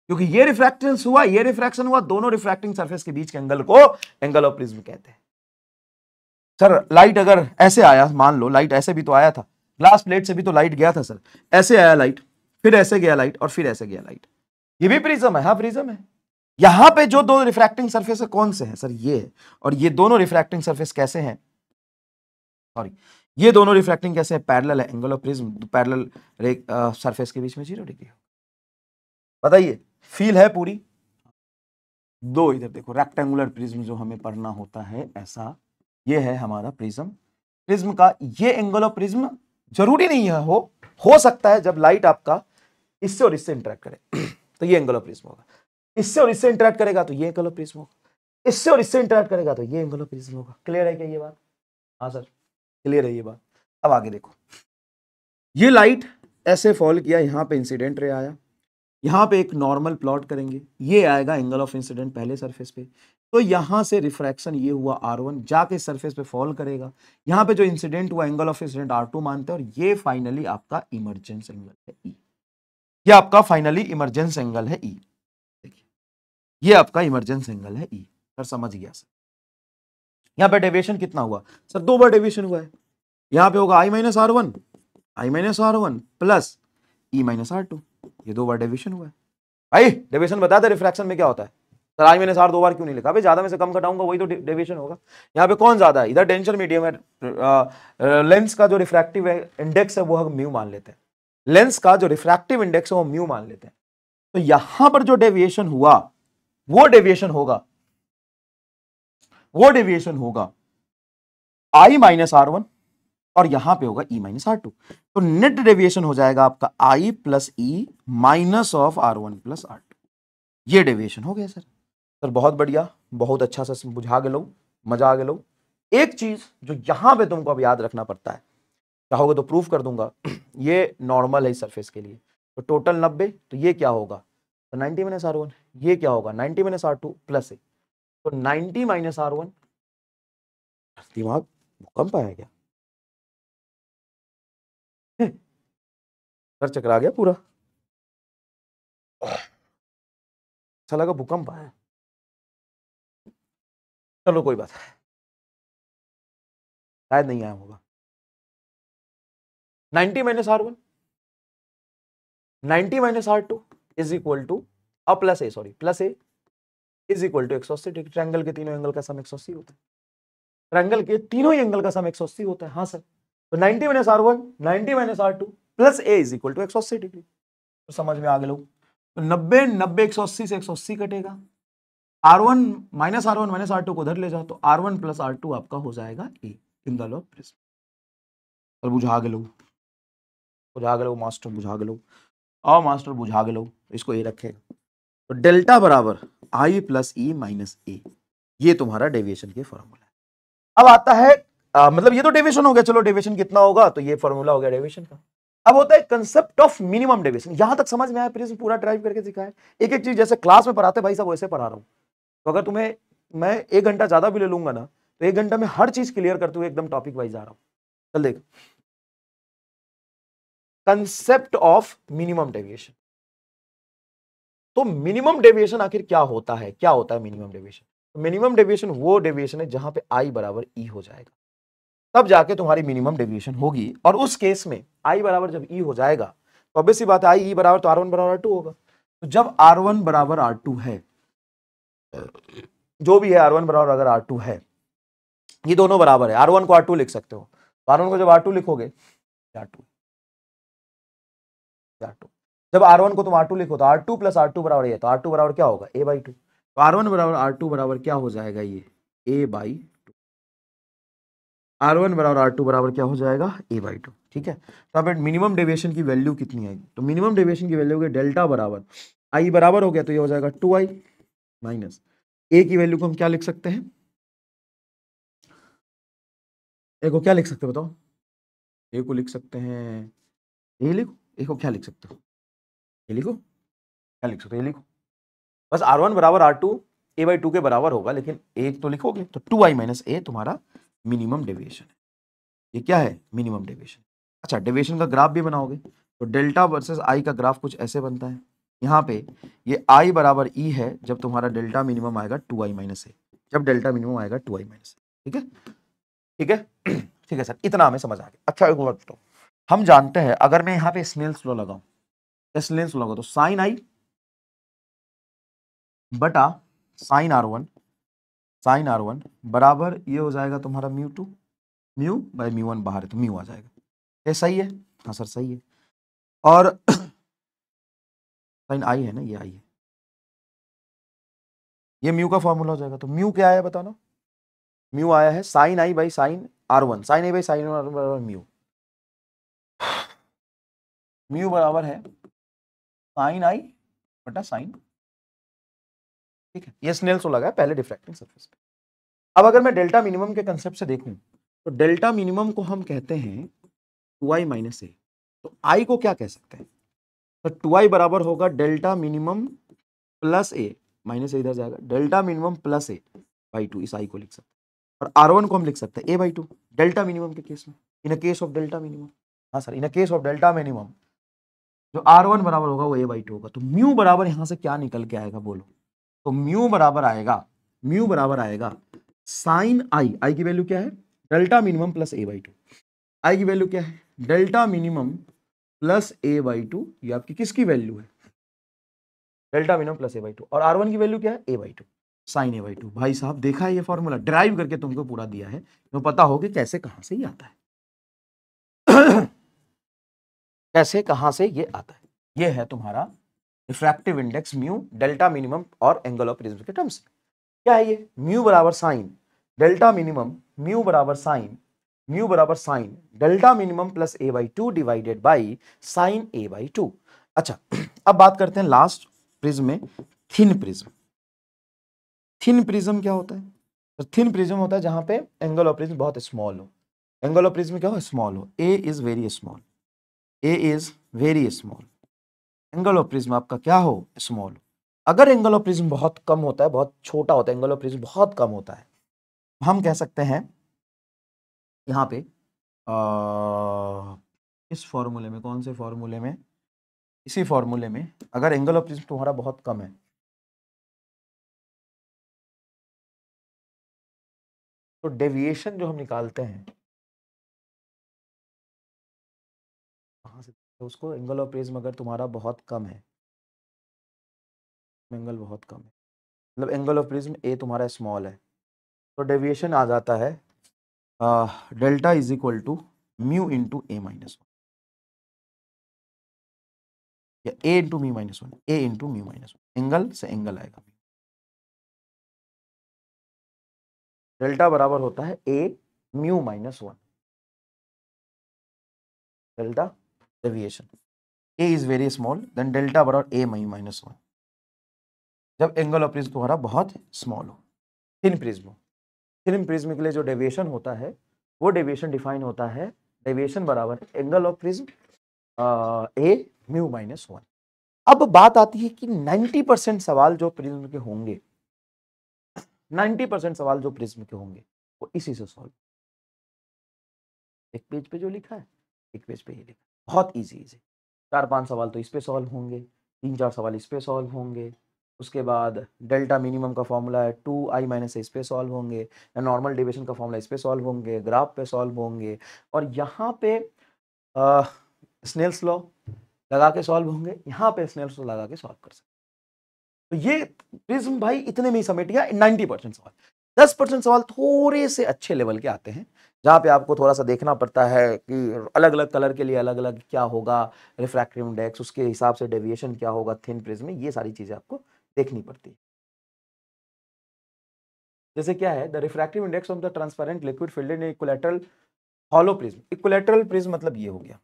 क्योंकि ये रिफ्रैक्टेंस हुआ ये रिफ्रैक्शन हुआ दोनों रिफ्रैक्टिंग सरफेस के बीच के एंगल को एंगल ऑफ प्रिज्म कहते हैं सर लाइट अगर ऐसे आया मान लो लाइट ऐसे भी तो आया था ग्लास प्लेट से भी तो लाइट गया था सर ऐसे आया लाइट फिर ऐसे गया लाइट और फिर ऐसे गया लाइट ये भी प्रिज्म है हाँ प्रिज्म है यहां पे जो दो रिफ्रैक्टिंग सरफेस है कौन से हैं सर ये है और ये दोनों रिफ्रैक्टिंग सरफेस कैसे हैं सॉरी ये दोनों रिफ्रैक्टिंग कैसे हैं पैरल है angle of prism parallel surface के बीच में जीरो डिग्री बताइए फील है पूरी दो इधर देखो रेक्टेंगुलर प्रिज्म जो हमें पढ़ना होता है ऐसा ये है हमारा प्रिज्म प्रिज्म का ये एंगल ऑफ प्रिज्म जरूरी नहीं है हो हो सकता है जब लाइट आपका इससे और इससे इंटरेक्ट करे तो ये एंगल ऑफ प्रिज्म होगा इससे और इससे इंटरेक्ट करेगा तो ये एंगल ऑफ प्रिज्म होगा इससे और इससे इंटरेक्ट करेगा तो ये एंगल ऑफ प्रिज्म होगा क्लियर है क्या ये बात हाँ सर क्लियर है ये बात अब आगे देखो ये लाइट ऐसे फॉल किया यहाँ पे इंसिडेंट रे आया यहाँ पे एक नॉर्मल प्लॉट करेंगे ये आएगा एंगल ऑफ इंसिडेंट पहले सरफेस पे तो यहां से रिफ्रैक्शन ये हुआ आर वन जाके सरफेस पे फॉल करेगा यहां पे जो इंसिडेंट हुआ angle of incident R two मानते हैं और ये फाइनली आपका इमरजेंस एंगल है ई e। ये आपका फाइनली इमरजेंस एंगल है ई e। देखिए ये आपका इमरजेंस एंगल है ई e। सर समझ गया सर यहां पे डेविएशन कितना हुआ सर दो बार डेविएशन हुआ है यहां पे होगा i minus R one i minus R one plus E minus R two ये दो बार डेविएशन हुआ है भाई डेविएशन बता दे रिफ्रैक्शन में क्या होता है सर आज मैंने सार दो बार क्यों नहीं लिखा भाई ज़्यादा में से कम घटाऊंगा वही तो डेविएशन होगा यहाँ पे कौन ज़्यादा है इधर डेंशन मीडियम है लेंस का जो रिफ्रैक्टिव इंडेक्स है वो हम म्यू मान लेते हैं लेंस का जो रिफ्रैक्टिव इंडेक्स है वो म्यू मान लेते हैं तो यहां पर जो डेविएशन हुआ वो डेविएशन होगा वो डेविएशन होगा आई माइनस आर वन और यहां पे होगा ई माइनस आर टू तो नेट डेविएशन हो जाएगा आपका i plus E minus of R one plus R two ये डेविएशन हो गया सर सर बहुत बढ़िया बहुत अच्छा सा बुझा गलो मजा आ गए एक चीज जो यहां पे तुमको अब याद रखना पड़ता है चाहोगे तो प्रूफ कर दूंगा ये नॉर्मल है सरफेस के लिए तो टोटल नब्बे तो ये क्या होगा तो नाइनटी माइनस आर वन ये क्या होगा ninety minus R two plus A तो नाइन्टी माइनस आर वन दिमाग भूकंप आया क्या सर आ गया पूरा अच्छा लगा भूकंप आया चलो कोई बात है शायद नहीं आया होगा 90 minus R one ninety minus R two is equal to a plus A sorry plus A is equal to एक सौ अस्सी ट्रैंगल के तीनों एंगल का सम एक सौ अस्सी होता है ट्रैंगल के तीनों एंगल का सम एक सौ अस्सी होता है हाँ सर तो ninety minus R one ninety minus R two plus A is equal to एक सौ अस्सी डिग्री तो समझ में आ गए लोग तो नब्बे नब्बे एक सौ अस्सी से एक सौ अस्सी कटेगा R one minus R one minus R two को उधर ले जाओ तो R one plus R two आपका हो जाएगा A in the law prism और बुझा गए गलो बुझा गए गलो मास्टर बुझा गए गलो आओ मास्टर बुझा गए गलो इसको ए रखेगा तो डेल्टा बराबर आई प्लस ई माइनस ए ये तुम्हारा डेविएशन के फॉर्मूला है अब आता है आ, मतलब ये तो डेविएशन हो गया चलो डेविएशन कितना होगा तो ये फॉर्मूला हो गया डेविएशन का अब होता है कंसेप्ट ऑफ मिनिमम डेविएशन यहां तक समझ में आया प्रिज्म पूरा ड्राइव करके सिखाया एक एक चीज जैसे क्लास में पढ़ाते भाई साहब वैसे पढ़ा रहा हूं तो अगर तुम्हें मैं एक घंटा ज़्यादा भी ले लूंगा ना तो एक घंटा में हर चीज़ क्लियर करते हुए एकदम टॉपिक वाइज आ रहा हूं चल देख कंसेप्ट ऑफ मिनिमम डेविएशन तो मिनिमम डेविएशन आखिर क्या होता है क्या होता है मिनिमम डेविएशन मिनिमम डेविएशन वो डेविएशन है जहां पे आई बराबर ई e हो जाएगा तब जाके तुम्हारी मिनिमम डेविएशन होगी और उस केस में आई बराबर जब ई e हो जाएगा तो अब इसी बात है आई ई e बराबर तो आर वन बराबर आर टू होगा तो जब आर वन बराबर आर टू है जो भी है आर वन बराबर अगर आर टू है ये दोनों बराबर है आर वन को आर टू लिख सकते हो आर वन को जब आर टू लिखोगे आर टू आर टू जब आर वन को तुम आर टू लिखो तो R two plus R two बराबर ये तो आर टू बराबर क्या होगा ए बाई टू तो आर वन बराबर आर टू बराबर क्या हो जाएगा ये A by two R one बराबर आर टू बराबर क्या हो जाएगा ए बाई टू ठीक है तो अब मिनिमम डेविएशन की वैल्यू कितनी आएगी तो मिनिमम डेविएशन की वैल्यू होगी डेल्टा बराबर आई बराबर हो गया तो ये हो जाएगा टू आई माइनस ए की वैल्यू को हम क्या लिख सकते हैं ए को क्या लिख सकते हैं बताओ ए को लिख सकते हैं ए लिखो ए को क्या लिख सकते हो ए लिखो क्या लिख सकते हो ए लिखो बस आर वन बराबर R two A by two के बराबर होगा लेकिन ए तो लिखोगे तो टू आई माइनस ए तुम्हारा मिनिमम डेविएशन है ये क्या है मिनिमम डेविएशन अच्छा डेविएशन का ग्राफ भी बनाओगे तो डेल्टा वर्सेस आई का ग्राफ कुछ ऐसे बनता है यहाँ पे ये i बराबर e है जब तुम्हारा डेल्टा मिनिमम आएगा टू आई माइनस ए जब डेल्टा मिनिमम आएगा टू आई माइनस ठीक है ठीक है ठीक है सर इतना हमें समझ आ गया अच्छा एक बात तो हम जानते हैं अगर मैं यहाँ पे स्नेल्स लॉ लगाऊ स्नेल्स लॉ लगाऊं तो साइन आई बटा sine R one sine R one बराबर ये हो जाएगा तुम्हारा mu two mu by mu one बाहर है तो म्यू आ जाएगा ये सही है हाँ सर सही है और साइन आई है ना ये आई है ये म्यू का फॉर्मूला हो जाएगा तो म्यू क्या आया बताना म्यू आया है sine I by sine R one sine I by sine R बराबर म्यू म्यू बराबर है साइन आई बटा साइन ठीक है ये स्नेल सो लगा है पहले डिफ्रैक्टिंग सरफेस पे अब अगर मैं डेल्टा मिनिमम के कंसेप्ट से देखूं तो डेल्टा मिनिमम को हम कहते हैं टू आई माइनस ए तो आई को क्या कह सकते हैं तो टू आई बराबर होगा delta minimum plus A minus इधर जाएगा delta minimum plus A by two इस आई को लिख सकते और आर वन को हम लिख सकते हैं A by two delta minimum के केस में in case of delta minimum हाँ sir in case of delta minimum जो आर वन बराबर होगा वो ए बाई टू होगा तो म्यू बराबर यहाँ से क्या निकल के आएगा बोलो तो म्यू बराबर आएगा म्यू बराबर आएगा साइन आई आई की वैल्यू क्या है delta minimum plus A by two i की वैल्यू क्या है delta minimum plus A by two ये आपकी किसकी वैल्यू है delta minimum plus A by two और आर वन की वैल्यू क्या है A by two sine A by two भाई साहब देखा है ये फॉर्मूला ड्राइव करके तुमको पूरा दिया है तो पता हो कि कैसे कहां से ये आता है कैसे कहां से ये आता है ये है तुम्हारा refractive index mu delta minimum और एंगल ऑफ प्रिज्म के टर्म्स क्या है ये म्यू बराबर साइन डेल्टा मिनिमम म्यू बराबर साइन म्यू बराबर sine delta minimum plus A by two divided by sine A by two अच्छा अब बात करते हैं लास्ट प्रिज्म में थिन प्रिज्म थिन प्रिज्म क्या होता है तो थिन प्रिज्म होता है जहां पे एंगल ऑफ प्रिज्म बहुत स्मॉल हो एंगल ऑफ प्रिज्म क्या हो स्मॉल हो A is very small A is very small angle of prism आपका क्या हो स्मॉल अगर एंगल ऑफ प्रिज्म बहुत कम होता है बहुत छोटा होता है एंगल ऑफ प्रिज्म बहुत कम होता है हम कह सकते हैं यहाँ पे आ, इस फॉर्मूले में कौन से फॉर्मूले में इसी फॉर्मूले में अगर एंगल ऑफ प्रिज्म तुम्हारा बहुत कम है तो डेविएशन जो हम निकालते हैं कहाँ से तो उसको एंगल ऑफ प्रिज्म अगर तुम्हारा बहुत कम है एंगल बहुत कम है मतलब एंगल ऑफ प्रिज्म ए तुम्हारा स्मॉल है तो डेविएशन आ जाता है delta is equal to mu into A minus one या A into mu minus one A into mu minus one angle से एंगल आएगा डेल्टा बराबर होता है A mu minus one delta deviation A is very small then delta बराबर A minus one जब angle of prism तुम्हारा बहुत small हो थिन प्रिज्म हो फिल्म प्रिज्म के लिए जो डेविएशन होता है वो डेविएशन डिफाइन होता है डेविएशन बराबर angle of prism A mu minus one अब बात आती है कि 90 परसेंट सवाल जो प्रिज्म के होंगे 90 परसेंट सवाल जो प्रिज्म के होंगे वो इसी से सॉल्व एक पेज पे जो लिखा है एक पेज पे ये लिखा बहुत ईजी इजी चार पांच सवाल तो इस पे सॉल्व होंगे तीन चार सवाल इस पे सॉल्व होंगे उसके बाद डेल्टा मिनिमम का फॉर्मूला है टू आई माइनस इस पर सॉल्व होंगे या नॉर्मल डिवेशन का फॉर्मूला इस पर सॉल्व होंगे ग्राफ पे सॉल्व होंगे और यहाँ पे स्नेल्स लॉ लगा के सॉल्व होंगे यहाँ पे स्नेल्स लॉ लगा के सॉल्व कर सकते तो ये प्रिज्म भाई इतने में ही समेट गया नाइन्टी परसेंट सवाल दस परसेंट सवाल थोड़े से अच्छे लेवल के आते हैं जहाँ पे आपको थोड़ा सा देखना पड़ता है कि अलग अलग कलर के लिए अलग अलग क्या होगा रिफ्रैक्टिव इंडेक्स उसके हिसाब से डेविएशन क्या होगा थिन प्रिज्म में ये सारी चीज़ें आपको देखनी पड़ती है जैसे क्या है the refractive index of the transparent liquid field in equilateral hollow prism equilateral prism मतलब ये हो गया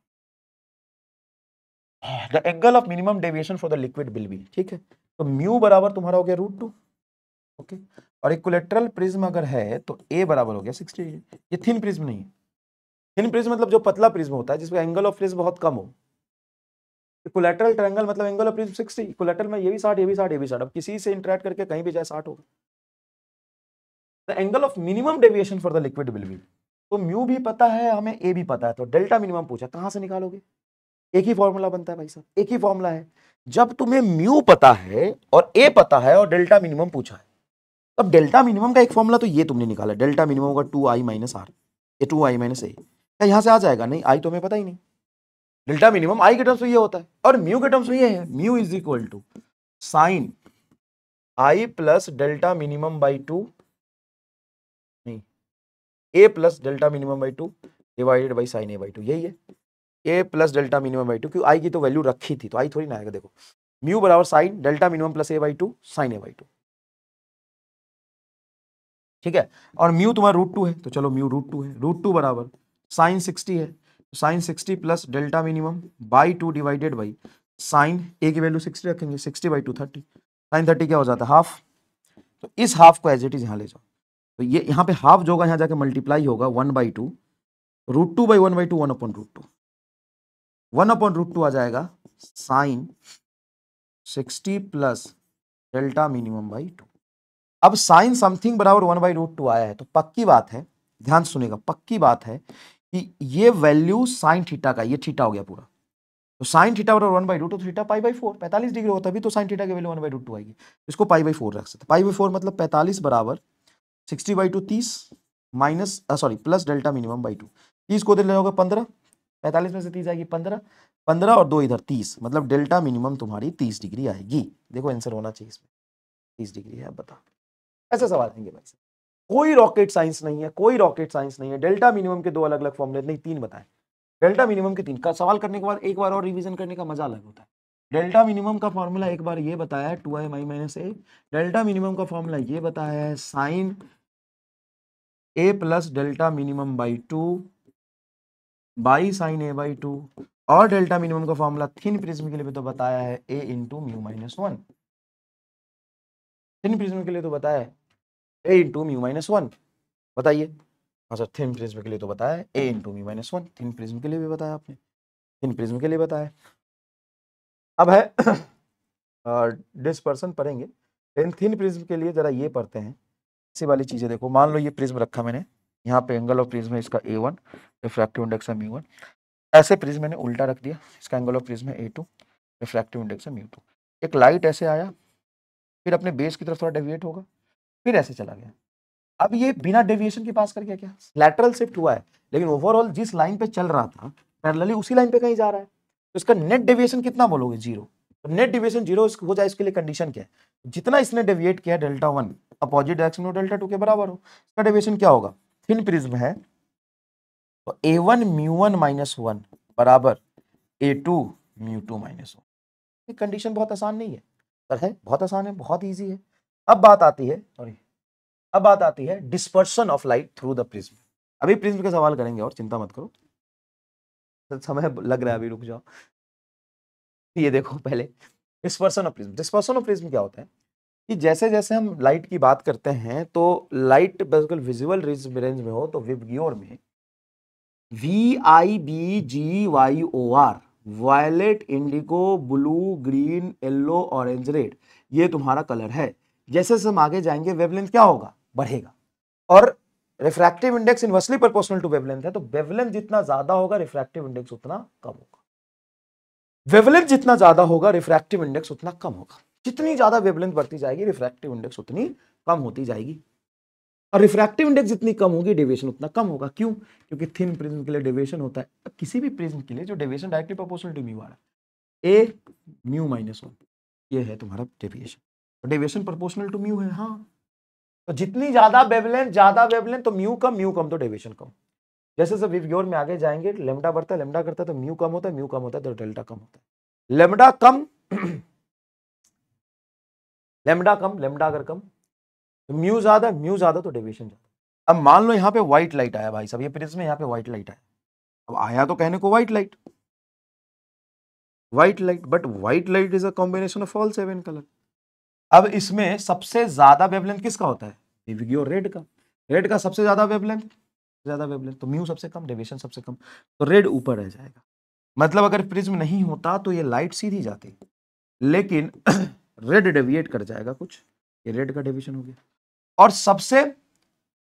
हाँ, the angle of minimum deviation for the liquid will be ठीक है तो म्यू बराबर तुम्हारा हो गया रूट टू ओके और इक्वलेटरल प्रिज्म अगर है तो ए बराबर हो गया सिक्सटी ये थिन प्रिज्म नहीं है थिन प्रिज्म मतलब जो पतला प्रिज्म होता है जिसमें एंगल ऑफ प्रिज्म बहुत कम हो इक्वलेटरल ट्रायंगल मतलब एंगल ऑफ प्रिज्म 60 इक्वलेटरल में ये भी 60 ये भी 60 ये भी 60 अब किसी से इंटरेक्ट करके कहीं भी जाए 60 होगा the angle of minimum deviation for the liquid will be तो म्यू भी पता है हमें ए भी पता है तो डेल्टा मिनिमम पूछा कहां से निकालोगे एक ही फॉर्मूला बनता है भाई साहब एक ही फॉर्मूला है जब तुम्हें म्यू पता है और ए पता है और डेल्टा मिनिमम पूछा है तब डेल्टा मिनिमम का एक फॉर्मूला तो ये तुमने निकाला डेल्टा मिनिमम का टू आई माइनस आर ये टू आई माइनस ए यहाँ से आ जाएगा नहीं आई तो हमें पता ही नहीं डेल्टा मिनिमम आई के टर्म्स में ये होता है और म्यू के टर्म्स में ये है mu is equal to sine i plus delta minimum by two A plus delta minimum by two divided by sine A by two यही है A plus delta minimum by two क्योंकि i की तो value रखी थी तो आई थोड़ी ना आएगा देखो म्यू बराबर sine delta minimum plus A by two sine A by two ठीक है और म्यू तुम्हारा रूट टू है तो चलो म्यू रूट टू है रूट टू बराबर साइन सिक्सटी है sine sixty plus delta minimum by two divided by sine A की वैल्यू सिक्सटी रखेंगे sixty by two thirty sine thirty क्या हो जाता है हाफ तो इस हाफ को एज इट इज यहाँ ले जाओ तो ये यहाँ पे हाफ जो होगा यहाँ जाके मल्टीप्लाई होगा one by two root two by one by two one upon root two one upon root two आ जाएगा sine sixty plus delta minimum by two अब साइन समथिंग बराबर वन बाई रूट टू आया है तो पक्की बात है ध्यान सुनेगा पक्की बात है कि ये वैल्यू साइन थीटा का ये थीटा हो गया पूरा तो साइन थीटा बराबर वन बाई रूट तो थीटा पाई बाई फोर पैंतालीस डिग्री होता भी तो साइन थीटा की value one by root two आएगी इसको पाई बाई फोर रख सकते पाई बाई फोर मतलब पैंतालीस बराबर सिक्सटी बाई टू तीस minus sorry plus delta minimum by two तीस को दे ले पंद्रह पैंतालीस में से तीस आएगी पंद्रह पंद्रह और दो इधर तीस मतलब डेल्टा मिनिमम तुम्हारी तीस डिग्री आएगी देखो आंसर होना चाहिए इसमें तीस डिग्री है बता ऐसा सवाल आएंगे भाई कोई रॉकेट साइंस नहीं है कोई रॉकेट साइंस नहीं है डेल्टा मिनिमम के दो अलग अलग फॉर्मुले नहीं तीन बताए डेल्टा मिनिमम के तीन का सवाल करने के बाद एक बार और रिवीजन करने का मजा अलग होता है डेल्टा मिनिमम का फॉर्मूला एक बार ये बताया है टू आई माई माइनस ए डेल्टा मिनिमम का फॉर्मूला ये बताया है sine A plus delta minimum by two by sine A by two और डेल्टा मिनिमम का फॉर्मूला थिन प्रिज्म के लिए तो बताया है A into mu minus one thin prism के लिए तो बताया है A into mu minus one बताइए हाँ सर थिन प्रिज्म के लिए तो बताया A into mu minus one thin prism के लिए भी बताया आपने थिन प्रिज्म के लिए बताया अब है डिस्पर्सन पढ़ेंगे लेकिन थिन प्रिज्म के लिए ज़रा ये पढ़ते हैं ऐसी वाली चीज़ें देखो मान लो ये प्रिज्म रखा मैंने यहाँ पे एंगल ऑफ प्रिज्म है इसका ए वन रिफ्रैक्टिव इंडेक्स है म्यू वन ऐसे प्रिज्म मैंने उल्टा रख दिया इसका एंगल ऑफ प्रिज्म है ए टू रिफ्रैक्टिव इंडेक्स है म्यू टू एक लाइट ऐसे आया फिर अपने बेस की तरफ थोड़ा डेविएट होगा फिर ऐसे चला गया अब ये बिना डेविएशन के पास कर गया क्या लेटरल शिफ्ट हुआ है लेकिन ओवरऑल जिस लाइन पे चल रहा था पैरेलली उसी लाइन पे कहीं जा रहा है तो इसका नेट डेविएशन कितना बोलोगे जीरो तो नेट डेविएशन जीरो हो जाए इसके लिए कंडीशन क्या है जितना इसने डेविएट किया डेल्टा वन अपोजिट डायरेक्शन में डेल्टा टू के बराबर हो इसका डेविएशन क्या होगा थिन प्रिज्म है तो A one mu one minus one बराबर A two mu two minus one condition बहुत आसान नहीं है पर है बहुत आसान है बहुत ईजी है अब बात आती है सॉरी अब बात आती है dispersion of light through the prism अभी प्रिज्म के सवाल करेंगे और चिंता मत करो तो समय लग रहा है अभी रुक जाओ ये देखो पहले dispersion of prism dispersion of prism क्या होता है कि जैसे जैसे हम लाइट की बात करते हैं तो लाइट बिल्कुल विजुअल रेंज में हो तो विबग्योर में V I B G Y O R violet indigo blue green yellow orange red ये तुम्हारा कलर है जैसे जैसे हम आगे जाएंगे वेवलेंथ क्या होगा बढ़ेगा और refractive index inversely proportional to wavelength है तो वेवलेंथ जितना ज्यादा होगा रिफ्रैक्टिव इंडेक्स उतना कम होगा वेवलेंथ जितना ज्यादा होगा रिफ्रैक्टिव इंडेक्स उतना कम होगा जितनी ज्यादा वेवलेंथ बढ़ती जाएगी रिफ्रैक्टिव इंडेक्स उतनी कम होती जाएगी और रिफ्रैक्टिव इंडेक्स जितनी कम होगी डेविएशन उतना कम होगा क्यों क्योंकि थिन प्रिज्म के लिए डेविएशन होता है किसी भी प्रिज्म के लिए जो deviation directly proportional to mu आ रहा है ए म्यू माइनस वन ये है तुम्हारा deviation deviation proportional to mu है हाँ तो जितनी ज्यादा वेवलेंथ ज्यादा वेवलेंथ तो म्यू कम म्यू कम तो डेविएशन कम जैसे जब विफ्योर में आगे जाएंगे लेमडा बढ़ता है लेमडा करता है तो म्यू तो कम होता है म्यू कम होता है तो डेल्टा कम होता है लेमडा कम लेमडा कम लेमडा अगर कम तो म्यू ज्यादा म्यू ज्यादा तो डेविएशन ज्यादा अब मान लो यहाँ पे व्हाइट लाइट आया भाई साहब ये प्रिज्म में यहाँ पे व्हाइट लाइट आया अब आया तो कहने को white light white light but white light is a combination of all seven colour अब इसमें सबसे ज्यादा वेवलेंथ किसका होता है एविग्यो रेड का रेड का सबसे ज्यादा वेवलेंथ ज्यादा वेवलेंथ तो म्यू सबसे कम डेविएशन सबसे कम तो रेड ऊपर रह जाएगा मतलब अगर प्रिज्म नहीं होता तो ये लाइट सीधी जाती लेकिन रेड डेविएट कर जाएगा कुछ ये रेड का डेविएशन हो गया और सबसे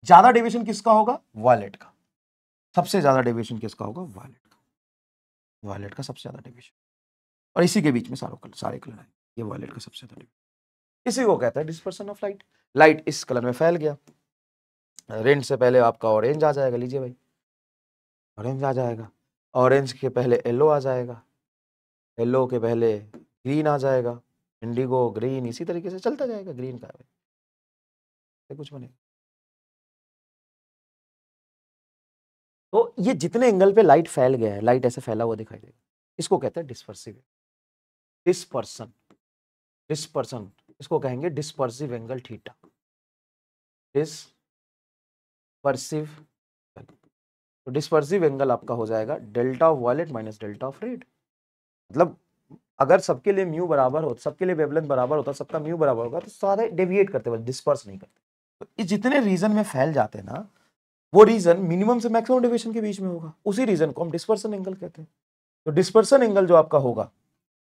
ज्यादा डेविएशन किसका होगा वॉलेट का सबसे ज्यादा डेविएशन किसका होगा वॉलेट का वॉलेट का सबसे ज्यादा डेविएशन और इसी के बीच में सारो कलर सारे कलर आएंगे ये वॉलेट का सबसे ज्यादा इसी को कहते हैं डिस्पर्सन ऑफ लाइट लाइट इस कलर में फैल गया रेंज से पहले आपका ऑरेंज आ जाएगा लीजिए भाई ऑरेंज आ जाएगा ऑरेंज के पहले येलो आ जाएगा येलो के पहले ग्रीन आ जाएगा इंडिगो ग्रीन इसी तरीके से चलता जाएगा ग्रीन का भाई कुछ बने तो ये जितने एंगल पे लाइट फैल गया है लाइट ऐसे फैला हुआ दिखाई देगा इसको कहते हैं डिस्पर्सिव डिस्पर्सन डिस्पर्सन इसको कहेंगे डिस्पर्सिव एंगल थीटा डिस्पर्सिव तो डिस्पर्सिव एंगल आपका हो जाएगा delta of violet minus delta of red मतलब अगर सबके लिए म्यू बराबर हो सबके लिए वेवलेंथ बराबर होता सबका म्यू बराबर होगा तो सारे डेविएट करते बस डिस्पर्स नहीं करते तो जितने रीजन में फैल जाते हैं ना वो रीजन मिनिमम से मैक्सिमम डेविएशन के बीच में होगा उसी रीजन को हम डिस्पर्सन एंगल कहते हैं तो डिस्पर्सन एंगल जो आपका होगा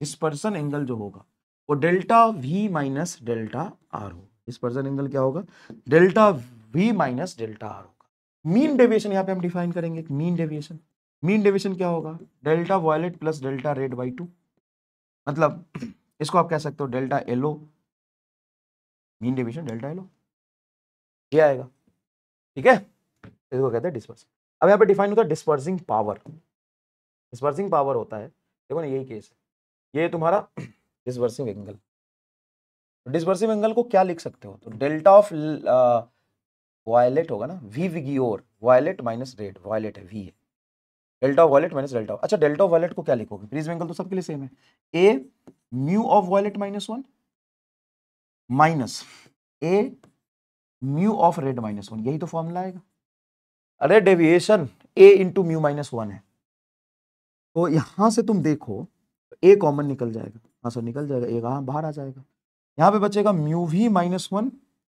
डिस्पर्सन एंगल जो होगा वो delta V minus delta R होगा इस पर्सन एंगल क्या होगा delta V minus delta R होगा मीन डेविएशन यहाँ पे हम डिफाइन करेंगे मीन डेविएशन मीन डेविएशन क्या होगा delta violet plus delta red by two मतलब इसको आप कह सकते हो delta yellow mean deviation delta yellow ये आएगा ठीक है इसको कहते हैं डिस्पर्स अब यहाँ पे डिफाइन होता है डिस्पर्सिंग पावर डिस्पर्सिंग पावर होता है देखो ना यही केस है ये तुम्हारा डिस्बर्सिव एंगल डिस्बर्सिव एंगल को क्या लिख सकते हो तो डेल्टा ऑफ वायलेट होगा ना वी विगियोर वायलेट माइनस रेड वायलेट है वी है delta of violet minus delta अच्छा डेल्टा ऑफ वायलेट को क्या लिखोगे प्रिज्म एंगल तो सबके लिए सेम है A mu of violet minus one minus A mu of red minus one यही तो फॉर्मूला आएगा अरे deviation A into mu minus one है तो यहां से तुम देखो ए कॉमन निकल जाएगा यहाँ से निकल जाएगा एक हाँ बाहर आ जाएगा यहाँ पे बचेगा म्यू वी माइनस वन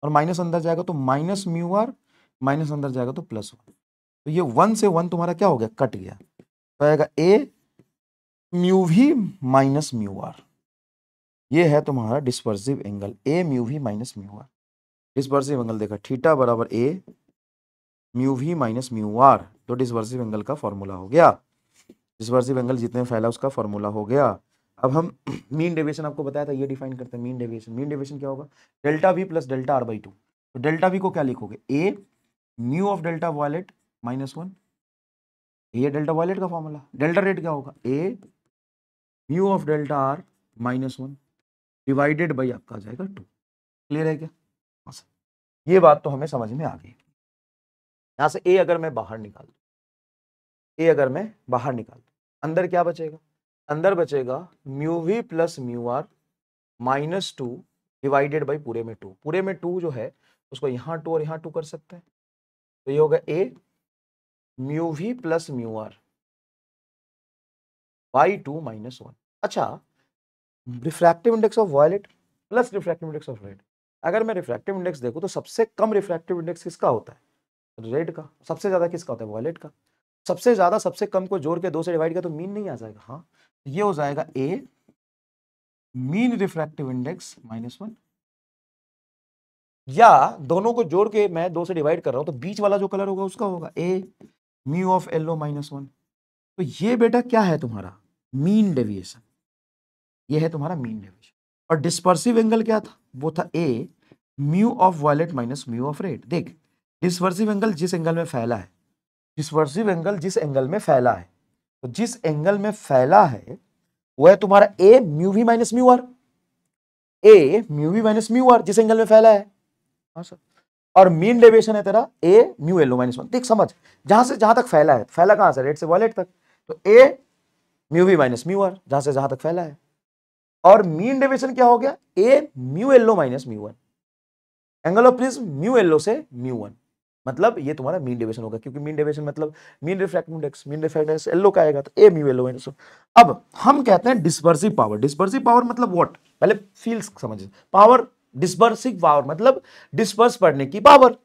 और माइनस अंदर जाएगा तो माइनस म्यू आर माइनस अंदर जाएगा तो प्लस वन तो ये वन से वन तुम्हारा क्या हो गया कट गया तो आएगा A mu V minus mu R ये है तुम्हारा dispersive angle A mu V minus mu R dispersive angle देखा थीटा बराबर A mu V minus mu R तो डिस्पर्सिव एंगल का फॉर्मूला हो गया डिस्पर्सिव एंगल जितने फैला उसका फॉर्मूला हो गया अब हम मीन डेविएशन आपको बताया था ये डिफाइन करते हैं मीन डेविएशन मीन डेविएशन क्या होगा delta V plus delta R by two तो डेल्टा वी को क्या लिखोगे A mu of delta violet minus one ये डेल्टा वॉलेट का फॉर्मूला डेल्टा रेट क्या होगा A mu of delta R minus one divided by आपका जाएगा टू क्लियर है क्या ये बात तो हमें समझ में आ गई यहाँ से ए अगर मैं बाहर निकाल दू ए अगर मैं बाहर निकाल दू अंदर क्या बचेगा अंदर बचेगा mu V plus mu R minus two divided by पूरे में टू पूरे में टू जो है उसको यहाँ टू और यहाँ टू कर सकते हैं तो ये होगा A mu V plus mu R by two minus one अच्छा refractive index of violet plus refractive index of red अगर मैं रिफ्रैक्टिव इंडेक्स देखूँ तो सबसे कम रिफ्रैक्टिव इंडेक्स किसका होता है रेड का सबसे ज़्यादा किसका होता है वॉयलेट का सबसे ज़्यादा सबसे कम को जोड़ के दो से डिवाइड किया तो मीन नहीं आ जाएगा हाँ ये हो जाएगा A mean refractive index minus one या दोनों को जोड़ के मैं दो से डिवाइड कर रहा हूं तो बीच वाला जो कलर होगा उसका होगा A mu of yellow minus one तो ये बेटा क्या है तुम्हारा मीन डेविएशन ये है तुम्हारा मीन डेविएशन और डिस्पर्सिव एंगल क्या था वो था A mu of violet minus mu of red देख डिस्पर्सिव एंगल जिस एंगल में फैला है डिस्पर्सिव एंगल जिस एंगल में फैला है तो जिस एंगल में फैला है वो है तुम्हारा A mu V minus mu R A mu V minus mu R जिस एंगल में फैला है हाँ सर और मीन डेविएशन है तेरा A mu yellow minus one देख समझ जहां से जहां तक फैला है फैला कहां से रेड से वॉलेट तक तो A mu V minus mu R जहां से जहां तक फैला है और मीन डेविएशन क्या हो गया A mu yellow minus mu one angle of prism mu yellow से म्यू वन मतलब ये तुम्हारा मीन डिवेशन होगा क्योंकि मीन डिवेशन मतलब mean refractive index mean refractive index yellow का आएगा तो ए म्यू एलो अब हम कहते हैं डिस्पर्सिव पावर डिस्पर्सिव पावर मतलब व्हाट पहले फील्स समझिए पावर डिस्पर्सिव पावर मतलब डिस्पर्स पढ़ने की पावर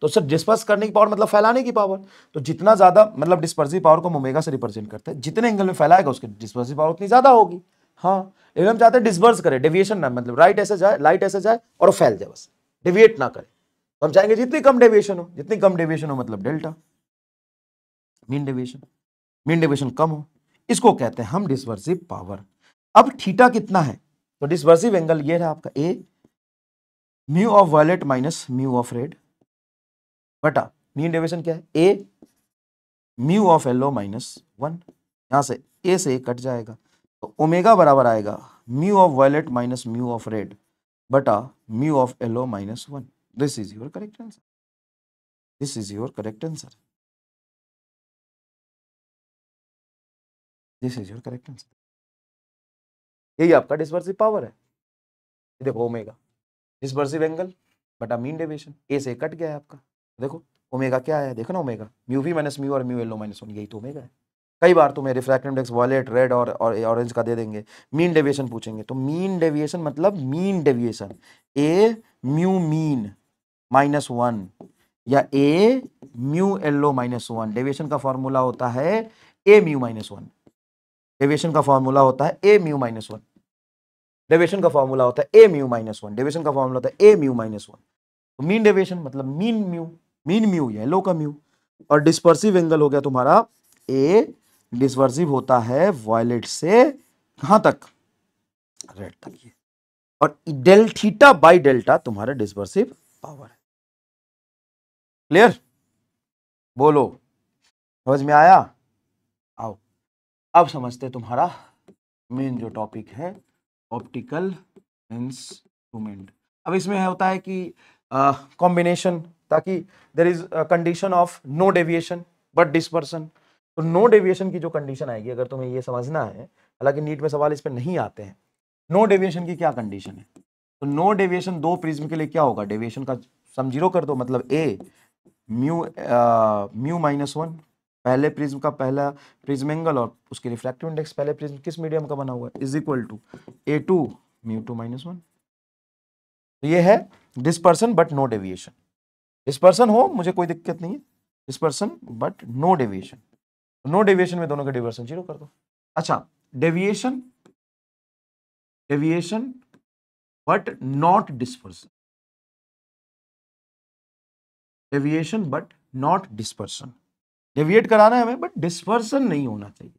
तो सर डिस्पर्स करने की पावर मतलब फैलाने की पावर तो जितना ज्यादा मतलब डिस्पर्सिव पावर को मोमेगा से रिप्रेजेंट करते हैं जितने एंगल में फैलाएगा उसकी डिस्पर्सिव पावर उतनी ज्यादा होगी हाँ एकदम चाहते हैं डिस्बर्स करे डेविएशन ना मतलब राइट ऐसे जाए लाइट ऐसे जाए और फैल जाए बस डेविएट ना करे तो हम चाहेंगे जितनी कम डेविएशन हो जितनी कम डेविएशन हो मतलब delta mean deviation mean deviation कम हो इसको कहते हैं हम डिस्वर्सिव पावर अब थीटा कितना है तो डिस्वर्सिव एंगल ये है आपका A mu of violet minus mu of red बटा मीन डेविएशन क्या है A mu of yellow minus one यहां से ए से ए कट जाएगा तो ओमेगा बराबर आएगा mu of violet minus mu of red बटा mu of yellow minus one This is your correct answer. This is your correct answer. This is your correct answer यही आपका डिस्पर्सिव पावर है देखो omega dispersive angle बटा mean deviation A से cut गया है आपका देखो ओमेगा क्या है देखो ना omega mu V minus mu और म्यू एलो माइनस वन यही तो ओमेगा है कई बार तुम्हें रिफ्रैक्टिव इंडेक्स वॉलेट रेड और ऑरेंज का दे देंगे मीन डेविएशन पूछेंगे तो मीन डेविएशन मतलब mean deviation A mu mean minus one या A mu yellow minus one deviation का फॉर्मूला होता है A mu minus one deviation का फॉर्मूला होता है A mu minus one deviation का फॉर्मूला होता है A mu minus one deviation का फॉर्मूला होता है ए म्यू माइनस वन तो मीन डेविएशन मतलब mean mu mean mu yellow का म्यू और डिस्पर्सिव एंगल हो गया तुम्हारा ए डिस्पर्सिव होता है वॉयलेट से कहाँ तक रेड तक ये और डेल्टीटा बाई डेल्टा तुम्हारा डिस्पर्सिव पावर है क्लियर बोलो समझ में आया आओ अब समझते तुम्हारा मेन जो टॉपिक है ऑप्टिकल इंस्ट्रूमेंट अब इसमें होता है कि कॉम्बिनेशन ताकि there is condition of no deviation but dispersion तो नो डेविएशन की जो कंडीशन आएगी अगर तुम्हें ये समझना है हालांकि नीट में सवाल इस पर नहीं आते हैं नो no डेविएशन की क्या कंडीशन है तो नो no डेविएशन दो प्रिज्म के लिए क्या होगा डेविएशन का सम जीरो कर दो मतलब A mu mu minus one पहले प्रिज्म का पहला प्रिज्म एंगल और उसके रिफ्रैक्टिव इंडेक्स पहले प्रिज्म किस मीडियम का बना हुआ है is equal to A two mu two minus one तो ये है dispersion but no deviation dispersion हो मुझे कोई दिक्कत नहीं है dispersion but no deviation no deviation में दोनों का डिवर्सन जीरो कर दो अच्छा deviation deviation but not dispersion deviation but not dispersion deviate कराना है हमें बट डिस्पर्सन नहीं होना चाहिए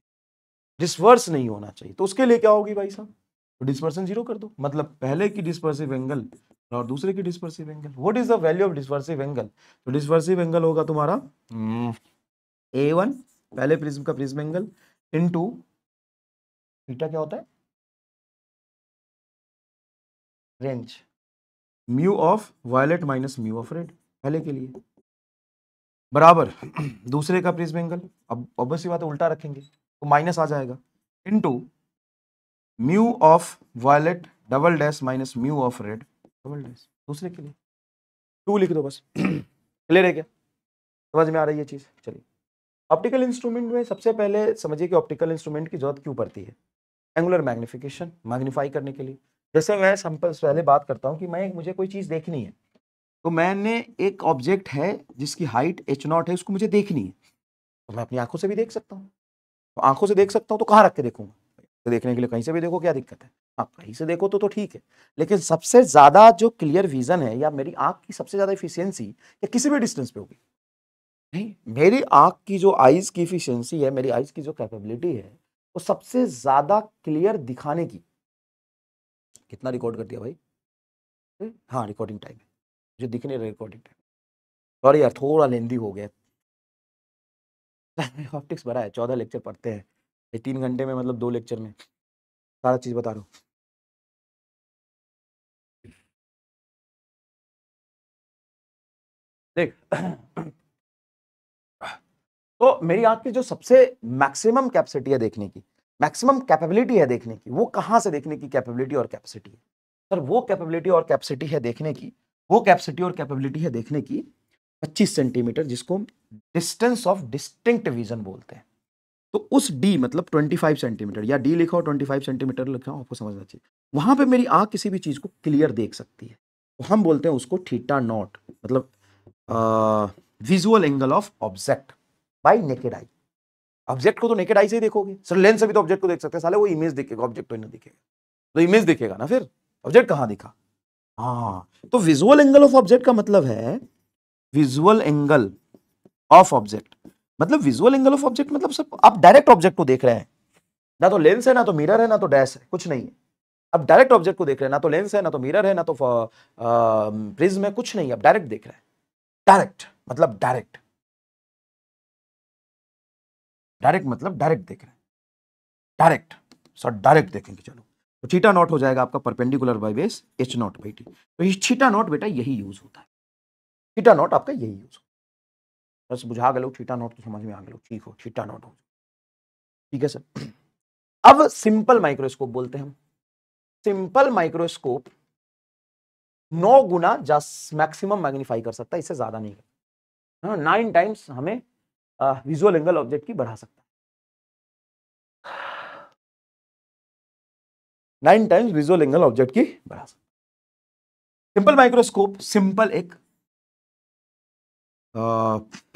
डिस्वर्स नहीं होना चाहिए तो उसके लिए क्या होगी भाई साहब तो डिस्पर्सन जीरो कर दो मतलब पहले की डिस्पर्सिव एंगल और दूसरे की dispersive angle what is the value of dispersive angle तो डिस्पर्सिव एंगल होगा तुम्हारा ए हम्म, वन पहले प्रिज्म का प्रिज्म एंगल इनटू थीटा क्या होता है range mu of violet minus mu of red पहले के लिए बराबर दूसरे का प्रिज्म एंगल अब ऑब्वियस सी बात है उल्टा रखेंगे तो माइनस आ जाएगा into mu of violet double dash minus mu of red double dash दूसरे के लिए टू लिख दो बस क्लियर है क्या समझ में आ रही है चीज़ चलिए ऑप्टिकल इंस्ट्रूमेंट में सबसे पहले समझिए कि ऑप्टिकल इंस्ट्रूमेंट की जरूरत क्यों पड़ती है एंगुलर मैग्निफिकेशन मैग्निफाई करने के लिए जैसे मैं सैम्पल्स पहले बात करता हूँ कि मैं मुझे कोई चीज़ देखनी है तो मैंने एक ऑब्जेक्ट है जिसकी हाइट एच नॉट है उसको मुझे देखनी है तो मैं अपनी आंखों से भी देख सकता हूँ तो आंखों से देख सकता हूँ तो कहाँ रख के देखूंगा तो देखने के लिए कहीं से भी देखो क्या दिक्कत है आप कहीं से देखो तो तो ठीक है लेकिन सबसे ज़्यादा जो क्लियर विजन है या मेरी आँख की सबसे ज़्यादा इफिशियंसी या किसी भी डिस्टेंस पे होगी नहीं मेरी आँख की जो आइज़ की इफिशियंसी है मेरी आइज़ की जो कैपेबिलिटी है वो सबसे ज़्यादा क्लियर दिखाने की कितना रिकॉर्ड कर दिया भाई हाँ रिकॉर्डिंग टाइम मुझे दिख नहीं रहा रिकॉर्डिंग सॉरी यार थोड़ा लेंदी हो गया ऑप्टिक्स भरा है चौदह लेक्चर पढ़ते हैं तीन घंटे में मतलब दो लेक्चर में सारा चीज़ बता रहा हूँ देख तो मेरी आंख की जो सबसे मैक्सिमम कैपेसिटी है देखने की मैक्सिमम कैपेबिलिटी है देखने की वो कहाँ से देखने की कैपेबिलिटी और कैपेसिटी है सर वो कैपेबिलिटी और कैपेसिटी है देखने की वो कैपेसिटी और कैपेबिलिटी है देखने की 25 सेंटीमीटर जिसको डिस्टेंस ऑफ डिस्टिंक्ट विजन बोलते हैं तो उस डी मतलब 25 सेंटीमीटर या डी लिखा हो 25 सेंटीमीटर लिखा आपको समझना चाहिए वहां पे मेरी आंख किसी भी चीज़ को क्लियर देख सकती है तो हम बोलते हैं उसको ठीटा नॉट मतलब visual angle of object by naked eye object को तो नेकेड आई से ही देखोगे सर लेंस से भी तो ऑब्जेक्ट को देख सकते हैं साले वो इमेज देखेगा ऑब्जेक्ट तो नहीं दिखेगा तो इमेज दिखेगा ना फिर ऑब्जेक्ट कहाँ दिखा हाँ तो विजुअल एंगल ऑफ ऑब्जेक्ट का मतलब है विजुअल एंगल ऑफ ऑब्जेक्ट मतलब विजुअल एंगल ऑफ ऑब्जेक्ट मतलब सब आप डायरेक्ट ऑब्जेक्ट को देख रहे हैं ना तो लेंस है ना तो मिरर है ना तो डैश है कुछ नहीं है आप डायरेक्ट ऑब्जेक्ट को देख रहे हैं ना तो लेंस है ना तो मिरर है ना तो प्रिज्म है कुछ नहीं आप डायरेक्ट देख रहे हैं डायरेक्ट मतलब डायरेक्ट डायरेक्ट मतलब डायरेक्ट देख रहे हैं डायरेक्ट सर डायरेक्ट देखेंगे चलो तो थीटा नॉट हो जाएगा आपका perpendicular by base H naught by T तो ये थीटा नॉट बेटा यही यूज होता है छीटा नॉट आपका यही यूज होता है बस बुझा गए छीटा नॉट तो समझ में आ गए ठीक हो छीटा नॉट हो ठीक है सर अब सिंपल माइक्रोस्कोप बोलते हैं हम सिंपल माइक्रोस्कोप नौ गुना जा मैक्सिमम मैग्नीफाई कर सकता है इससे ज्यादा नहीं कर हाँ, नाइन टाइम्स हमें विजुअल एंगल ऑब्जेक्ट की बढ़ा सकता nine times visual angle object की बढ़ा सकते सिंपल माइक्रोस्कोप सिंपल एक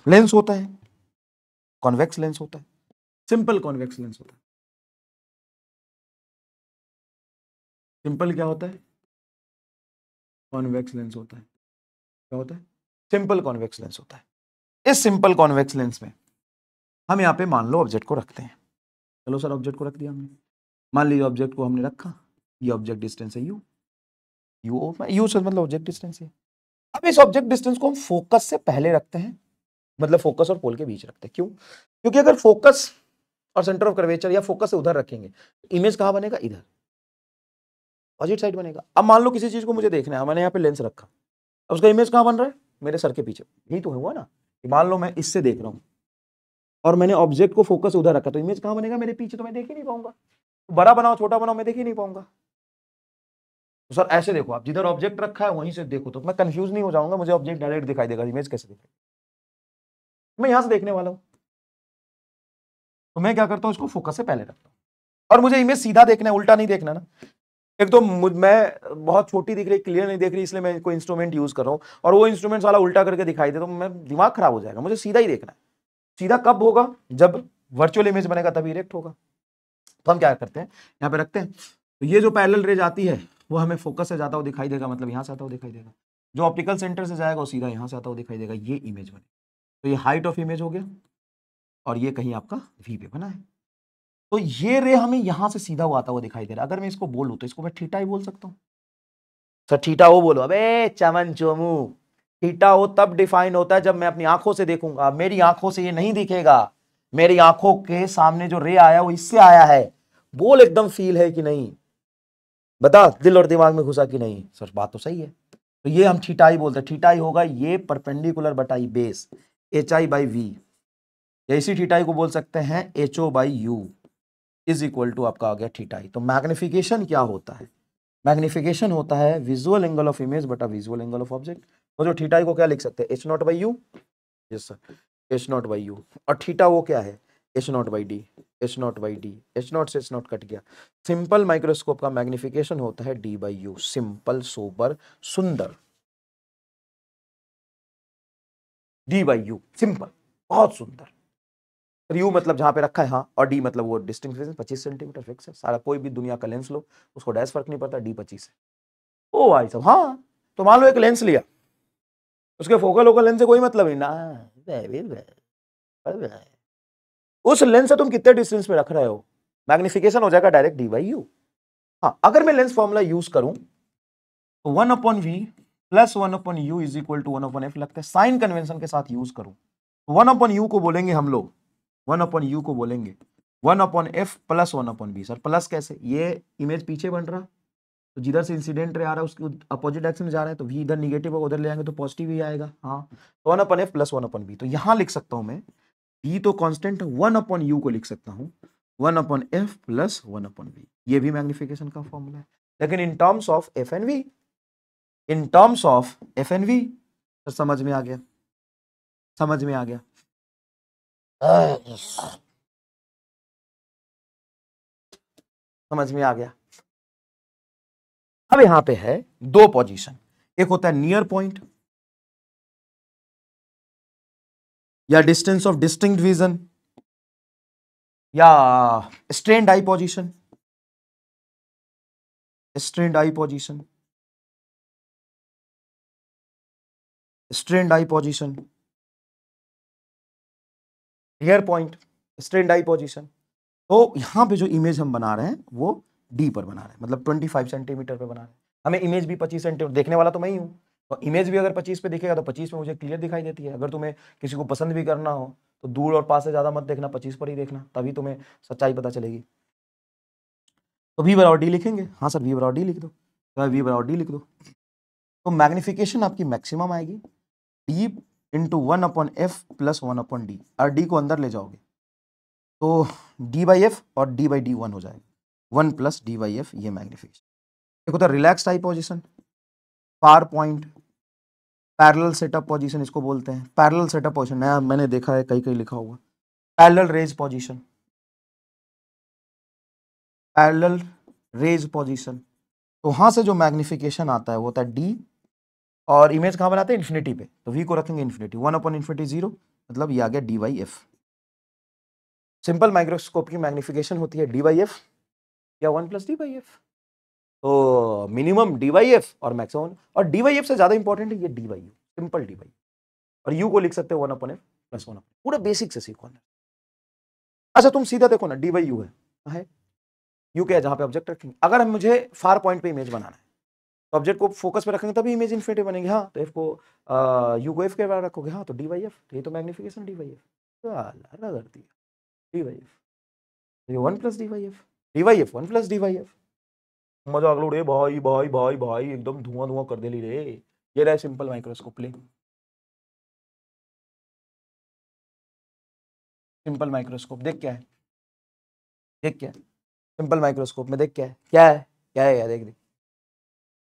लेंस होता है कॉन्वेक्स लेंस होता है सिंपल कॉन्वेक्स लेंस होता है सिंपल क्या होता है कॉन्वेक्स लेंस होता है क्या होता है सिंपल कॉन्वेक्स लेंस होता है इस सिंपल कॉन्वेक्स लेंस में हम यहाँ पे मान लो ऑब्जेक्ट को रखते हैं चलो सर ऑब्जेक्ट को रख दिया हमने मान लीजिए ऑब्जेक्ट को हमने रखा ये ऑब्जेक्ट डिस्टेंस है U U O U sir मतलब ऑब्जेक्ट डिस्टेंस है अब इस ऑब्जेक्ट डिस्टेंस को हम फोकस से पहले रखते हैं मतलब फोकस और पोल के बीच रखते हैं क्यों क्योंकि अगर फोकस और सेंटर ऑफ कर्वेचर या फोकस से उधर रखेंगे तो इमेज कहाँ बनेगा इधर ऑजिट साइड बनेगा अब मान लो किसी चीज को मुझे देखना है मैंने यहाँ पे लेंस रखा अब उसका इमेज कहाँ बन रहा है मेरे सर के पीछे यही तो हुआ ना कि मान लो मैं इससे देख रहा हूँ और मैंने ऑब्जेक्ट को फोकस उधर रखा तो इमेज कहाँ बनेगा मेरे पीछे तो मैं देख ही नहीं पाऊंगा बड़ा बनाओ छोटा बनाओ मैं देख ही नहीं पाऊंगा तो सर ऐसे देखो आप जिधर ऑब्जेक्ट रखा है वहीं से देखो तो मैं कंफ्यूज नहीं हो जाऊंगा मुझे ऑब्जेक्ट डायरेक्ट दिखाई देगा इमेज कैसे दिखाई मैं यहां से देखने वाला हूं तो मैं क्या करता हूं इसको फोकस से पहले रखता हूं और मुझे इमेज सीधा देखना है उल्टा नहीं देखना ना एक तो मैं बहुत छोटी दिख रही क्लियर नहीं देख रही इसलिए मैं कोई इंस्ट्रूमेंट यूज कर रहा हूं और वो इंस्ट्रूमेंट वाला उल्टा करके दिखाई दे तो मैं दिमाग खराब हो जाएगा मुझे सीधा ही देखना है सीधा कब होगा जब वर्चुअल इमेज बनेगा तभी इरेक्ट होगा तो हम क्या करते हैं यहाँ पे रखते हैं तो ये जो पैरल रेज आती है वो हमें फोकस से जाता हुआ दिखाई देगा मतलब यहाँ से आता हुआ दिखाई देगा जो ऑप्टिकल सेंटर से जाएगा वो सीधा यहाँ से आता हुआ दिखाई देगा ये इमेज बने तो ये हाइट ऑफ इमेज हो गया और ये कहीं आपका वी पे बना है तो ये रे हमें यहाँ से सीधा हुआ आता हुआ दिखाई दे रहा है अगर मैं इसको बोलूँ तो इसको मैं ठीठा ही बोल सकता हूँ सर तो ठीठा वो बोलो अब चमन चोमू ठीठा वो तब डिफाइन होता है जब मैं अपनी आंखों से देखूंगा मेरी आंखों से ये नहीं दिखेगा मेरी आंखों के सामने जो रे आया वो इससे आया है बोल एकदम फील है कि नहीं बता दिल और दिमाग में घुसा कि नहीं सर बात तो सही है तो ये हम ठीटाई बोलते हैं ठीटाई होगा ये परपेंडिकुलर बटाई base H I by V या इसी ठीटाई को बोल सकते हैं H O by U is equal to आपका आ गया ठीटाई तो मैग्निफिकेशन क्या होता है मैग्निफिकेशन होता है विजुअल एंगल ऑफ इमेज बटा विजुअल एंगल ऑफ ऑब्जेक्ट और जो ठीटाई को क्या लिख सकते हैं H naught by U yes sir H naught by U और थीटा वो क्या है H naught by D H naught by D H naught से एच नॉट कट गया सिंपल माइक्रोस्कोप का मैग्निफिकेशन होता है डी बाई यू सिंपल सोबर सुंदर डी बाई यू सिंपल बहुत सुंदर यू मतलब जहां पे रखा है हाँ और डी मतलब वो डिस्टिंग पच्चीस सेंटीमीटर फिक्स है सारा कोई भी दुनिया का लेंस लो उसको डैस फर्क नहीं पड़ता डी पच्चीस है ओ भाई साहब हाँ तो मान लो एक लेंस लिया उसके फोकल वोकल लेंस से कोई मतलब ही ना उस लेंस से तुम कितने डिस्टेंस में रख रहे हो मैग्निफिकेशन हो जाएगा डायरेक्ट डी बाई यू हाँ अगर मैं लेंस फॉर्मूला यूज करूं तो one upon V plus one upon U is equal to one upon F लगता है साइन कन्वेंशन के साथ यूज करूं वन अपॉन यू को बोलेंगे हम लोग वन अपॉन यू को बोलेंगे one upon F plus one upon B sir plus कैसे ये इमेज पीछे बन रहा तो जिधर से इंसिडेंट रे आ रहा है उसके अपोजिट डायरेक्शन में जा रहा है तो वी इधर निगेटिव है उधर ले आएंगे तो पॉजिटिव ही आएगा हाँ तो one upon F plus one upon B तो यहाँ लिख सकता हूँ मैं बी तो कॉन्स्टेंट है वन अपन यू को लिख सकता हूँ one upon F plus one upon B ये भी मैग्निफिकेशन का फॉर्मूला है लेकिन in terms of F and V in terms of F and V समझ में आ गया समझ में आ गया समझ में आ गया अब यहां पे है दो पोजीशन एक होता है नियर पॉइंट या डिस्टेंस ऑफ डिस्टिंग विजन या strained eye position strained eye position strained eye position near point strained eye position तो यहां पे जो इमेज हम बना रहे हैं वो डी पर बना रहे हैं मतलब ट्वेंटी फाइव सेंटीमीटर पर बना रहे हैं हमें इमेज भी पच्चीस सेंटीमीटर देखने वाला तो मैं ही हूँ तो इमेज भी अगर पच्चीस पे दिखेगा तो पच्चीस में मुझे क्लियर दिखाई देती है अगर तुम्हें किसी को पसंद भी करना हो तो दूर और पास से ज़्यादा मत देखना पच्चीस पर ही देखना तभी तुम्हें सच्चाई पता चलेगी तो वी बराबर डी लिखेंगे हाँ सर वी बराबर डी लिख दो वी बराबर डी लिख दो तो मैग्निफिकेशन तो आपकी मैक्सिमम आएगी D into one upon F plus one upon D और डी को अंदर ले जाओगे तो डी बाई एफ और डी बाई डी वन हो जाएगा one plus D by F ये मैग्निफिकेशन एक होता है relax type position far point parallel setup position इसको बोलते हैं पैरल सेटअप पोजिशन नया मैंने देखा है कहीं कहीं लिखा हुआ parallel rays position parallel rays position तो वहां से जो मैग्निफिकेशन आता है वो होता है डी और इमेज कहाँ बनाते हैं इन्फिनिटी पे तो वी को रखेंगे infinity one upon infinity zero मतलब ये आ गया D by F simple microscope की मैग्निफिकेशन होती है डी वाई एफ या one plus D by F तो मिनिमम डी वाई एफ और मैक्सिमम और डी वाई एफ से ज़्यादा इंपॉर्टेंट है ये D by U simple D by और यू को लिख सकते हो one upon F plus one upon पूरा बेसिक से सीखो ना अच्छा तुम सीधा देखो ना डी वाई यू है है यू क्या है जहाँ पे ऑब्जेक्ट रखेंगे अगर हम मुझे फार पॉइंट पे इमेज बनाना है तो ऑब्जेक्ट को फोकस पे रखेंगे तभी इमेज इन्फिनिटी बनेंगे हाँ तो एफ को यू को एफ के बारे रखोगे हाँ तो डी वाई एफ ये तो मैग्निफिकेशन डी वाई एफ कर दिया D by F one plus D by F D by F one plus D by F मजाक लो रे भाई भाई भाई भाई एकदम धुआं धुआं कर दे ली रे ये रहा सिंपल माइक्रोस्कोप ले सिंपल माइक्रोस्कोप देख क्या है देख क्या है सिंपल माइक्रोस्कोप में देख क्या है क्या है क्या है यार देख देख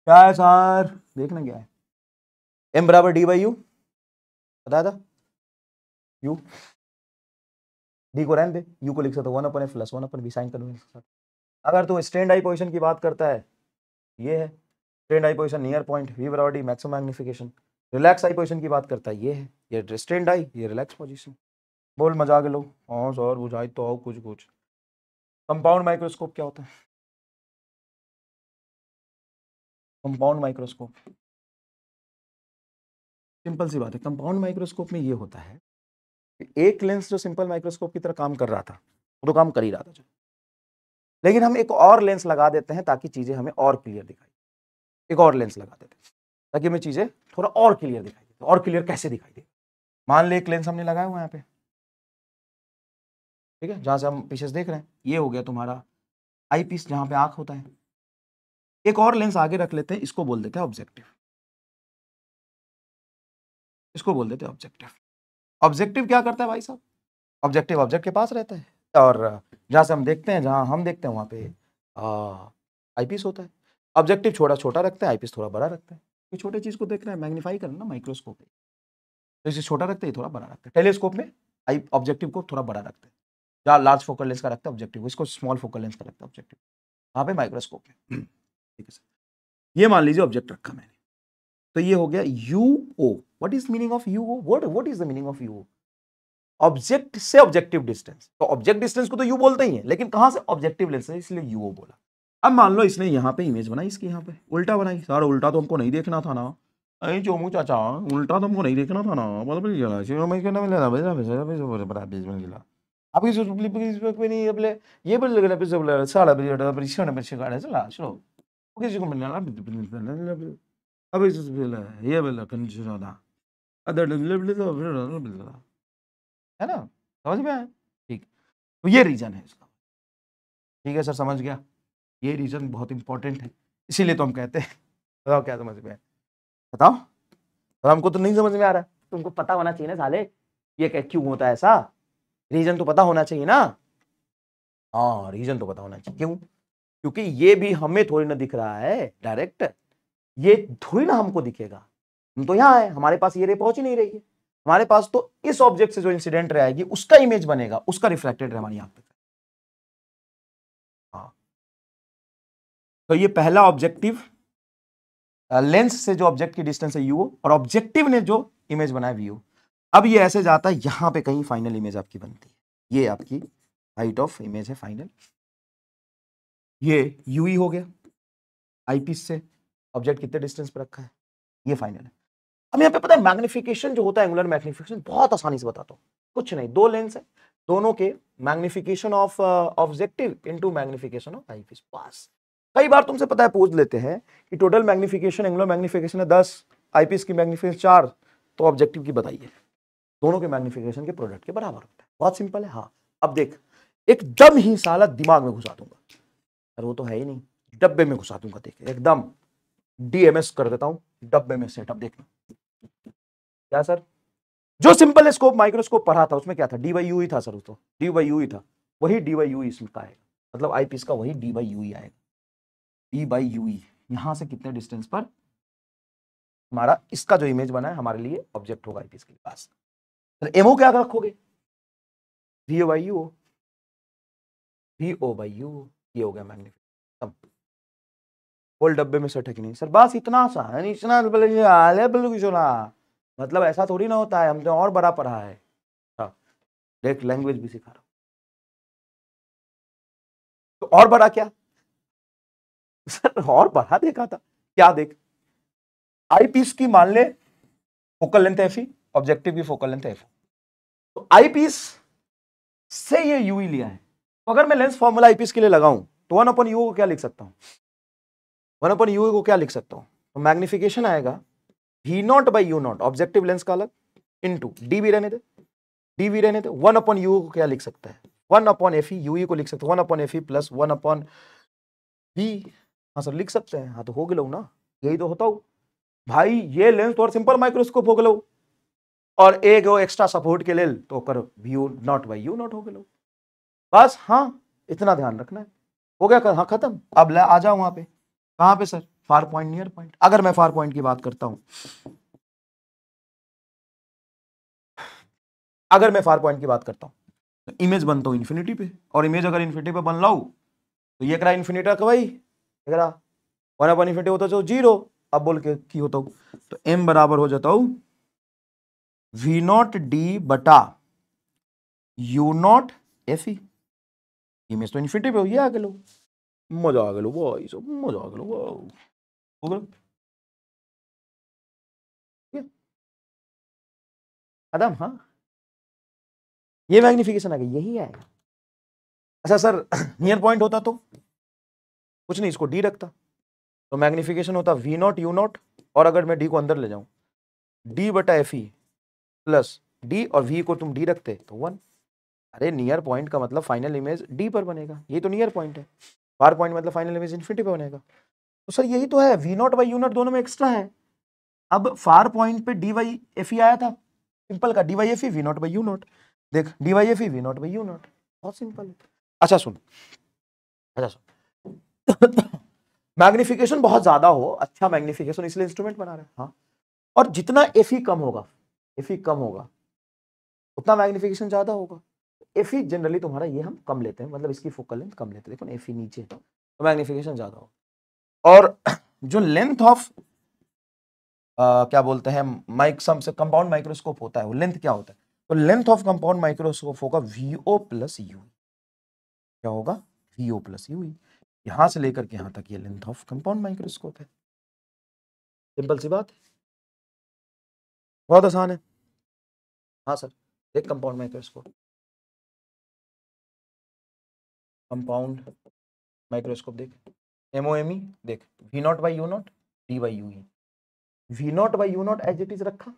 क्या है सर देखना क्या है एम बराबर डी बाई यू बता था यू डी को रहने दे यू को लिख सकते one upon F plus one upon B sign convention अगर तू स्टैंड आई पोजिशन की बात करता है ये है स्टैंड आई पोजिशन नियर पॉइंट वी बराबडी maximum magnification relax eye position की बात करता है ये है ये स्टैंड आई ये रिलैक्स पोजिशन बोल मजा के लो हाँ सर बुझाई तो आओ कुछ कुछ कंपाउंड माइक्रोस्कोप क्या होता है कंपाउंड माइक्रोस्कोप सिंपल सी बात है कंपाउंड माइक्रोस्कोप में ये होता है एक लेंस जो सिंपल माइक्रोस्कोप की तरह काम कर रहा था वो तो काम कर ही रहा था लेकिन हम एक और लेंस लगा देते हैं ताकि चीज़ें हमें और क्लियर दिखाई एक और लेंस लगा देते हैं ताकि हमें चीज़ें थोड़ा और क्लियर दिखाई दे और क्लियर कैसे दिखाई दे मान ले एक लेंस हमने लगाया हुआ यहाँ पे ठीक है जहाँ से हम पीछे देख रहे हैं ये हो गया तुम्हारा आई पीस जहाँ पे आँख होता है एक और लेंस आगे रख लेते हैं इसको बोल देते हैं ऑब्जेक्टिव इसको बोल देते हैं ऑब्जेक्टिव ऑब्जेक्टिव क्या करता है भाई साहब ऑब्जेक्टिव ऑब्जेक्ट के पास रहता है और जहाँ से हम देखते हैं जहाँ हम देखते हैं वहाँ पे आईपीएस होता है ऑब्जेक्टिव छोटा छोटा रखते हैं आईपीएस थोड़ा बड़ा रखते हैं छोटे चीज़ को देख रहे हैं मैग्नीफाई करना माइक्रोस्कोप है तो इसे छोटा रखते हैं थोड़ा बड़ा रखते हैं टेलीस्कोप में आई ऑब्जेक्टिव को थोड़ा बड़ा रखते हैं जहाँ लार्ज फोकल लेंस का रखते हैं ऑब्जेक्टिव इसको स्मॉल फोकल लेंस का रखते हैं ऑब्जेक्टिव वहाँ पे माइक्रोस्कोप है ठीक है सर ये मान लीजिए ऑब्जेक्ट रखा मैंने तो ये हो गया U O what is meaning of U O what what is the meaning of U O object से ऑब्जेक्टिव डिस्टेंस तो ऑब्जेक्ट डिस्टेंस को तो यू बोलते ही है लेकिन कहां से ऑब्जेक्टिव लेंस है इसलिए यू बोला अब मान लो इसने यहाँ पे इमेज बनाई इसकी यहाँ पे उल्टा बनाई सर उल्टा तो हमको नहीं देखना था ना अरे चोमू चाचा उल्टा तो हमको नहीं देखना था ना मतलब आपकी नहीं ये बोल लग रहा को मिलना अब है ना समझ में आया ठीक तो ये रीजन है इसका ठीक है सर समझ गया ये रीजन बहुत इंपॉर्टेंट है इसीलिए तो हम कहते हैं बताओ क्या समझ में बताओ तो हमको तो नहीं समझ में आ रहा तुमको पता होना चाहिए ना साले ये क्या क्यों होता है ऐसा रीजन तो पता होना चाहिए ना हाँ रीजन तो पता होना चाहिए क्यों क्योंकि ये भी हमें थोड़ी ना दिख रहा है डायरेक्ट ये थोड़ी ना हमको दिखेगा हम तो यहाँ है हमारे पास ये रे पहुंच ही नहीं रही है हमारे पास तो इस ऑब्जेक्ट से जो इंसिडेंट रहेगी आएगी उसका इमेज बनेगा उसका रिफ्लेक्टेड रहे हमारी यहां पर तो ये पहला ऑब्जेक्टिव लेंस से जो ऑब्जेक्ट की डिस्टेंस है यू और ऑब्जेक्टिव ने जो इमेज बनाया व्यू अब ये ऐसे जाता है यहां पे कहीं फाइनल इमेज आपकी बनती है ये आपकी हाइट ऑफ इमेज है फाइनल ये यू e हो गया आईपीस से ऑब्जेक्ट कितने डिस्टेंस पर रखा है ये फाइनल है अब यहाँ पे पता है मैग्निफिकेशन जो होता है एंगुलर मैग्निफिकेशन बहुत आसानी से बताता हूँ कुछ नहीं दो लेंस है दोनों के magnification of objective into magnification of eyepiece पास कई बार तुमसे पता है पूछ लेते हैं कि टोटल मैग्निफिकेशन एंगुलर मैग्निफिकेशन है दस आईपीएस की मैग्निफिकेशन चार तो ऑब्जेक्टिव की बताइए दोनों के मैग्निफिकेशन के प्रोडक्ट के बराबर होता है बहुत सिंपल है हाँ अब देख एकदम ही साला दिमाग में घुसा दूंगा अरे वो तो है ही नहीं डब्बे में घुसा दूंगा देख एकदम डीएमएस कर देता हूं डब्बे में सेटअप देखना क्या सर जो सिंपल स्कोप माइक्रोस्कोप पढ़ा था उसमें क्या था डी वाई यू ही था सर उसको डी वाई यू ही था वही डी वाई यू इसमें आएगा मतलब आईपीएस का वही डी वाई यू ही आएगा डी बाई यू ई यहाँ से कितने डिस्टेंस पर हमारा इसका जो इमेज बना है हमारे लिए ऑब्जेक्ट होगा आईपीएस के पास एमओ मतलब क्या रखोगे V O by U V O by U ये हो गया मैग्निफिकेशन बोल डब्बे में सटक नहीं सर बस इतना सा मतलब है इतना मतलब ऐसा थोड़ी ना होता है हमने और बड़ा पढ़ा है हाँ, देख लैंग्वेज भी सिखा रहा तो और बड़ा क्या सर और बड़ा देखा था क्या देख आई पीस की मान ले फोकल लेंथ एफ ऑब्जेक्टिव भी फोकल लेंथ एफ तो आई पीस से ये यू ही e लिया है तो अगर मैं लेंस फॉर्मूला आई पीस के लिए लगाऊं तो वन अपन यू को क्या लिख सकता हूं वन अपन यू को क्या लिख सकता हूँ तो मैग्निफिकेशन आएगा V naught by U naught objective lens का अलग इन टू डी भी रहने दे डी भी रहने दे वन अपॉन यू को क्या लिख सकता है one upon F E U E को लिख सकते हैं one upon F E plus one upon B हाँ सर लिख सकते हैं हाँ तो हो गए ना यही तो होता हो भाई ये लेंस तो और सिंपल माइक्रोस्कोप हो गए और एक वो एक्स्ट्रा सपोर्ट के लिए तो कर V naught by U naught हो गए बस हाँ इतना ध्यान रखना है हो गया कर हाँ खत्म अब आ जाओ वहां पे कहां पे sir far point near point अगर मैं फार पॉइंट की बात करता हूं अगर मैं फार पॉइंट की बात करता हूं तो इमेज बनता हूं इन्फिनिटी पे और इमेज अगर इन्फिनिटी पे बन लाओ तो ये करा इन्फिनिटी का भाई करा वन इन्फिनिटी होता चाहो जीरो अब बोल के की होता हूं तो एम बराबर हो जाता हूं वी नॉट डी बटा U naught F E image तो इन्फिनिटी पे हो गया आगे लोग मजा आ गया वाह मजा आ गया हो गया आदम हाँ ये मैग्निफिकेशन आ गई यही आएगा अच्छा सर नियर पॉइंट होता तो कुछ नहीं इसको डी रखता तो मैग्निफिकेशन होता वी नॉट यू नॉट और अगर मैं डी को अंदर ले जाऊं डी बटा एफ ई प्लस डी और वी को तुम डी रखते तो वन अरे नियर पॉइंट का मतलब फाइनल इमेज डी पर बनेगा ये तो नियर पॉइंट है बार पॉइंट मतलब फाइनल इमेज इन्फिनिटी पे बनेगा तो सर यही तो है V naught by U naught दोनों में एक्स्ट्रा है अब फार पॉइंट पे डी वाई एफ ई आया था सिंपल का D by F E V naught by U naught देख D by F E V naught by U naught बहुत सिंपल है अच्छा सुन अच्छा सुन मैग्निफिकेशन बहुत ज़्यादा हो अच्छा मैग्निफिकेशन इसलिए इंस्ट्रूमेंट बना रहे हैं हाँ और जितना एफ ई कम होगा एफ ई कम होगा उतना मैग्निफिकेशन ज़्यादा होगा एफ ई जनरली तुम्हारा ये हम कम लेते हैं मतलब इसकी फोकल लेंथ कम लेते हैं देखो ना एफ ई नीचे तो मैग्निफिकेशन ज़्यादा हो और जो लेंथ ऑफ क्या बोलते हैं माइक सम से कंपाउंड माइक्रोस्कोप होता है वो लेंथ क्या होता है तो लेंथ ऑफ कंपाउंड माइक्रोस्कोप होगा वी ओ प्लस यू क्या होगा वी ओ प्लस यू यहां से लेकर के यहां तक ये लेंथ ऑफ कंपाउंड माइक्रोस्कोप है सिंपल सी बात बहुत आसान है हाँ सर एक कंपाउंड माइक्रोस्कोप कंपाउंड माइक्रोस्कोप देख एम ओ एम ई देख V naught by U naught D by U E V naught by U naught as it is रखा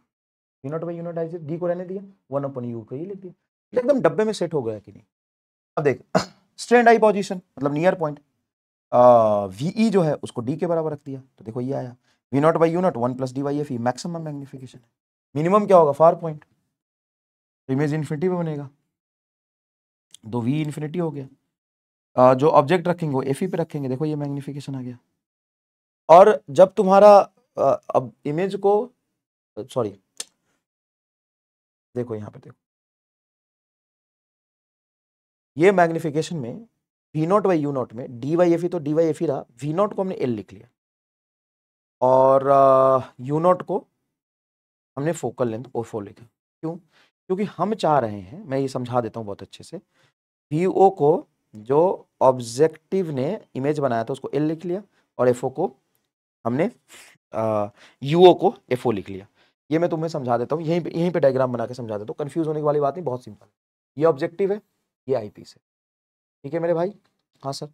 V naught by U naught as it D को रहने दिया one upon you को ही लिख दिया एकदम डब्बे में सेट हो गया कि नहीं अब देख स्ट्रेंड आई पोजिशन मतलब नियर पॉइंट वी ई जो है उसको डी के बराबर रख दिया तो देखो ये आया V naught by U naught one plus D by F E maximum magnification है मिनिमम क्या होगा फार पॉइंट इमेज इन्फिनिटी में बनेगा दो वी इन्फिनिटी हो गया जो ऑब्जेक्ट रखेंगे वो एफ ई पे रखेंगे देखो ये मैग्निफिकेशन आ गया और जब तुम्हारा अब इमेज को सॉरी देखो यहाँ पे देखो ये मैग्निफिकेशन में V naught by U naught में डी वाई एफ ई तो डी वाई एफ ई रहा वी नॉट को हमने एल लिख लिया और यू uh, नॉट को हमने फोकल लेंथ ओ फोर लिखा क्यों क्योंकि हम चाह रहे हैं मैं ये समझा देता हूँ बहुत अच्छे से वी ओ को जो ऑब्जेक्टिव ने इमेज बनाया था उसको एल लिख लिया और एफ को हमने यू को एफ लिख लिया ये मैं तुम्हें समझा देता हूँ यहीं पे यहीं पे डायग्राम बना के समझा देता हूँ कन्फ्यूज होने की वाली बात नहीं बहुत सिंपल है ये ऑब्जेक्टिव है ये आई पीस है ठीक है मेरे भाई हाँ सर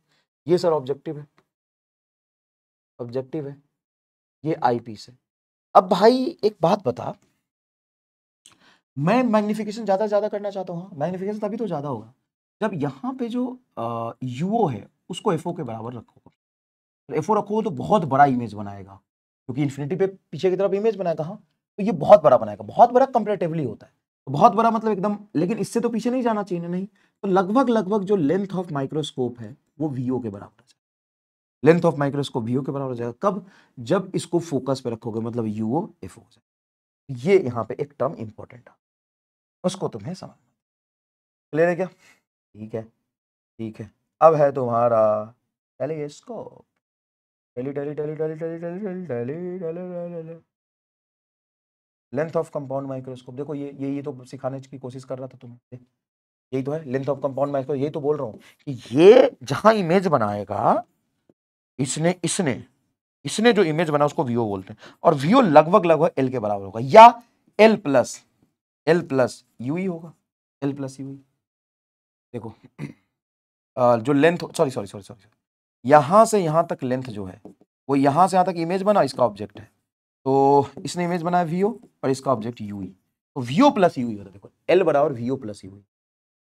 ये सर ऑब्जेक्टिव है ऑब्जेक्टिव है ये आई पीस है अब भाई एक बात बता मैं मैग्निफिकेशन ज़्यादा ज़्यादा करना चाहता हूँ मैग्निफिकेशन हाँ। तभी तो ज़्यादा होगा जब यहाँ पे जो यू है उसको एफ के बराबर रखो एफ तो रखो तो बहुत बड़ा इमेज बनाएगा क्योंकि इन्फिनिटी पे पीछे की तरफ इमेज बनाएगा हाँ तो ये बहुत बड़ा बनाएगा बहुत बड़ा कंपेरेटिवली होता है तो बहुत बड़ा मतलब एकदम लेकिन इससे तो पीछे नहीं जाना चाहिए नहीं तो लगभग लगभग जो लेंथ ऑफ माइक्रोस्कोप है वो वीओ के बराबर लेंथ ऑफ माइक्रोस्कोप वीओ के बराबर हो जाएगा कब जब इसको फोकस पे रखोगे मतलब यूओ एफ ओ ये यहाँ पे एक टर्म इंपॉर्टेंट है उसको तुम्हें समझना क्लियर है क्या ठीक है ठीक है अब है तुम्हारा telescope tele tele tele tele tele tele tele tele length of compound microscope देखो ये ये ये तो सिखाने की कोशिश कर रहा था तुम्हें यही तो है लेंथ ऑफ कंपाउंड माइक्रोस्कोप यही तो बोल रहा हूँ कि ये जहाँ इमेज बनाएगा इसने इसने इसने जो इमेज बना उसको वीओ बोलते हैं और वीओ लगभग लगभग एल के बराबर होगा या L plus L plus U होगा एल प्लस यू देखो जो length sorry sorry sorry sorry यहाँ से यहाँ तक लेंथ जो है वो यहाँ से यहाँ तक इमेज बना इसका ऑब्जेक्ट है तो इसने इमेज बनाया वी और इसका ऑब्जेक्ट यू e। तो वी ओ प्लस यू होता है देखो एल बराबर वी ओ प्लस यू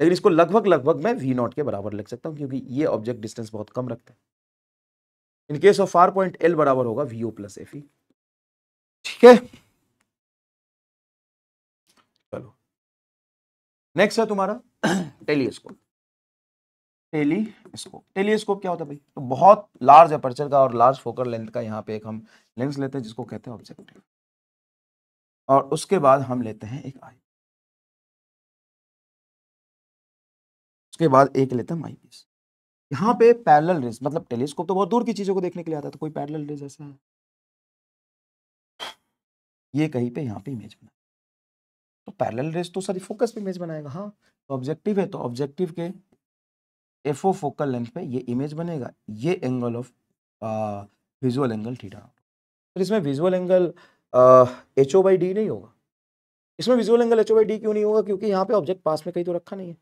लेकिन इसको लगभग लगभग मैं वी नॉट के बराबर लिख सकता हूँ क्योंकि ये ऑब्जेक्ट डिस्टेंस बहुत कम रखता है in case of far point L बराबर होगा V O plus F E ठीक है नेक्स्ट है तुम्हारा टेलीस्कोप टेलीस्कोप टेलीस्कोप क्या होता है भाई तो बहुत लार्ज अपर्चर का और लार्ज फोकल लेंथ का यहाँ पे एक हम लेंस लेते हैं जिसको कहते हैं ऑब्जेक्टिव और उसके बाद हम लेते हैं एक आई उसके बाद एक लेते हैं आई यहाँ पे पैरेलल रेज मतलब टेलीस्कोप तो बहुत दूर की चीजों को देखने के लिए आता है तो कोई पैरेलल रेज ऐसा है ये कहीं पे यहाँ पे इमेज बना तो पैरेलल रेस तो सर फोकस पे इमेज बनाएगा हाँ तो ऑब्जेक्टिव है तो ऑब्जेक्टिव के एफ ओ फोकल लेंथ पे ये इमेज बनेगा ये angle of visual angle theta फिर इसमें visual angle H O by D नहीं होगा इसमें visual angle H O by D क्यों नहीं होगा क्योंकि यहाँ पे ऑब्जेक्ट पास में कहीं तो रखा नहीं है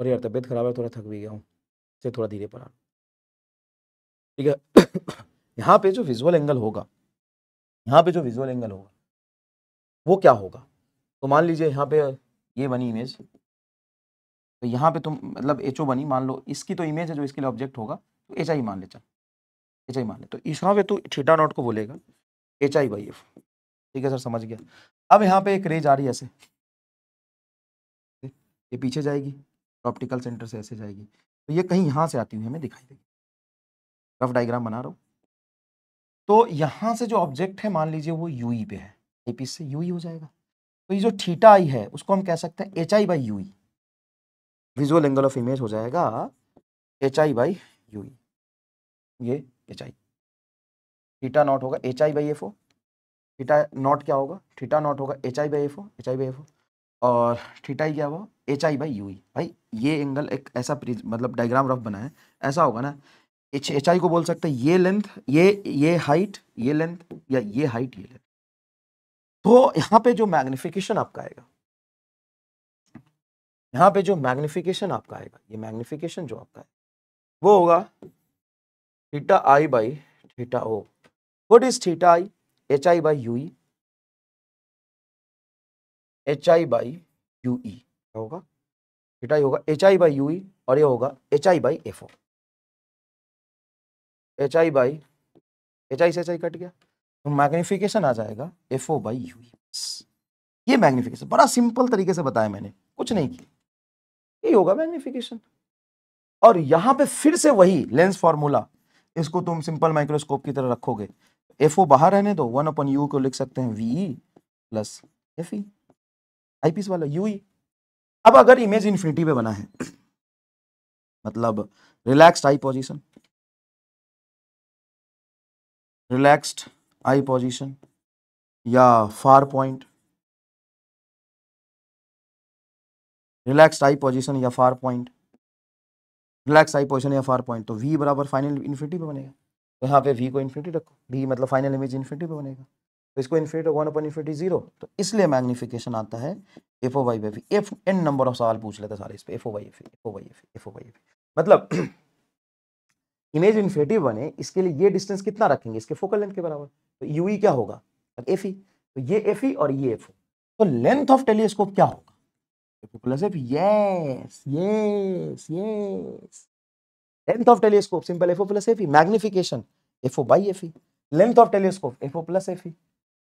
और यार तबीयत खराब है थोड़ा थक भी गया हूँ इसे थोड़ा धीरे पर आ ठीक है यहाँ पे जो विजुअल एंगल होगा यहाँ पे जो विजुअल एंगल होगा वो क्या होगा तो मान लीजिए यहाँ पे ये बनी इमेज तो यहाँ पे तुम मतलब एच ओ बनी मान लो इसकी तो इमेज है जो इसके लिए ऑब्जेक्ट होगा तो एच आई मान ले चल एच आई मान ले तो यहाँ पे तो ठीटा नॉट को बोलेगा एच आई वाई एफ ठीक है सर समझ गया अब यहाँ पे एक रेज आ रही है ऐसे ये पीछे जाएगी ऑप्टिकल सेंटर से ऐसे जाएगी तो ये कहीं यहाँ से आती हुई हमें दिखाई देगी रफ डायग्राम बना रहा हूँ तो यहाँ से जो ऑब्जेक्ट है मान लीजिए वो यू e पे है पी से यू e हो जाएगा तो ये जो थीटा आई है उसको हम कह सकते हैं H I by U visual angle of image हो जाएगा एच आई बाई यू ये एच आई थीटा नॉट होगा H I by F O theta naught क्या होगा थीटा नॉट होगा H I by F O H I by F O और theta ही क्या हुआ एच आई बाई यू भाई ये एंगल एक ऐसा मतलब डायग्राम रफ बना है ऐसा होगा ना एच एच आई को बोल सकते हैं ये लेंथ ये ये हाइट ये लेंथ या ये हाइट ये लेंथ तो यहां पे जो मैग्निफिकेशन आपका आएगा यहाँ पे जो मैग्निफिकेशन आपका आएगा ये मैग्निफिकेशन जो आपका है वो होगा theta I by theta O what is theta I H I by U H I by U E क्या होगा थीटा होगा एच आई बाई यू और ये होगा H I by F O H I by H I से H I कट गया तो मैग्निफिकेशन आ जाएगा एफ ओ बाई यू ये मैग्निफिकेशन बड़ा सिंपल तरीके से बताया मैंने कुछ नहीं किया ये होगा मैग्निफिकेशन और यहां पे फिर से वही लेंस फॉर्मूला इसको तुम सिंपल माइक्रोस्कोप की तरह रखोगे एफ ओ बाहर रहने दो वन अपन यू को लिख सकते हैं V plus F E eyepiece वाला यू ई e। अब अगर इमेज इन्फिनिटी पे बना है मतलब relaxed eye position relaxed eye position या far point relax eye position या far point relax eye position या फार पॉइंट तो वी बराबर फाइनल इन्फिनिटी पे बनेगा तो यहाँ पे वी को इन्फिनिटी रखो वी मतलब फाइनल इमेज इन्फिनिटी पे बनेगा तो इसको इन्फिनिटी वन अपन इन्फिनिटी जीरो तो इसलिए मैग्निफिकेशन आता है F O Y F N number of सवाल पूछ लेते सारे इस पर F O Y F F O Y F F O Y F मतलब इमेज इन्फिनेटिव बने इसके लिए ये डिस्टेंस कितना रखेंगे इसके फोकल लेंथ के बराबर तो यू e क्या होगा एफ ई e, तो ये एफ ई e और ये एफ ओ तो लेंथ ऑफ टेलीस्कोप क्या होगा plus F yes yes yes length of telescope simple F O plus F E magnification F O by F E length of telescope F O plus F E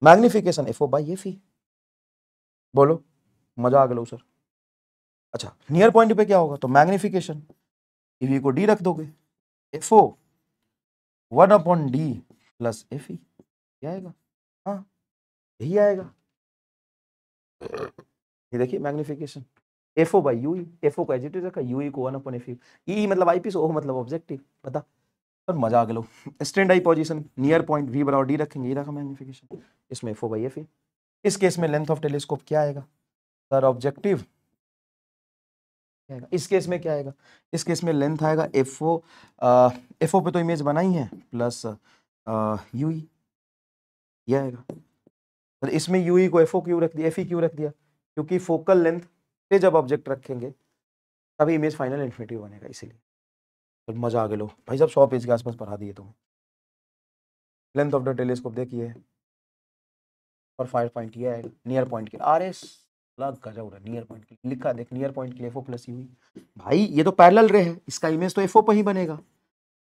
magnification F O by F E बोलो मजा आ गया sir अच्छा near point पे क्या होगा तो magnification इवी को डी रख दोगे F O one upon D plus F E आएगा हाँ यही आएगा ये देखिए magnification F O by U F O का एजिटिव रखा यू ई को one upon F E E मतलब आई पी सो मतलब ऑब्जेक्टिव पता पर मजा आ गया लो स्टैंड आई पोजिशन नियर पॉइंट वी बराबर डी रखेंगे ये रखा मैग्निफिकेशन इसमें F O by F E इस केस में लेंथ ऑफ टेलीस्कोप क्या आएगा सर ऑब्जेक्टिव आएगा इस केस में क्या आएगा इस केस में लेंथ आएगा एफ ओ एफ ओ पे तो इमेज बनाई है प्लस यू ई यह आएगा और इसमें यू ई e को एफ ओ क्यू रख दिया एफ ई e क्यू रख दिया क्योंकि फोकल लेंथ पे जब ऑब्जेक्ट रखेंगे तभी इमेज फाइनल इन्फिनेटिव बनेगा इसीलिए तो मज़ा आ गए लो भाई साहब सौ पेज के आसपास पढ़ा दिए तुम्हें लेंथ ऑफ द टेलीस्कोप देखिए और फाइव पॉइंट ये आएगा नियर पॉइंट के आर एस अलग कर जाऊँ नियर पॉइंट के लिए लिखा देख नियर पॉइंट के लिए एफ प्लस हुई भाई ये तो पैरेलल रे है इसका इमेज तो एफ पर ही बनेगा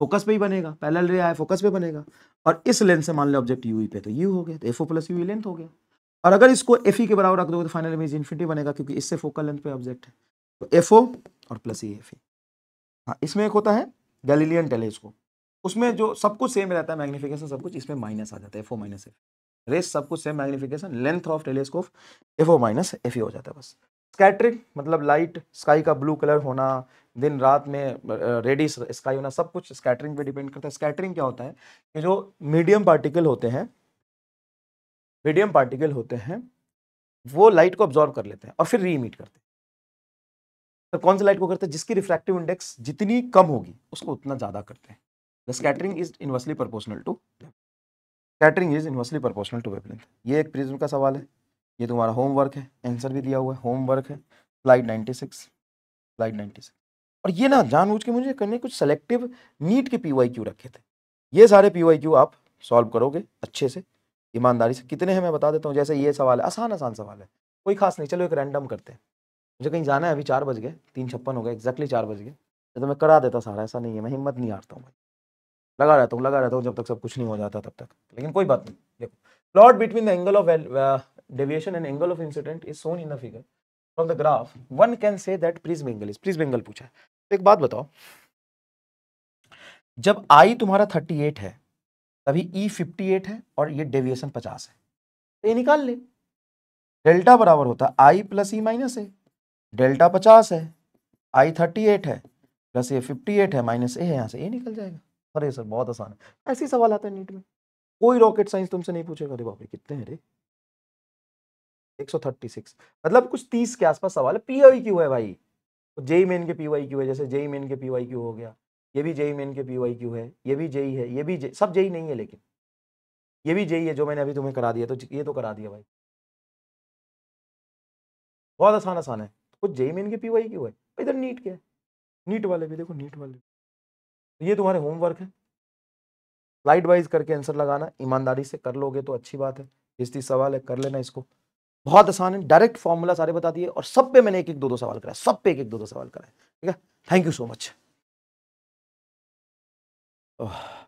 फोकस पे ही बनेगा पैरेलल रे आया फोकस पे बनेगा और इस लेंथ से मान लो ऑब्जेक्ट यू e पे तो यू हो गया तो एफ प्लस यू लेंथ हो गया और अगर इसको एफ e के बराबर रख दो तो फाइनल इमेज इन्फिनिटी बनेगा क्योंकि इससे फोकल लेंथ पे ऑब्जेक्ट है तो एफ और प्लस ई एफ हाँ इसमें एक होता है गैलीलियन टेलीस्कोप उसमें जो सब कुछ सेम रहता है मैग्नीफिकेशन सब कुछ इसमें माइनस आ जाता है एफ ओ माइनस एफ रेस सब कुछ same magnification length of telescope F O minus F E हो जाता है बस स्कैटरिंग मतलब लाइट स्काई का ब्लू कलर होना दिन रात में रेडिस स्काई होना सब कुछ स्कैटरिंग पे डिपेंड करता है स्कैटरिंग क्या होता है कि जो मीडियम पार्टिकल होते हैं मीडियम पार्टिकल होते हैं वो लाइट को ऑब्जॉर्व कर लेते हैं और फिर रीमीट करते हैं तो कौन सी लाइट को करते हैं जिसकी रिफ्रैक्टिव इंडेक्स जितनी कम होगी उसको उतना ज़्यादा करते हैं the scattering is inversely proportional to scattering is inversely proportional to wavelength ये एक प्रिज्म का सवाल है ये तुम्हारा होमवर्क है आंसर भी दिया हुआ है होमवर्क है स्लाइड 96 स्लाइड 96 और ये ना जानबूझ के मुझे करने कुछ सेलेक्टिव नीट के पी क्यू रखे थे ये सारे पी क्यू आप सॉल्व करोगे अच्छे से ईमानदारी से कितने हैं मैं बता देता हूँ जैसे ये सवाल है आसान आसान सवाल है कोई खास नहीं चलो एक रैंडम करते हैं मुझे कहीं जाना है अभी चार बज गए तीन छप्पन हो गए एक्जैक्टली चार बज गए तो मैं करा देता सारा ऐसा नहीं है मैं हिम्मत नहीं हारता हूँ भाई लगा रहता हूँ लगा रहता हूँ जब तक सब कुछ नहीं हो जाता तब तक लेकिन कोई बात नहीं देखो plot between the angle of deviation and angle of incident is shown in the figure from the graph one can say that prism angle is prism angle पूछा है तो एक बात बताओ जब आई तुम्हारा थर्टी एट है तभी ई फिफ्टी एट है और ये डेविएशन पचास है तो ये निकाल ले डेल्टा बराबर होता है I plus E minus A delta पचास है आई थर्टी एट है प्लस ए फिफ्टी एट है माइनस ए है यहाँ से ए निकल जाएगा अरे सर बहुत आसान है ऐसे सवाल आते हैं नीट में कोई रॉकेट साइंस तुमसे नहीं पूछेगा अरे बापरे कितने हैं रे 136 मतलब कुछ 30 के आसपास सवाल है पीवाई क्यू है भाई तो जेई मेन के पीवाई क्यू है जैसे जेई मेन के पीवाई क्यू हो गया ये भी जेई मेन के पीवाई क्यू है ये भी जेई है ये भी जे सब जेई नहीं है लेकिन ये भी जेई है जो मैंने अभी तुम्हें करा दिया तो ये तो करा दिया भाई बहुत आसान आसान है कुछ जेई मेन के पीवाई क्यू है इधर नीट क्या है नीट वाले भी देखो नीट वाले ये तुम्हारे होमवर्क है स्लाइड वाइज करके आंसर लगाना ईमानदारी से कर लोगे तो अच्छी बात है जिसकी सवाल है कर लेना इसको बहुत आसान है डायरेक्ट फॉर्मूला सारे बता दिए और सब पे मैंने एक एक दो दो सवाल कराया सब पे एक एक दो दो सवाल कराए ठीक है थैंक यू सो मच